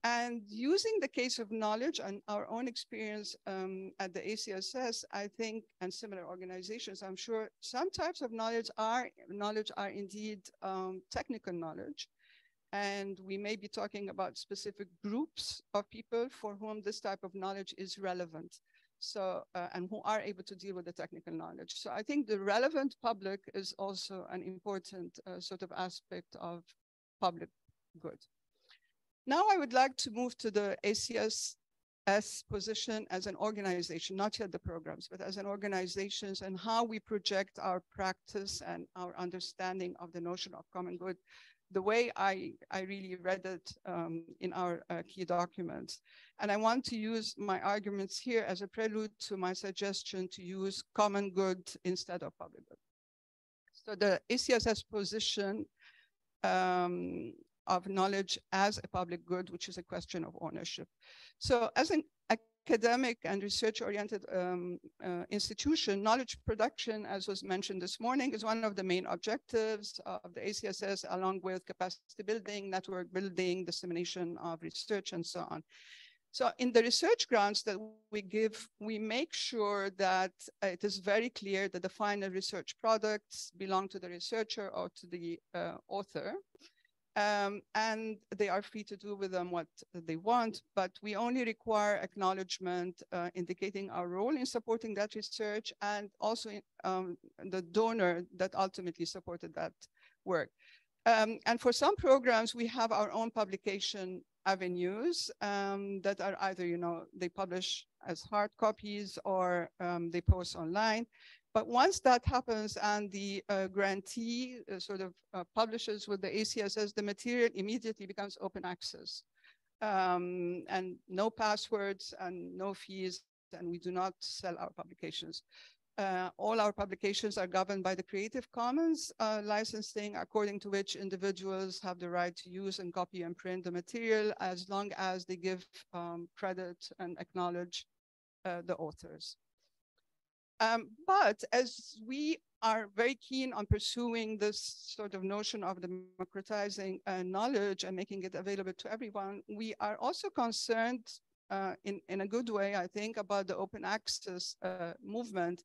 And using the case of knowledge and our own experience um, at the ACSS, I think, and similar organizations, I'm sure some types of knowledge are knowledge are indeed um, technical knowledge. And we may be talking about specific groups of people for whom this type of knowledge is relevant. So, uh, and who are able to deal with the technical knowledge. So I think the relevant public is also an important uh, sort of aspect of public good. Now I would like to move to the ACS as position as an organization, not yet the programs, but as an organization and how we project our practice and our understanding of the notion of common good. The way I, I really read it um, in our uh, key documents. And I want to use my arguments here as a prelude to my suggestion to use common good instead of public good. So the ACSS position um, of knowledge as a public good, which is a question of ownership. So as an academic and research-oriented um, uh, institution, knowledge production, as was mentioned this morning, is one of the main objectives of the ACSS, along with capacity building, network building, dissemination of research, and so on. So in the research grants that we give, we make sure that it is very clear that the final research products belong to the researcher or to the uh, author. Um, and they are free to do with them what they want, but we only require acknowledgement uh, indicating our role in supporting that research and also in, um, the donor that ultimately supported that work. Um, and for some programs, we have our own publication avenues um, that are either, you know, they publish as hard copies or um, they post online. But once that happens and the uh, grantee uh, sort of uh, publishes with the ACSS, the material immediately becomes open access. Um, and no passwords and no fees, and we do not sell our publications. Uh, all our publications are governed by the Creative Commons uh, licensing, according to which individuals have the right to use and copy and print the material as long as they give um, credit and acknowledge uh, the authors. Um, but as we are very keen on pursuing this sort of notion of democratizing uh, knowledge and making it available to everyone, we are also concerned uh, in, in a good way, I think, about the open access uh, movement.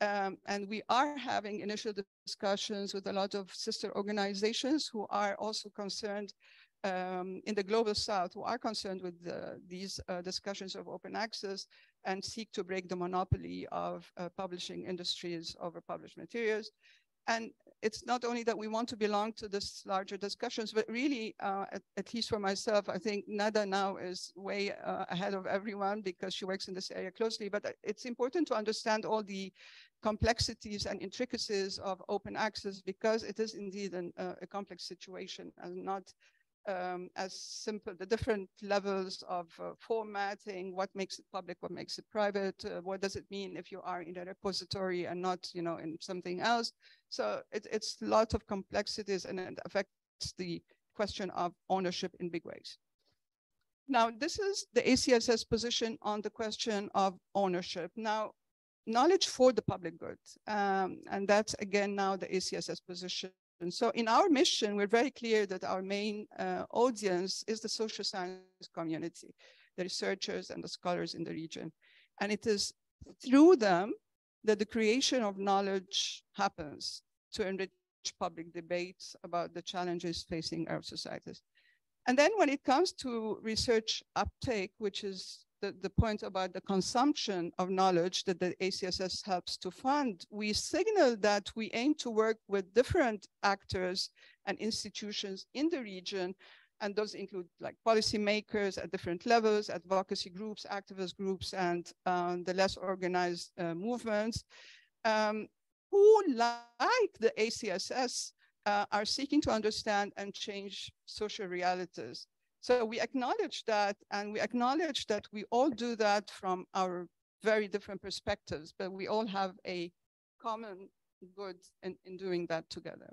Um, and we are having initial discussions with a lot of sister organizations who are also concerned um, in the global south who are concerned with the, uh, these uh, discussions of open access and seek to break the monopoly of uh, publishing industries over published materials. And it's not only that we want to belong to this larger discussions, but really, uh, at, at, least for myself, I think Nada now is way uh, ahead of everyone because she works in this area closely. But uh, it's important to understand all the complexities and intricacies of open access because it is indeed an, uh, a complex situation and not um, as simple, the different levels of uh, formatting, what makes it public, what makes it private, uh, what does it mean if you are in a repository and not, you know, in something else. So it, it's lots of complexities and it affects the question of ownership in big ways. Now, this is the ACSS position on the question of ownership. Now, knowledge for the public good. Um, and that's again now the ACSS position so in our mission, we're very clear that our main uh, audience is the social science community, the researchers and the scholars in the region. And it is through them that the creation of knowledge happens to enrich public debates about the challenges facing our societies. And then when it comes to research uptake, which is the, the point about the consumption of knowledge that the ACSS helps to fund, we signal that we aim to work with different actors and institutions in the region. And those include like policymakers at different levels, advocacy groups, activist groups, and um, the less organized uh, movements um, who, like the ACSS, uh, are seeking to understand and change social realities. So we acknowledge that, and we acknowledge that we all do that from our very different perspectives, but we all have a common good in, in doing that together.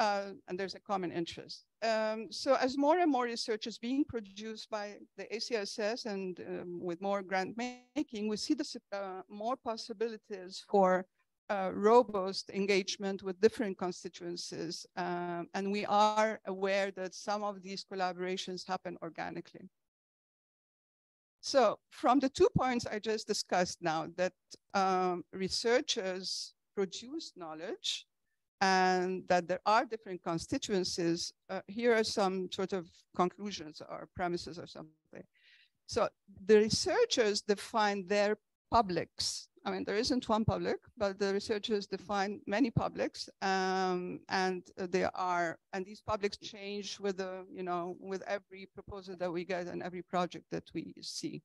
Uh, and there's a common interest. Um, so as more and more research is being produced by the ACSS and um, with more grant making, we see the uh, more possibilities for uh, robust engagement with different constituencies. Um, and we are aware that some of these collaborations happen organically. So from the two points I just discussed now that um, researchers produce knowledge and that there are different constituencies, uh, here are some sort of conclusions or premises or something. So the researchers define their publics. I mean, there isn't one public, but the researchers define many publics, um, and they are, and these publics change with the, you know, with every proposal that we get and every project that we see.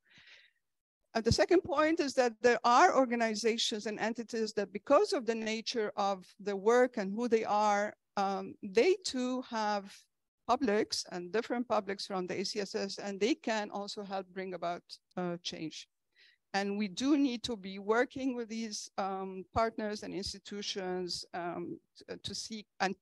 And the second point is that there are organizations and entities that because of the nature of the work and who they are, um, they too have publics and different publics from the ACSS, and they can also help bring about uh, change. And we do need to be working with these um, partners and institutions um, to, to seek and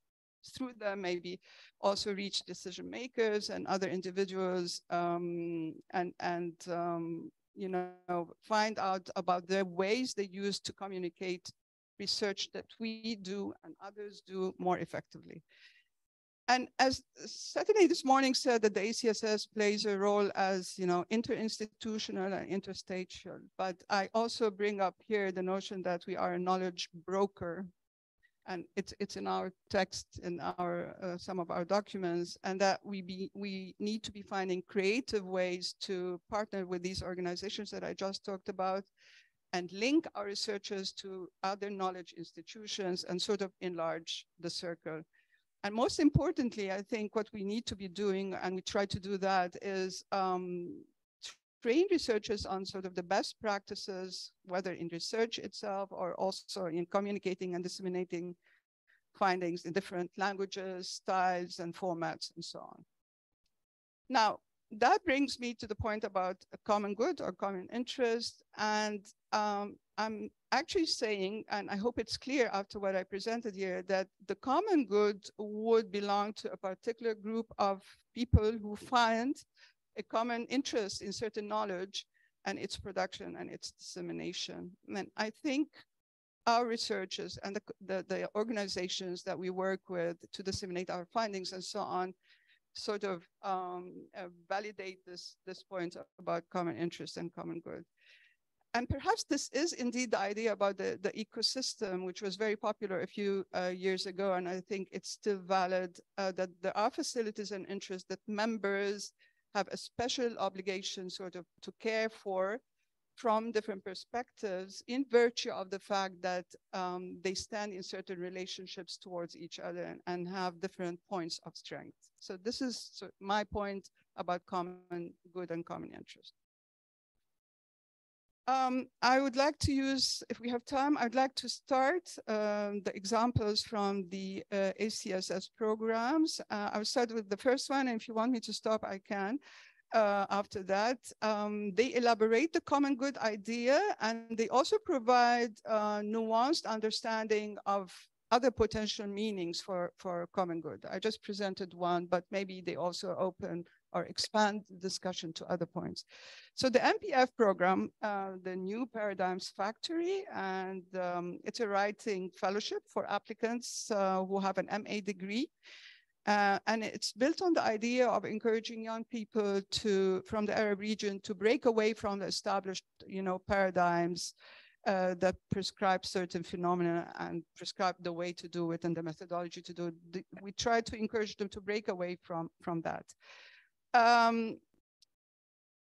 through them maybe also reach decision makers and other individuals um, and and um, you know find out about the ways they use to communicate research that we do and others do more effectively and as certainly this morning said that the ACSS plays a role as, you know, interinstitutional and interstatial, but I also bring up here the notion that we are a knowledge broker and it's it's in our text in our uh, some of our documents and that we be we need to be finding creative ways to partner with these organizations that i just talked about and link our researchers to other knowledge institutions and sort of enlarge the circle and most importantly, I think what we need to be doing, and we try to do that, is um, train researchers on sort of the best practices, whether in research itself or also in communicating and disseminating findings in different languages, styles, and formats, and so on. Now, that brings me to the point about a common good or common interest. And um, I'm actually saying, and I hope it's clear after what I presented here, that the common good would belong to a particular group of people who find a common interest in certain knowledge and its production and its dissemination. And I think our researchers and the, the, the organizations that we work with to disseminate our findings and so on sort of um, uh, validate this, this point about common interest and common good. And perhaps this is indeed the idea about the, the ecosystem, which was very popular a few uh, years ago. And I think it's still valid uh, that there are facilities and interests that members have a special obligation sort of to care for from different perspectives in virtue of the fact that um, they stand in certain relationships towards each other and, and have different points of strength. So this is my point about common good and common interest. Um, I would like to use, if we have time, I'd like to start um, the examples from the uh, ACSS programs. Uh, I'll start with the first one, and if you want me to stop, I can uh, after that. Um, they elaborate the common good idea and they also provide a uh, nuanced understanding of other potential meanings for, for common good. I just presented one, but maybe they also open or expand the discussion to other points. So the MPF program, uh, the New Paradigms Factory, and um, it's a writing fellowship for applicants uh, who have an MA degree. Uh, and it's built on the idea of encouraging young people to from the Arab region to break away from the established, you know, paradigms uh, that prescribe certain phenomena and prescribe the way to do it and the methodology to do it. We try to encourage them to break away from from that. Um,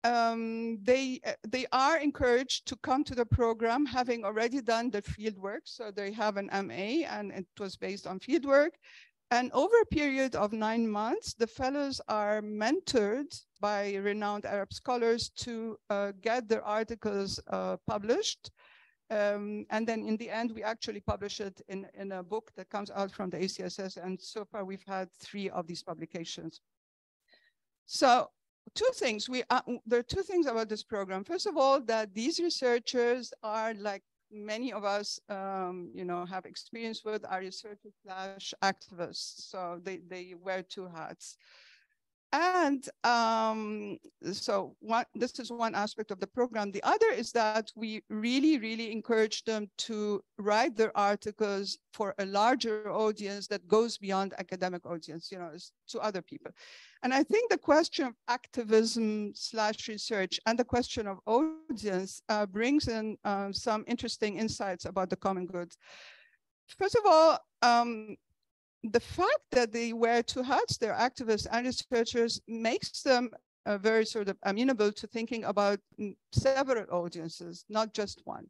um, they uh, they are encouraged to come to the program having already done the field work. So they have an MA and it was based on field work. And over a period of nine months, the fellows are mentored by renowned Arab scholars to uh, get their articles uh, published. Um, and then in the end, we actually publish it in, in a book that comes out from the ACSS. And so far, we've had three of these publications. So two things, we, uh, there are two things about this program. First of all, that these researchers are like many of us, um, you know, have experience with are researchers slash activists. So they, they wear two hats. And um, so one, this is one aspect of the program. The other is that we really, really encourage them to write their articles for a larger audience that goes beyond academic audience, you know, to other people. And I think the question of activism slash research and the question of audience uh, brings in uh, some interesting insights about the common good. First of all, um, the fact that they wear two hats, they're activists and researchers, makes them uh, very sort of amenable to thinking about mm, several audiences, not just one,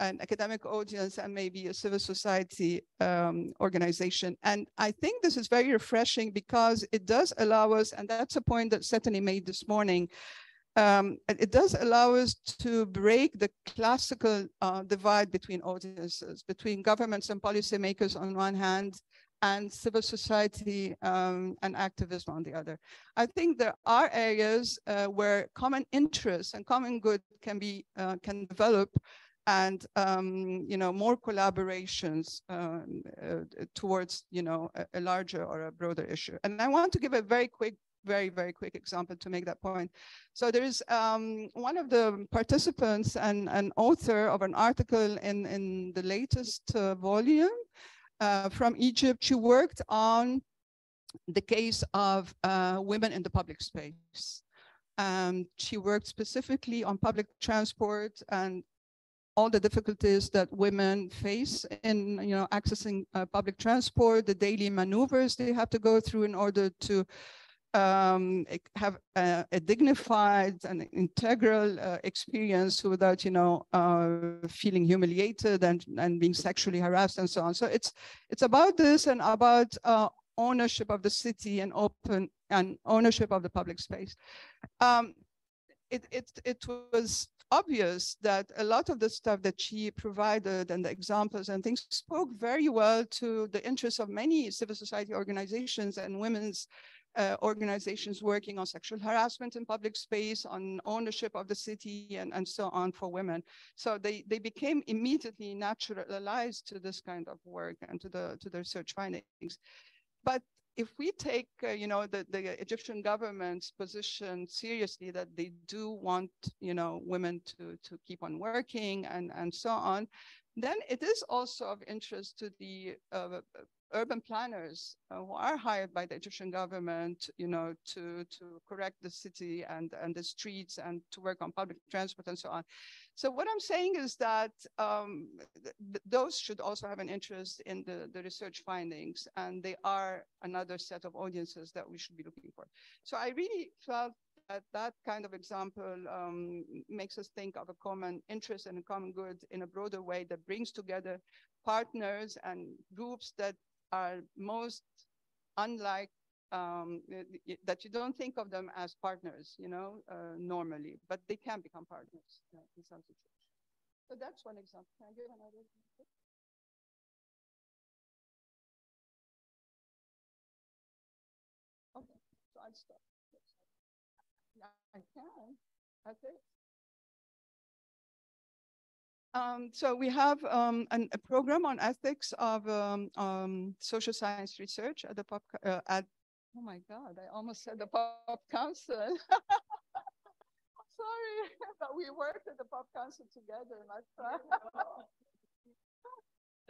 an academic audience and maybe a civil society um, organization. And I think this is very refreshing because it does allow us, and that's a point that Stephanie made this morning, um, it does allow us to break the classical uh, divide between audiences, between governments and policymakers on one hand, and civil society um, and activism on the other. I think there are areas uh, where common interests and common good can be uh, can develop, and um, you know more collaborations um, uh, towards you know a, a larger or a broader issue. And I want to give a very quick very, very quick example to make that point. So there is um, one of the participants and an author of an article in, in the latest uh, volume uh, from Egypt. She worked on the case of uh, women in the public space. Um, she worked specifically on public transport and all the difficulties that women face in you know accessing uh, public transport, the daily maneuvers they have to go through in order to um, have a, a, dignified and integral uh, experience without, you know, uh, feeling humiliated and, and being sexually harassed and so on. So it's it's about this and about uh, ownership of the city and open and ownership of the public space. Um, it, it, it was obvious that a lot of the stuff that she provided and the examples and things spoke very well to the interests of many civil society organizations and women's uh, organizations working on sexual harassment in public space, on ownership of the city, and, and so on for women. So they, they became immediately naturalized to this kind of work and to the, to the research findings. But if we take uh, you know the, the Egyptian government's position seriously that they do want you know women to to keep on working and and so on, then it is also of interest to the uh, urban planners uh, who are hired by the Egyptian government, you know, to to correct the city and and the streets and to work on public transport and so on. So what I'm saying is that um, th those should also have an interest in the the research findings, and they are another set of audiences that we should be looking for. So I really felt. That, that kind of example um, makes us think of a common interest and a common good in a broader way that brings together partners and groups that are most unlike um, that you don't think of them as partners, you know, uh, normally, but they can become partners uh, in some situations. So that's one example. Can I give another example? Okay, so I'll stop. I can. Okay. Um, so we have um, an, a program on ethics of um, um social science research at the pop uh, at oh my god I almost said the pop council [LAUGHS] sorry [LAUGHS] but we worked at the pop council together last time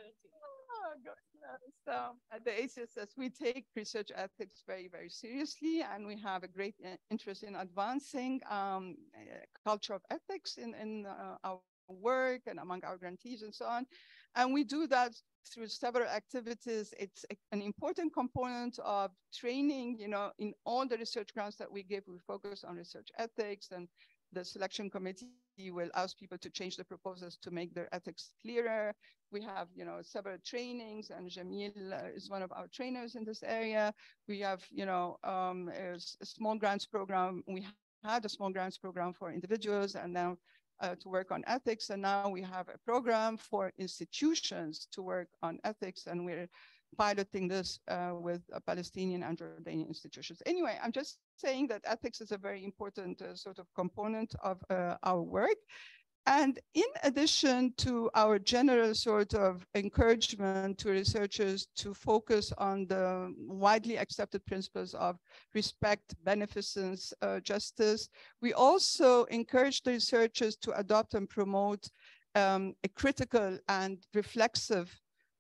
oh, goodness. So um, at the ACSS we take research ethics very very seriously and we have a great uh, interest in advancing um, uh, culture of ethics in in uh, our work and among our grantees and so on. And we do that through several activities. It's a, an important component of training, you know, in all the research grants that we give, we focus on research ethics and the selection committee will ask people to change the proposals to make their ethics clearer. We have, you know, several trainings, and Jamil uh, is one of our trainers in this area. We have, you know, um, a, a small grants program. We had a small grants program for individuals, and now uh, to work on ethics. And now we have a program for institutions to work on ethics. And we're piloting this uh, with uh, Palestinian and Jordanian institutions. Anyway, I'm just saying that ethics is a very important uh, sort of component of uh, our work. And in addition to our general sort of encouragement to researchers to focus on the widely accepted principles of respect, beneficence, uh, justice, we also encourage the researchers to adopt and promote um, a critical and reflexive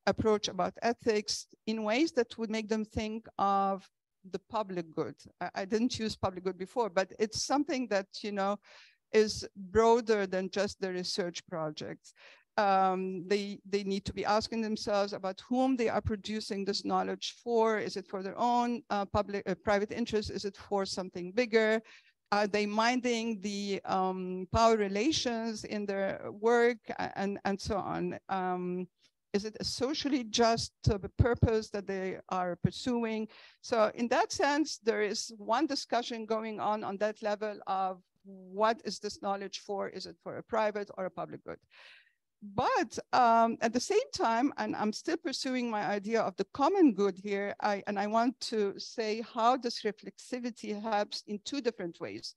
approach about ethics in ways that would make them think of the public good. I, I, didn't use public good before, but it's something that, you know, is broader than just the research projects. Um, they, they need to be asking themselves about whom they are producing this knowledge for. Is it for their own uh, public uh, private interest? Is it for something bigger? Are they minding the um, power relations in their work and, and so on? Um, is it a socially just uh, purpose that they are pursuing? So in that sense, there is one discussion going on on that level of what is this knowledge for? Is it for a private or a public good? But um, at the same time, and I'm still pursuing my idea of the common good here, I, and I want to say how this reflexivity helps in two different ways.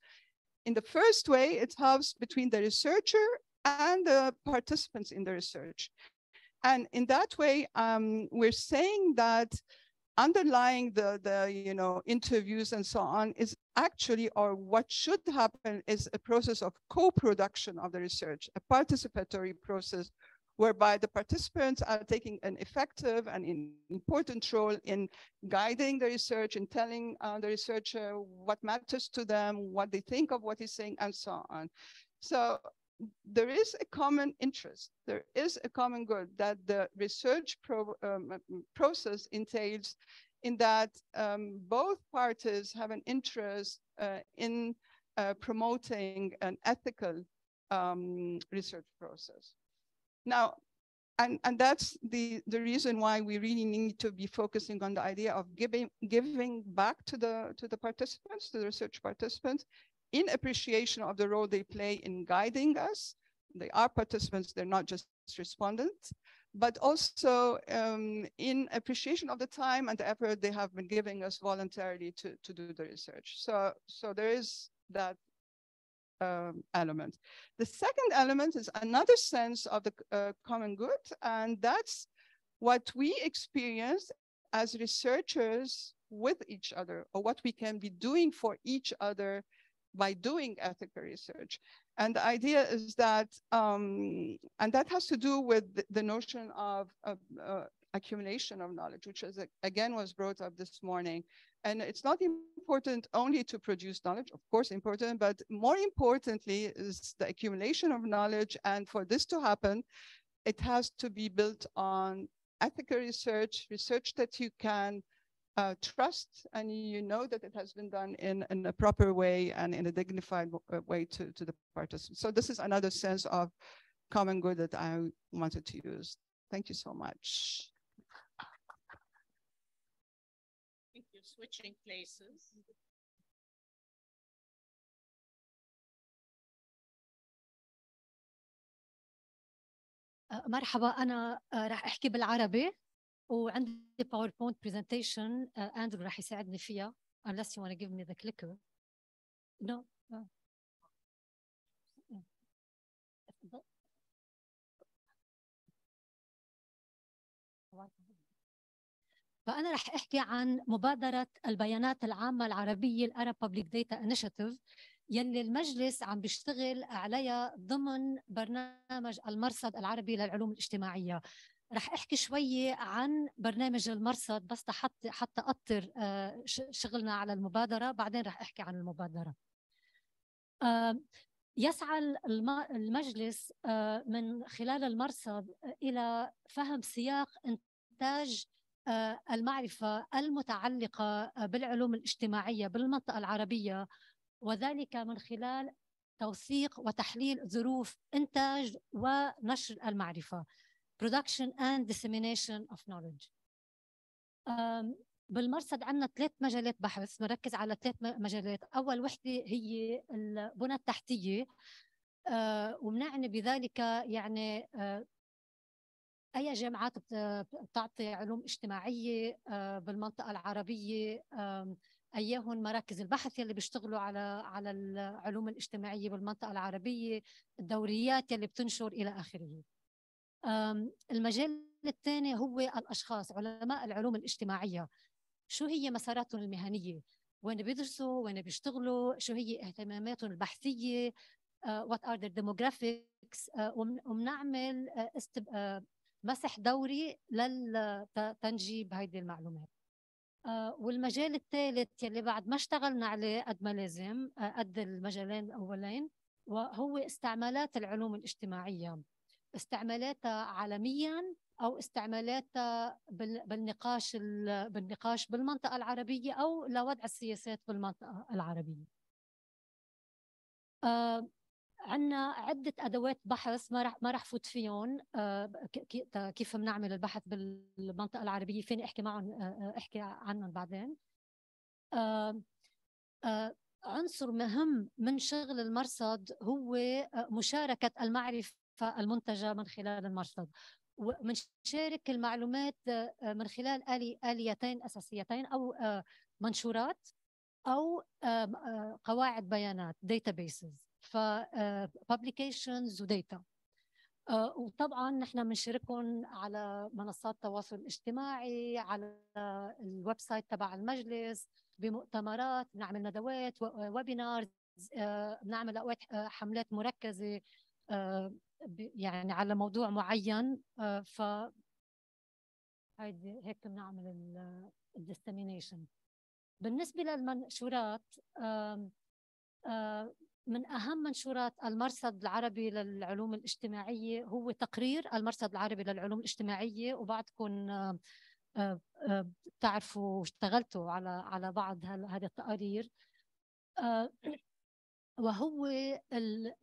In the first way, it helps between the researcher and the participants in the research. And in that way, um, we're saying that underlying the, the you know, interviews and so on is actually, or what should happen is a process of co-production of the research, a participatory process whereby the participants are taking an effective and important role in guiding the research and telling uh, the researcher what matters to them, what they think of what he's saying, and so on. So there is a common interest. There is a common good that the research pro, um, process entails in that um, both parties have an interest uh, in uh, promoting an ethical um, research process. Now, and, and that's the, the reason why we really need to be focusing on the idea of giving, giving back to the, to the participants, to the research participants, in appreciation of the role they play in guiding us. They are participants, they're not just respondents, but also um, in appreciation of the time and the effort they have been giving us voluntarily to, to do the research. So, so there is that um, element. The second element is another sense of the uh, common good, and that's what we experience as researchers with each other or what we can be doing for each other by doing ethical research. And the idea is that, um, and that has to do with the notion of, uh, accumulation of knowledge, which is, again was brought up this morning. And it's not important only to produce knowledge, of course important, but more importantly is the accumulation of knowledge. And for this to happen, it has to be built on ethical research, research that you can uh, trust and you know that it has been done in, in a proper way and in a dignified uh, way to, to the participants. So this is another sense of common good that I wanted to use. Thank you so much. Thank you. Switching places. Uh, مرحبا أنا راح أحكي بالعربي وعندي باوربوينت برزنتيشن اندرو راح يساعدني فيها unless you want to give me the clicker no, no. فأنا رح أحكي عن مبادرة البيانات العامة العربية Arab Public Data Initiative يلي المجلس عم بيشتغل عليها ضمن برنامج المرصد العربي للعلوم الاجتماعية رح احكي شوية عن برنامج المرصد بس حتى حتى اطر آه، شغلنا على المبادرة بعدين رح احكي عن المبادرة آه، يسعى المجلس آه، من خلال المرصد الى فهم سياق انتاج المعرفة المتعلقة بالعلوم الاجتماعية بالمنطقة العربية وذلك من خلال توثيق وتحليل ظروف إنتاج ونشر المعرفة production and dissemination of knowledge. بالمرصد عندنا ثلاث مجالات بحث بنركز على ثلاث مجالات أول وحدة هي البنى التحتية أه، وبنعني بذلك يعني أه، أي جامعات بتعطي علوم اجتماعية أه، بالمنطقة العربية اياهم مراكز البحث يلي بيشتغلوا على على العلوم الاجتماعيه بالمنطقه العربيه الدوريات يلي بتنشر الى اخره المجال الثاني هو الأشخاص علماء العلوم الاجتماعية شو هي مساراتهم المهنية وين بيدرسوا وين بيشتغلوا شو هي اهتماماتهم البحثية وات ار ديموغرافيكس demographics آه، وبنعمل آه، آه، مسح دوري لتنجيب هيدي المعلومات والمجال الثالث يلي بعد ما اشتغلنا عليه قد ما لازم قد المجالين الاولين وهو استعمالات العلوم الاجتماعيه استعمالاتها عالميا او استعمالاتها بالنقاش بالنقاش بالمنطقه العربيه او لوضع السياسات بالمنطقه العربيه. آه عندنا عدة أدوات بحث ما رح ما رح فوت فيهم آه كيف بنعمل البحث بالمنطقة العربية فيني أحكي معهم آه, آه، أحكي عنهم بعدين آه،, آه عنصر مهم من شغل المرصد هو مشاركة المعرفة المنتجة من خلال المرصد ومنشارك المعلومات آه، من خلال آليتين أساسيتين أو آه، منشورات أو آه، قواعد بيانات databases ف publications وداتا وطبعا نحن بنشاركهم على منصات التواصل الاجتماعي على الويب سايت تبع المجلس بمؤتمرات بنعمل ندوات ويبينارز بنعمل اوقات حملات مركزه يعني على موضوع معين آه، ف هيدي هيك بنعمل الديستمينيشن بالنسبة للمنشورات آه، من أهم منشورات المرصد العربي للعلوم الاجتماعية هو تقرير المرصد العربي للعلوم الاجتماعية وبعدكم آه، بتعرفوا اشتغلتوا على على بعض هذه التقارير وهو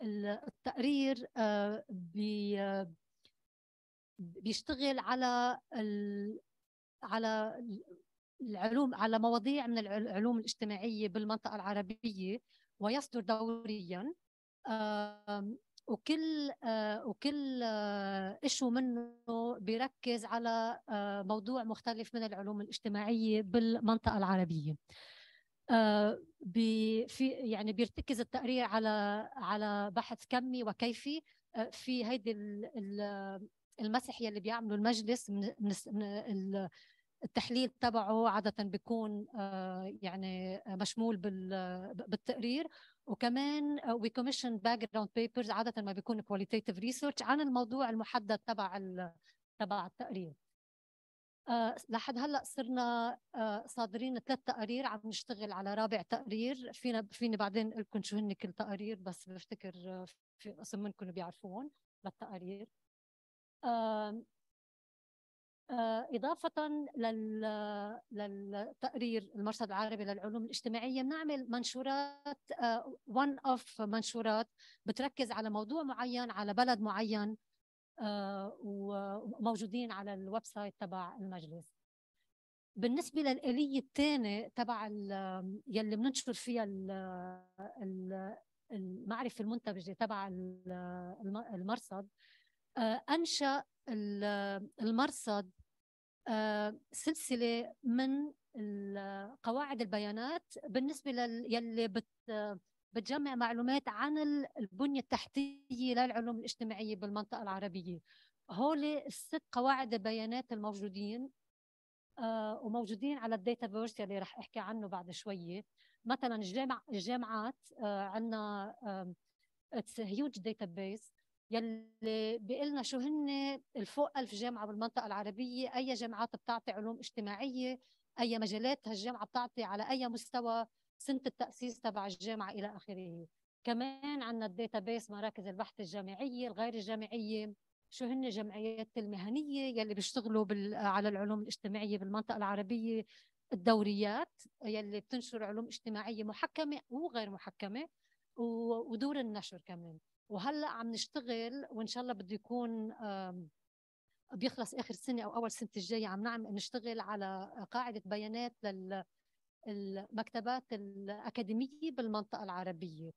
التقرير آه، آه، بيشتغل على على العلوم على مواضيع من العلوم الاجتماعيه بالمنطقه العربيه ويصدر دوريا وكل آه، وكل شيء منه بيركز على موضوع مختلف من العلوم الاجتماعيه بالمنطقه العربيه آه، في يعني بيرتكز التقرير على على بحث كمي وكيفي آه، في هيدي المسح يلي بيعملوا المجلس من التحليل تبعه عادة بيكون آه، يعني مشمول بالتقرير وكمان وي كوميشن باك جراوند بيبرز عادة ما بيكون كواليتيف ريسيرش عن الموضوع المحدد تبع تبع التقرير آه، لحد هلا صرنا آه، صادرين ثلاث تقارير عم نشتغل على رابع تقرير فينا فيني بعدين اقول لكم شو هن كل تقارير بس بفتكر آه، في قسم منكم بيعرفون للتقارير إضافة لل... للتقرير المرصد العربي للعلوم الاجتماعية بنعمل منشورات وان أوف منشورات بتركز على موضوع معين على بلد معين آه، وموجودين على الويب سايت تبع المجلس بالنسبة للآلية الثانية تبع يلي بننشر فيها المعرفة المنتجة تبع المرصد آه، أنشأ المرصد آه، سلسلة من قواعد البيانات بالنسبة لل يلي بت بتجمع معلومات عن البنيه التحتيه للعلوم الاجتماعيه بالمنطقه العربيه هول الست قواعد البيانات الموجودين آه، وموجودين على الداتا بيرس يلي رح احكي عنه بعد شويه مثلا الجامع الجامعات آه، عنا عندنا اتس هيوج داتا بيس يلي بيقلنا شو هن الفوق ألف جامعه بالمنطقه العربيه اي جامعات بتعطي علوم اجتماعيه اي مجالات هالجامعه بتعطي على اي مستوى سنه التاسيس تبع الجامعه الى اخره كمان عندنا الداتا بيس مراكز البحث الجامعيه الغير الجامعيه شو هن الجمعيات المهنيه يلي بيشتغلوا بال... على العلوم الاجتماعيه بالمنطقه العربيه الدوريات يلي بتنشر علوم اجتماعيه محكمه وغير محكمه ودور النشر كمان وهلا عم نشتغل وان شاء الله بده يكون بيخلص اخر سنه او اول سنه الجايه عم نعمل نشتغل على قاعده بيانات لل المكتبات الأكاديمية بالمنطقة العربية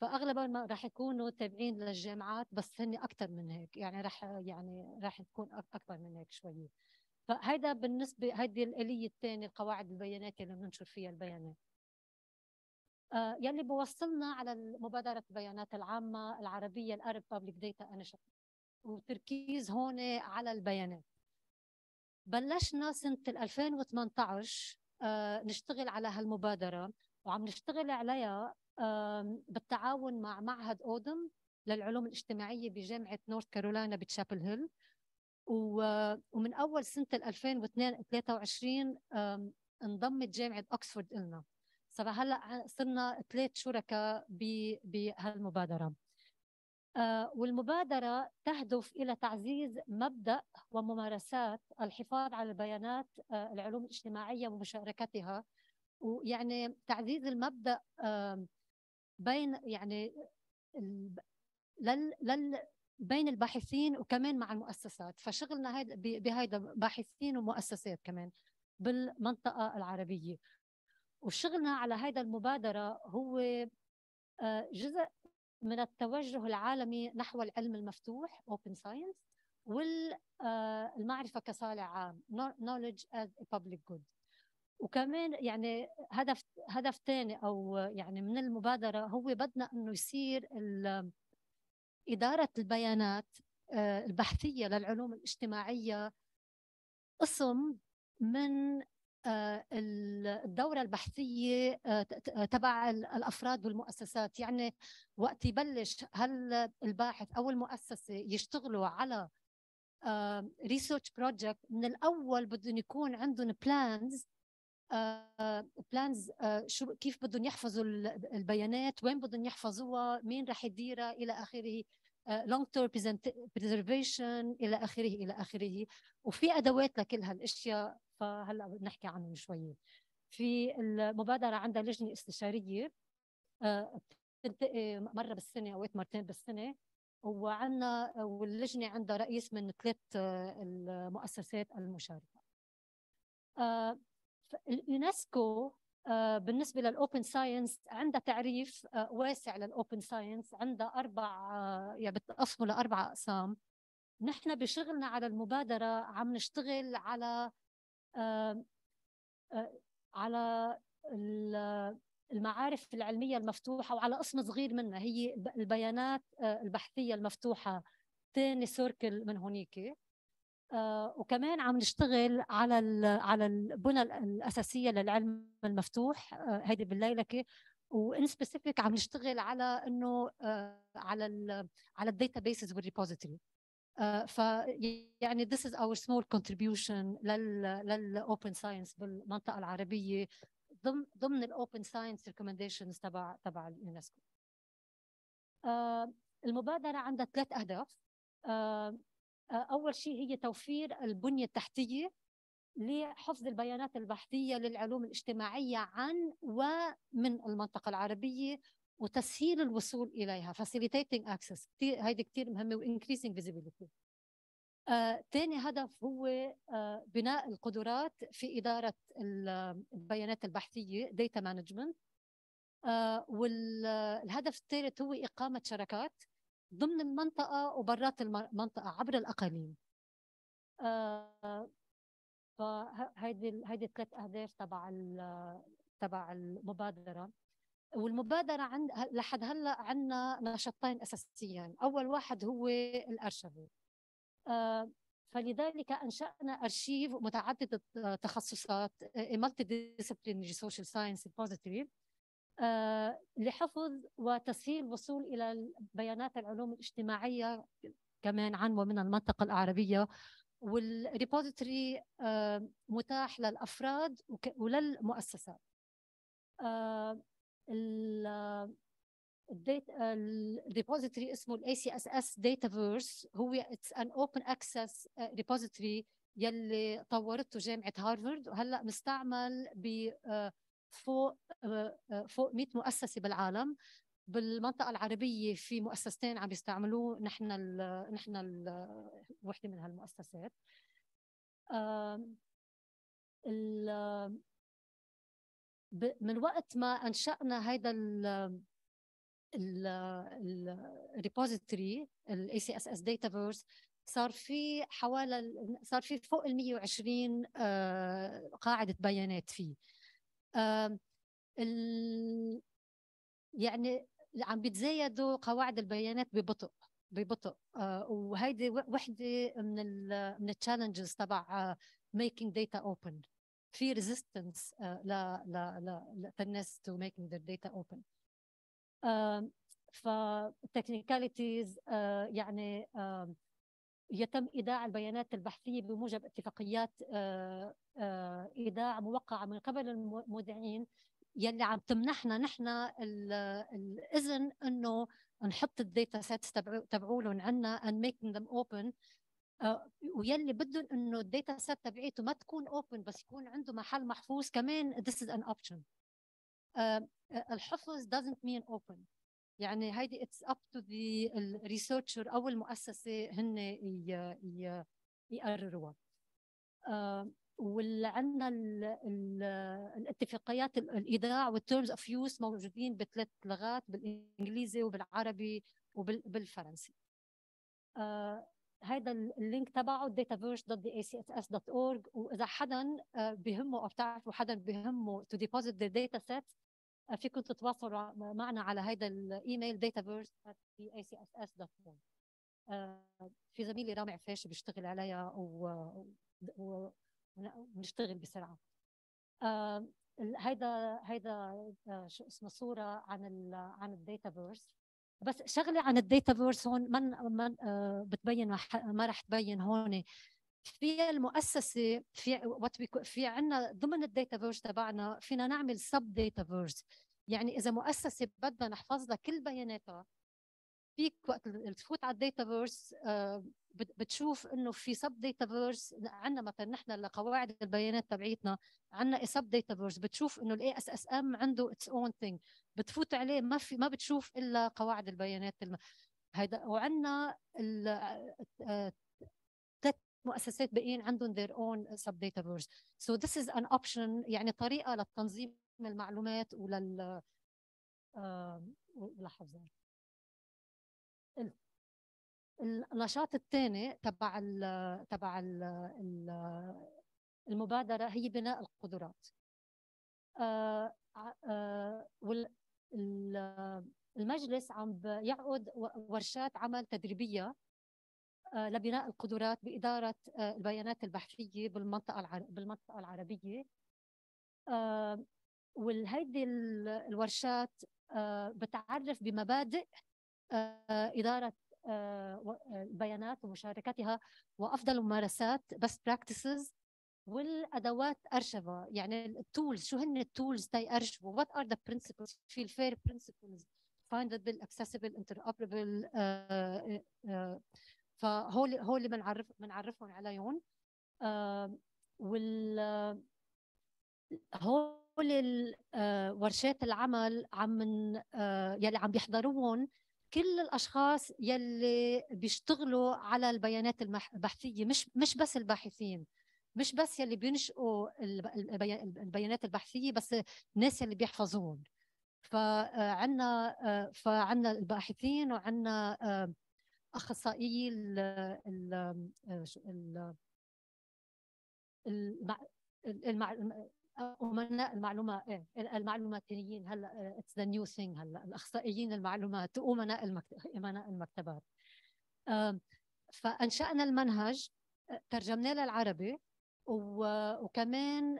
فاغلبها راح يكونوا تابعين للجامعات بس هن اكثر من هيك يعني راح يعني راح تكون اكبر من هيك شويه فهيدا بالنسبه هيدي الاليه الثانيه القواعد البيانات اللي بننشر فيها البيانات آه، يلي بوصلنا على مبادره البيانات العامه العربيه الارب بابليك داتا انشط وتركيز هون على البيانات بلشنا سنه 2018 آه، نشتغل على هالمبادرة وعم نشتغل عليها بالتعاون مع معهد أودم للعلوم الاجتماعية بجامعة نورث كارولاينا بتشابل هيل ومن أول سنة 2023 انضمت جامعة أكسفورد إلنا صار هلا صرنا ثلاث شركاء بهالمبادرة آه، والمبادرة تهدف إلى تعزيز مبدأ وممارسات الحفاظ على البيانات آه، العلوم الاجتماعية ومشاركتها ويعني تعزيز المبدأ بين يعني لل, بين الباحثين وكمان مع المؤسسات فشغلنا هيدا بهيدا باحثين ومؤسسات كمان بالمنطقة العربية وشغلنا على هيدا المبادرة هو آه، جزء من التوجه العالمي نحو العلم المفتوح Open Science والمعرفة آه، كصالع عام Knowledge as a Public Good وكمان يعني هدف هدف ثاني او يعني من المبادره هو بدنا انه يصير اداره البيانات آه، البحثيه للعلوم الاجتماعيه قسم من آه، الدوره البحثيه آه، تبع الافراد والمؤسسات يعني وقت يبلش هل الباحث او المؤسسه يشتغلوا على ريسيرش آه، بروجكت من الاول بدهم يكون عندهم بلانز بلانز شو كيف بدهم يحفظوا البيانات وين بدهم يحفظوها مين رح يديرها الى اخره لونج تيرم بريزرفيشن الى اخره الى اخره وفي ادوات لكل هالاشياء فهلا بنحكي عنهم شوي في المبادره عندها لجنه استشاريه آه، بتلتقي مره بالسنه أو مرتين بالسنه وعندنا واللجنه عندها رئيس من ثلاث آه، المؤسسات المشاركه آه، اليونسكو بالنسبه للاوبن ساينس عندها تعريف واسع للاوبن ساينس عندها اربع يعني بتقسمه لاربع اقسام نحن بشغلنا على المبادره عم نشتغل على آه، آه، على المعارف العلمية المفتوحة وعلى قسم صغير منها هي البيانات آه، البحثية المفتوحة ثاني سيركل من هونيك وكمان عم نشتغل على على البنى الأساسية للعلم المفتوح هيدي بالليلكة وان سبيسيفيك عم نشتغل على انه على ال على الداتا بيسز والريبوزيتوري آه، ف يعني this is our small contribution لل للاوبن ساينس بالمنطقه العربيه ضمن ضمن الاوبن ساينس ريكومنديشنز تبع تبع اليونسكو آه، المبادره عندها ثلاث اهداف آه، اول شيء هي توفير البنيه التحتيه لحفظ البيانات البحثيه للعلوم الاجتماعيه عن ومن المنطقه العربيه وتسهيل الوصول اليها facilitating access كثير هيدي كثير مهمه وانكريزنج فيزيبيليتي ثاني آه، هدف هو آه، بناء القدرات في إدارة البيانات البحثية data management آه، والهدف الثالث هو إقامة شراكات ضمن المنطقة وبرات المنطقة عبر الأقاليم آه، فهيدي هيدي الثلاث أهداف تبع تبع المبادرة والمبادرة عند لحد هلا عندنا نشاطين أساسيين أول واحد هو الأرشفة آه، فلذلك أنشأنا أرشيف متعدد التخصصات مالتي ديسيبلينري سوشيال ساينس ريبوزيتوري لحفظ وتسهيل الوصول إلى بيانات العلوم الاجتماعية كمان عن ومن المنطقة العربية والريبوزيتوري آه، متاح للأفراد وللمؤسسات آه، الداتا الريبوزيتوري اسمه الاي سي اس اس داتافيرس هو اتس ان اوبن اكسس ريبوزيتوري يلي طورته جامعه هارفرد وهلا مستعمل ب uh, فوق uh, uh, فوق 100 مؤسسه بالعالم بالمنطقه العربيه في مؤسستين عم يستعملوه نحن الـ نحن الـ وحده من هالمؤسسات ال من وقت ما انشانا هيدا ال الريبوزيتوري الاي سي اس اس داتافيرس صار في حوالي صار في فوق ال 120 آه، قاعده بيانات فيه يعني عم بيتزايدوا قواعد البيانات ببطء ببطء آه، وهيدي وحده من من التشالنجز تبع ميكينج داتا اوبن في resistance ل ل للناس to making their data open فالتكنيكاليتيز آه، يعني يتم إيداع البيانات البحثية بموجب اتفاقيات آه، آه، إيداع موقعة من قبل المودعين يلي عم تمنحنا نحن الإذن إنه نحط الداتا سيتس تبعولهم عنا and making them open آه، ويلي بدهم انه الداتا سيت تبعيته ما تكون اوبن بس يكون عنده محل محفوظ كمان this is an option آه، آه، الحفظ doesn't mean open يعني هيدي اتس اب تو ذا researcher او المؤسسه هن يقرروها عندنا الاتفاقيات الايداع والتيرمز اوف يوز موجودين بثلاث لغات بالانجليزي وبالعربي وبالفرنسي هذا اللينك تبعه dataverse.acss.org واذا حدا آه، بهمه او بتعرفوا حدا بهمه to deposit the data set آه، فيكم تتواصلوا معنا على هذا الايميل dataverse.acss.org آه، في زميلي رامي عفاش بيشتغل عليها ونشتغل بسرعه هيدا هيدا شو اسمه صوره عن الـ عن الداتا فيرس بس شغله عن الداتا فيرس هون ما آه، بتبين ما رح تبين هون في المؤسسه في وات في عندنا ضمن الداتا فيرس تبعنا فينا نعمل سب داتا فيرس يعني اذا مؤسسه بدنا نحفظ لها كل بياناتها فيك وقت تفوت على الداتا آه، فيرس بتشوف انه في سب داتافيرس عندنا مثلا نحن لقواعد البيانات تبعيتنا عندنا سب داتافيرس بتشوف انه الاي اس اس ام عنده اتس اون ثينج بتفوت عليه ما في ما بتشوف الا قواعد البيانات الم... هيدا وعندنا ال آه، مؤسسات باقيين عندهم their own sub dataverse so this is an option يعني طريقه للتنظيم المعلومات ولل آه... لحظه النشاط الثاني تبع ال تبع ال المبادره هي بناء القدرات آه، آه، المجلس عم يعقد ورشات عمل تدريبيه آه، لبناء القدرات باداره البيانات البحثيه بالمنطقه بالمنطقه العربيه وهيدي الورشات بتعرف بمبادئ اداره البيانات آه، آه، ومشاركتها وافضل ممارسات بس براكتسز والادوات ارشفه يعني التولز شو هن التولز تي ارشفوا وات ار ذا برنسبلز في الفير برنسبلز فايندبل اكسسبل انتربرابل فهول هول اللي بنعرف بنعرفهم عليهم وال هول آه، ورشات العمل عم يلي عم بيحضروهم كل الاشخاص يلي بيشتغلوا على البيانات البحثيه مش مش بس الباحثين مش بس يلي بينشئوا البيانات البحثيه بس الناس يلي بيحفظون فعنا آه، آه، فعنا الباحثين وعنا آه، اخصائي ال ال المع امناء المعلومه آه، المعلوماتيين هلا اتس ذا نيو ثينج هلا الاخصائيين المعلومات وامناء امناء المكتبات فانشانا المنهج آه، ترجمناه للعربي وكمان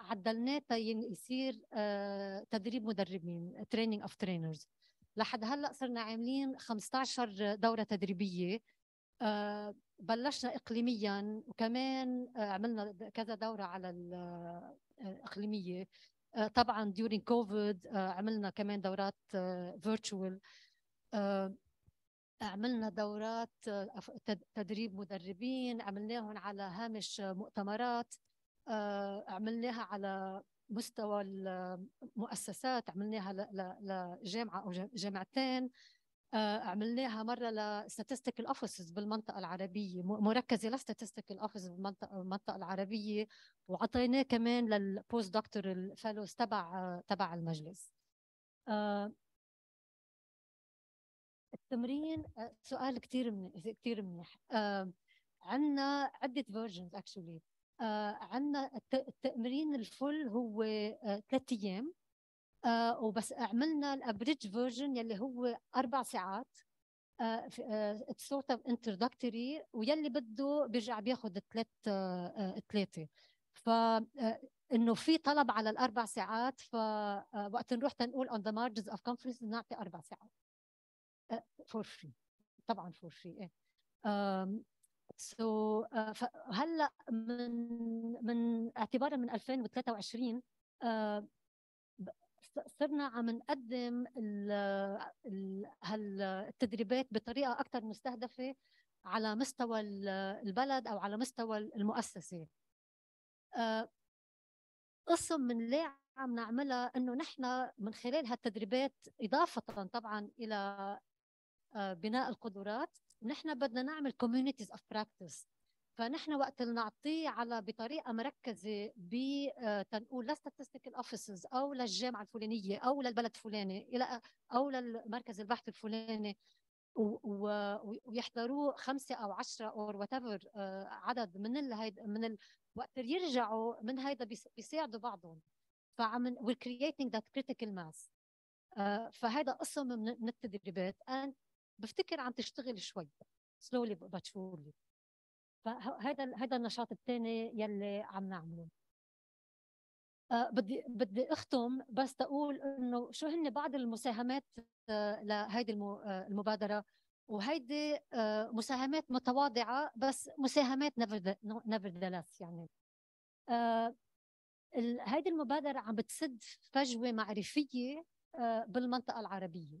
عدلناه يصير آه، تدريب مدربين تريننج اوف ترينرز لحد هلا صرنا عاملين 15 دوره تدريبيه بلشنا اقليميا وكمان آه، عملنا كذا دوره على الاقليميه آه، آه، طبعا during كوفيد عملنا كمان دورات فيرتشوال عملنا دورات تدريب مدربين عملناهم على هامش مؤتمرات عملناها على مستوى المؤسسات عملناها لجامعه او جامعتين آه، عملناها مره لستاتستيك الاوفيسز بالمنطقه العربيه مركزه لستاتستيك الاوفيس بالمنطقه المنطقه العربيه وعطيناه كمان للبوست دكتور الفالوز تبع تبع المجلس آه، التمرين آه، سؤال كثير كثير منيح عندنا عده فيرجنز اكشولي عندنا التمرين الفل هو ثلاث ايام آه، وبس عملنا الابريج فيرجن يلي هو اربع ساعات اتس سورت اوف انتروداكتوري ويلي بده بيرجع بياخذ الثلاث آه، آه، ثلاثه ف انه في طلب على الاربع ساعات فوقت نروح تنقول اون ذا مارجز اوف كونفرنس نعطي اربع ساعات فور فري طبعا فور فري ايه سو هلا من من اعتبارا من 2023 صرنا عم نقدم هالتدريبات بطريقه اكثر مستهدفه على مستوى البلد او على مستوى المؤسسه آه، قسم من اللي عم نعملها انه نحن من خلال هالتدريبات اضافه طبعا الى آه، بناء القدرات نحن بدنا نعمل كوميونيتيز اوف براكتس فنحن وقت اللي نعطيه على بطريقه مركزه بتنقول لستاتستيكال اوفيسز او للجامعه الفلانيه او للبلد الفلاني الى او للمركز البحث الفلاني ويحضروه خمسه او عشرة او آه، وات عدد من ال من ال... وقت يرجعوا من هيدا بيساعدوا بعضهم فعم وير كرييتنج ذات كريتيكال ماس فهذا قسم من التدريبات ان بفتكر عم تشتغل شوي سلولي باتشولي فهذا هذا النشاط الثاني يلي عم نعمله آه، بدي بدي اختم بس تقول انه شو هن بعض المساهمات آه، لهيدي آه، المبادره وهيدي مساهمات متواضعه بس مساهمات نيفردلس يعني هيدي المبادره عم بتسد فجوه معرفيه بالمنطقه العربيه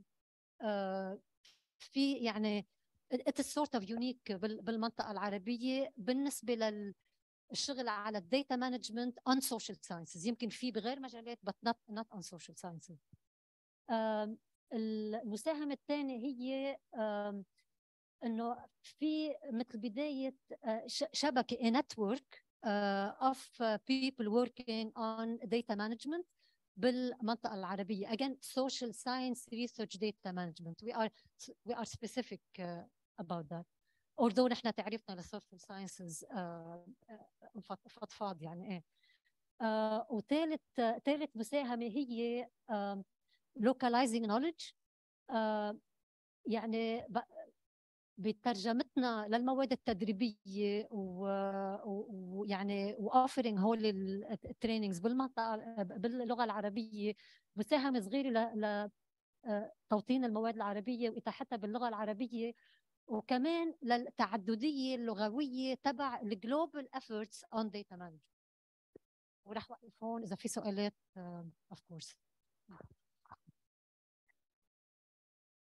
في يعني اتس سورت اوف يونيك بالمنطقه العربيه بالنسبه لل الشغل على الداتا مانجمنت اون سوشيال ساينسز يمكن في بغير مجالات بس نوت نوت اون سوشيال ساينسز المساهمه الثانيه هي انه في مثل بدايه آه، شبكه نتورك اوف بيبل وركينج اون داتا مانجمنت بالمنطقه العربيه again social science research data management we are we are specific آه، about that although نحن تعريفنا للسوشيال ساينسز فضفاض يعني ايه آه، وثالث ثالث مساهمه هي آه، localizing knowledge آه، يعني بترجمتنا للمواد التدريبيه ويعني واوفرنج هول التريننجز بالمنطقه باللغه العربيه مساهمه صغيره ل المواد العربيه واتاحتها باللغه العربيه وكمان للتعدديه اللغويه تبع الجلوبال efforts اون داتا مانجمنت وراح وقف هون اذا في سؤالات اوف آه، كورس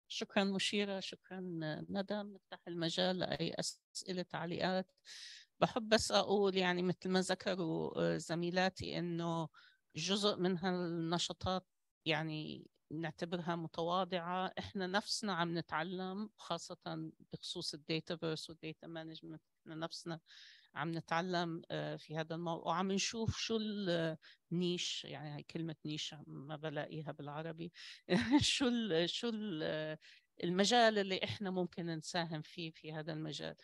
شكرا مشيره شكرا ندى نفتح المجال لاي اسئله تعليقات بحب بس اقول يعني مثل ما ذكروا آه، زميلاتي انه جزء من هالنشاطات يعني نعتبرها متواضعة إحنا نفسنا عم نتعلم خاصة بخصوص فيرس والداتا مانجمنت إحنا نفسنا عم نتعلم آه، في هذا الموضوع وعم نشوف شو النيش آه، يعني هي كلمة نيش ما بلاقيها بالعربي [LAUGHS] شو شو آه، المجال اللي إحنا ممكن نساهم فيه في هذا المجال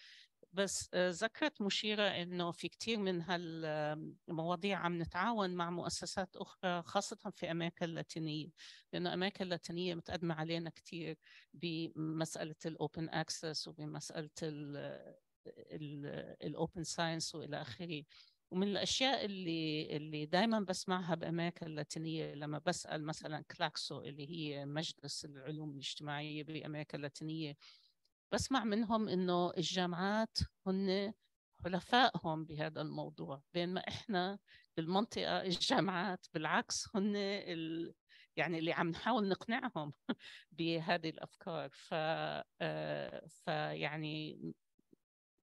بس آه، ذكرت مشيرة أنه في كثير من هالمواضيع عم نتعاون مع مؤسسات أخرى خاصة في أمريكا اللاتينية لأنه أمريكا اللاتينية متقدمة علينا كثير بمسألة الأوبن أكسس وبمسألة الأوبن ساينس وإلى آخره ومن الاشياء اللي اللي دائما بسمعها بامريكا اللاتينيه لما بسال مثلا كلاكسو اللي هي مجلس العلوم الاجتماعيه بامريكا اللاتينيه بسمع منهم انه الجامعات هن حلفائهم بهذا الموضوع بينما احنا بالمنطقه الجامعات بالعكس هن ال... يعني اللي عم نحاول نقنعهم [LAUGHS] بهذه الافكار ف آه، فيعني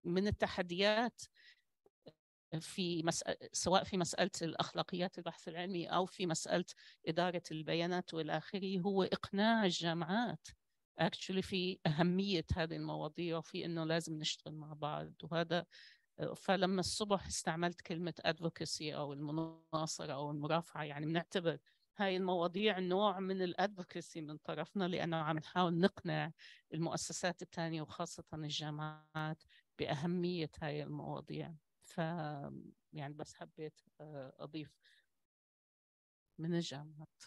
من التحديات في مسأل... سواء في مسألة الأخلاقيات البحث العلمي أو في مسألة إدارة البيانات والآخري هو إقناع الجامعات اكشلي في اهميه هذه المواضيع وفي انه لازم نشتغل مع بعض وهذا فلما الصبح استعملت كلمه ادفوكسي او المناصره او المرافعه يعني بنعتبر هاي المواضيع نوع من الادفوكسي من طرفنا لانه عم نحاول نقنع المؤسسات الثانيه وخاصه الجامعات باهميه هاي المواضيع ف يعني بس حبيت آه، اضيف من الجامعات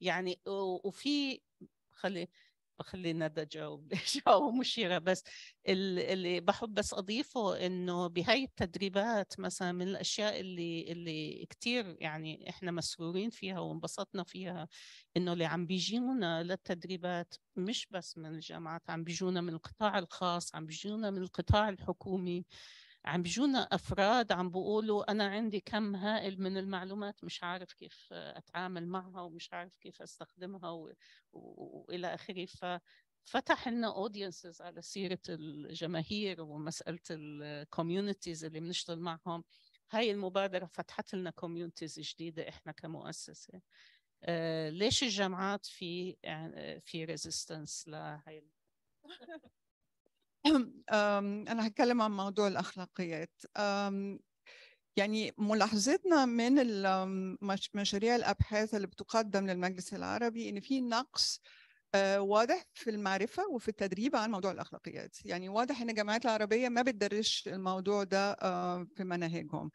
يعني وفي خلي خلينا ده جاوب ليش او مشيره بس اللي بحب بس اضيفه انه بهاي التدريبات مثلا من الاشياء اللي اللي كثير يعني احنا مسرورين فيها وانبسطنا فيها انه اللي عم بيجونا للتدريبات مش بس من الجامعات عم بيجونا من القطاع الخاص عم بيجونا من القطاع الحكومي عم بيجونا افراد عم بيقولوا انا عندي كم هائل من المعلومات مش عارف كيف اتعامل معها ومش عارف كيف استخدمها و... و... والى اخره ففتح لنا اودينسز على سيره الجماهير ومساله الكوميونيتيز اللي بنشتغل معهم هاي المبادره فتحت لنا كوميونيتيز جديده احنا كمؤسسه آه، ليش الجامعات في يعني، آه، في ريزيستنس لهي [LAUGHS] [COUGHS] أنا هتكلم عن موضوع الأخلاقيات يعني ملاحظتنا من مشاريع الأبحاث اللي بتقدم للمجلس العربي إن في نقص آه، واضح في المعرفة وفي التدريب عن موضوع الأخلاقيات يعني واضح إن الجامعات العربية ما بتدرش الموضوع ده آه، في مناهجهم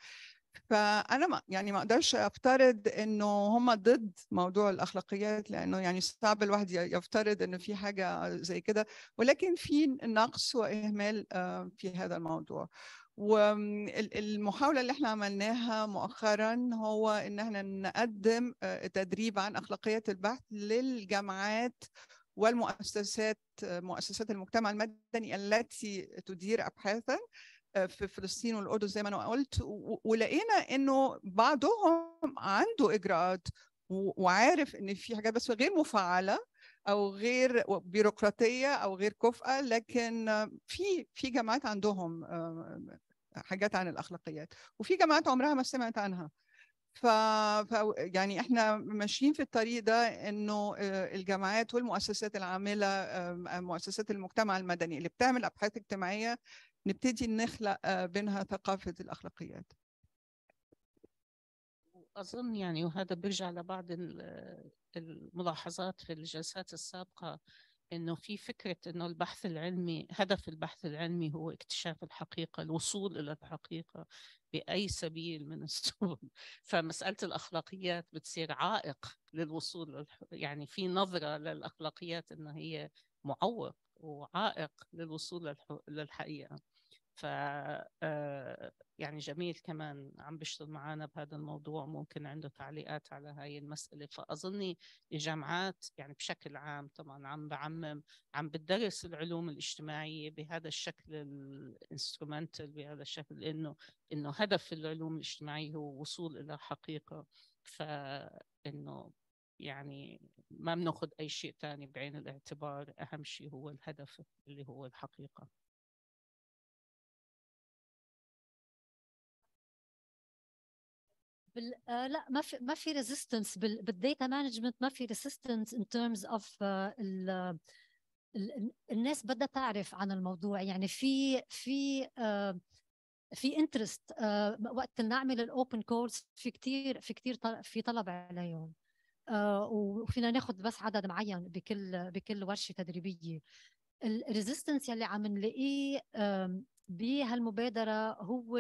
فانا ما يعني ما اقدرش افترض انه هم ضد موضوع الاخلاقيات لانه يعني صعب الواحد يفترض انه في حاجه زي كده ولكن في نقص واهمال آه، في هذا الموضوع والمحاولة اللي احنا عملناها مؤخرا هو ان احنا نقدم آه، تدريب عن اخلاقيات البحث للجامعات والمؤسسات آه، مؤسسات المجتمع المدني التي تدير ابحاثا آه، في فلسطين والاردن زي ما انا قلت ولقينا انه بعضهم عنده اجراءات وعارف ان في حاجات بس غير مفعله او غير بيروقراطيه او غير كفؤه لكن في في جامعات عندهم آه، حاجات عن الاخلاقيات وفي جامعات عمرها ما سمعت عنها ف... يعني احنا ماشيين في الطريق ده انه آه، الجامعات والمؤسسات العامله مؤسسات المجتمع المدني اللي بتعمل ابحاث اجتماعيه نبتدي نخلق آه، بينها ثقافة الأخلاقيات أظن يعني وهذا بيرجع لبعض آه، الملاحظات في الجلسات السابقة انه في فكره انه البحث العلمي هدف البحث العلمي هو اكتشاف الحقيقه الوصول الى الحقيقه باي سبيل من السبل [LAUGHS] فمساله الاخلاقيات بتصير عائق للوصول يعني في نظره للاخلاقيات انها هي معوق وعائق للوصول للحقيقه ف آه، يعني جميل كمان عم بيشتغل معنا بهذا الموضوع ممكن عنده تعليقات على هاي المسألة فأظني الجامعات يعني بشكل عام طبعا عم بعمم عم بتدرس العلوم الاجتماعية بهذا الشكل الانسترومنتال بهذا الشكل إنه إنه هدف العلوم الاجتماعية هو وصول إلى حقيقة فإنه يعني ما بناخذ اي شيء ثاني بعين الاعتبار اهم شيء هو الهدف اللي هو الحقيقه بال... آه لا ما في ما في ريزيستنس بال... بالديتا مانجمنت ما في ريزيستنس ان تيرمز اوف الناس بدها تعرف عن الموضوع يعني في في آه في انترست آه وقت نعمل الاوبن كورس في كثير في كثير في طلب عليهم آه، وفينا ناخذ بس عدد معين بكل بكل ورشه تدريبيه الريزيستنس يلي عم نلاقيه بهالمبادره هو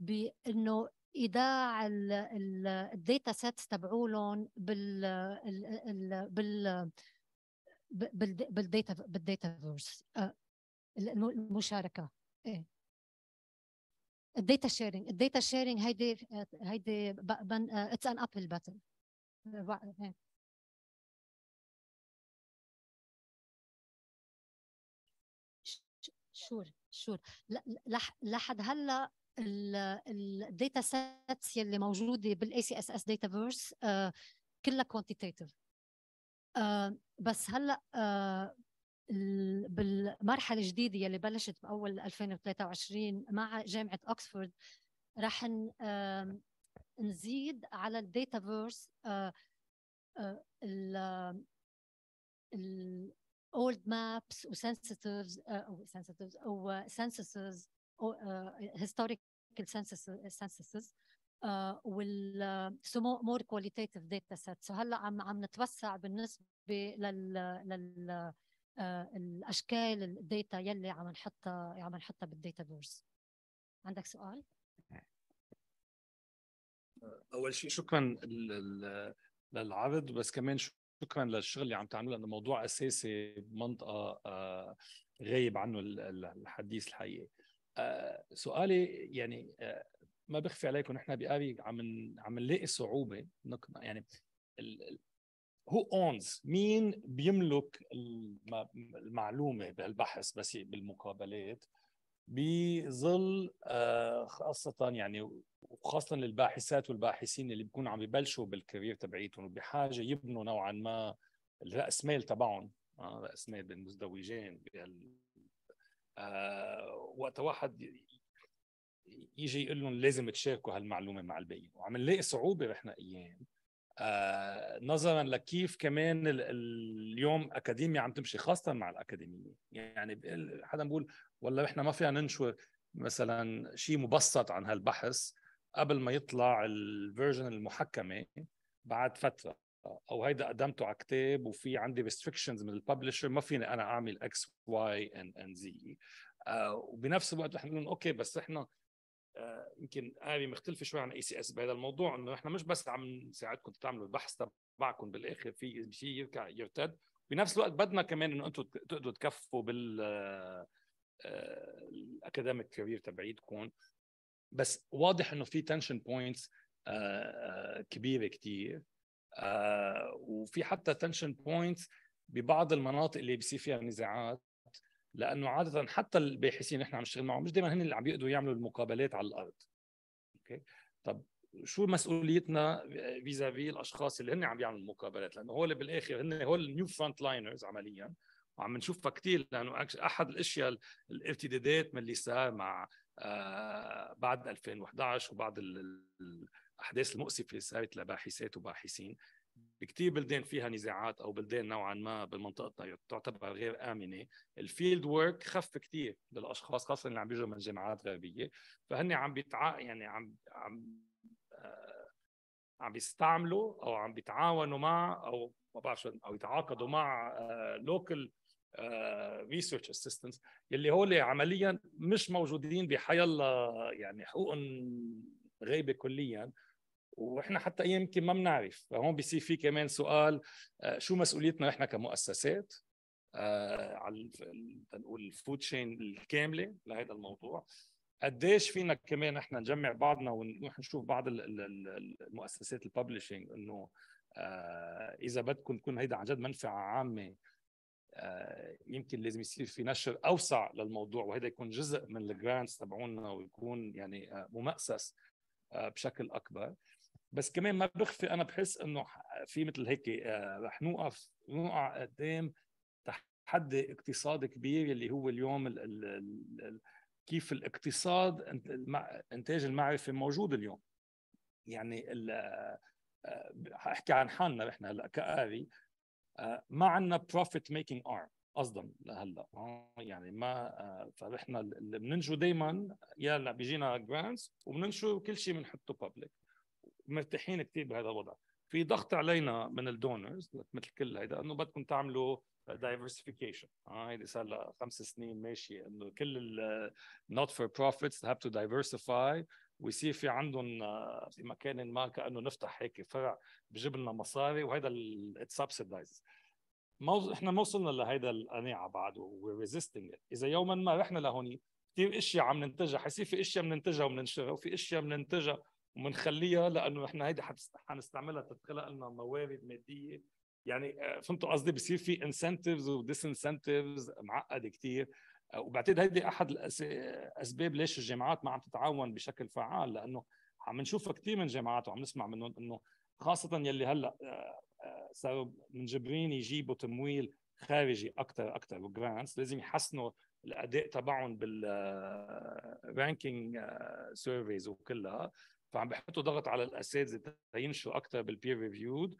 بانه ايداع الداتا سيت تبعولهم بال بال بال بالداتا بالداتا فيرس آه، المشاركه ايه الداتا شيرنج الداتا شيرنج هيدي هيدي اتس ان ابل باتل شور شور لحد هلا الداتا سيتس يلي موجوده بالاي سي اس اس داتا كلها كوانتيتيف آه، بس هلا آه، بالمرحله الجديده يلي بلشت باول 2023 مع جامعه اوكسفورد رح نزيد على الداتا آه، آه، فيرس ال ال اولد مابس وسنسيتيفز او سنسيتيفز او سنسسز او هيستوريكال سنسسز والسمو مور كواليتاتيف داتا سيت سو هلا عم عم نتوسع بالنسبه لل لل آه، الاشكال الداتا يلي عم نحطها عم نحطها بالداتا فيرس عندك سؤال؟ اول شيء شكرا للعرض بس كمان شكرا للشغل اللي عم تعملوه لانه موضوع اساسي بمنطقه آه، غايب عنه الحديث الحقيقي آه، سؤالي يعني آه، ما بخفي عليكم نحن بآبي عم عم نلاقي صعوبه يعني هو اونز مين بيملك المعلومه بهالبحث بس بالمقابلات بظل آه، خاصه يعني وخاصه للباحثات والباحثين اللي بيكونوا عم ببلشوا بالكارير تبعيتهم وبحاجه يبنوا نوعا ما الراس مال تبعهم آه، راس مال بين مزدوجين آه، وقت واحد يجي يقول لهم لازم تشاركوا هالمعلومه مع الباقيين وعم نلاقي صعوبه نحن ايام آه، نظرا لكيف كمان اليوم اكاديميا عم تمشي خاصه مع الاكاديميين يعني حدا بيقول والله احنا ما فينا ننشر مثلا شيء مبسط عن هالبحث قبل ما يطلع الفيرجن المحكمه بعد فتره او هيدا قدمته على كتاب وفي عندي ريستريكشنز من الببلشر ما فيني انا اعمل اكس واي اند زي وبنفس الوقت نحن نقول اوكي بس احنا آه، يمكن هذه مختلفه شوي عن اي سي اس بهذا الموضوع انه احنا مش بس عم نساعدكم تعملوا البحث تبعكم بالاخر في شيء يرتد بنفس الوقت بدنا كمان انه انتم تقدروا تكفوا بال آه، الاكاديميك كارير تبعيتكم بس واضح انه في تنشن بوينتس آه، كبيره كثير وفي حتى تنشن بوينتس ببعض المناطق اللي بصير فيها نزاعات لانه عاده حتى الباحثين اللي نحن عم نشتغل معهم مش دائما هن اللي عم بيقدروا يعملوا المقابلات على الارض اوكي طب شو مسؤوليتنا فيزافي الاشخاص اللي هن عم يعملوا المقابلات لانه هول بالاخر هن هول النيو فرونت لاينرز عمليا وعم نشوفها كثير لانه احد الاشياء الارتدادات من اللي صار مع آه بعد 2011 وبعد الاحداث المؤسفه اللي صارت لباحثات وباحثين بكثير بلدان فيها نزاعات او بلدان نوعا ما بالمنطقه تعتبر غير امنه الفيلد ورك خف كثير للاشخاص خاصه اللي عم بيجوا من جامعات غربيه فهن عم بيتع يعني عم عم آه، عم بيستعملوا او عم بيتعاونوا مع او ما بعرف شو او يتعاقدوا مع لوكال ريسيرش اسيستنتس يلي هول عمليا مش موجودين الله يعني حقوقهم غايبه كليا واحنا حتى إيه يمكن ما بنعرف فهون بيصير في كمان سؤال آه، شو مسؤوليتنا احنا كمؤسسات آه، على نقول الفود تشين الكامله لهذا الموضوع قديش فينا كمان احنا نجمع بعضنا ونروح نشوف بعض المؤسسات الببلشنج انه آه، اذا بدكم تكون هيدا عن جد منفعه عامه يمكن لازم يصير في نشر اوسع للموضوع وهذا يكون جزء من الجرانتس تبعونا ويكون يعني ممأسس بشكل اكبر بس كمان ما بخفي انا بحس انه في مثل هيك آه، رح نوقف نوقع قدام تحدي اقتصادي كبير اللي هو اليوم الـ الـ الـ كيف الاقتصاد انتاج المعرفه موجود اليوم يعني آه، آه، احكي عن حالنا نحن هلا كقاري ما عندنا بروفيت ميكينج ارم قصدا لهلا يعني ما فنحن بننشر دائما يلا بيجينا جرانتس وبننشر كل شيء بنحطه بابليك مرتاحين كثير بهذا الوضع في ضغط علينا من الدونرز مثل كل هيدا انه بدكم تعملوا دايفرسيفيكيشن آه، هيدي صار لها خمس سنين ماشيه انه كل النوت فور بروفيتس هاف تو دايفرسيفاي ويصير في عندهم آه، في مكان ما كانه نفتح هيك فرع بجيب لنا مصاري وهذا سبسيدايز موز... احنا ما وصلنا لهيدا القناعه بعد ريزيستنج اذا يوما ما رحنا لهوني كثير اشياء عم ننتجها حيصير في اشياء بننتجها وبننشرها وفي اشياء بننتجها وبنخليها لانه نحن هيدي حنستعملها تتخلق لنا موارد ماديه يعني آه، فهمتوا قصدي بصير في انسنتيفز وديس انسنتيفز معقده كثير آه، وبعتقد هيدي احد الاسباب ليش الجامعات ما عم تتعاون بشكل فعال لانه عم نشوفها كثير من جامعات وعم نسمع منهم انه خاصه يلي هلا آه، صاروا منجبرين يجيبوا تمويل خارجي اكثر اكثر وجرانتس لازم يحسنوا الاداء تبعهم بالرانكينج سيرفيز وكلها فعم بحطوا ضغط على الاساتذه ينشوا اكثر بالبير ريفيود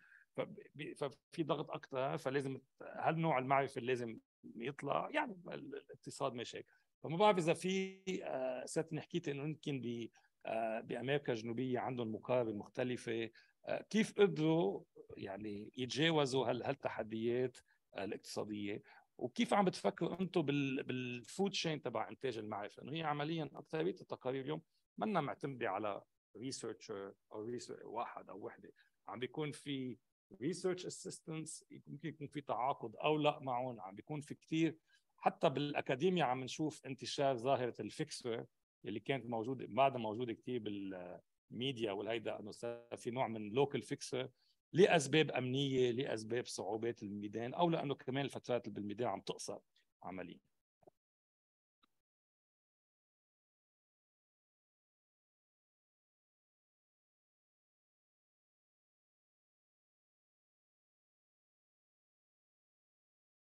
ففي ضغط اكثر فلازم هالنوع المعرفه اللي لازم يطلع يعني الاقتصاد مش هيك فما بعرف اذا في آه، سات حكيت انه يمكن ب آه، بامريكا الجنوبيه عندهم مقاربه مختلفه آه، كيف قدروا يعني يتجاوزوا هالتحديات الاقتصاديه وكيف عم بتفكروا انتم بالفود شين تبع انتاج المعرفه انه هي عمليا اكثريه التقارير اليوم منا معتمده على ريسيرشر او ريسير واحد او وحده عم بيكون في ريسيرش اسيستنتس ممكن يكون في تعاقد او لا معهم عم بيكون في كثير حتى بالاكاديميا عم نشوف انتشار ظاهره الفيكسر اللي كانت موجوده بعدها موجوده كثير بالميديا والهيدا انه صار في نوع من لوكال فيكسر لاسباب امنيه لاسباب صعوبات الميدان او لانه كمان الفترات بالميدان عم تقصر عمليا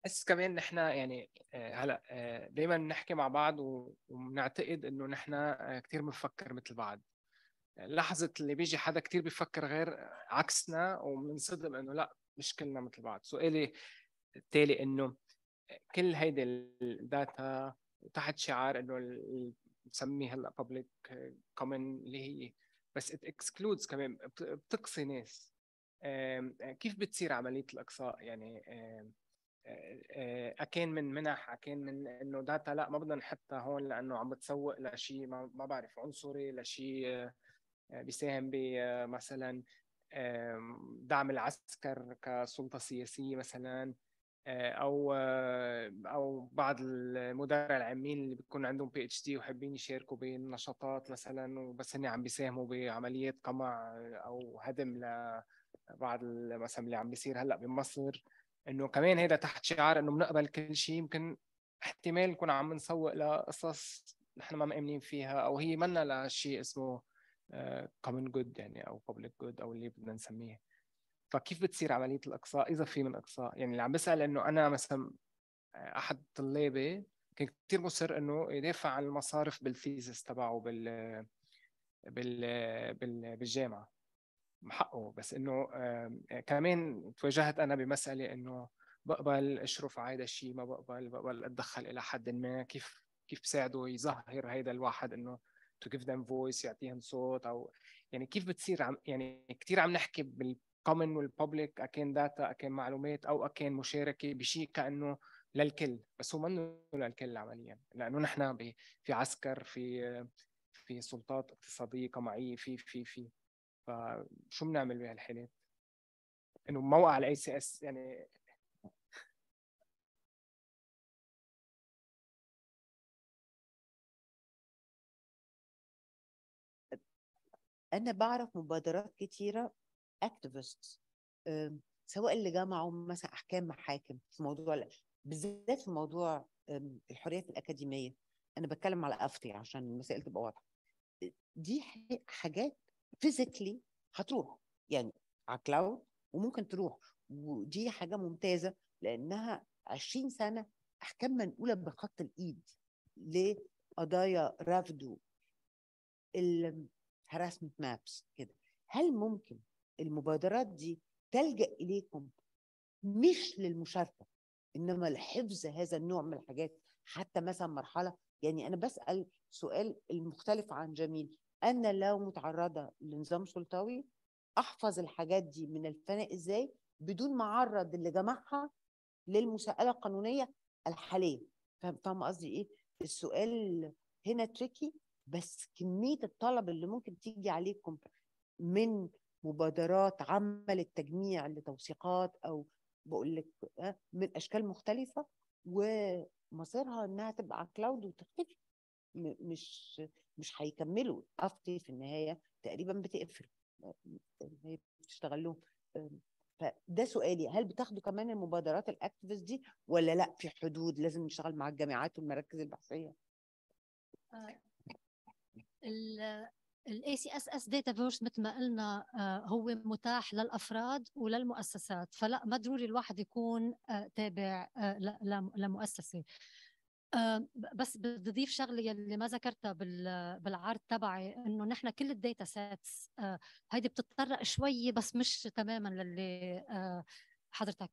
حاسس كمان نحن يعني آه، هلا آه، دايما نحكي مع بعض وبنعتقد انه نحن آه، كثير بنفكر مثل بعض لحظة اللي بيجي حدا كثير بيفكر غير عكسنا وبنصدم انه لا مش كلنا مثل بعض سؤالي التالي انه كل هيدي الداتا تحت شعار انه بنسميه هلا public common اللي هي بس it excludes كمان بتقصي ناس كيف بتصير عملية الإقصاء يعني اكان من منح اكان من انه داتا لا ما بدنا نحطها هون لانه عم بتسوق لشيء ما بعرف عنصري لشيء آه، بيساهم بمثلا آه، دعم العسكر كسلطه سياسيه مثلا آه، او او بعض المدراء العامين اللي بيكون عندهم بي اتش دي وحابين يشاركوا بالنشاطات مثلا وبس هن عم بيساهموا بعمليات قمع او هدم لبعض مثلا اللي عم بيصير هلا بمصر انه كمان هذا تحت شعار انه بنقبل كل شيء يمكن احتمال نكون عم نسوق لقصص نحن ما مآمنين فيها او هي منا لشيء اسمه كومن آه، جود يعني او بابليك جود او اللي بدنا نسميه فكيف بتصير عمليه الاقصاء اذا في من اقصاء يعني اللي عم بسال انه انا مثلا آه، احد طلابي كان كثير مصر انه يدافع عن المصارف بالثيزس تبعه بال, بال... بالجامعه حقه بس انه كمان تواجهت انا بمساله انه بقبل اشرف على هذا الشيء ما بقبل بقبل اتدخل الى حد ما كيف كيف بساعده يظهر هيدا الواحد انه تو جيف ذم فويس يعطيهم صوت او يعني كيف بتصير عم يعني كثير عم نحكي بالكومن والببليك اكان داتا اكان معلومات او اكان مشاركه بشيء كانه للكل بس هو منه للكل عمليا لانه نحن في عسكر في في سلطات اقتصاديه قمعيه في في في فشو بنعمل بهالحالات؟ انه ما وقع اي سي اس يعني انا بعرف مبادرات كثيره اكتيفست سواء اللي جمعوا مثلا احكام محاكم في موضوع بالذات في موضوع الحريات الاكاديميه انا بتكلم على افتي عشان المسائل تبقى واضحه دي حاجات فيزيكلي هتروح يعني على كلاود وممكن تروح ودي حاجه ممتازه لانها 20 سنه احكام منقوله بخط الايد لقضايا رفضوا الهراسمنت مابس كده هل ممكن المبادرات دي تلجا اليكم مش للمشاركه انما لحفظ هذا النوع من الحاجات حتى مثلا مرحله يعني انا بسال سؤال المختلف عن جميل انا لو متعرضه لنظام سلطوي احفظ الحاجات دي من الفناء ازاي بدون ما اعرض اللي جمعها للمساءله القانونيه الحاليه فاهم قصدي ايه السؤال هنا تريكي بس كميه الطلب اللي ممكن تيجي عليكم من مبادرات عملت تجميع لتوثيقات او بقول لك آه، من اشكال مختلفه ومصيرها انها تبقى على كلاود وتختفي مش مش هيكملوا افتي في النهايه تقريبا بتقفل آه، هي بتشتغل لهم آه، فده سؤالي هل بتاخدوا كمان المبادرات الاكتيفست دي ولا لا في حدود لازم نشتغل مع الجامعات والمراكز البحثيه؟ الاي سي اس اس داتا فيرس مثل ما قلنا آه، هو متاح للافراد وللمؤسسات فلا ما ضروري الواحد يكون تابع لمؤسسه آه، بس بدي اضيف شغله يلي ما ذكرتها بالعرض تبعي انه نحن كل الداتا سيتس آه، هيدي بتتطرق شوي بس مش تماما للي آه، حضرتك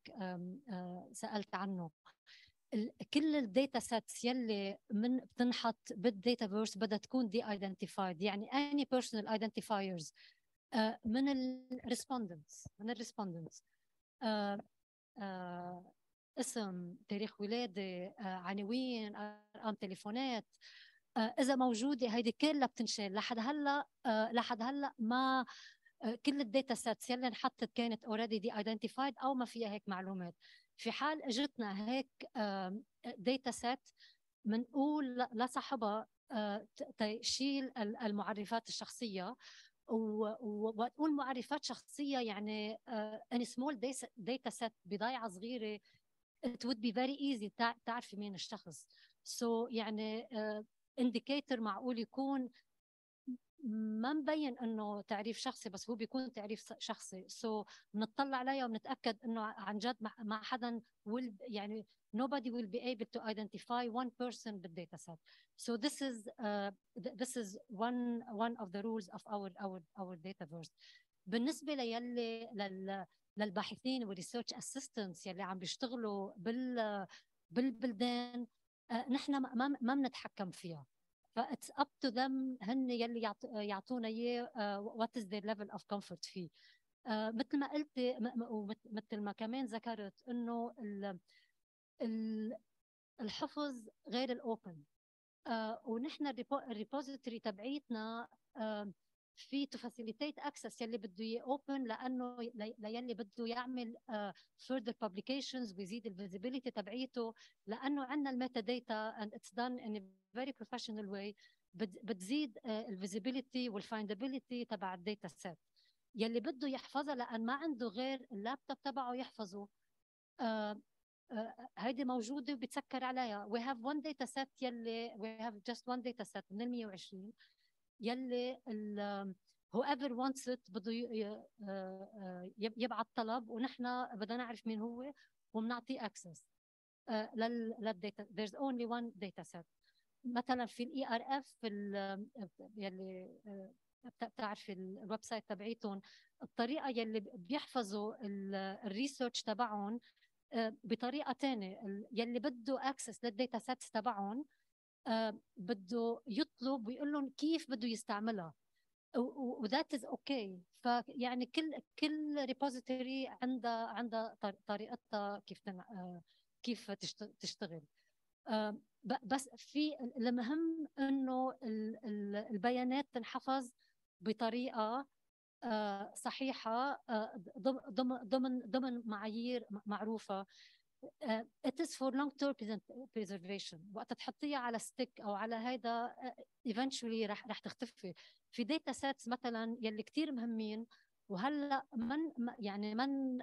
سالت عنه كل الداتا سيتس يلي من بتنحط بالداتا بيرس بدها تكون دي ايدنتيفايد يعني اني بيرسونال ايدنتيفايرز من الريسبوندنتس من الريسبوندنتس اسم تاريخ ولاده آه، عناوين ارقام آه، تليفونات آه، اذا موجوده هيدي كلها بتنشال لحد هلا لحد هلا ما كل الداتا سيتس يلي انحطت كانت اوريدي دي ايدنتيفايد او ما فيها هيك معلومات في حال اجتنا هيك داتا سيت بنقول لصاحبها تشيل المعرفات الشخصيه وتقول معرفات شخصيه يعني ان سمول داتا سيت بضيعه صغيره it would be very easy تعرفي مين الشخص so, يعني uh, indicator معقول يكون ما مبين انه تعريف شخصي بس هو بيكون تعريف شخصي سو so, بنطلع عليها وبنتاكد انه عن جد مع حدا will يعني nobody will be able to identify one person data set so this is uh, this is one one of the rules of our our our dataverse بالنسبه للي لل للباحثين والريسيرش اسيستنتس يلي عم بيشتغلوا بال بالبلدان آه، نحن ما ما بنتحكم فيها فاتس اب تو ذم هن يلي يعطونا اياه وات از ذير ليفل اوف كومفورت فيه مثل ما قلت ومثل ما كمان ذكرت انه الحفظ غير الاوبن آه، ونحن الريبوزيتوري تبعيتنا آه، في تو فاسيليتيت اكسس يلي بده اياه اوبن لانه ليلي بده يعمل فوردر آه, بابليكيشنز ويزيد الفيزيبيليتي تبعيته لانه عندنا الميتا داتا اند اتس دان ان فيري بروفيشنال واي بتزيد آه, الفيزيبيليتي والفايندابيليتي تبع الداتا سيت يلي بده يحفظها لان ما عنده غير اللابتوب تبعه يحفظه آه، هيدي موجوده وبتسكر عليها وي هاف وان داتا سيت يلي وي هاف جاست وان داتا سيت من ال 120 يلي ال whoever wants it بده آه، آه، يبعث طلب ونحن بدنا نعرف مين هو وبنعطيه اكسس آه، لل للداتا there's only one data set مثلا في الاي ار اف يلي بتعرف الويب سايت تبعيتهم الطريقه يلي بيحفظوا الريسيرش تبعهم بطريقه ثانيه يلي بده اكسس للداتا سيتس تبعهم آه، بده يطلب ويقول لهم كيف بده يستعملها وذات از اوكي فيعني كل كل ريبوزيتوري عندها عندها طريقتها كيف آه، كيف تشتغل آه، بس في المهم انه البيانات تنحفظ بطريقه صحيحه ضمن ضمن ضمن معايير معروفه آه، it is for long term preservation وقت تحطيها على ستيك او على هيدا آه، eventually رح رح تختفي في داتا سيتس مثلا يلي كثير مهمين وهلا من يعني من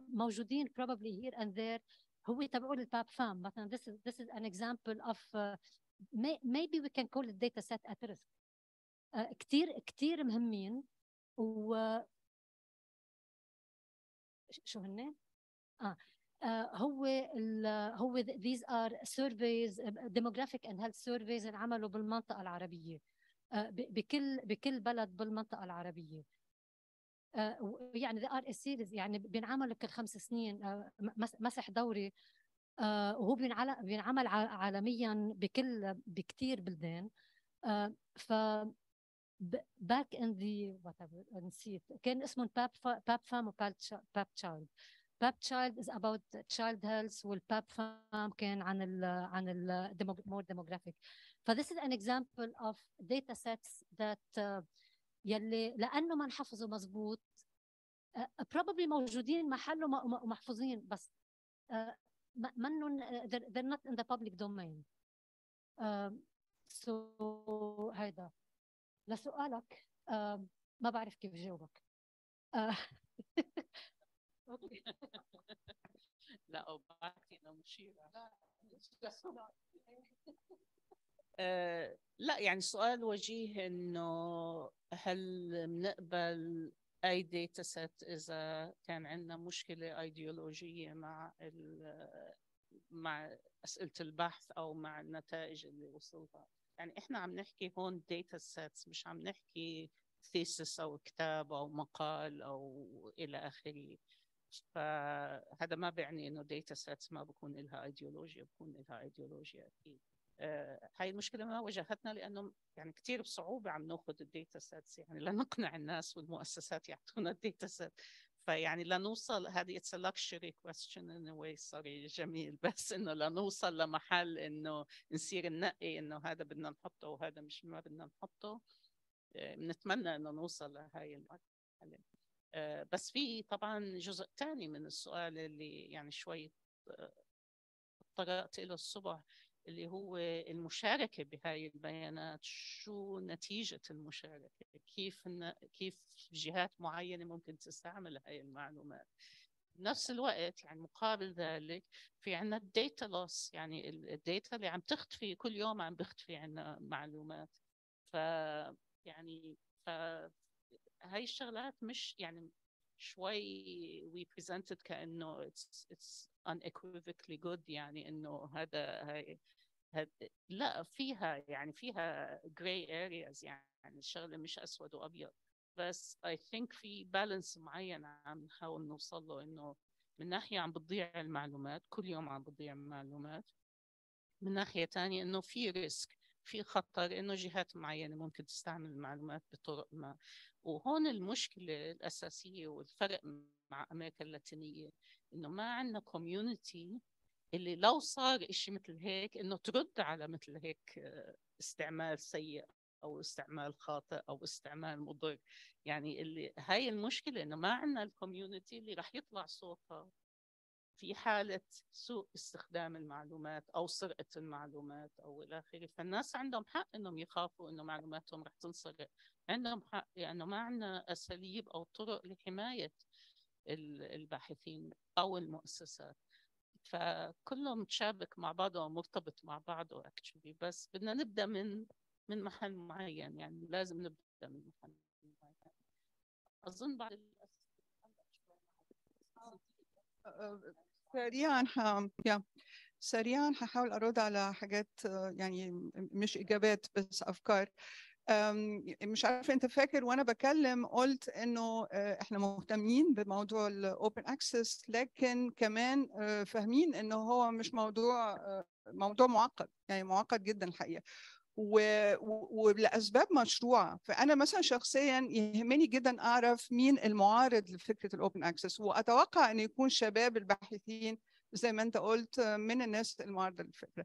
موجودين probably here and there هو تبعول الباب فام مثلا this is this is an example of uh, maybe we can call it data set at risk uh, كثير كثير مهمين و شو هن؟ اه آه، هو ال هو these are surveys آه، demographic and health surveys انعملوا بالمنطقه العربيه آه، بكل بكل بلد بالمنطقه العربيه يعني they are a series يعني بينعملوا كل خمس سنين مسح دوري وهو بينعمل عالميا بكل بكثير بلدان ف باك ان ذا وات ايفر نسيت كان اسمه باب باب فام وباب تشايلد باب تشايلد از اباوت تشايلد هيلث والباب فام كان عن الـ عن ال more demographic فthis is an example of data sets that uh, يلي لانه ما انحفظوا مزبوط uh, آه، آه، probably موجودين محله ومحفوظين بس uh, آه، منن they're, they're not in the public domain uh, so هيدا لسؤالك uh, ما بعرف كيف جاوبك uh, [LAUGHS] [LAUGHS] لا وبعدين انا مشيره [LAUGHS] آه، لا يعني سؤال وجيه انه هل بنقبل اي داتا سيت اذا كان عندنا مشكله ايديولوجيه مع مع اسئله البحث او مع النتائج اللي وصلها يعني احنا عم نحكي هون داتا سيتس مش عم نحكي ثيسس او كتاب او مقال او الى اخره فهذا ما بيعني انه داتا سيتس ما بكون لها ايديولوجيا بكون لها ايديولوجيا اكيد آه، هاي المشكله ما واجهتنا لانه يعني كثير بصعوبه عم ناخذ الداتا سيتس يعني لنقنع الناس والمؤسسات يعطونا الداتا [LAUGHS] سيت فيعني لنوصل هذه اتس لكشري كويستشن ان واي سوري جميل [LAUGHS] بس انه لنوصل لمحل انه نصير ننقي انه هذا بدنا نحطه وهذا مش ما بدنا نحطه آه، بنتمنى انه نوصل لهي المرحله آه، بس في طبعا جزء ثاني من السؤال اللي يعني شوي آه، طرقت له الصبح اللي هو المشاركة بهاي البيانات شو نتيجة المشاركة كيف كيف جهات معينة ممكن تستعمل هاي المعلومات بنفس الوقت يعني مقابل ذلك في عنا الداتا لوس يعني الداتا اللي عم تختفي كل يوم عم بيختفي عنا معلومات ف يعني ف هاي الشغلات مش يعني شوي we present it كانه it's it's unequivocally good يعني انه هذا هاي هاد لا فيها يعني فيها gray areas يعني الشغله مش اسود وابيض بس I think في بالانس معين عم نحاول نوصل له انه من ناحيه عم بتضيع المعلومات كل يوم عم بتضيع المعلومات من ناحيه ثانيه انه في ريسك في خطر انه جهات معينه ممكن تستعمل المعلومات بطرق ما وهون المشكله الاساسيه والفرق مع امريكا اللاتينيه انه ما عندنا كوميونتي اللي لو صار إشي مثل هيك انه ترد على مثل هيك آه، استعمال سيء او استعمال خاطئ او استعمال مضر يعني اللي هاي المشكله انه ما عندنا الكوميونتي اللي رح يطلع صوتها في حالة سوء استخدام المعلومات أو سرقة المعلومات أو إلى آخره فالناس عندهم حق أنهم يخافوا أنه معلوماتهم رح تنسرق عندهم حق لأنه يعني ما عندنا أساليب أو طرق لحماية الباحثين أو المؤسسات فكله متشابك مع بعضه ومرتبط مع بعضه اكشلي بس بدنا نبدا من من محل معين يعني لازم نبدا من محل معين اظن بعد أه، أه، سريعا ح... يا. سريعا هحاول ارد على حاجات يعني مش اجابات بس افكار مش عارفه انت فاكر وانا بكلم قلت انه آه، احنا مهتمين بموضوع الاوبن اكسس لكن كمان آه، فاهمين انه هو مش موضوع آه، موضوع معقد يعني معقد جدا الحقيقه و... ولاسباب مشروعه فانا مثلا شخصيا يهمني جدا اعرف مين المعارض لفكره الاوبن اكسس واتوقع ان يكون شباب الباحثين زي ما انت قلت من الناس المعارضه للفكره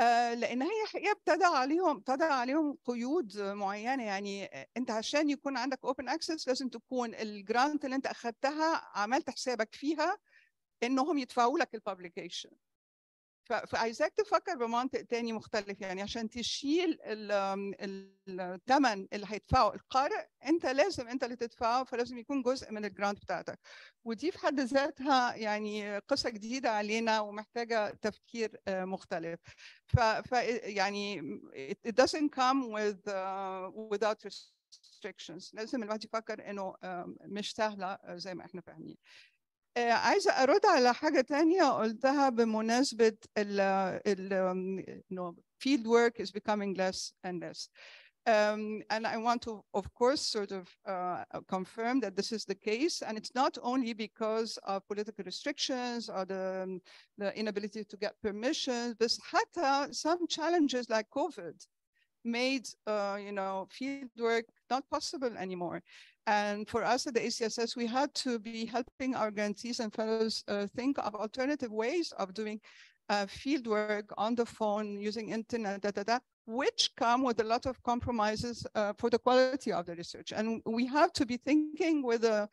آه، لان هي حقيقه ابتدى عليهم ابتدى عليهم قيود معينه يعني انت عشان يكون عندك اوبن اكسس لازم تكون الجرانت اللي انت اخذتها عملت حسابك فيها انهم يدفعوا لك الببليكيشن فعايزاك تفكر بمنطق تاني مختلف يعني عشان تشيل الثمن اللي هيدفعه القارئ انت لازم انت اللي تدفعه فلازم يكون جزء من الجراند بتاعتك ودي في حد ذاتها يعني قصه جديده علينا ومحتاجه تفكير آه، مختلف ف, ف يعني it doesn't come with uh, without restrictions لازم الواحد يفكر انه آه، مش سهله آه، زي ما احنا فاهمين عايزة أرد على حاجة تانية قلتها بمناسبة ال ال no, field work is becoming less and less. Um, and I want to, of course, sort of uh, confirm that this is the case. And it's not only because of political restrictions or the, um, the inability to get permission, but uh, some challenges like COVID made, uh, you know, field work not possible anymore. And for us at the ACSS, we had to be helping our grantees and fellows uh, think of alternative ways of doing uh, field work on the phone using internet, da, da, da, which come with a lot of compromises uh, for the quality of the research. And we have to be thinking with the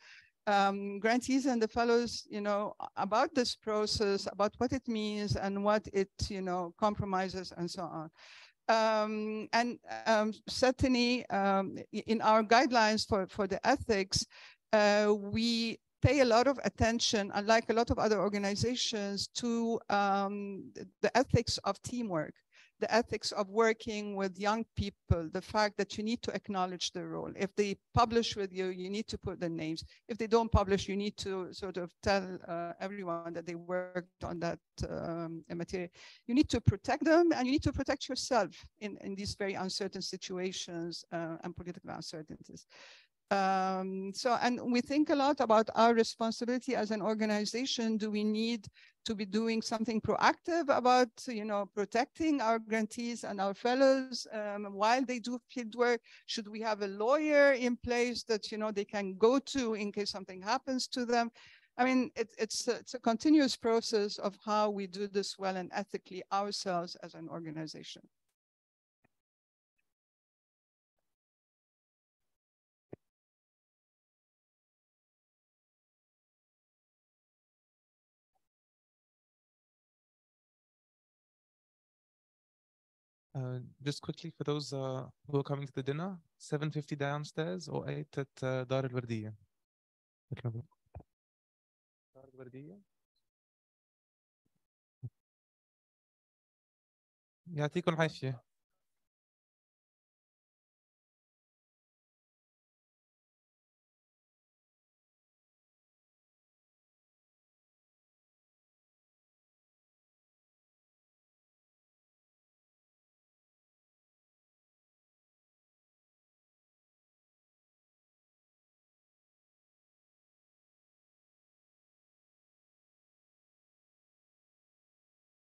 um, grantees and the fellows, you know, about this process, about what it means and what it, you know, compromises and so on um, and um, certainly um, in our guidelines for, for the ethics, uh, we pay a lot of attention, unlike a lot of other organizations, to um, the ethics of teamwork the ethics of working with young people, the fact that you need to acknowledge the role. If they publish with you, you need to put the names. If they don't publish, you need to sort of tell uh, everyone that they worked on that um, material. You need to protect them and you need to protect yourself in, in these very uncertain situations uh, and political uncertainties. Um, so, and we think a lot about our responsibility as an organization. Do we need to be doing something proactive about, you know, protecting our grantees and our fellows um, while they do field work? Should we have a lawyer in place that, you know, they can go to in case something happens to them? I mean, it, it's, a, it's a continuous process of how we do this well and ethically ourselves as an organization. just quickly for those uh, who are coming to the dinner, 7.50 downstairs or 8 at uh, دار الوردية. دار يعطيكم العافية.